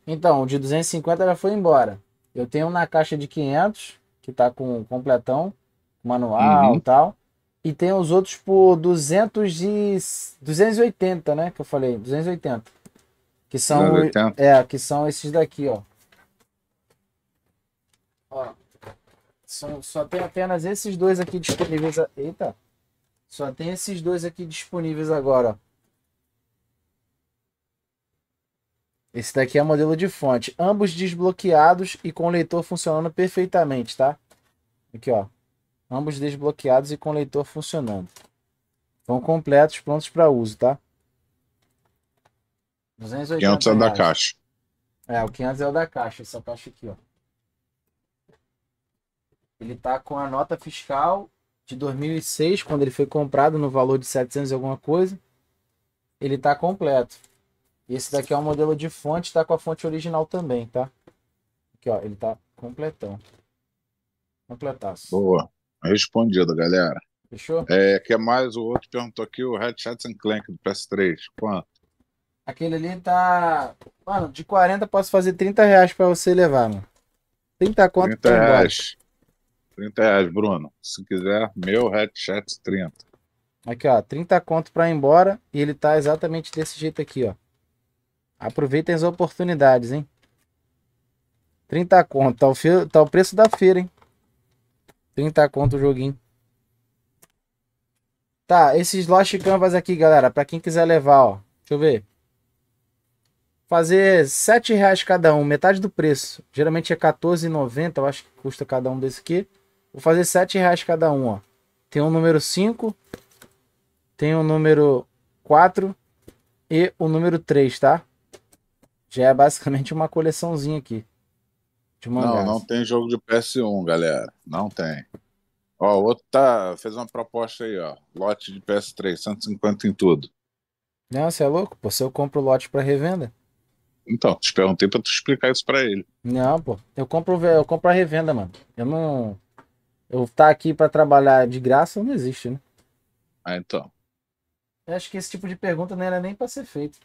Então, o de 250 já foi embora. Eu tenho na caixa de 500, que tá com completão, manual uhum. e uhum. tal. E tem os outros por 200 e... 280, né? Que eu falei, 280. Que são, 280. é, que são esses daqui, ó. Ó. São, só tem apenas esses dois aqui disponíveis. A... Eita! Só tem esses dois aqui disponíveis agora. Esse daqui é modelo de fonte. Ambos desbloqueados e com leitor funcionando perfeitamente, tá? Aqui, ó. Ambos desbloqueados e com leitor funcionando. Vão completos, prontos para uso, tá? 280 500 reais. é o da caixa. É, o 500 é o da caixa. Essa caixa aqui, ó. Ele tá com a nota fiscal de 2006, quando ele foi comprado no valor de 700 e alguma coisa. Ele tá completo. Esse daqui é um modelo de fonte, tá com a fonte original também, tá? Aqui, ó, ele tá completão. Completaço. Boa. Respondido, galera. Fechou? É, que é mais o outro perguntou aqui, o and Clank do PS3. Quanto? Aquele ali tá. Mano, de 40 posso fazer 30 reais pra você levar, mano. 30 conto 30 reais. Embora. 30 reais, Bruno. Se quiser, meu headset 30. Aqui, ó, 30 conto para ir embora e ele tá exatamente desse jeito aqui, ó. Aproveitem as oportunidades, hein? 30 conto, tá o, fe... tá o preço da feira, hein? 30 conto o joguinho. Tá, esses Lost Canvas aqui, galera, Pra quem quiser levar, ó. Deixa eu ver. Fazer 7 reais cada um, metade do preço. Geralmente é R$14,90, eu acho que custa cada um desse aqui. Vou fazer 7 reais cada um, ó. Tem um número 5, tem um número 4 e o um número 3, tá? Já é basicamente uma coleçãozinha aqui. De mangás. Não, não tem jogo de PS1, galera. Não tem. Ó, o outro tá, fez uma proposta aí, ó. Lote de PS3, 150 em tudo. Não, você é louco? Pô, se eu compro o lote para revenda. Então, te perguntei pra tu explicar isso pra ele. Não, pô. Eu compro, eu compro a revenda, mano. Eu não. Eu estar tá aqui para trabalhar de graça não existe, né? Ah, então. Eu acho que esse tipo de pergunta não era nem para ser feito.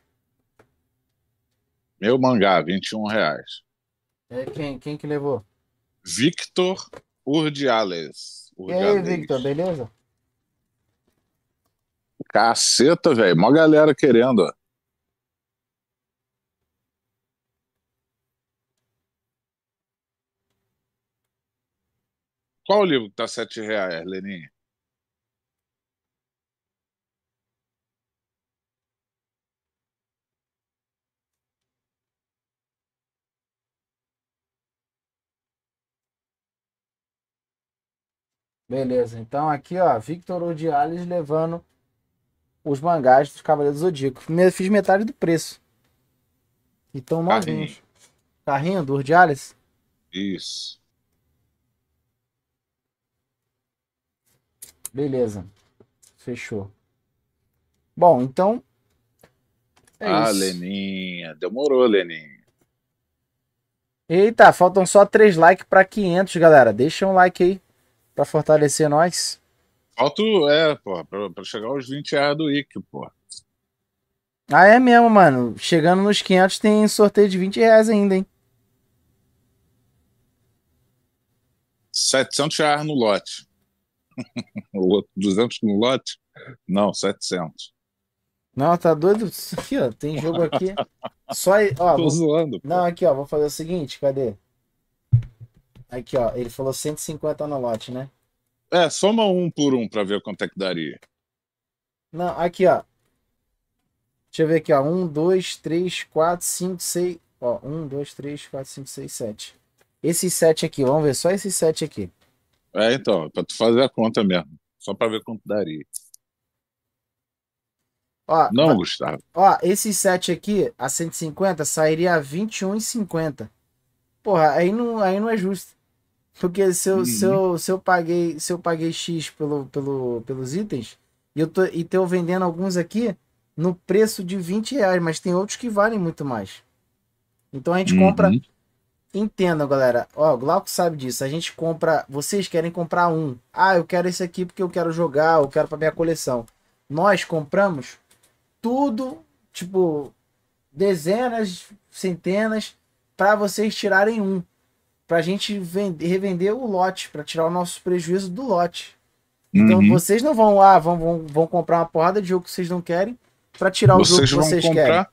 Meu mangá, 21 reais. É quem, quem que levou? Victor Urdiales. Urdiales. E aí, Victor, beleza? Caceta, velho. Mó galera querendo, ó. Qual o livro que tá sete reais, Leninha? Beleza, então aqui ó, Victor Odiales levando os mangás dos Cavaleiros do Zodíaco. Fiz metade do preço. Então novinhos. Carrinho do Odiales? Isso. Beleza. Fechou. Bom, então. É ah, isso. Leninha. Demorou, Leninha. Eita, faltam só 3 likes para 500, galera. Deixa um like aí para fortalecer nós. Falta, é, pô, para chegar aos 20 reais do IC, pô. Ah, é mesmo, mano. Chegando nos 500 tem sorteio de 20 reais ainda, hein? 700 reais no lote. (laughs) o 200 no lote? Não, 700. Não, tá doido? Aqui, ó, tem jogo aqui. Só, ó, Tô vou... zoando. Pô. Não, aqui, ó, vou fazer o seguinte, cadê? Aqui, ó, ele falou 150 no lote, né? É, soma um por um pra ver quanto é que daria. Não, aqui, ó. Deixa eu ver aqui, ó. 1, 2, 3, 4, 5, 6. Ó, 1, 2, 3, 4, 5, 6, 7. Esses 7 aqui, vamos ver só esses 7 aqui. É, então, é para tu fazer a conta mesmo. Só para ver quanto daria. Ó, Não, ó, Gustavo. Ó, esses set aqui, a 150, sairia a 21,50. Porra, aí não, aí não é justo. Porque se eu, uhum. se eu, uhum. se eu, paguei, se eu paguei X pelo, pelo, pelos itens, e eu tô, e tô vendendo alguns aqui no preço de 20 reais, mas tem outros que valem muito mais. Então a gente uhum. compra Entenda, galera. Ó, o Glauco sabe disso. A gente compra. Vocês querem comprar um. Ah, eu quero esse aqui porque eu quero jogar, eu quero para minha coleção. Nós compramos tudo, tipo, dezenas, centenas, para vocês tirarem um. Pra gente vender, revender o lote, para tirar o nosso prejuízo do lote. Então uhum. vocês não vão lá, ah, vão, vão, vão comprar uma porrada de jogo que vocês não querem para tirar o vocês jogo que vocês comprar, querem.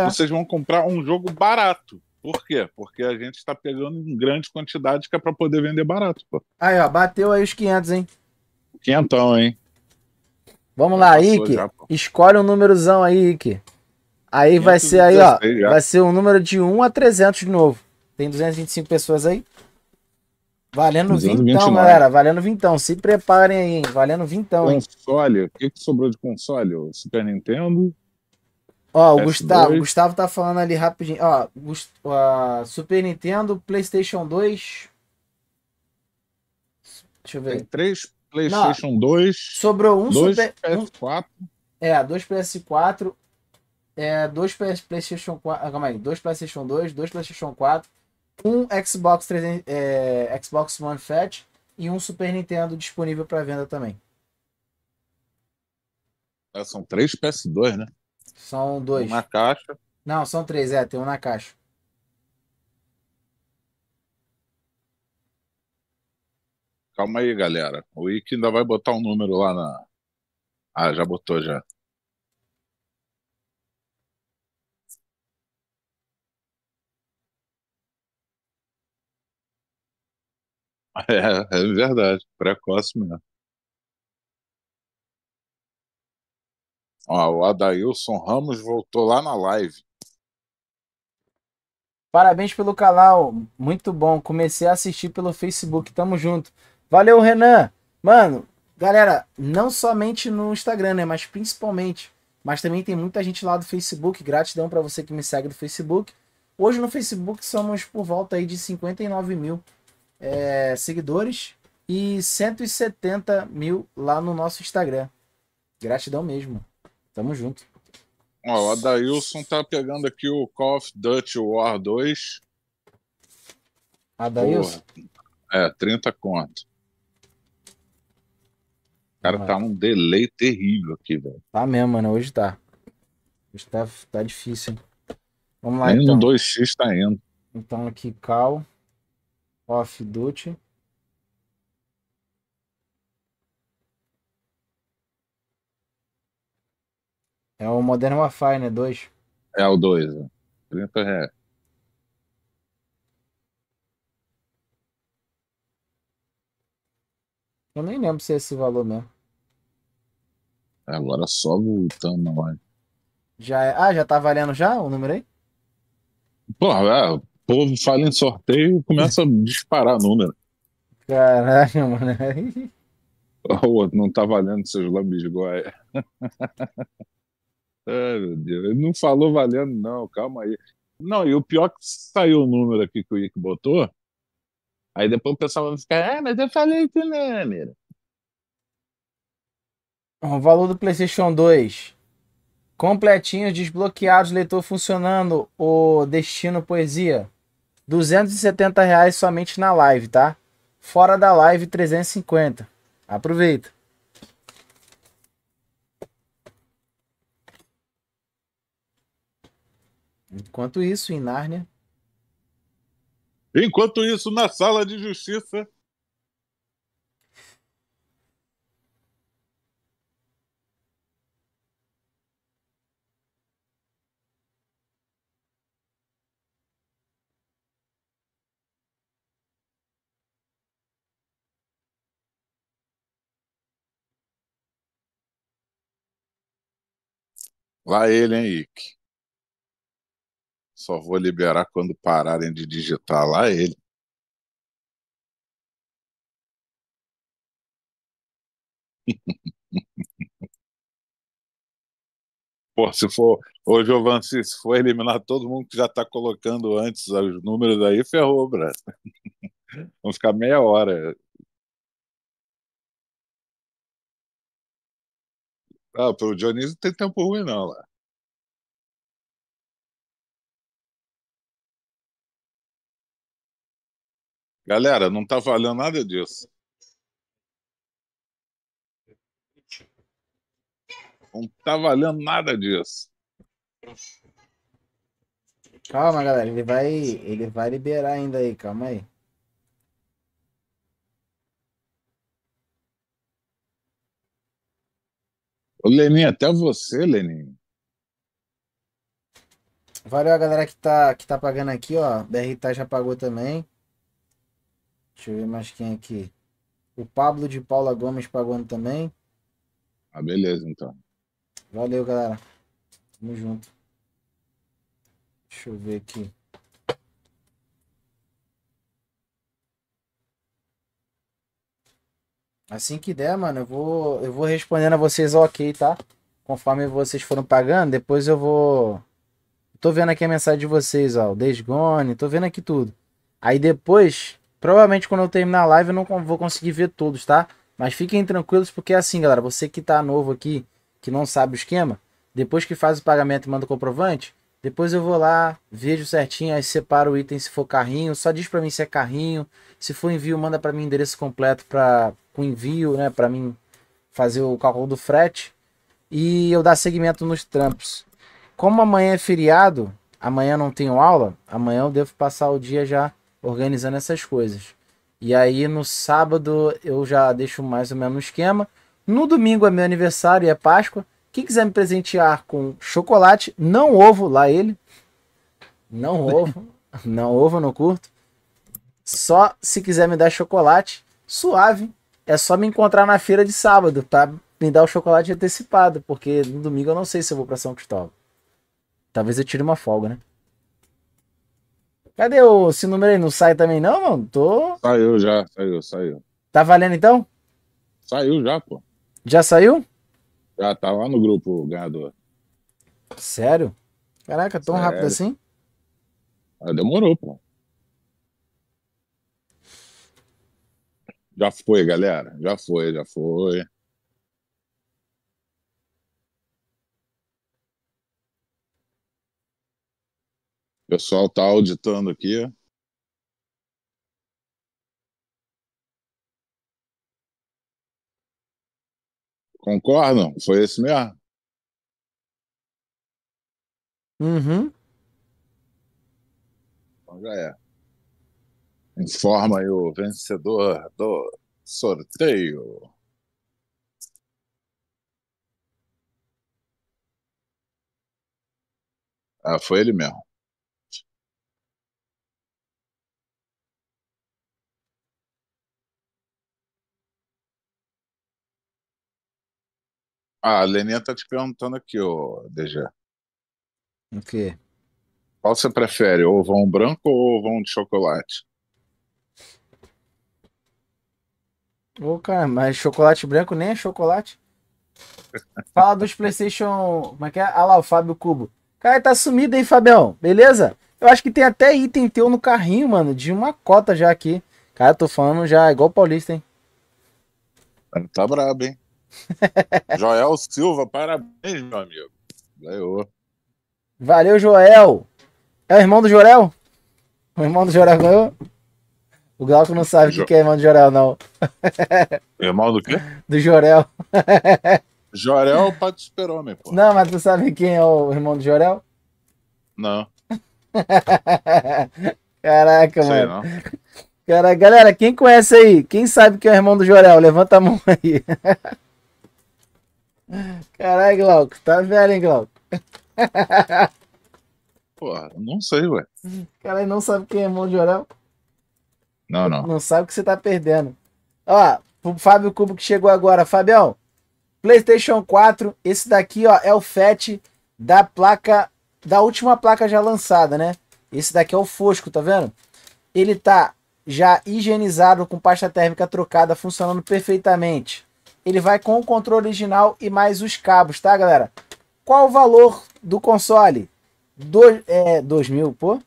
É. Vocês vão comprar um jogo barato. Por quê? Porque a gente está pegando em grande quantidade que é para poder vender barato. Pô. Aí, ó, bateu aí os 500, hein? Quinhentão, hein? Vamos lá, Ike. escolhe um númerozão aí, Ike. Aí vai ser aí, ó. Já. Vai ser um número de 1 a 300 de novo. Tem 225 pessoas aí. Valendo 229. vintão, galera. Valendo vintão. Se preparem aí, hein? Valendo vintão, console. hein? Console. O que, que sobrou de console? Super Nintendo? Ó, o Gustavo, Gustavo tá falando ali rapidinho. Ó, Gust uh, Super Nintendo, PlayStation 2. Deixa eu ver. Tem três PlayStation Não, 2. Sobrou um dois Super. PS4. Um, é, dois PS4. É, dois PS, PlayStation 4. Ah, calma aí. Dois PlayStation 2, dois PlayStation 4. Um Xbox, 300, é, Xbox One Fat e um Super Nintendo disponível pra venda também. É, são três PS2, né? São dois. uma na caixa. Não, são três, é, tem um na caixa. Calma aí, galera. O Ike ainda vai botar um número lá na. Ah, já botou já. (laughs) É, é verdade. Precoce mesmo. Ó, o Adailson Ramos voltou lá na live. Parabéns pelo canal, muito bom. Comecei a assistir pelo Facebook, tamo junto. Valeu, Renan. Mano, galera, não somente no Instagram, né, mas principalmente, mas também tem muita gente lá do Facebook. Gratidão para você que me segue do Facebook. Hoje no Facebook somos por volta aí de 59 mil é, seguidores e 170 mil lá no nosso Instagram. Gratidão mesmo. Tamo junto. Ó, o Adailson tá pegando aqui o Call of Duty War 2. Adailson? É, 30 conto. Cara, tá um delay terrível aqui, velho. Tá mesmo, mano. Né? Hoje tá. Hoje tá, tá difícil, hein? Vamos lá, Nem então. no 2x tá indo. Então aqui, Call of Duty É o Modern Warfare, né? 2. É o 2, né? 30 reais. Eu nem lembro se é esse valor mesmo. Agora só voltando na live. é... Ah, já tá valendo já o número aí? Porra, é, o povo fala em sorteio e começa a disparar número. Caralho, mano. (laughs) não tá valendo seus lambisgoia. (laughs) Ai, meu Deus, ele não falou valendo, não, calma aí. Não, e o pior que saiu o número aqui que o Ick botou, aí depois o pessoal vai ficar, ah, mas eu falei que número. É, o valor do PlayStation 2. completinho, desbloqueados, leitor funcionando, o Destino Poesia. 270 reais somente na live, tá? Fora da live, 350. Aproveita. Enquanto isso, em Nárnia. Enquanto isso, na sala de justiça. Lá ele, hein, Ike? Só vou liberar quando pararem de digitar lá ele. (laughs) Pô, se for. Ô, Giovanni, se for eliminar todo mundo que já está colocando antes os números aí, ferrou, bro. (laughs) Vamos ficar meia hora. Ah, pro Dionísio não tem tempo ruim, não, lá. Galera, não tá valendo nada disso. Não tá valendo nada disso. Calma, galera, ele vai, ele vai liberar ainda aí, calma aí. Ô, Lenin, até você, Lenin. Valeu a galera que tá, que tá pagando aqui, ó. BRT já pagou também. Deixa eu ver mais quem aqui. O Pablo de Paula Gomes pagando também. Ah, beleza, então. Valeu, galera. Tamo junto. Deixa eu ver aqui. Assim que der, mano, eu vou, eu vou respondendo a vocês ok, tá? Conforme vocês foram pagando, depois eu vou. Tô vendo aqui a mensagem de vocês, ó. O Desgone, tô vendo aqui tudo. Aí depois Provavelmente quando eu terminar a live eu não vou conseguir ver todos, tá? Mas fiquem tranquilos porque é assim, galera. Você que tá novo aqui, que não sabe o esquema, depois que faz o pagamento e manda o comprovante, depois eu vou lá, vejo certinho, aí separo o item se for carrinho, só diz para mim se é carrinho, se for envio, manda para mim endereço completo para com envio, né, para mim fazer o cálculo do frete e eu dar seguimento nos trampos. Como amanhã é feriado, amanhã não tenho aula, amanhã eu devo passar o dia já organizando essas coisas. E aí no sábado eu já deixo mais ou menos no esquema. No domingo é meu aniversário e é Páscoa. Quem quiser me presentear com chocolate, não ovo, lá ele. Não ovo. (laughs) não ovo, não curto. Só se quiser me dar chocolate, suave. É só me encontrar na feira de sábado tá? me dar o chocolate antecipado, porque no domingo eu não sei se eu vou para São Cristóvão. Talvez eu tire uma folga, né? Cadê o, esse número aí? Não sai também não, mano? Tô... Saiu já, saiu, saiu. Tá valendo então? Saiu já, pô. Já saiu? Já tá lá no grupo ganhador. Sério? Caraca, tão Sério. rápido assim? Ah, demorou, pô. Já foi, galera. Já foi, já foi. pessoal está auditando aqui. Concordam? Foi esse mesmo? Uhum. Então já é. Informa aí o vencedor do sorteio. Ah, foi ele mesmo. Ah, a Leninha tá te perguntando aqui, ô DG. O quê? Qual você prefere, ovão branco ou ovão de chocolate? Ô, cara, mas chocolate branco nem é chocolate. (laughs) Fala dos PlayStation. Como é que é? Ah lá, o Fábio Cubo. Cara, tá sumido, hein, Fabião? Beleza? Eu acho que tem até item teu no carrinho, mano, de uma cota já aqui. Cara, tô falando já igual paulista, hein? Tá brabo, hein? (laughs) Joel Silva, parabéns, meu amigo. Valeu. Valeu, Joel. É o irmão do Jorel? O irmão do Jorel ganhou? O Glauco não sabe o jo... que é irmão do Jorel, não. (laughs) Irmão do quê? Do Jorel. (laughs) Jorel é o pai super-homem, pô. Não, mas tu sabe quem é o irmão do Jorel? Não. Caraca, Sei mano. Não. Cara, galera, quem conhece aí? Quem sabe quem é o irmão do Jorel? Levanta a mão aí. Caralho, Glauco, tá velho, hein, Glauco? Porra, não sei, ué. Caralho, não sabe quem é mão de orel? Não, não. Não sabe o que você tá perdendo. Ó, o Fábio Cubo que chegou agora. Fabião, PlayStation 4, esse daqui, ó, é o FET da placa, da última placa já lançada, né? Esse daqui é o fosco, tá vendo? Ele tá já higienizado com pasta térmica trocada, funcionando perfeitamente ele vai com o controle original e mais os cabos, tá, galera? Qual o valor do console? Do, é, 2 mil, pô.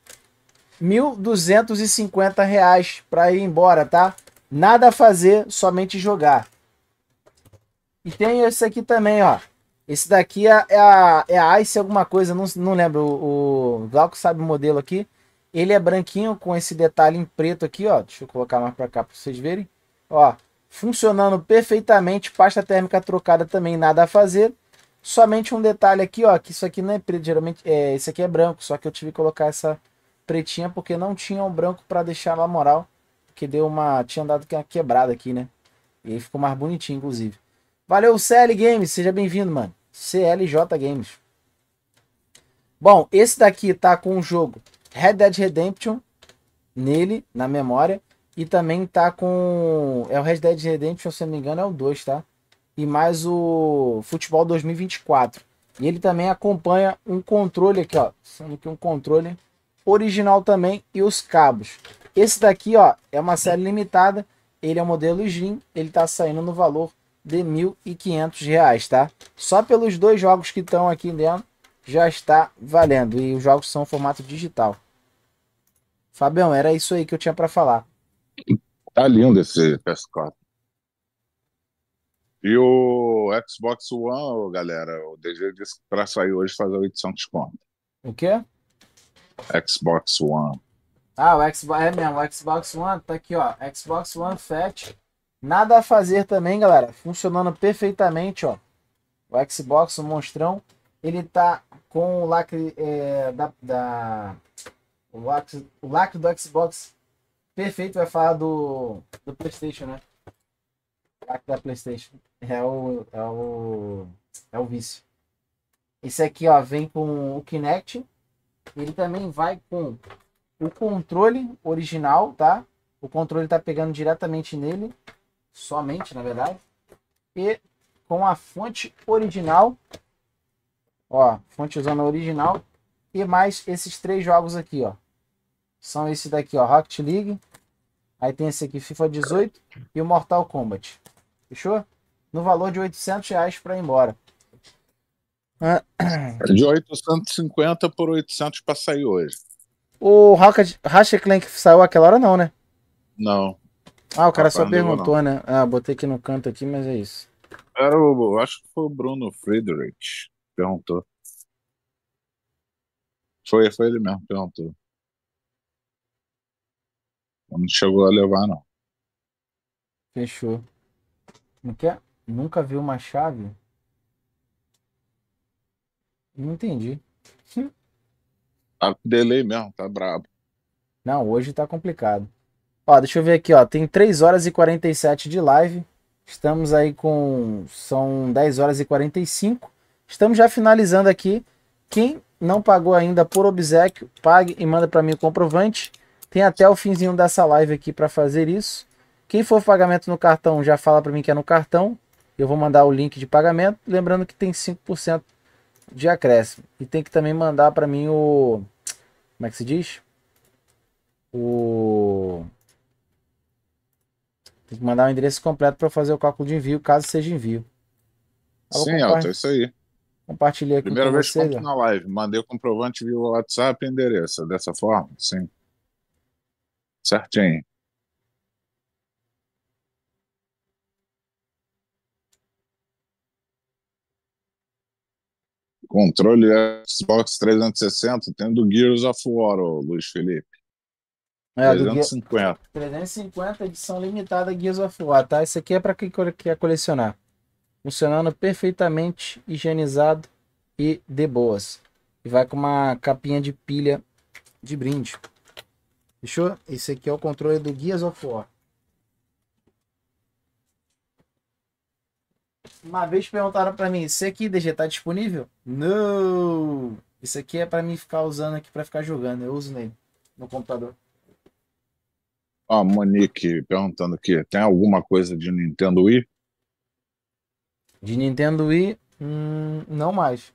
R$ reais para ir embora, tá? Nada a fazer, somente jogar. E tem esse aqui também, ó. Esse daqui é, é a, é a Ice alguma coisa, não, não lembro. O, Glauco sabe o modelo aqui. Ele é branquinho com esse detalhe em preto aqui, ó. Deixa eu colocar mais para cá para vocês verem. Ó, funcionando perfeitamente, pasta térmica trocada também, nada a fazer. Somente um detalhe aqui, ó, que isso aqui não é preto, geralmente é, esse aqui é branco, só que eu tive que colocar essa pretinha porque não tinha um branco para deixar na moral, que deu uma, tinha dado uma quebrada aqui, né? E aí ficou mais bonitinho, inclusive. Valeu, CL Games, seja bem-vindo, mano. CLJ Games. Bom, esse daqui tá com o jogo Red Dead Redemption nele, na memória. E também tá com. É o Red Dead Redemption, se não me engano, é o 2, tá? E mais o Futebol 2024. E ele também acompanha um controle aqui, ó. Sendo que um controle original também e os cabos. Esse daqui, ó, é uma série limitada. Ele é o modelo Slim. Ele tá saindo no valor de R$ 1.500, tá? Só pelos dois jogos que estão aqui dentro já está valendo. E os jogos são formato digital. Fabião, era isso aí que eu tinha para falar. Tá lindo esse PS4. E o Xbox One, galera, o DG disse que pra sair hoje fazer 800 conto. O quê? Xbox One. Ah, o Xbox, é mesmo, o Xbox One, tá aqui, ó, Xbox One Fat. Nada a fazer também, galera, funcionando perfeitamente, ó. O Xbox, o monstrão, ele tá com o lacre é, da, da o, lacre, o lacre do Xbox Perfeito, vai falar do, do PlayStation, né? Aqui da PlayStation. É o, é o, é o vício. Esse aqui, ó, vem com o Kinect. Ele também vai com o controle original, tá? O controle tá pegando diretamente nele, somente, na verdade. E com a fonte original, ó, fonte usando a original e mais esses três jogos aqui, ó. São esse daqui, ó, Rocket League. Aí tem esse aqui, FIFA 18 e o Mortal Kombat. Fechou? No valor de 800 reais para ir embora. Ah, é de 850 por 800 para sair hoje. O Rocket, Ratchet Clank saiu aquela hora não, né? Não. Ah, o cara só perguntou, né? Ah, botei aqui no canto aqui, mas é isso. Era o, acho que foi o Bruno Friedrich perguntou. Foi, foi ele mesmo, perguntou. Não chegou a levar, não. Fechou. Não é quer? É? Nunca viu uma chave? Não entendi. (laughs) Tá com delay mesmo, tá brabo. Não, hoje tá complicado. Ó, deixa eu ver aqui, ó. Tem 3 horas e 47 de live. Estamos aí com. São 10 horas e 45. Estamos já finalizando aqui. Quem não pagou ainda por obsequio, pague e manda para mim o comprovante. Tem até o finzinho dessa live aqui para fazer isso. Quem for pagamento no cartão, já fala para mim que é no cartão. Eu vou mandar o link de pagamento. Lembrando que tem 5% de acréscimo. E tem que também mandar para mim o. Como é que se diz? O. Tem que mandar o endereço completo para fazer o cálculo de envio, caso seja envio. Tá sim, Elton, é isso aí. Compartilhei aqui Primeira com vez que na live. Mandei o comprovante via WhatsApp e endereço. Dessa forma, sim certinho. Controle Xbox 360 tem do Gears of War, Luiz Felipe. É, 350. Do 350, edição limitada Gears of War, tá? Isso aqui é para quem quer colecionar. Funcionando perfeitamente, higienizado e de boas. E vai com uma capinha de pilha de brinde. Fechou? Esse aqui é o controle do Gears of War. Uma vez perguntaram para mim, esse aqui, DG, tá disponível? Não! esse aqui é para mim ficar usando aqui para ficar jogando. Eu uso nele, no computador. Ó, oh, Monique perguntando aqui, tem alguma coisa de Nintendo Wii? De Nintendo Wii, hum, não mais.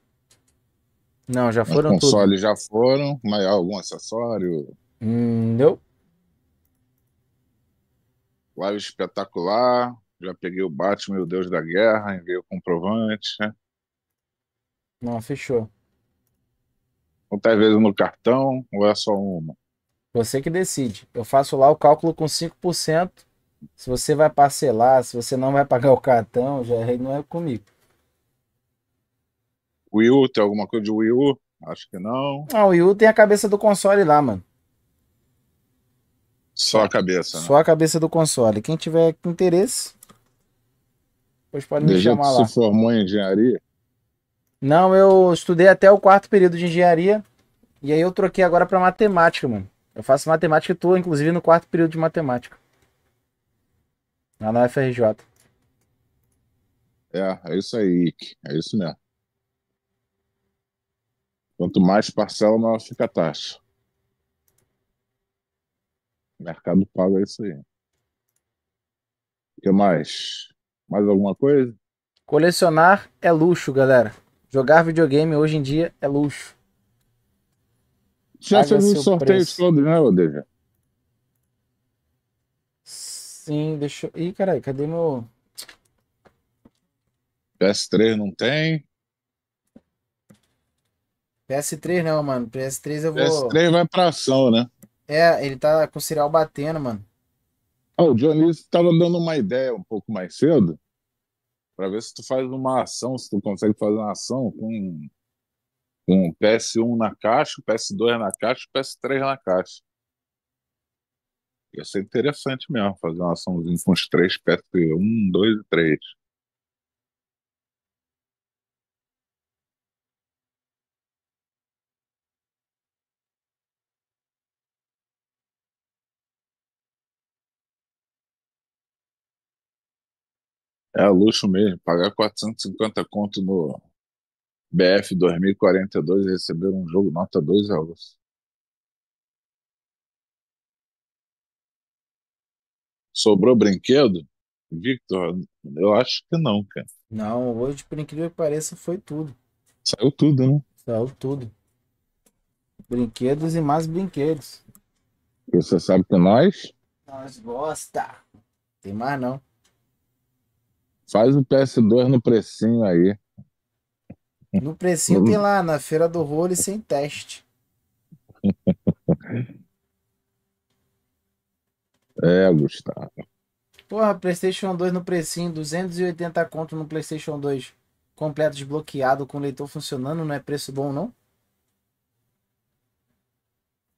Não, já foram Os consoles tudo. já foram, mas algum acessório? Mm, hum, nope. Live espetacular. Já peguei o Batman e o Deus da Guerra, enviei o comprovante. Não, fechou. Quantas vezes no cartão ou é só uma? Você que decide. Eu faço lá o cálculo com 5%. Se você vai parcelar, se você não vai pagar o cartão, já é, não é comigo. Wii U, tem alguma coisa de Wii U? Acho que não. Ah, o Wii U tem a cabeça do console lá, mano. Só a cabeça. Né? Só a cabeça do console. Quem tiver interesse, depois pode me chamar lá. Você formou em engenharia? Não, eu estudei até o quarto período de engenharia. E aí eu troquei agora para matemática, mano. Eu faço matemática e tô, inclusive, no quarto período de matemática. Lá na UFRJ. É, é isso aí, Ike. É isso mesmo. Quanto mais parcela, maior fica a taxa. Mercado Pago é isso aí. O que mais? Mais alguma coisa? Colecionar é luxo, galera. Jogar videogame hoje em dia é luxo. Já fez os sorteios todos, né, Odeja? Sim, deixa eu. Ih, caralho, cadê meu. PS3 não tem. PS3 não, mano. PS3 eu vou. PS3 vai pra ação, né? É, ele tá com o cereal batendo, mano. Ah, o Dionísio tava dando uma ideia um pouco mais cedo para ver se tu faz uma ação, se tu consegue fazer uma ação com um PS1 na caixa, PS2 na caixa, PS3 na caixa. Ia ser interessante mesmo fazer uma açãozinha com os três PS1, 2 e 3. É luxo mesmo. Pagar 450 conto no BF 2042 e receber um jogo nota 2 é luxo. Sobrou brinquedo? Victor, eu acho que não, cara. Não, hoje, por incrível que pareça, foi tudo. Saiu tudo, né? Saiu tudo. Brinquedos e mais brinquedos. Você sabe que nós? Nós gosta. Tem mais não. Faz o PS2 no precinho aí. No precinho tem lá, na Feira do Rolo e sem teste. (laughs) É, Gustavo. Porra, PlayStation 2 no precinho, 280 conto no PlayStation 2. Completo desbloqueado, com leitor funcionando, não é preço bom, não?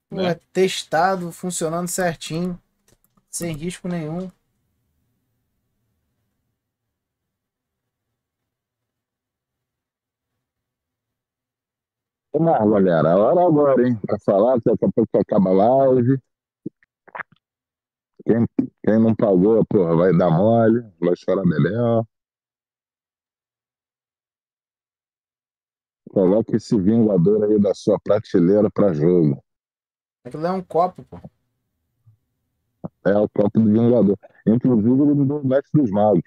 Porra, é. testado, funcionando certinho, sem risco nenhum. Vamos lá, galera. A é hora agora, hein? Pra falar, daqui a pouco acaba a live. Quem, quem não pagou, porra, vai dar mole, vai chorar melhor. Coloque esse vingador aí da sua prateleira pra jogo. Aquilo é um copo, pô. É o copo do Vingador. Inclusive, ele me deu o mestre dos magos.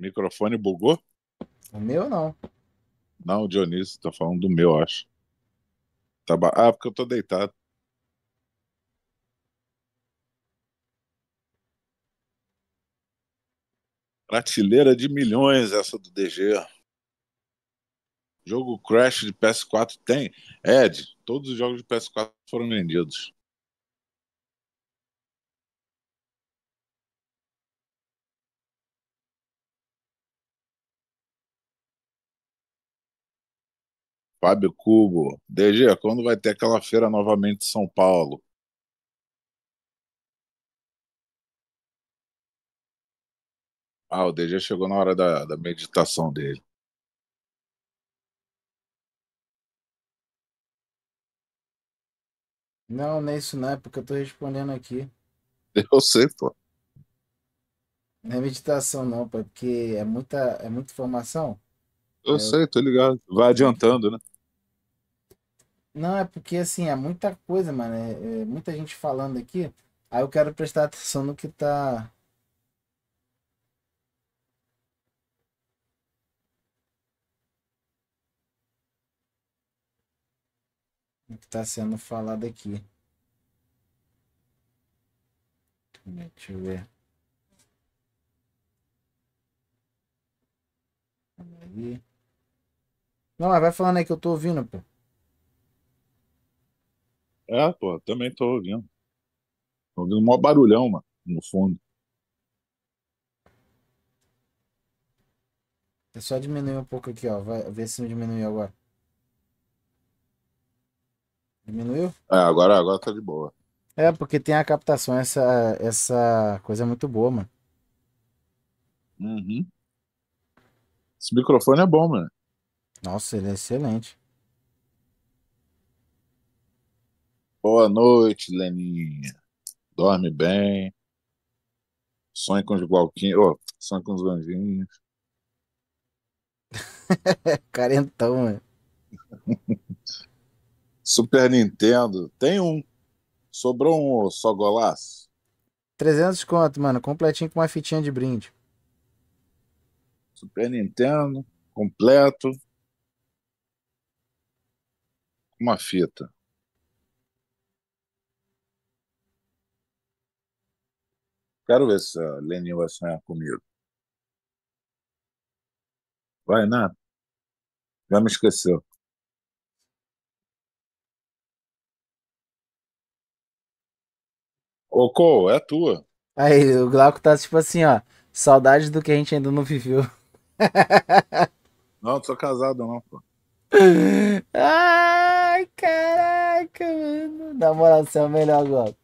Microfone bugou? O meu não. Não, Dionísio, tá falando do meu, acho. Tá ba... Ah, porque eu tô deitado. Prateleira de milhões essa do DG. Jogo Crash de PS4 tem? É, Ed, todos os jogos de PS4 foram vendidos. Fábio Cubo. DG, quando vai ter aquela feira novamente em São Paulo? Ah, o DG chegou na hora da, da meditação dele. Não, nem é isso não, é porque eu tô respondendo aqui. Eu sei, pô. Não é meditação não, pô, é porque é muita, é muita informação. Eu é, sei, tô ligado. Vai adiantando, né? Não, é porque assim, é muita coisa, mano. É, é muita gente falando aqui. Aí eu quero prestar atenção no que tá. No que tá sendo falado aqui. Deixa eu ver. Aí. Não, mas vai falando aí que eu tô ouvindo, pô. É, pô, também tô ouvindo. Tô ouvindo um maior barulhão, mano, no fundo. É só diminuir um pouco aqui, ó. Vai ver se não diminuiu agora. Diminuiu? É, agora, agora tá de boa. É, porque tem a captação, essa, essa coisa é muito boa, mano. Uhum. Esse microfone é bom, mano. Nossa, ele é excelente. Boa noite, Leninha. Dorme bem. Sonhe com os glauquinhos. Oh, sonhe com os anjinhos. (laughs) Carentão, mano. (laughs) Super Nintendo. Tem um. Sobrou um só golaço? 300 conto, mano. Completinho com uma fitinha de brinde. Super Nintendo. Completo. Uma fita. Quero ver se a Lenin vai sonhar comigo. Vai, Nath. Né? Já me esqueceu. Ô, Cole, é a tua. Aí, o Glauco tá tipo assim, ó. Saudade do que a gente ainda não viveu. Não, não sou casado, não, pô. Ai, caraca, mano. Na moral, você é o melhor, Glauco.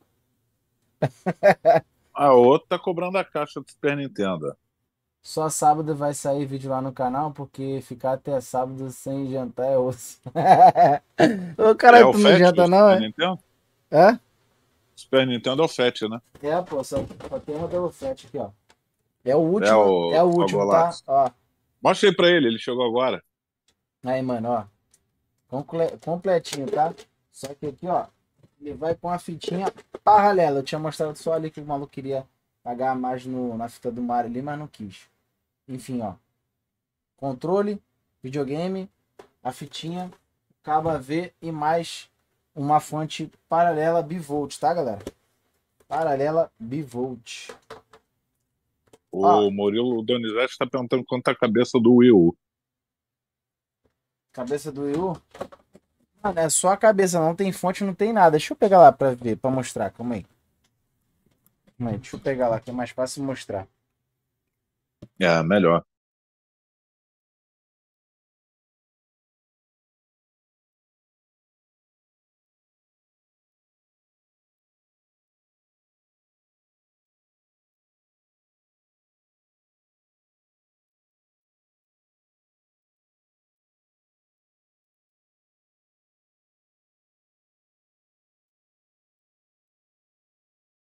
(laughs) a outra tá cobrando a caixa do Super Nintendo. Só sábado vai sair vídeo lá no canal, porque ficar até sábado sem jantar é osso. Ô, (laughs) cara, é tu não janta, não, é? Nintendo? É? Super Nintendo é o FET, né? É, pô, só, só tem uma pelo FET aqui, ó. É o é último, é o, é o último, tá? Ó. Mostra aí pra ele, ele chegou agora. Aí, mano, ó. Comple completinho, tá? Só que aqui, ó, ele vai com a fitinha paralela. Eu tinha mostrado só ali que o maluco queria pagar mais no, na fita do Mario ali, mas não quis. Enfim, ó. Controle, videogame, a fitinha, cabo AV e mais uma fonte paralela bivolt, tá, galera? Paralela bivolt. O ó, Murilo Donizete está perguntando quanto tá a cabeça do Wii U. Cabeça do Wii U? Mano, ah, é só a cabeça, não tem fonte, não tem nada. Deixa eu pegar lá pra ver, pra mostrar, calma aí. Calma aí, deixa eu pegar lá, que é mais fácil mostrar. É, melhor.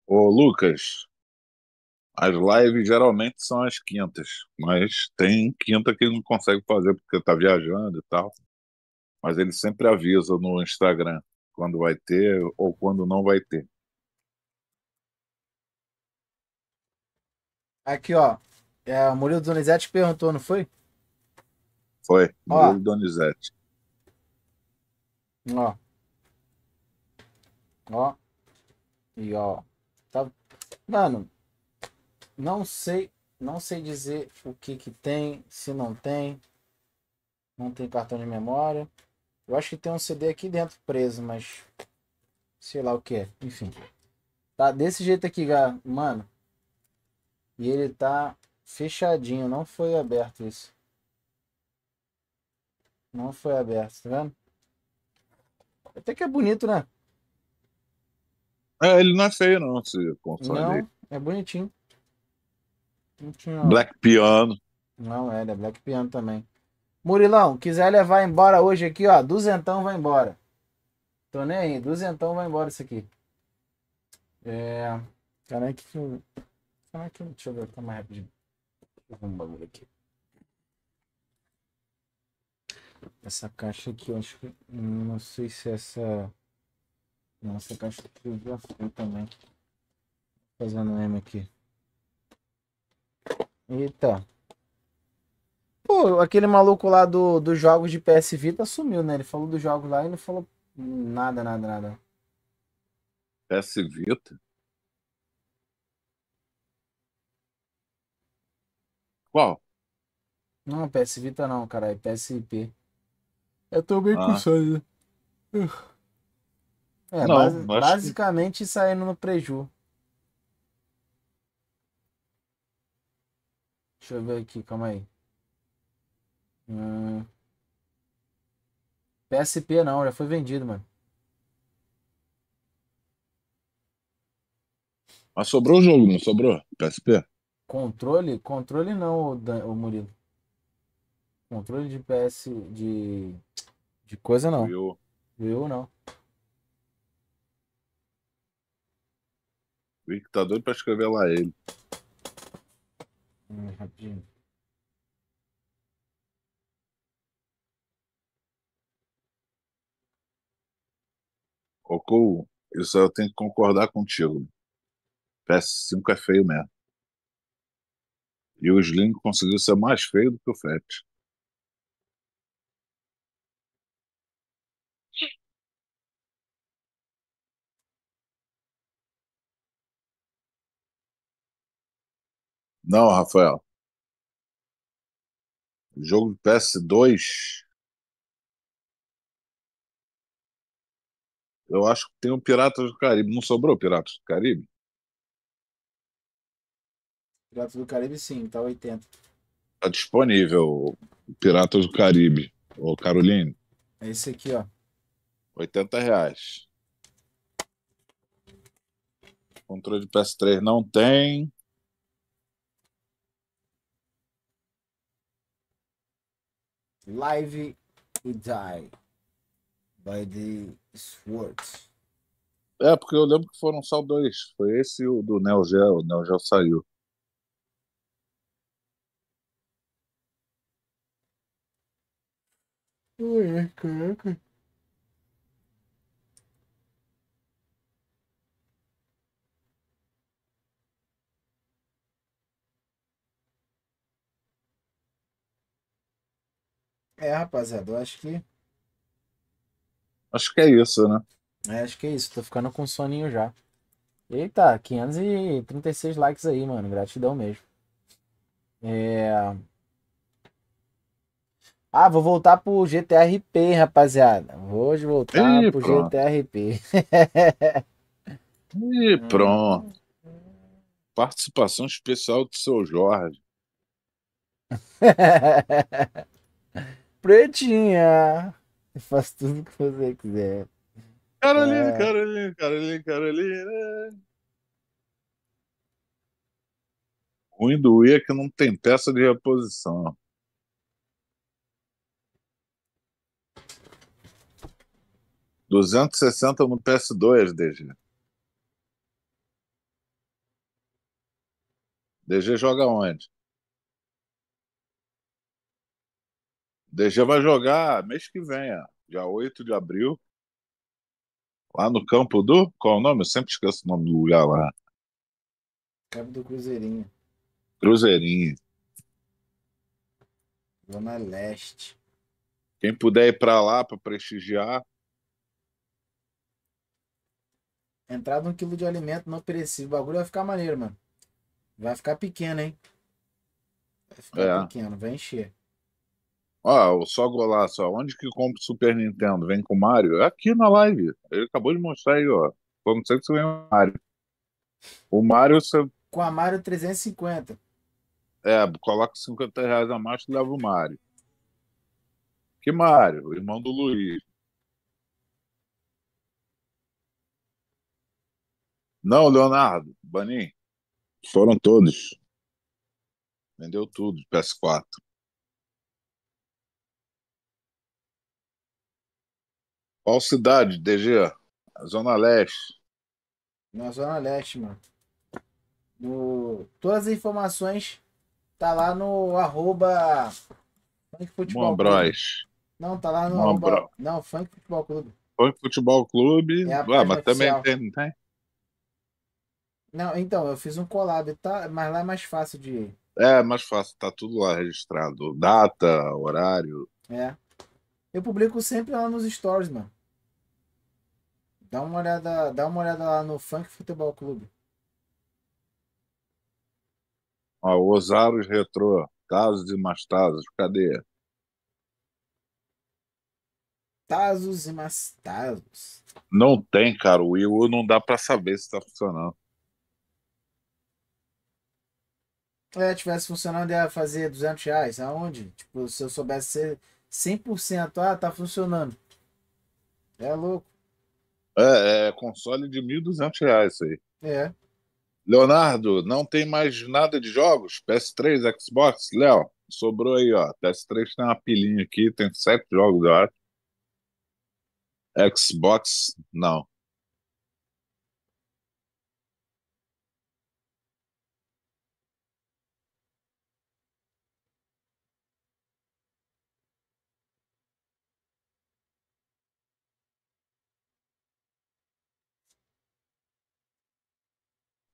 Ô, Lucas, as lives geralmente são as quintas, mas tem quinta que ele não consegue fazer porque tá viajando e tal. Mas ele sempre avisa no Instagram quando vai ter ou quando não vai ter. Aqui, ó. É, o Murilo Donizete perguntou, não foi? Foi, Murilo ó. Donizete. Ó. Ó. E ó. Tá... Mano, não sei, não sei dizer o que que tem, se não tem. Não tem cartão de memória. Eu acho que tem um CD aqui dentro preso, mas sei lá o que é. Enfim. Tá desse jeito aqui, mano. E ele tá fechadinho, não foi aberto isso. Não foi aberto, tá vendo? Até que é bonito, né? É, ele não é feio, não, esse console. Não, é bonitinho. bonitinho Black Piano. Não, é, ele é Black Piano também. Murilão, quiser levar embora hoje aqui, ó, duzentão vai embora. Tô nem aí, duzentão vai embora isso aqui. É. Caraca, que. Caraca, deixa eu ver, tá mais rapidinho. Deixa eu ver um bagulho aqui. Essa caixa aqui, eu acho que. Hum, não sei se é essa. Nossa, a caixa já foi também. Fazendo M aqui. Eita. Pô, aquele maluco lá do, dos jogos de PS Vita sumiu, né? Ele falou dos jogos lá e não falou nada, nada, nada. PS Vita? Qual? Não, PS Vita não, cara. PSP. Eu tô bem ah. com sonho. Uh. É, não, basicamente que... saindo no preju. Deixa eu ver aqui, calma aí. Hum... PSP não, já foi vendido, mano. Mas sobrou o jogo, não sobrou? PSP? Controle? Controle não, o Murilo. Controle de PS. de. de coisa não. Viu? Viu não. Vi que tá doido pra escrever lá ele. Hum, rapidinho. Ocu, isso eu tenho que concordar contigo. PS5 é feio mesmo. E o Slim conseguiu ser mais feio do que o Fett. Não, Rafael. jogo do PS2. Eu acho que tem o Piratas do Caribe. Não sobrou Piratas do Caribe? Piratas do Caribe, sim, tá 80. Tá disponível Piratas do Caribe. Ô, Caroline. É esse aqui, ó. 80 reais. Controle de PS3 não tem. Live e Die by the Sword. É, porque eu lembro que foram só dois. Foi esse e o do Neo Geo. O Neo Geo saiu. Ué, caraca. É, rapaziada, eu acho que. Acho que é isso, né? É, acho que é isso. Tô ficando com soninho já. Eita, 536 likes aí, mano. Gratidão mesmo. É. Ah, vou voltar pro GTRP, rapaziada. Hoje voltar Ih, pro pronto. GTRP. Ih, (laughs) pronto. Participação especial do seu Jorge. (laughs) pretinha. Faz faço tudo que você quiser. Carolina, é. Carolina, Carolina, Carolina. ruim do I é que não tem peça de reposição. Duzentos e sessenta no PS2, DG. DG joga onde? DG vai jogar mês que vem, ó, dia 8 de abril, lá no campo do. Qual é o nome? Eu sempre esqueço o nome do lugar lá. Campo do Cruzeirinho. Cruzeirinho. Zona Leste. Quem puder ir para lá para prestigiar. entrada um quilo de alimento não perecível. O bagulho vai ficar maneiro, mano. Vai ficar pequeno, hein? Vai ficar é. pequeno, vai encher. Ó, oh, só golaço, onde que compra o Super Nintendo? Vem com o Mario? Aqui na live. Ele acabou de mostrar aí, ó. Como você que você vem o Mario. O Mario. Você... Com a Mario 350. É, coloca 50 reais a mais e leva o Mario. Que Mario? O irmão do Luiz. Não, Leonardo, Banin. Foram todos. Vendeu tudo, PS4. Qual cidade, DG? Zona Leste. Na Zona Leste, mano. No... Todas as informações tá lá no arroba Funk Futebol Clube. Não, tá lá no Mombro... arroba... Não, Funk Futebol Clube. Funk Futebol Clube. É ah, mas oficial. também tem, tem. Não, então, eu fiz um collab, tá? Mas lá é mais fácil de. É, é, mais fácil, tá tudo lá registrado. Data, horário. É. Eu publico sempre lá nos stories, mano. Dá uma olhada, dá uma olhada lá no Funk Futebol Clube. Ó, Osaros Retrô, Tazos e Mastazos, cadê? Tazos e Mastazos. Não tem, cara. O Will não dá para saber se tá funcionando. É, tivesse funcionando, ia fazer 200 reais. Aonde? Tipo, se eu soubesse ser 100%, ah, tá funcionando. É louco. É, é console de R$ 1.200 isso aí. É. Leonardo, não tem mais nada de jogos? PS3, Xbox? Léo, sobrou aí, ó. PS3 tem uma pilinha aqui, tem sete jogos, eu acho. Xbox, não.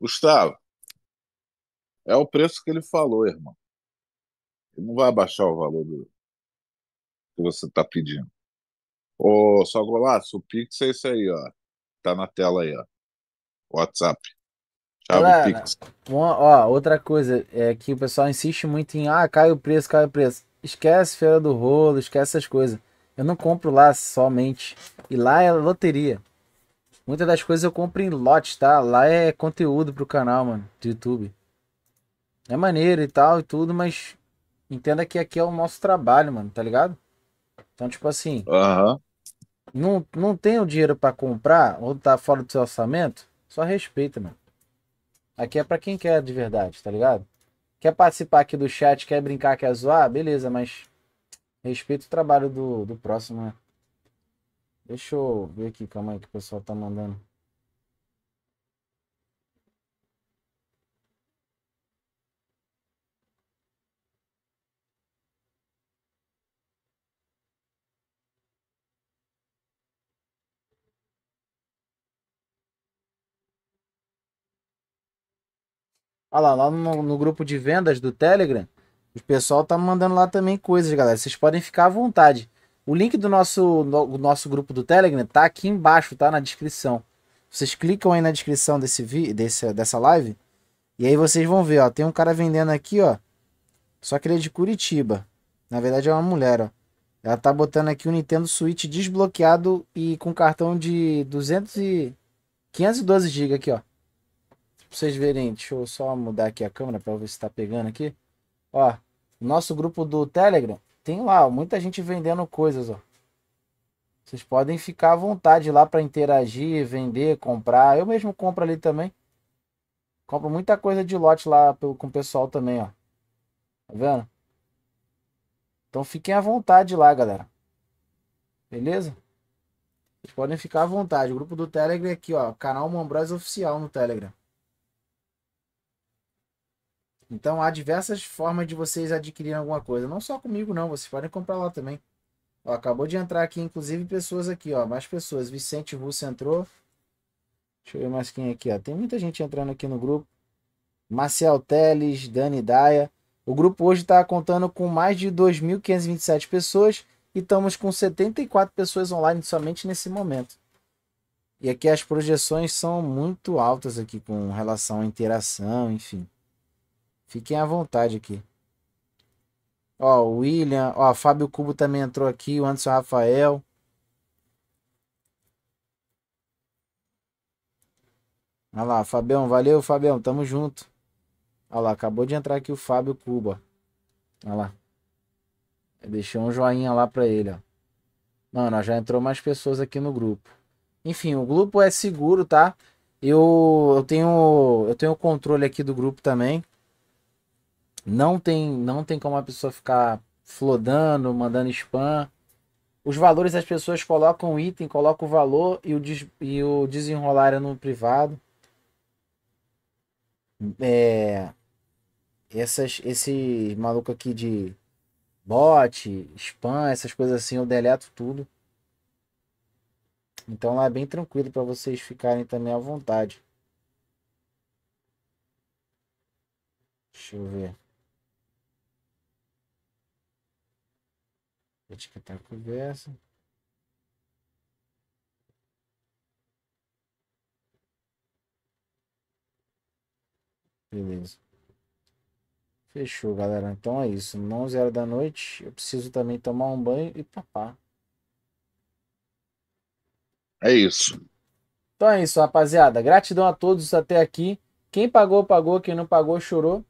Gustavo, é o preço que ele falou, irmão. Ele não vai abaixar o valor do que você está pedindo. Ô, só golaço, o Pix é isso aí, ó. Tá na tela aí, ó. WhatsApp. Chave Galera, Pix. ó, outra coisa é que o pessoal insiste muito em ah, cai o preço, cai o preço. Esquece feira do rolo, esquece essas coisas. Eu não compro lá somente. E lá é loteria. Muitas das coisas eu compro em lote, tá? Lá é conteúdo pro canal, mano, do YouTube. É maneiro e tal e tudo, mas entenda que aqui é o nosso trabalho, mano, tá ligado? Então, tipo assim, uhum. não, não tem o dinheiro para comprar ou tá fora do seu orçamento, só respeita, mano. Aqui é para quem quer de verdade, tá ligado? Quer participar aqui do chat, quer brincar, quer zoar, beleza, mas respeita o trabalho do, do próximo, né? Deixa eu ver aqui, calma aí, que o pessoal tá mandando. Olha lá, lá no, no, grupo de vendas do Telegram, o pessoal tá mandando lá também coisas, galera. Vocês podem ficar à vontade. O link do nosso, no, do nosso grupo do Telegram tá aqui embaixo, tá na descrição. Vocês clicam aí na descrição desse vídeo, desse, dessa live, e aí vocês vão ver, ó, tem um cara vendendo aqui, ó. Só que ele é de Curitiba. Na verdade é uma mulher, ó. Ela tá botando aqui o um Nintendo Switch desbloqueado e com cartão de 200 e 512 GB aqui, ó. Pra vocês verem, deixa eu só mudar aqui a câmera para ver se tá pegando aqui. Ó, nosso grupo do Telegram tem lá, muita gente vendendo coisas, ó. Vocês podem ficar à vontade lá para interagir, vender, comprar. Eu mesmo compro ali também. Compro muita coisa de lote lá pelo, com o pessoal também, ó. Tá vendo? Então fiquem à vontade lá, galera. Beleza? Vocês podem ficar à vontade. O grupo do Telegram é aqui, ó. Canal Mombrose Oficial no Telegram. Então há diversas formas de vocês adquirirem alguma coisa. Não só comigo, não. Vocês podem comprar lá também. Ó, acabou de entrar aqui, inclusive, pessoas aqui, ó. Mais pessoas. Vicente Russo entrou. Deixa eu ver mais quem é aqui, ó. Tem muita gente entrando aqui no grupo. Marcel Teles, Dani Daia. O grupo hoje está contando com mais de 2.527 pessoas e estamos com 74 pessoas online somente nesse momento. E aqui as projeções são muito altas aqui com relação à interação, enfim. Fiquem à vontade aqui. Ó, o William, ó, Fábio Cubo também entrou aqui, o Anderson Rafael. Olha lá, Fabião, valeu, Fabião, tamo junto. Olha lá, acabou de entrar aqui o Fábio Cuba. Olha lá. Eu deixei um joinha lá pra ele, ó. Mano, já entrou mais pessoas aqui no grupo. Enfim, o grupo é seguro, tá? Eu, eu tenho eu tenho o controle aqui do grupo também. Não tem, não tem como a pessoa ficar flodando, mandando spam. Os valores as pessoas colocam o item, colocam o valor e o, des, e o desenrolar é no privado. É, essas, esse maluco aqui de bot, spam, essas coisas assim, eu deleto tudo. Então lá é bem tranquilo para vocês ficarem também à vontade. Deixa eu ver. Vou etiquetar a conversa. Beleza. Fechou, galera. Então é isso. 11 horas da noite. Eu preciso também tomar um banho e papar. É isso. Então é isso, rapaziada. Gratidão a todos até aqui. Quem pagou, pagou. Quem não pagou, chorou.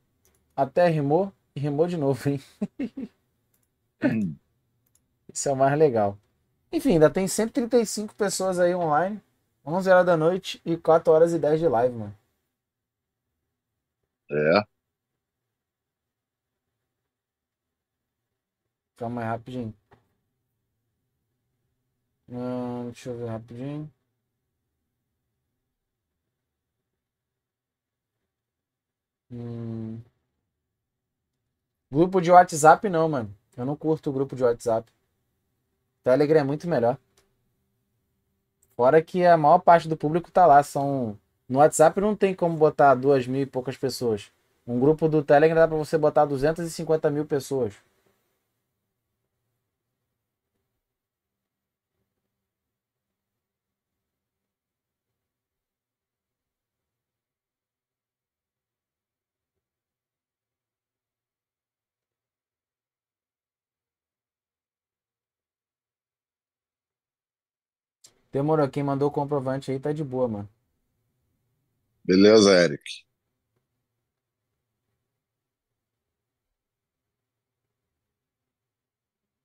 Até rimou. E rimou de novo, hein? (laughs) Hum. Isso é o mais legal. Enfim, ainda tem 135 pessoas aí online. 11 horas da noite e 4 horas e 10 de live, mano. É. Calma aí, rapidinho. Hum, deixa eu ver rapidinho. Hum. Grupo de WhatsApp não, mano. Eu não curto o grupo de WhatsApp. Telegram então, é muito melhor. Fora que a maior parte do público tá lá. São. No WhatsApp não tem como botar duas mil e poucas pessoas. Um grupo do Telegram dá pra você botar 250 mil pessoas. Demorou. Quem mandou o comprovante aí tá de boa, mano. Beleza, Eric.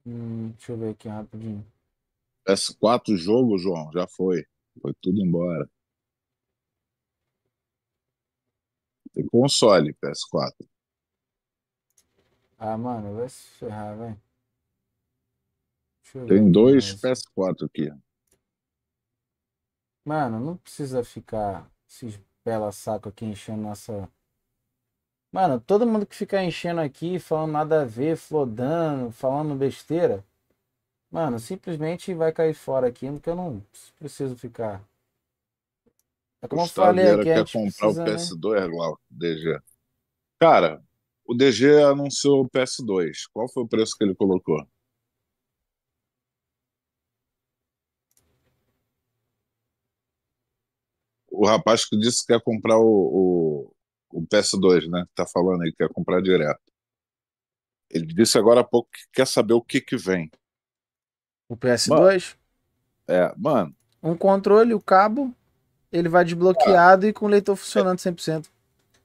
Hum, deixa eu ver aqui rapidinho. S4 jogo, João, já foi. Foi tudo embora. Tem console PS4. Ah, mano, vai se ferrar, velho. Tem dois mais. PS4 aqui. Mano, não precisa ficar esses bela saco aqui enchendo nossa. Mano, todo mundo que ficar enchendo aqui, falando nada a ver, flodando, falando besteira, mano, simplesmente vai cair fora aqui, porque eu não preciso ficar. É como o eu falei aqui, quer comprar precisa, o PS2, né? Glau, DG. Cara, o DG anunciou o PS2. Qual foi o preço que ele colocou? rapaz que disse que quer comprar o, o, o PS2, né? tá falando aí, que quer comprar direto. Ele disse agora há pouco que quer saber o que que vem. O PS2? Mano, é, mano. Um controle, o cabo, ele vai desbloqueado ah, e com o leitor funcionando 100%.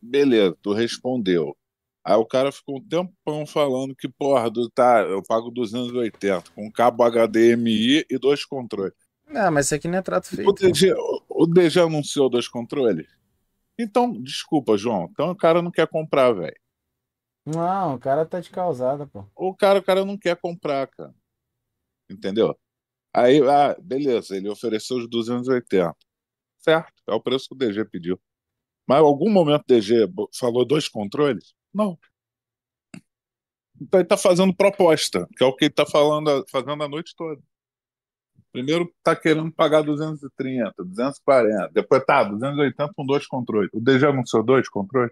Beleza, tu respondeu. Aí o cara ficou um tempão falando que, porra, do, tá, eu pago 280 com cabo HDMI e dois controles. Não, ah, mas isso aqui não é trato feito. O DG, o DG anunciou dois controles. Então, desculpa, João. Então o cara não quer comprar, velho. Não, o cara tá de causada, pô. O cara, o cara não quer comprar, cara. Entendeu? Aí, ah, beleza, ele ofereceu os 280. Certo, é o preço que o DG pediu. Mas em algum momento o DG falou dois controles? Não. Então ele tá fazendo proposta, que é o que ele tá falando, fazendo a noite toda. Primeiro está querendo pagar 230, 240, depois tá, 280 com dois controles. O DJ anunciou dois controles?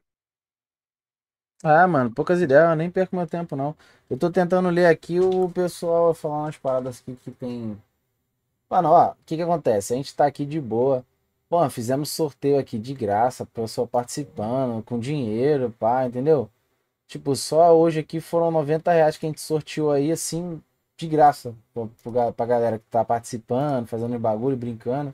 Ah, mano, poucas ideias, eu nem perco meu tempo, não. Eu tô tentando ler aqui o pessoal falar umas paradas aqui que tem. Mano, ó, o que que acontece? A gente tá aqui de boa. Bom, fizemos sorteio aqui de graça, pessoal participando, com dinheiro, pá, entendeu? Tipo, só hoje aqui foram 90 reais que a gente sorteou aí, assim, de graça pra, pra galera que tá participando, fazendo bagulho, brincando.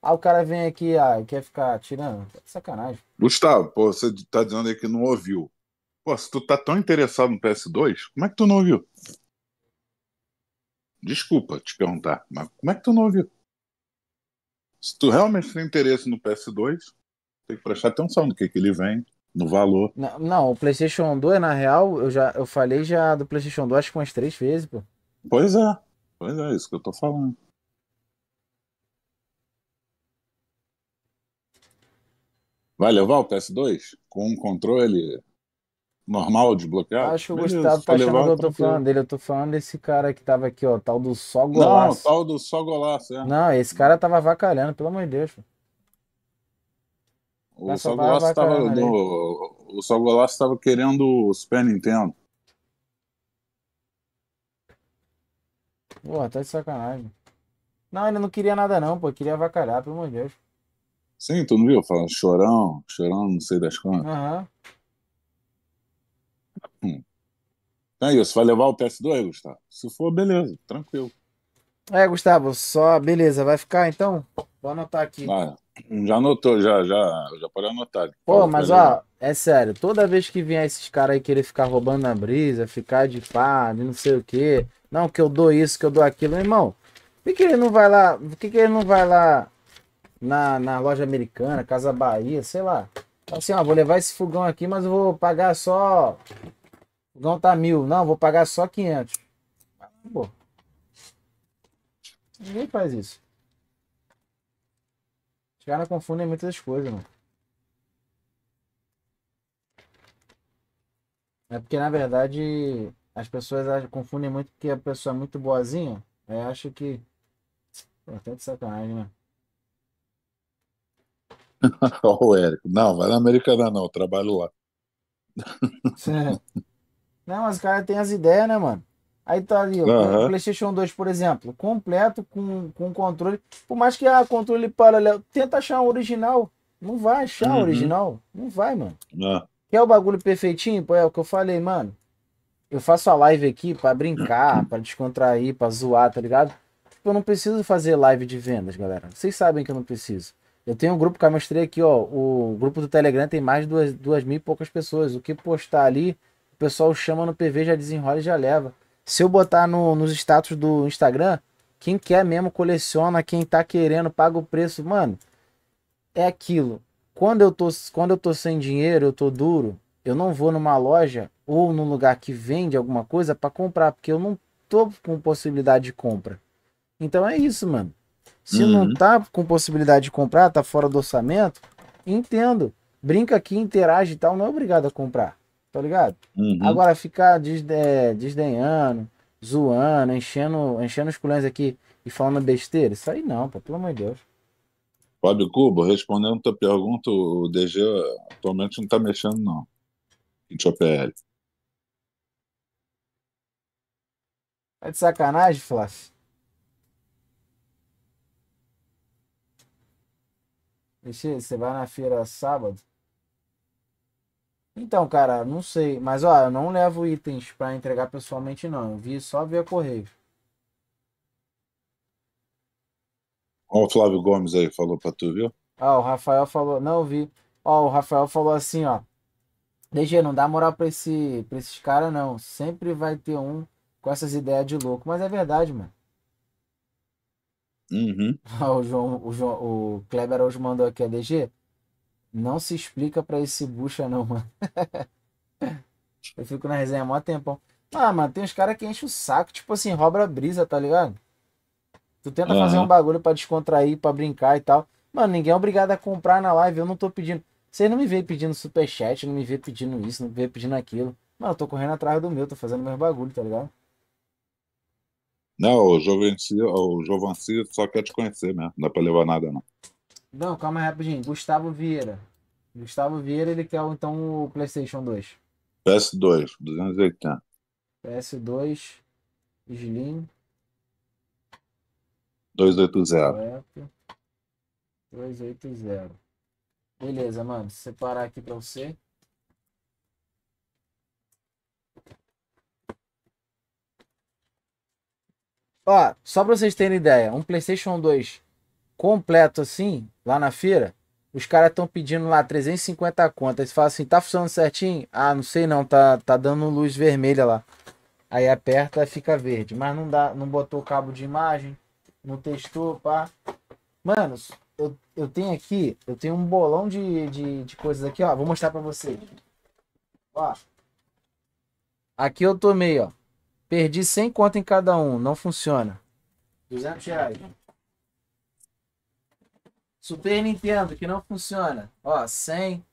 Ah, o cara vem aqui ah, quer ficar tirando. Tá sacanagem. Gustavo, pô, você tá dizendo aí que não ouviu. Pô, se tu tá tão interessado no PS2, como é que tu não ouviu? Desculpa te perguntar, mas como é que tu não ouviu? Se tu realmente tem interesse no PS2, tem que prestar atenção no que, que ele vem, no valor. Não, não, o PlayStation 2, na real, eu já eu falei já do PlayStation 2 acho que umas três vezes, pô. Pois é, pois é, é, isso que eu tô falando. Vai levar o PS2 com um controle normal desbloqueado? Acho que o Beleza, Gustavo tá achando que eu tô falando dele. Eu tô falando desse cara que tava aqui, ó, tal do só golaço. Não, tal do só golaço, é. Não, esse cara tava vacalhando, pelo amor de Deus. O Nossa, só, golaço tava, no, o só Golaço tava querendo o Super Nintendo. Porra, tá de sacanagem. Não, ele não queria nada não, pô. Queria avacalhar, pelo amor de Deus. Sim, tu não viu? Falando chorão, chorão, não sei das quantas. Aham. Uhum. Então tá é isso. Vai levar o PS2, Gustavo? Se for, beleza. Tranquilo. É, Gustavo, só... Beleza, vai ficar então? Vou anotar aqui. Ah, já anotou, já, já, já pode anotar. Pô, pode mas ó, é sério, toda vez que vier esses caras aí querer ficar roubando na brisa, ficar de pá, de não sei o quê, não, que eu dou isso, que eu dou aquilo, irmão. Por que, ele não vai lá? Por que, que ele não vai lá na, na loja americana, Casa Bahia, sei lá? Assim, ó, vou levar esse fogão aqui, mas eu vou pagar só. O fogão tá mil. Não, vou pagar só 500. Pô. Ninguém faz isso. Os caras confundem muitas coisas, mano. É porque, na verdade, as pessoas acham, confundem muito que a pessoa é muito boazinha. Aí acho que. Pô, até tá de sacanagem, né? Olha (laughs) o Érico. Não, vai na Americana não, eu trabalho lá. (laughs) não, mas o cara tem as ideias, né, mano? Aí tá ali, uhum. o PlayStation 2, por exemplo, completo com, com controle. Por mais que a ah, controle paralelo, tenta achar um original. Não vai achar uhum. original. Não vai, mano. Não. Ah. Quer o bagulho perfeitinho? Pô, é o que eu falei, mano eu faço a live aqui para brincar, para descontrair, para zoar, tá ligado? Tipo, eu não preciso fazer live de vendas, galera. Vocês sabem que eu não preciso. Eu tenho um grupo que eu mostrei aqui, ó. O grupo do Telegram tem mais de duas, duas mil e poucas pessoas. O que postar ali, o pessoal chama no PV, já desenrola e já leva. Se eu botar no, nos status do Instagram, quem quer mesmo coleciona, quem tá querendo paga o preço. Mano, é aquilo. Quando eu tô, quando eu tô sem dinheiro, eu tô duro, eu não vou numa loja ou num lugar que vende alguma coisa para comprar, porque eu não tô com possibilidade de compra. Então é isso, mano. Se uhum. não tá com possibilidade de comprar, tá fora do orçamento, entendo. Brinca aqui, interage e tal, não é obrigado a comprar. Tá ligado? Uhum. Agora ficar desde, é, desdenhando, zoando, enchendo, enchendo os culhões aqui e falando besteira, isso aí não, pô, pelo amor de Deus. Fábio Cubo, respondendo a tua pergunta, o DG atualmente não está mexendo, não. Em OPL. Tá de sacanagem, Flávio? Vixe, você vai na feira sábado? Então, cara, não sei. Mas, ó, eu não levo itens para entregar pessoalmente, não. Eu vi só via correio. Ó, o Flávio Gomes aí falou pra tu, viu? Ó, o Rafael falou. Não, eu vi. Ó, o Rafael falou assim, ó. DG, não dá moral pra, esse, pra esses caras, não. Sempre vai ter um com essas ideias de louco. Mas é verdade, mano. Uhum. (laughs) Ah, o, João, o, João, o Kleber hoje mandou aqui a DG. Não se explica para esse bucha, não, mano. (laughs) Eu fico na resenha há mó tempão. Ah, mano, tem uns caras que enchem o saco, tipo assim, rouba a brisa, tá ligado? Tu tenta uhum. fazer um bagulho para descontrair, para brincar e tal. Mano, ninguém é obrigado a comprar na live, eu não tô pedindo. Você não me vê pedindo superchat, não me vê pedindo isso, não me vê pedindo aquilo. Mano, eu tô correndo atrás do meu, tô fazendo meu bagulho, tá ligado? Não, o Jovanciro, o só quer te conhecer mesmo. Né? Não dá pra levar nada, não. Não, calma aí rapidinho. Gustavo Vieira. Gustavo Vieira, ele quer então o PlayStation 2. PS2, 280. PS2, Slim. 280. 280. Beleza, mano. Separar aqui pra você. Ó, só pra vocês terem ideia, um PlayStation 2 completo assim, lá na feira, os caras estão pedindo lá 350 contas. Eles fala assim, tá funcionando certinho? Ah, não sei não, tá, tá dando luz vermelha lá. Aí aperta, fica verde. Mas não dá, não botou o cabo de imagem, não testou, pá. Mano, eu, eu tenho aqui, eu tenho um bolão de, de, de coisas aqui, ó. Vou mostrar pra vocês. Ó. Aqui eu tomei, ó. Perdi 100 conto em cada um, não funciona. 200 reais. Super Nintendo, que não funciona. Ó, 100.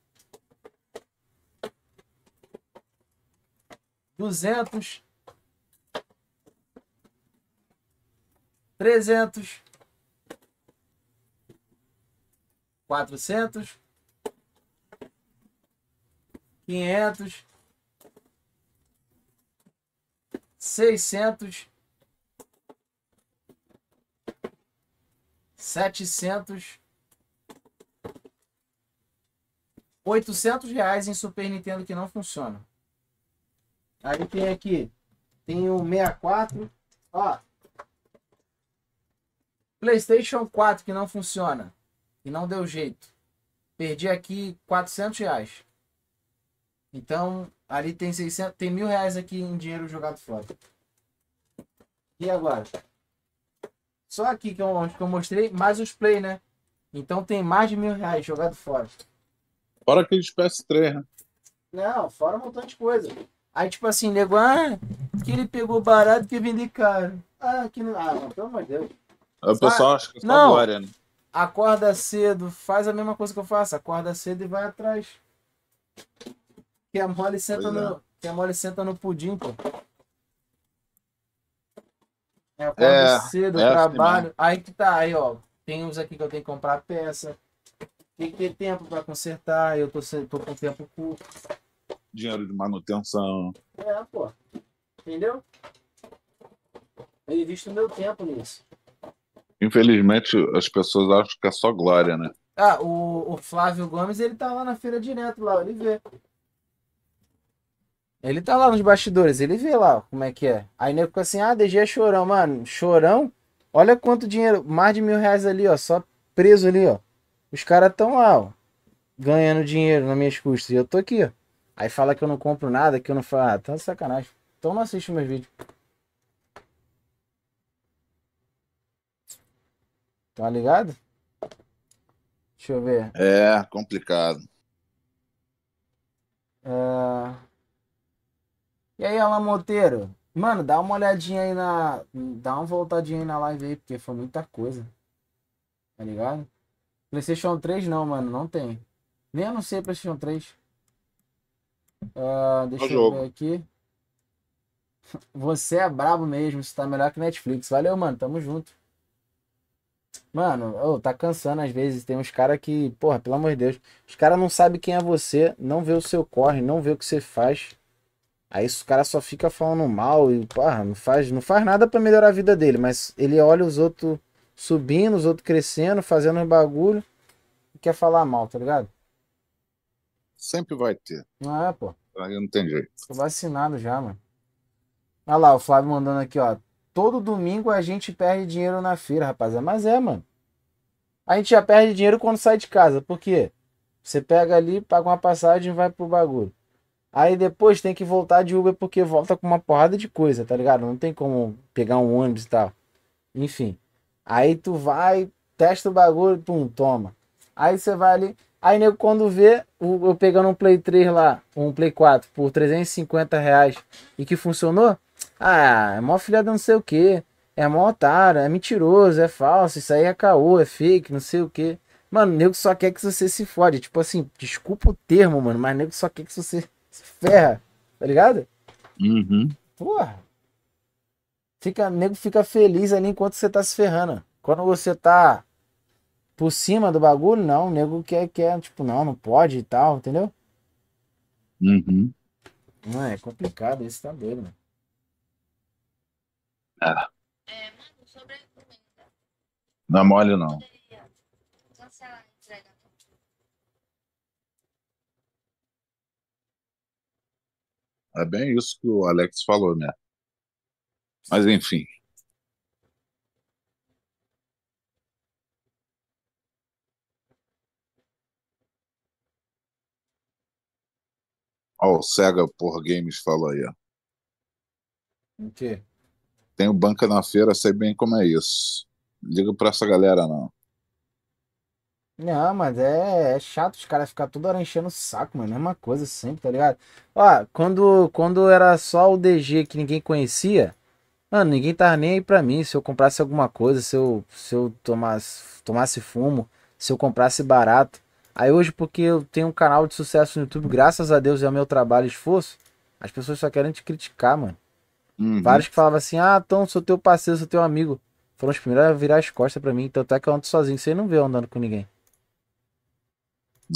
200. 300. 400. 500. 600, 700, 800 reais em Super Nintendo que não funciona. Aí tem aqui, tem o 64, ó, PlayStation 4 que não funciona, e não deu jeito. Perdi aqui 400 reais. Então, Ali tem 600, tem mil reais aqui em dinheiro jogado fora. E agora? Só aqui que eu, que eu mostrei, mais os play, né? Então tem mais de mil reais jogado fora. Fora aqueles PS3, né? Não, fora um montão de coisa. Aí, tipo assim, nego, ah, que ele pegou barato que vende caro. Ah, que não. Ah, não, pelo amor de Deus. É, o pessoal acha que é só não. glória, né? Acorda cedo, faz a mesma coisa que eu faço. Acorda cedo e vai atrás. Que a mole senta é. no. Que a mole senta no pudim, pô. É, é, cedo, é assim trabalho. aí que tá, aí, ó. Tem uns aqui que eu tenho que comprar peça. Tem que ter tempo para consertar. Eu tô, tô com tempo curto. Dinheiro de manutenção. É, pô. Entendeu? Eu invisto meu tempo nisso. Infelizmente, as pessoas acham que é só glória, né? Ah, o, o Flávio Gomes, ele tá lá na feira direto, lá, ele vê. Ele tá lá nos bastidores, ele vê lá como é que é. Aí nego fica assim, ah, DG é chorão, mano. Chorão, olha quanto dinheiro, mais de mil reais ali, ó, só preso ali, ó. Os caras tão lá, ó, ganhando dinheiro nas minhas custas. E eu tô aqui, ó. Aí fala que eu não compro nada, que eu não falo, ah, tá sacanagem. Então não assiste meus vídeos. Tá ligado? Deixa eu ver. É, complicado. É... E aí, Alan Monteiro? Mano, dá uma olhadinha aí na. Dá uma voltadinha aí na live aí, porque foi muita coisa. Tá ligado? PlayStation 3 não, mano, não tem. Nem não sei PlayStation 3. Uh, ah, deixa eu jogo. ver aqui. Você é brabo mesmo, você tá melhor que Netflix. Valeu, mano, tamo junto. Mano, oh, tá cansando às vezes. Tem uns caras que, porra, pelo amor de Deus, os caras não sabem quem é você, não vê o seu corre, não vê o que você faz. Aí os caras só fica falando mal e porra, não faz, não faz nada para melhorar a vida dele, mas ele olha os outros subindo, os outros crescendo, fazendo um bagulho e quer falar mal, tá ligado? Sempre vai ter. Ah, é, pô. Aí não tem jeito. Tô vacinado já, mano. Olha lá, o Flávio mandando aqui, ó. Todo domingo a gente perde dinheiro na feira, rapaziada. É, mas é, mano. A gente já perde dinheiro quando sai de casa. Por quê? Você pega ali, paga uma passagem e vai pro bagulho. Aí depois tem que voltar de Uber porque volta com uma porrada de coisa, tá ligado? Não tem como pegar um ônibus e tal. Enfim. Aí tu vai, testa o bagulho, pum, toma. Aí você vai ali. Aí nego, quando vê, eu pegando um Play 3 lá, um Play 4 por 350 reais e que funcionou. Ah, é mó filha não sei o que. É mó otário, é mentiroso, é falso, isso aí é caô, é fake, não sei o que. Mano, nego só quer que você se fode. Tipo assim, desculpa o termo, mano, mas nego só quer que você se ferra, tá ligado? Uhum. Porra. Fica, nego fica feliz ali enquanto você tá se ferrando. Quando você tá por cima do bagulho, não, o nego quer, quer, tipo, não, não pode e tal, entendeu? Uhum. Não, é complicado, isso tá doido, mano. Ah. É, mano, sobre a encomenda. Não é mole, não. É bem isso que o Alex falou, né? Mas enfim. Ó, o Sega por Games falou aí, ó. O quê? o banca na feira, sei bem como é isso. Liga para essa galera, não. Não, mas é, é chato os caras ficar toda hora enchendo o saco, mano. É mesma coisa sempre, tá ligado? Ó, quando, quando era só o DG que ninguém conhecia, mano, ninguém tava nem aí pra mim. Se eu comprasse alguma coisa, se eu, se eu tomasse, tomasse fumo, se eu comprasse barato. Aí hoje, porque eu tenho um canal de sucesso no YouTube, graças a Deus é ao meu trabalho e esforço, as pessoas só querem te criticar, mano. Uhum. Vários que falavam assim, ah, então sou teu parceiro, sou teu amigo. Foram os primeiros a virar as costas para mim, tanto é que eu ando sozinho, você não vê eu andando com ninguém.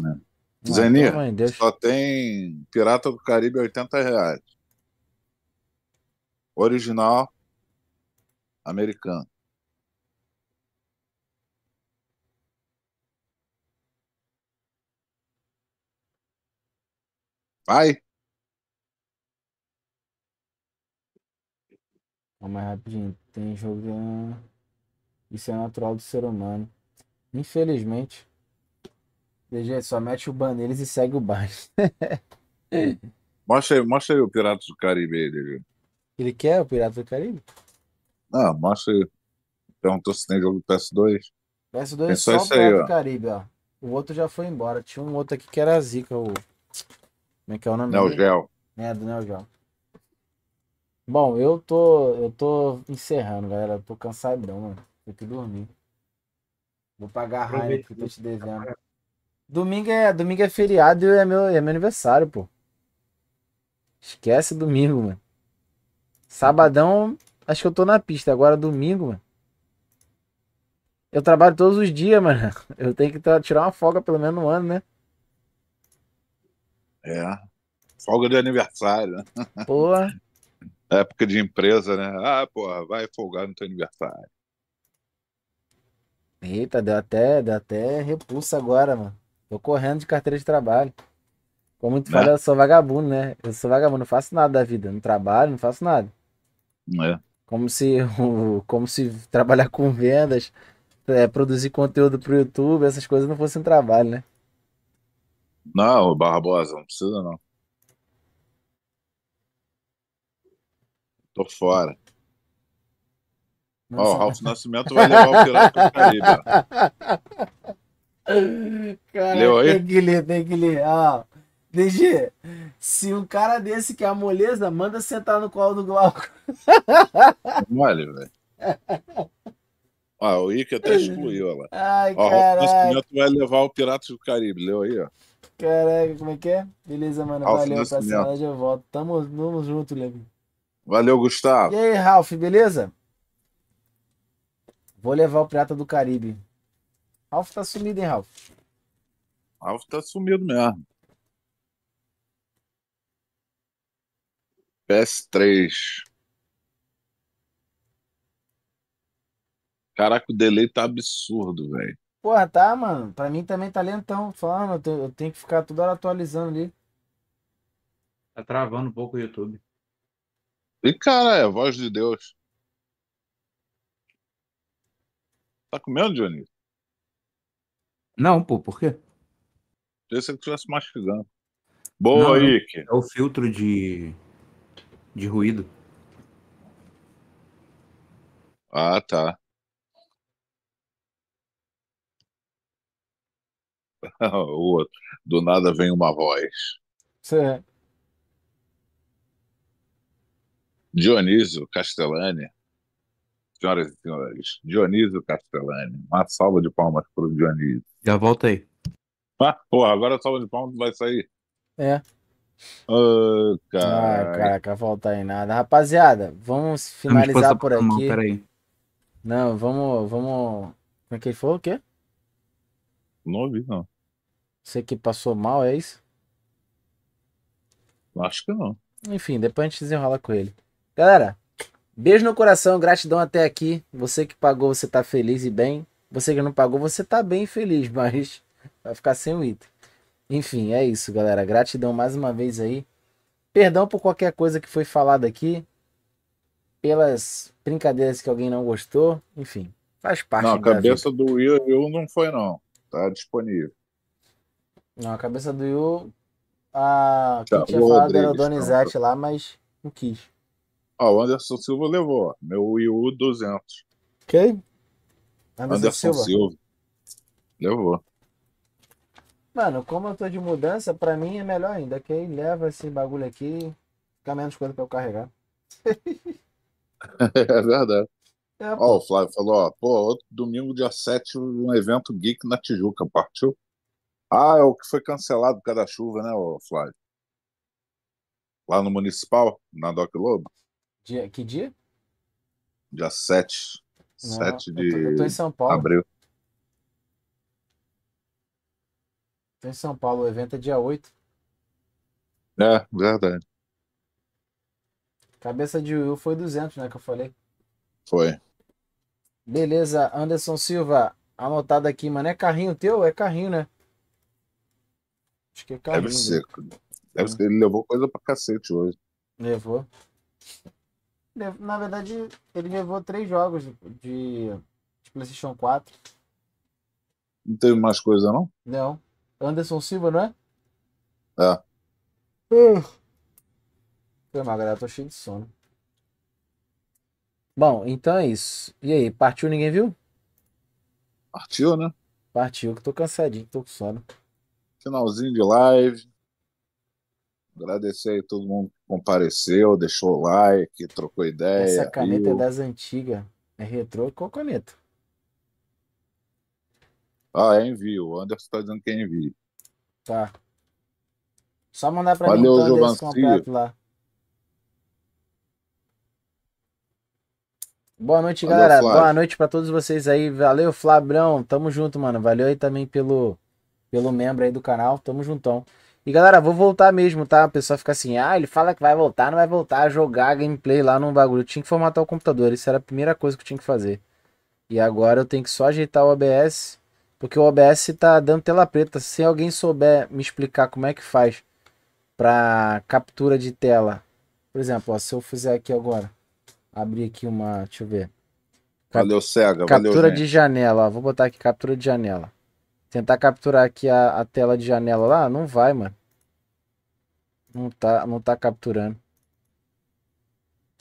É. ah, então, só tem Pirata do Caribe 80 reais. Original americano. Vai! Vamos mais rapidinho. Tem jogando. Hum, isso é natural do ser humano. Infelizmente, DG, só mete o ban neles e segue o baile. (laughs) mostra, aí, mostra aí o Pirata do Caribe aí, DG. Ele quer o Pirata do Caribe? Não, mostra aí. Perguntou se tem jogo do PS2. PS2 é só, só o Pirata aí, do Caribe, ó. O outro já foi embora. Tinha um outro aqui que era a Zika, o. Como é que é o nome Neo dele? Geo. É, do Neo Geo. Bom, eu tô. Eu tô encerrando, galera. Eu tô cansadão, mano. Tem que dormir. Vou pagar a raiva que eu tô te devendo. Domingo é, domingo é feriado e é meu, é meu aniversário, pô. Esquece domingo, mano. Sabadão, acho que eu tô na pista. Agora domingo, mano. Eu trabalho todos os dias, mano. (laughs) Eu tenho que tirar uma folga pelo menos um ano, né? É. Folga de aniversário. Né? (laughs) Pô. Época de empresa, né? Ah, porra, vai folgar no teu aniversário. Eita, deu até, deu até repulsa agora, mano. Tô correndo de carteira de trabalho. Como tu é. fala, eu sou vagabundo, né? Eu sou vagabundo, não faço nada da vida. Não trabalho, não faço nada. É. Como se, (laughs) como se trabalhar com vendas, é, produzir conteúdo pro YouTube, essas coisas não fossem um trabalho, né? Não, Barbosa, não precisa não. Tô fora. Nossa. Ó, o Ralf Nascimento vai levar o Pirata pro Caribe. (laughs) Ah, cara, Leu aí? tem que ler, tem que ler. Ó, DG, se um cara desse que é a moleza, manda sentar no colo do Glauco. Tá mole, velho. Ó, o Ica até excluiu lá. Ai, ó, caralho. O vai levar o Piratas do Caribe. Leu aí, ó. Caraca, como é que é? Beleza, mano. Ralf Valeu, parceiro. Tá Hoje eu volto. Tamo, tamo junto, Levi. Valeu, Gustavo. E aí, Ralph, beleza? Vou levar o Pirata do Caribe. Ralf tá sumido, hein, Ralf? Ralf tá sumido mesmo. PS3. Caraca, o delay tá absurdo, velho. Porra, tá, mano. Pra mim também tá lentão. Falando, eu tenho que ficar toda hora atualizando ali. Tá travando um pouco o YouTube. E cara, é a voz de Deus. Tá comendo, Johnny? Não, pô, por quê? Se que estivesse mastigando. Boa, Ike. É o filtro de, de ruído. Ah, tá. (laughs) o outro. Do nada vem uma voz. Certo. É. Dionísio Castellani senhoras e senhores, Dionísio Castellani. Uma salva de palmas para o Dionísio. Já voltei. Ah, porra, agora a salva de palmas vai sair. É. Oh, cara. Ai, caraca, volta aí nada. Rapaziada, vamos finalizar por aqui. Mão, peraí. Não, vamos, vamos. Como é que ele falou? O quê? Não ouvi, não. Você que passou mal, é isso? Acho que não. Enfim, depois a gente desenrola com ele. Galera, Beijo no coração, gratidão até aqui. Você que pagou, você tá feliz e bem. Você que não pagou, você tá bem feliz, (laughs) mas vai ficar sem o item. Enfim, é isso, galera. Gratidão mais uma vez aí. Perdão por qualquer coisa que foi falada aqui. Pelas brincadeiras que alguém não gostou. Enfim, faz parte. Não, a cabeça vida. do Will eu não foi, não. Tá disponível. Não, a cabeça do Will. A... Quem tá, tinha falado era o Donizete lá, mas não quis. Ó, o Anderson Silva levou, meu IU 200. Quem? Anderson, Anderson Silva. Silva. Levou. Mano, como eu tô de mudança, pra mim é melhor ainda. Que leva esse bagulho aqui, fica menos coisa pra eu carregar. (laughs) é verdade. É, ó, o Flávio falou, ó, pô, outro domingo, dia 7, um evento geek na Tijuca, partiu? Ah, é o que foi cancelado por causa da chuva, né, ó, Flávio? Lá no Municipal, na Doc Lobo? Dia, que dia? Dia 7. Não, 7 de eu tô, eu tô em São Paulo. abril. Estou em São Paulo, o evento é dia 8. É, verdade. Cabeça de Will foi 200, né, que eu falei. Foi. Beleza, Anderson Silva, anotado aqui, mano. É carrinho teu? É carrinho, né? Acho que é carrinho. Deve ser. Deve ser. Ele levou coisa pra cacete hoje. Levou. Na verdade, ele levou três jogos de, de PlayStation 4. Não teve mais coisa, não? Não. Anderson Silva, não é? É. Hum. Foi mal, galera. Tô cheio de sono. Bom, então é isso. E aí, partiu? Ninguém viu? Partiu, né? Partiu, que tô cansadinho, tô com sono. Finalzinho de live. Agradecer aí todo mundo que compareceu, deixou like, trocou ideia. Essa caneta é das antigas. É retrô qual caneta? Ah, é envio. O Anderson está dizendo que é envio. Tá. Só mandar para mim o esse contrato lá. Boa noite, Valeu, galera. Flávio. Boa noite para todos vocês aí. Valeu, Flabrão. Tamo junto, mano. Valeu aí também pelo, pelo membro aí do canal. Tamo juntão. E galera, vou voltar mesmo, tá? A pessoa fica assim, ah, ele fala que vai voltar, não vai voltar a jogar gameplay lá no bagulho. Eu tinha que formatar o computador, isso era a primeira coisa que eu tinha que fazer. E agora eu tenho que só ajeitar o OBS, porque o OBS tá dando tela preta. Se alguém souber me explicar como é que faz pra captura de tela. Por exemplo, ó, se eu fizer aqui agora, abrir aqui uma, deixa eu ver. Cap... Valeu, cega. Captura de janela, ó, vou botar aqui captura de janela. Tentar capturar aqui a, a tela de janela lá, não vai, mano. Não tá, não tá capturando.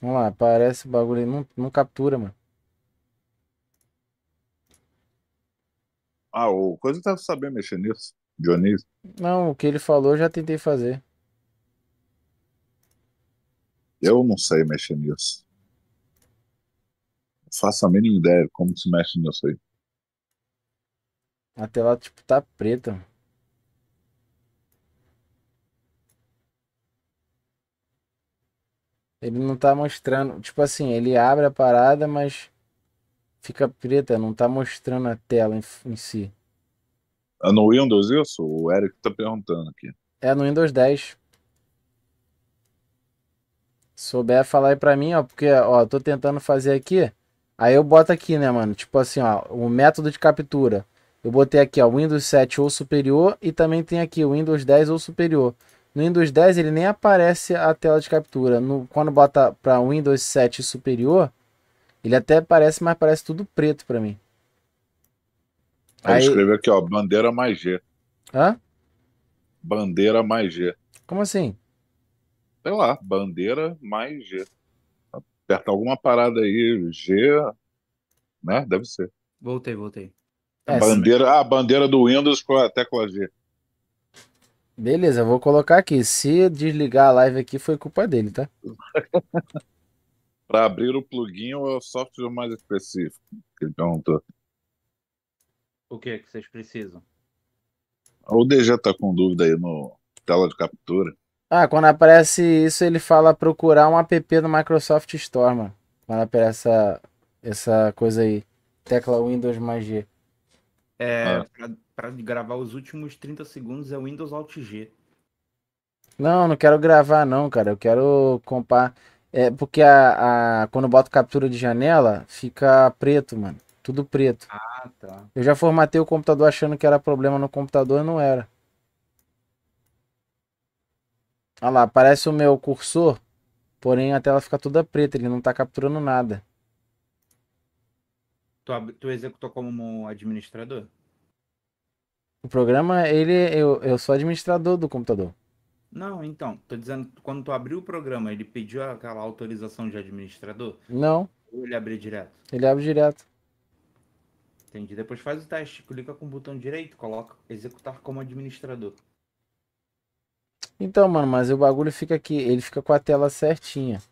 Vamos lá, aparece o bagulho, não, não captura, mano. Ah, o Coisa tá sabendo mexer nisso, Dionísio. Não, o que ele falou eu já tentei fazer. Eu não sei mexer nisso. Faça a mínima ideia como se mexe nisso aí. A tela, tipo, tá preta. Ele não tá mostrando. Tipo assim, ele abre a parada, mas fica preta, não tá mostrando a tela em, em si. É no Windows isso? O Eric tá perguntando aqui. É no Windows 10. Se souber falar aí pra mim, ó, porque, ó, tô tentando fazer aqui. Aí eu boto aqui, né, mano? Tipo assim, ó, o método de captura. Eu botei aqui, ó, Windows 7 ou superior e também tem aqui o Windows 10 ou superior. No Windows 10 ele nem aparece a tela de captura. No, quando bota para Windows 7 superior, ele até aparece, mas parece tudo preto para mim. Eu escrevi aqui, ó, bandeira mais G. Hã? Bandeira mais G. Como assim? Sei lá, bandeira mais G. Aperta alguma parada aí, G, né? Deve ser. Voltei, voltei. A é, bandeira, a bandeira do Windows com a tecla G. Beleza, vou colocar aqui. Se desligar a live aqui, foi culpa dele, tá? (laughs) Para abrir o plugin ou é o software mais específico que ele perguntou. O que, é que vocês precisam? O DG tá com dúvida aí no tela de captura. Ah, quando aparece isso, ele fala procurar um app no Microsoft Store, mano. Quando aparece essa, essa coisa aí. Tecla Windows mais G. É, ah. pra, gravar os últimos 30 segundos é o Windows Alt G. Não, não quero gravar não, cara. Eu quero comprar. É porque a, a, quando eu boto captura de janela, fica preto, mano. Tudo preto. Ah, tá. Eu já formatei o computador achando que era problema no computador, não era. Olha lá, aparece o meu cursor, porém a tela fica toda preta, ele não tá capturando nada. Tu, tu executou como administrador? O programa, ele, eu, eu sou administrador do computador. Não, então, tô dizendo, quando tu abriu o programa, ele pediu aquela autorização de administrador? Não. Ou ele abriu direto? Ele abre direto. Entendi. Depois faz o teste, clica com o botão direito, coloca executar como administrador. Então, mano, mas o bagulho fica aqui, ele fica com a tela certinha.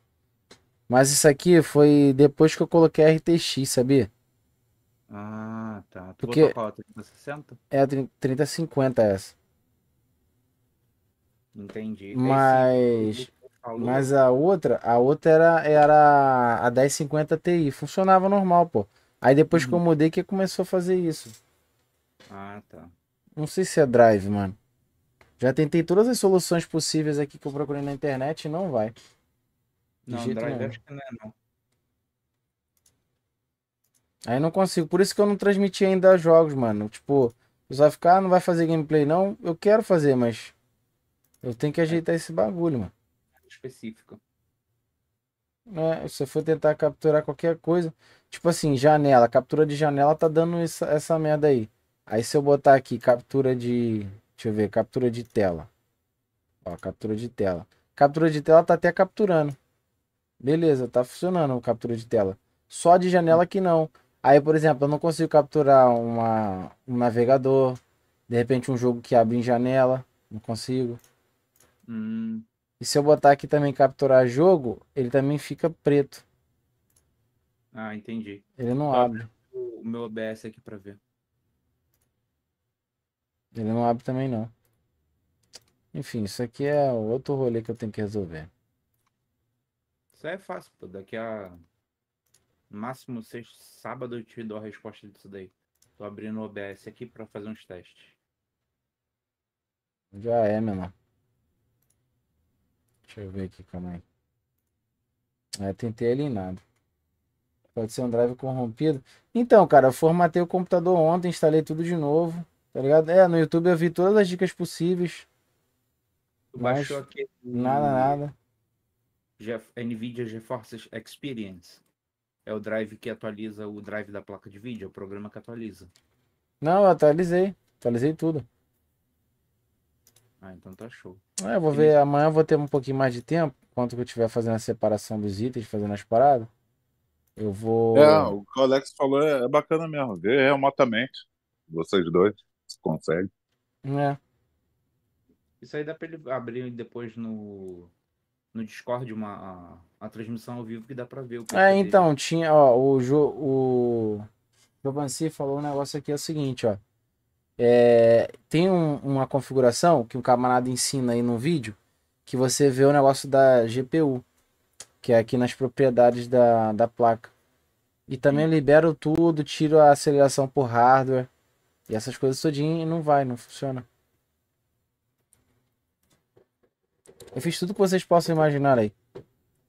Mas isso aqui foi depois que eu coloquei a RTX, sabia? Ah, tá. Tu Porque... botou qual? 3060? É, 3050 essa. Entendi. É mas. Mas a outra, a outra era, era a 1050 Ti, funcionava normal, pô. Aí depois uhum. que eu uhum. mudei que começou a fazer isso. Ah, tá. Não sei se é drive, mano. Já tentei todas as soluções possíveis aqui que eu procurei na internet e não vai. De não, drive acho que não é, não. Aí não consigo. Por isso que eu não transmiti ainda jogos, mano. Tipo, o vai ficar, ah, não vai fazer gameplay, não. Eu quero fazer, mas eu tenho que ajeitar esse bagulho, mano. Específico. É, se eu for tentar capturar qualquer coisa. Tipo assim, janela. Captura de janela tá dando essa, essa merda aí. Aí se eu botar aqui captura de. Deixa eu ver, captura de tela. Ó, captura de tela. Captura de tela tá até capturando. Beleza, tá funcionando a captura de tela. Só de janela que não. Aí, por exemplo, eu não consigo capturar uma, um navegador, de repente um jogo que abre em janela, não consigo. Hum. E se eu botar aqui também capturar jogo, ele também fica preto. Ah, entendi. Ele não abre. O meu OBS aqui para ver. Ele não abre também não. Enfim, isso aqui é outro rolê que eu tenho que resolver. Isso é fácil, pô. Daqui a máximo sexto sábado eu te dou a resposta disso daí. Tô abrindo o OBS aqui para fazer uns testes. Já é, menor. Deixa eu ver aqui como é. É, tentei ele em nada. Pode ser um drive corrompido. Então, cara, eu formatei o computador ontem, instalei tudo de novo. Tá ligado? É, no YouTube eu vi todas as dicas possíveis. Tu baixou aqui. Nada, nada. Nvidia GeForce Experience. É o drive que atualiza o drive da placa de vídeo, é o programa que atualiza. Não, eu atualizei. Atualizei tudo. Ah, então tá show. É, eu vou ver, amanhã eu vou ter um pouquinho mais de tempo, quanto que eu estiver fazendo a separação dos itens, fazendo as paradas. Eu vou. É, o que o Alex falou é, é bacana mesmo. Ver remotamente. Vocês dois, se consegue. É. Isso aí dá pra ele abrir depois no, no Discord uma a, a transmissão ao vivo que dá para ver o É, então, dele. tinha, ó, o jo, o Giovanci falou um negócio aqui é o seguinte, ó. É, tem um, uma configuração que um camarada ensina aí no vídeo que você vê o negócio da GPU, que é aqui nas propriedades da, da placa. E também libera tudo, tiro a aceleração por hardware e essas coisas todinho e não vai, não funciona. Eu fiz tudo que vocês possam imaginar aí.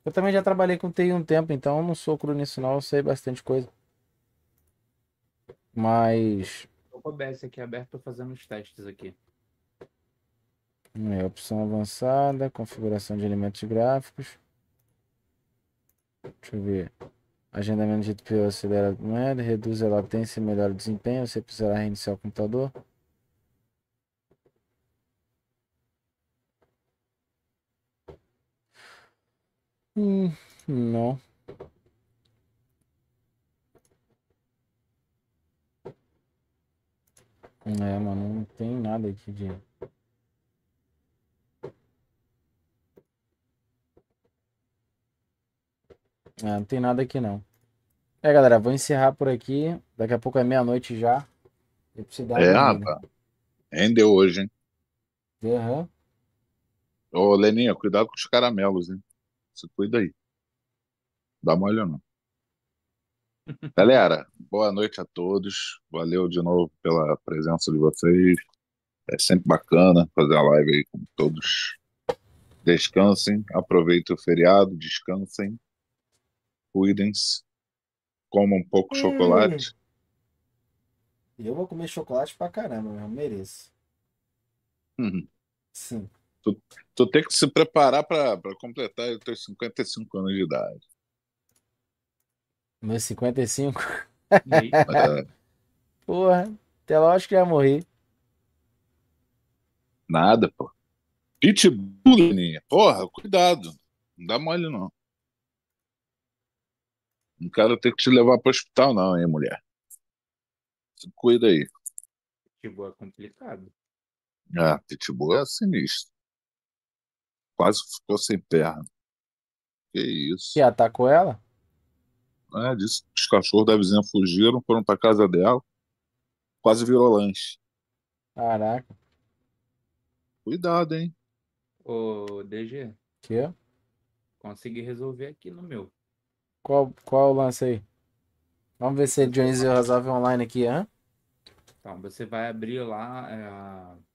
Eu também já trabalhei com TI um tempo, então não sou cru nisso não, eu sei bastante coisa. Mas... o OBS aqui aberto, tô fazendo os testes aqui. É, opção avançada, configuração de elementos gráficos. Deixa eu ver. Agendamento de GPU acelera a reduz a latência e melhora o desempenho. Você precisará reiniciar o computador. Hum, não. É, mano, não tem nada aqui de. É, não tem nada aqui não. É, galera, vou encerrar por aqui. Daqui a pouco é meia-noite já. é, rapaz. Rendeu hoje, hein? Aham. Uhum. Ô, Leninha, cuidado com os caramelos, hein? Se cuida aí. Dá mole ou não. (laughs) Galera, boa noite a todos. Valeu de novo pela presença de vocês. É sempre bacana fazer a live aí com todos. Descansem, aproveitem o feriado, descansem, cuidem-se, comam um pouco de hum. chocolate. Eu vou comer chocolate pra caramba, eu mereço. (laughs) Sim. Tu, tu tem que se preparar para completar os teus 55 anos de idade. Meus 55? é. Porra, até lá eu acho que ia morrer Nada, pô. Pitbull, Porra, cuidado. Não dá mole, não. Não quero ter que te levar para o hospital, não, hein, mulher. Se cuida aí. Pitbull é complicado. Ah, Pitbull é sinistro quase ficou sem perna. Que isso. E atacou ela? É, disse que os cachorros da vizinha fugiram, foram pra casa dela. Quase virou lanche. Caraca. Cuidado, hein? Ô, DG. Que? Consegui resolver aqui no meu. Qual, qual é o lance aí? Vamos ver se o Dionísio resolve online aqui, hã? Então, você vai abrir lá. É...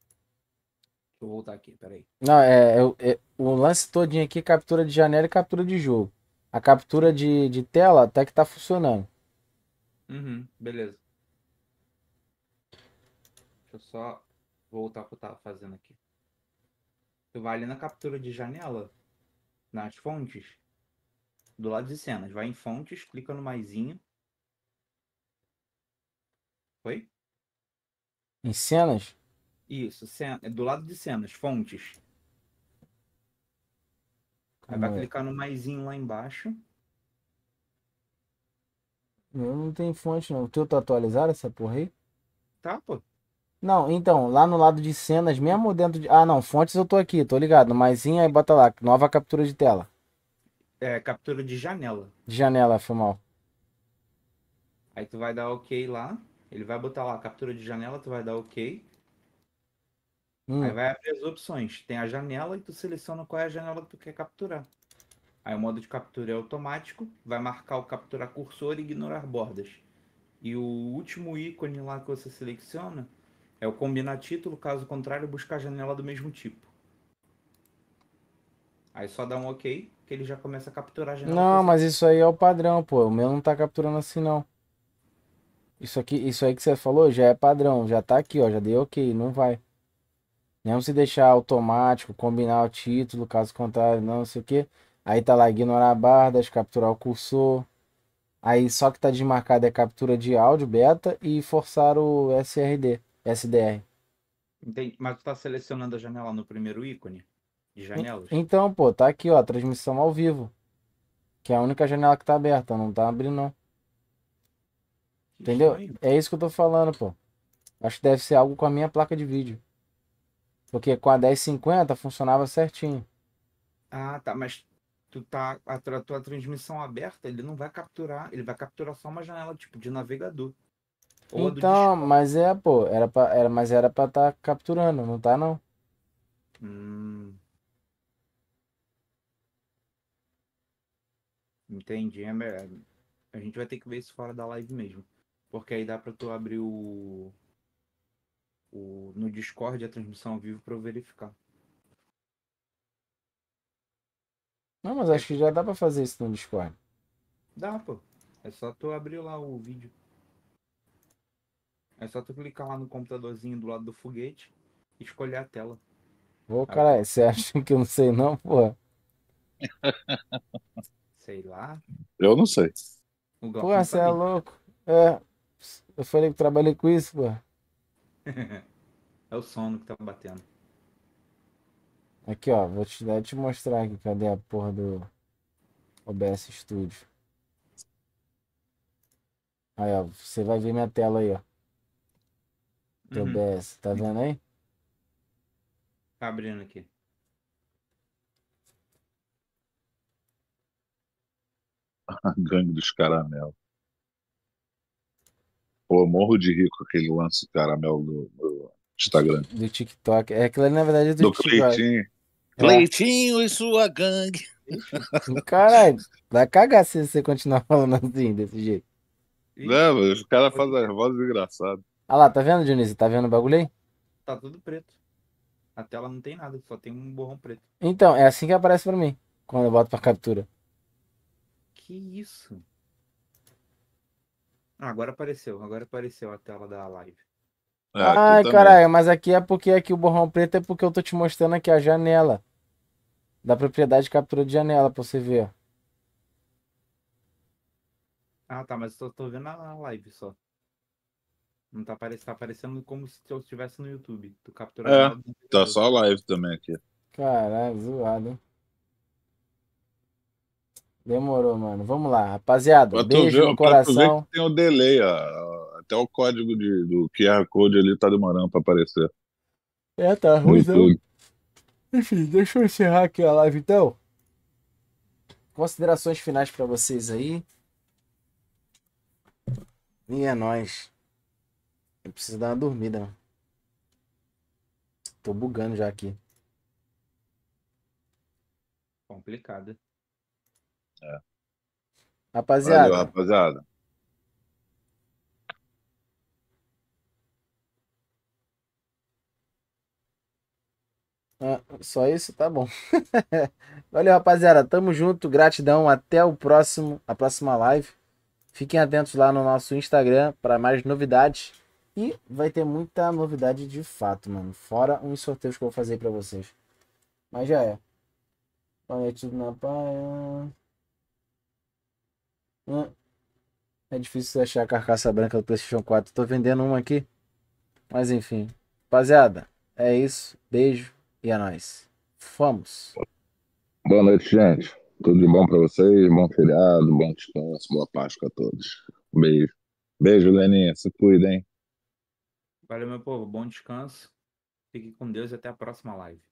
Deixa eu voltar aqui, peraí. Não, é, é, é, o lance todinho aqui é captura de janela e captura de jogo. A captura de, de tela até que tá funcionando. Uhum, beleza. Deixa eu só voltar o que eu tava fazendo aqui. Tu vai ali na captura de janela, nas fontes, do lado de cenas. Vai em fontes, clica no maisinho. Foi? Em cenas? Isso, é do lado de cenas, fontes. Aí vai hum. clicar no maisinho lá embaixo. Eu não tem fonte não. O teu tá atualizado essa porra aí? Tá, pô. Não, então, lá no lado de cenas mesmo dentro de. Ah não, fontes eu tô aqui, tô ligado. Maisinho aí bota lá, nova captura de tela. É, captura de janela. De janela, foi mal. Aí tu vai dar ok lá. Ele vai botar lá captura de janela, tu vai dar ok. Hum. Aí vai abrir as opções. Tem a janela e tu seleciona qual é a janela que tu quer capturar. Aí o modo de captura é automático, vai marcar o capturar cursor e ignorar bordas. E o último ícone lá que você seleciona é o combinar título, caso contrário, buscar a janela do mesmo tipo. Aí só dá um OK que ele já começa a capturar a janela. Não, mas isso aí é o padrão, pô. O meu não tá capturando assim não. Isso aqui, isso aí que você falou já é padrão, já tá aqui, ó, já dei OK, não vai. Não se deixar automático, combinar o título, caso contrário, não, sei o que. Aí tá lá ignorar a barra, capturar o cursor. Aí só que tá desmarcado é captura de áudio beta e forçar o SRD, SDR. Entendi. Mas tu tá selecionando a janela no primeiro ícone de janelas? Então, pô, tá aqui, ó, transmissão ao vivo. Que é a única janela que tá aberta, não tá abrindo não. Entendeu? É isso que eu tô falando, pô. Acho que deve ser algo com a minha placa de vídeo. Porque com a 1050 funcionava certinho. Ah, tá. Mas tu tá a tua, tua, transmissão aberta, ele não vai capturar, ele vai capturar só uma janela tipo de navegador. então, mas é, pô, era pra, era, mas era para tá capturando, não tá não. Hum. Entendi, é, a gente vai ter que ver isso fora da live mesmo, porque aí dá para tu abrir o o, no Discord a transmissão ao vivo para eu verificar. Não, mas acho que já dá para fazer isso no Discord. Dá, pô. É só tu abrir lá o vídeo. É só tu clicar lá no computadorzinho do lado do foguete e escolher a tela. Ô, cara, você acha que eu não sei não, pô? (laughs) Sei lá. Eu não sei. Pô, você é louco. É, eu falei que trabalhei com isso, pô. (laughs) é o sono que tá batendo. Aqui, ó, vou te, vou te mostrar aqui, cadê a porra do OBS Studio. Aí, ó, você vai ver minha tela aí, ó. Do uhum. OBS, tá vendo aí? Tá abrindo aqui. (laughs) A gangue dos caramelos. Pô, morro de rico aquele lance caramelo do, do Instagram. Do TikTok. É, aquilo ali, na verdade, é do, do TikTok. Cleitinho. É. Cleitinho e sua gangue. (laughs) Caralho, vai cagar se você continuar falando assim, desse jeito. Não, mas os caras fazem as vozes engraçadas. Ah lá, tá vendo, Dionísio? Tá vendo o bagulho aí? Tá tudo preto. A tela não tem nada, só tem um borrão preto. Então, é assim que aparece pra mim, quando eu boto pra captura. Que isso? Ah, agora apareceu, agora apareceu a tela da live. É, Ai, caralho, mas aqui é porque aqui o borrão preto é porque eu tô te mostrando aqui a janela da propriedade de captura de janela pra você ver. Ah, tá, mas eu tô, tô vendo a live só. Não tá aparecendo, tá aparecendo como se eu estivesse no YouTube. Tu captura É, tá só a live também aqui. Caralho, zoado. Demorou, mano. Vamos lá, rapaziada. Pra beijo ver, no coração. tem um delay, ó. até o código de, do QR Code ali tá demorando pra aparecer. É, tá ruim. Enfim, deixa eu encerrar aqui a live então. Considerações finais para vocês aí. E é nóis. Eu preciso dar uma dormida. Né? Tô bugando já aqui. Complicado. É. Rapaziada. Valeu, rapaziada. Ah, só isso tá bom. (laughs) Valeu, rapaziada. Tamo junto. Gratidão. Até o próximo, a próxima live. Fiquem atentos lá no nosso Instagram para mais novidades. E vai ter muita novidade de fato, mano. Fora uns sorteios que eu vou fazer para vocês. Mas já é. Olha tudo na praia. Hum. é difícil achar a carcaça branca do PlayStation 4. Tô vendendo uma aqui. Mas enfim. Rapaziada, é isso. Beijo e é nóis. Fomos. Boa noite, gente. Tudo de bom para vocês. Bom feriado, bom descanso, boa Páscoa a todos. Beijo. Beijo, Leninha. Se cuidem. Valeu, meu povo. Bom descanso. Fique com Deus e até a próxima live.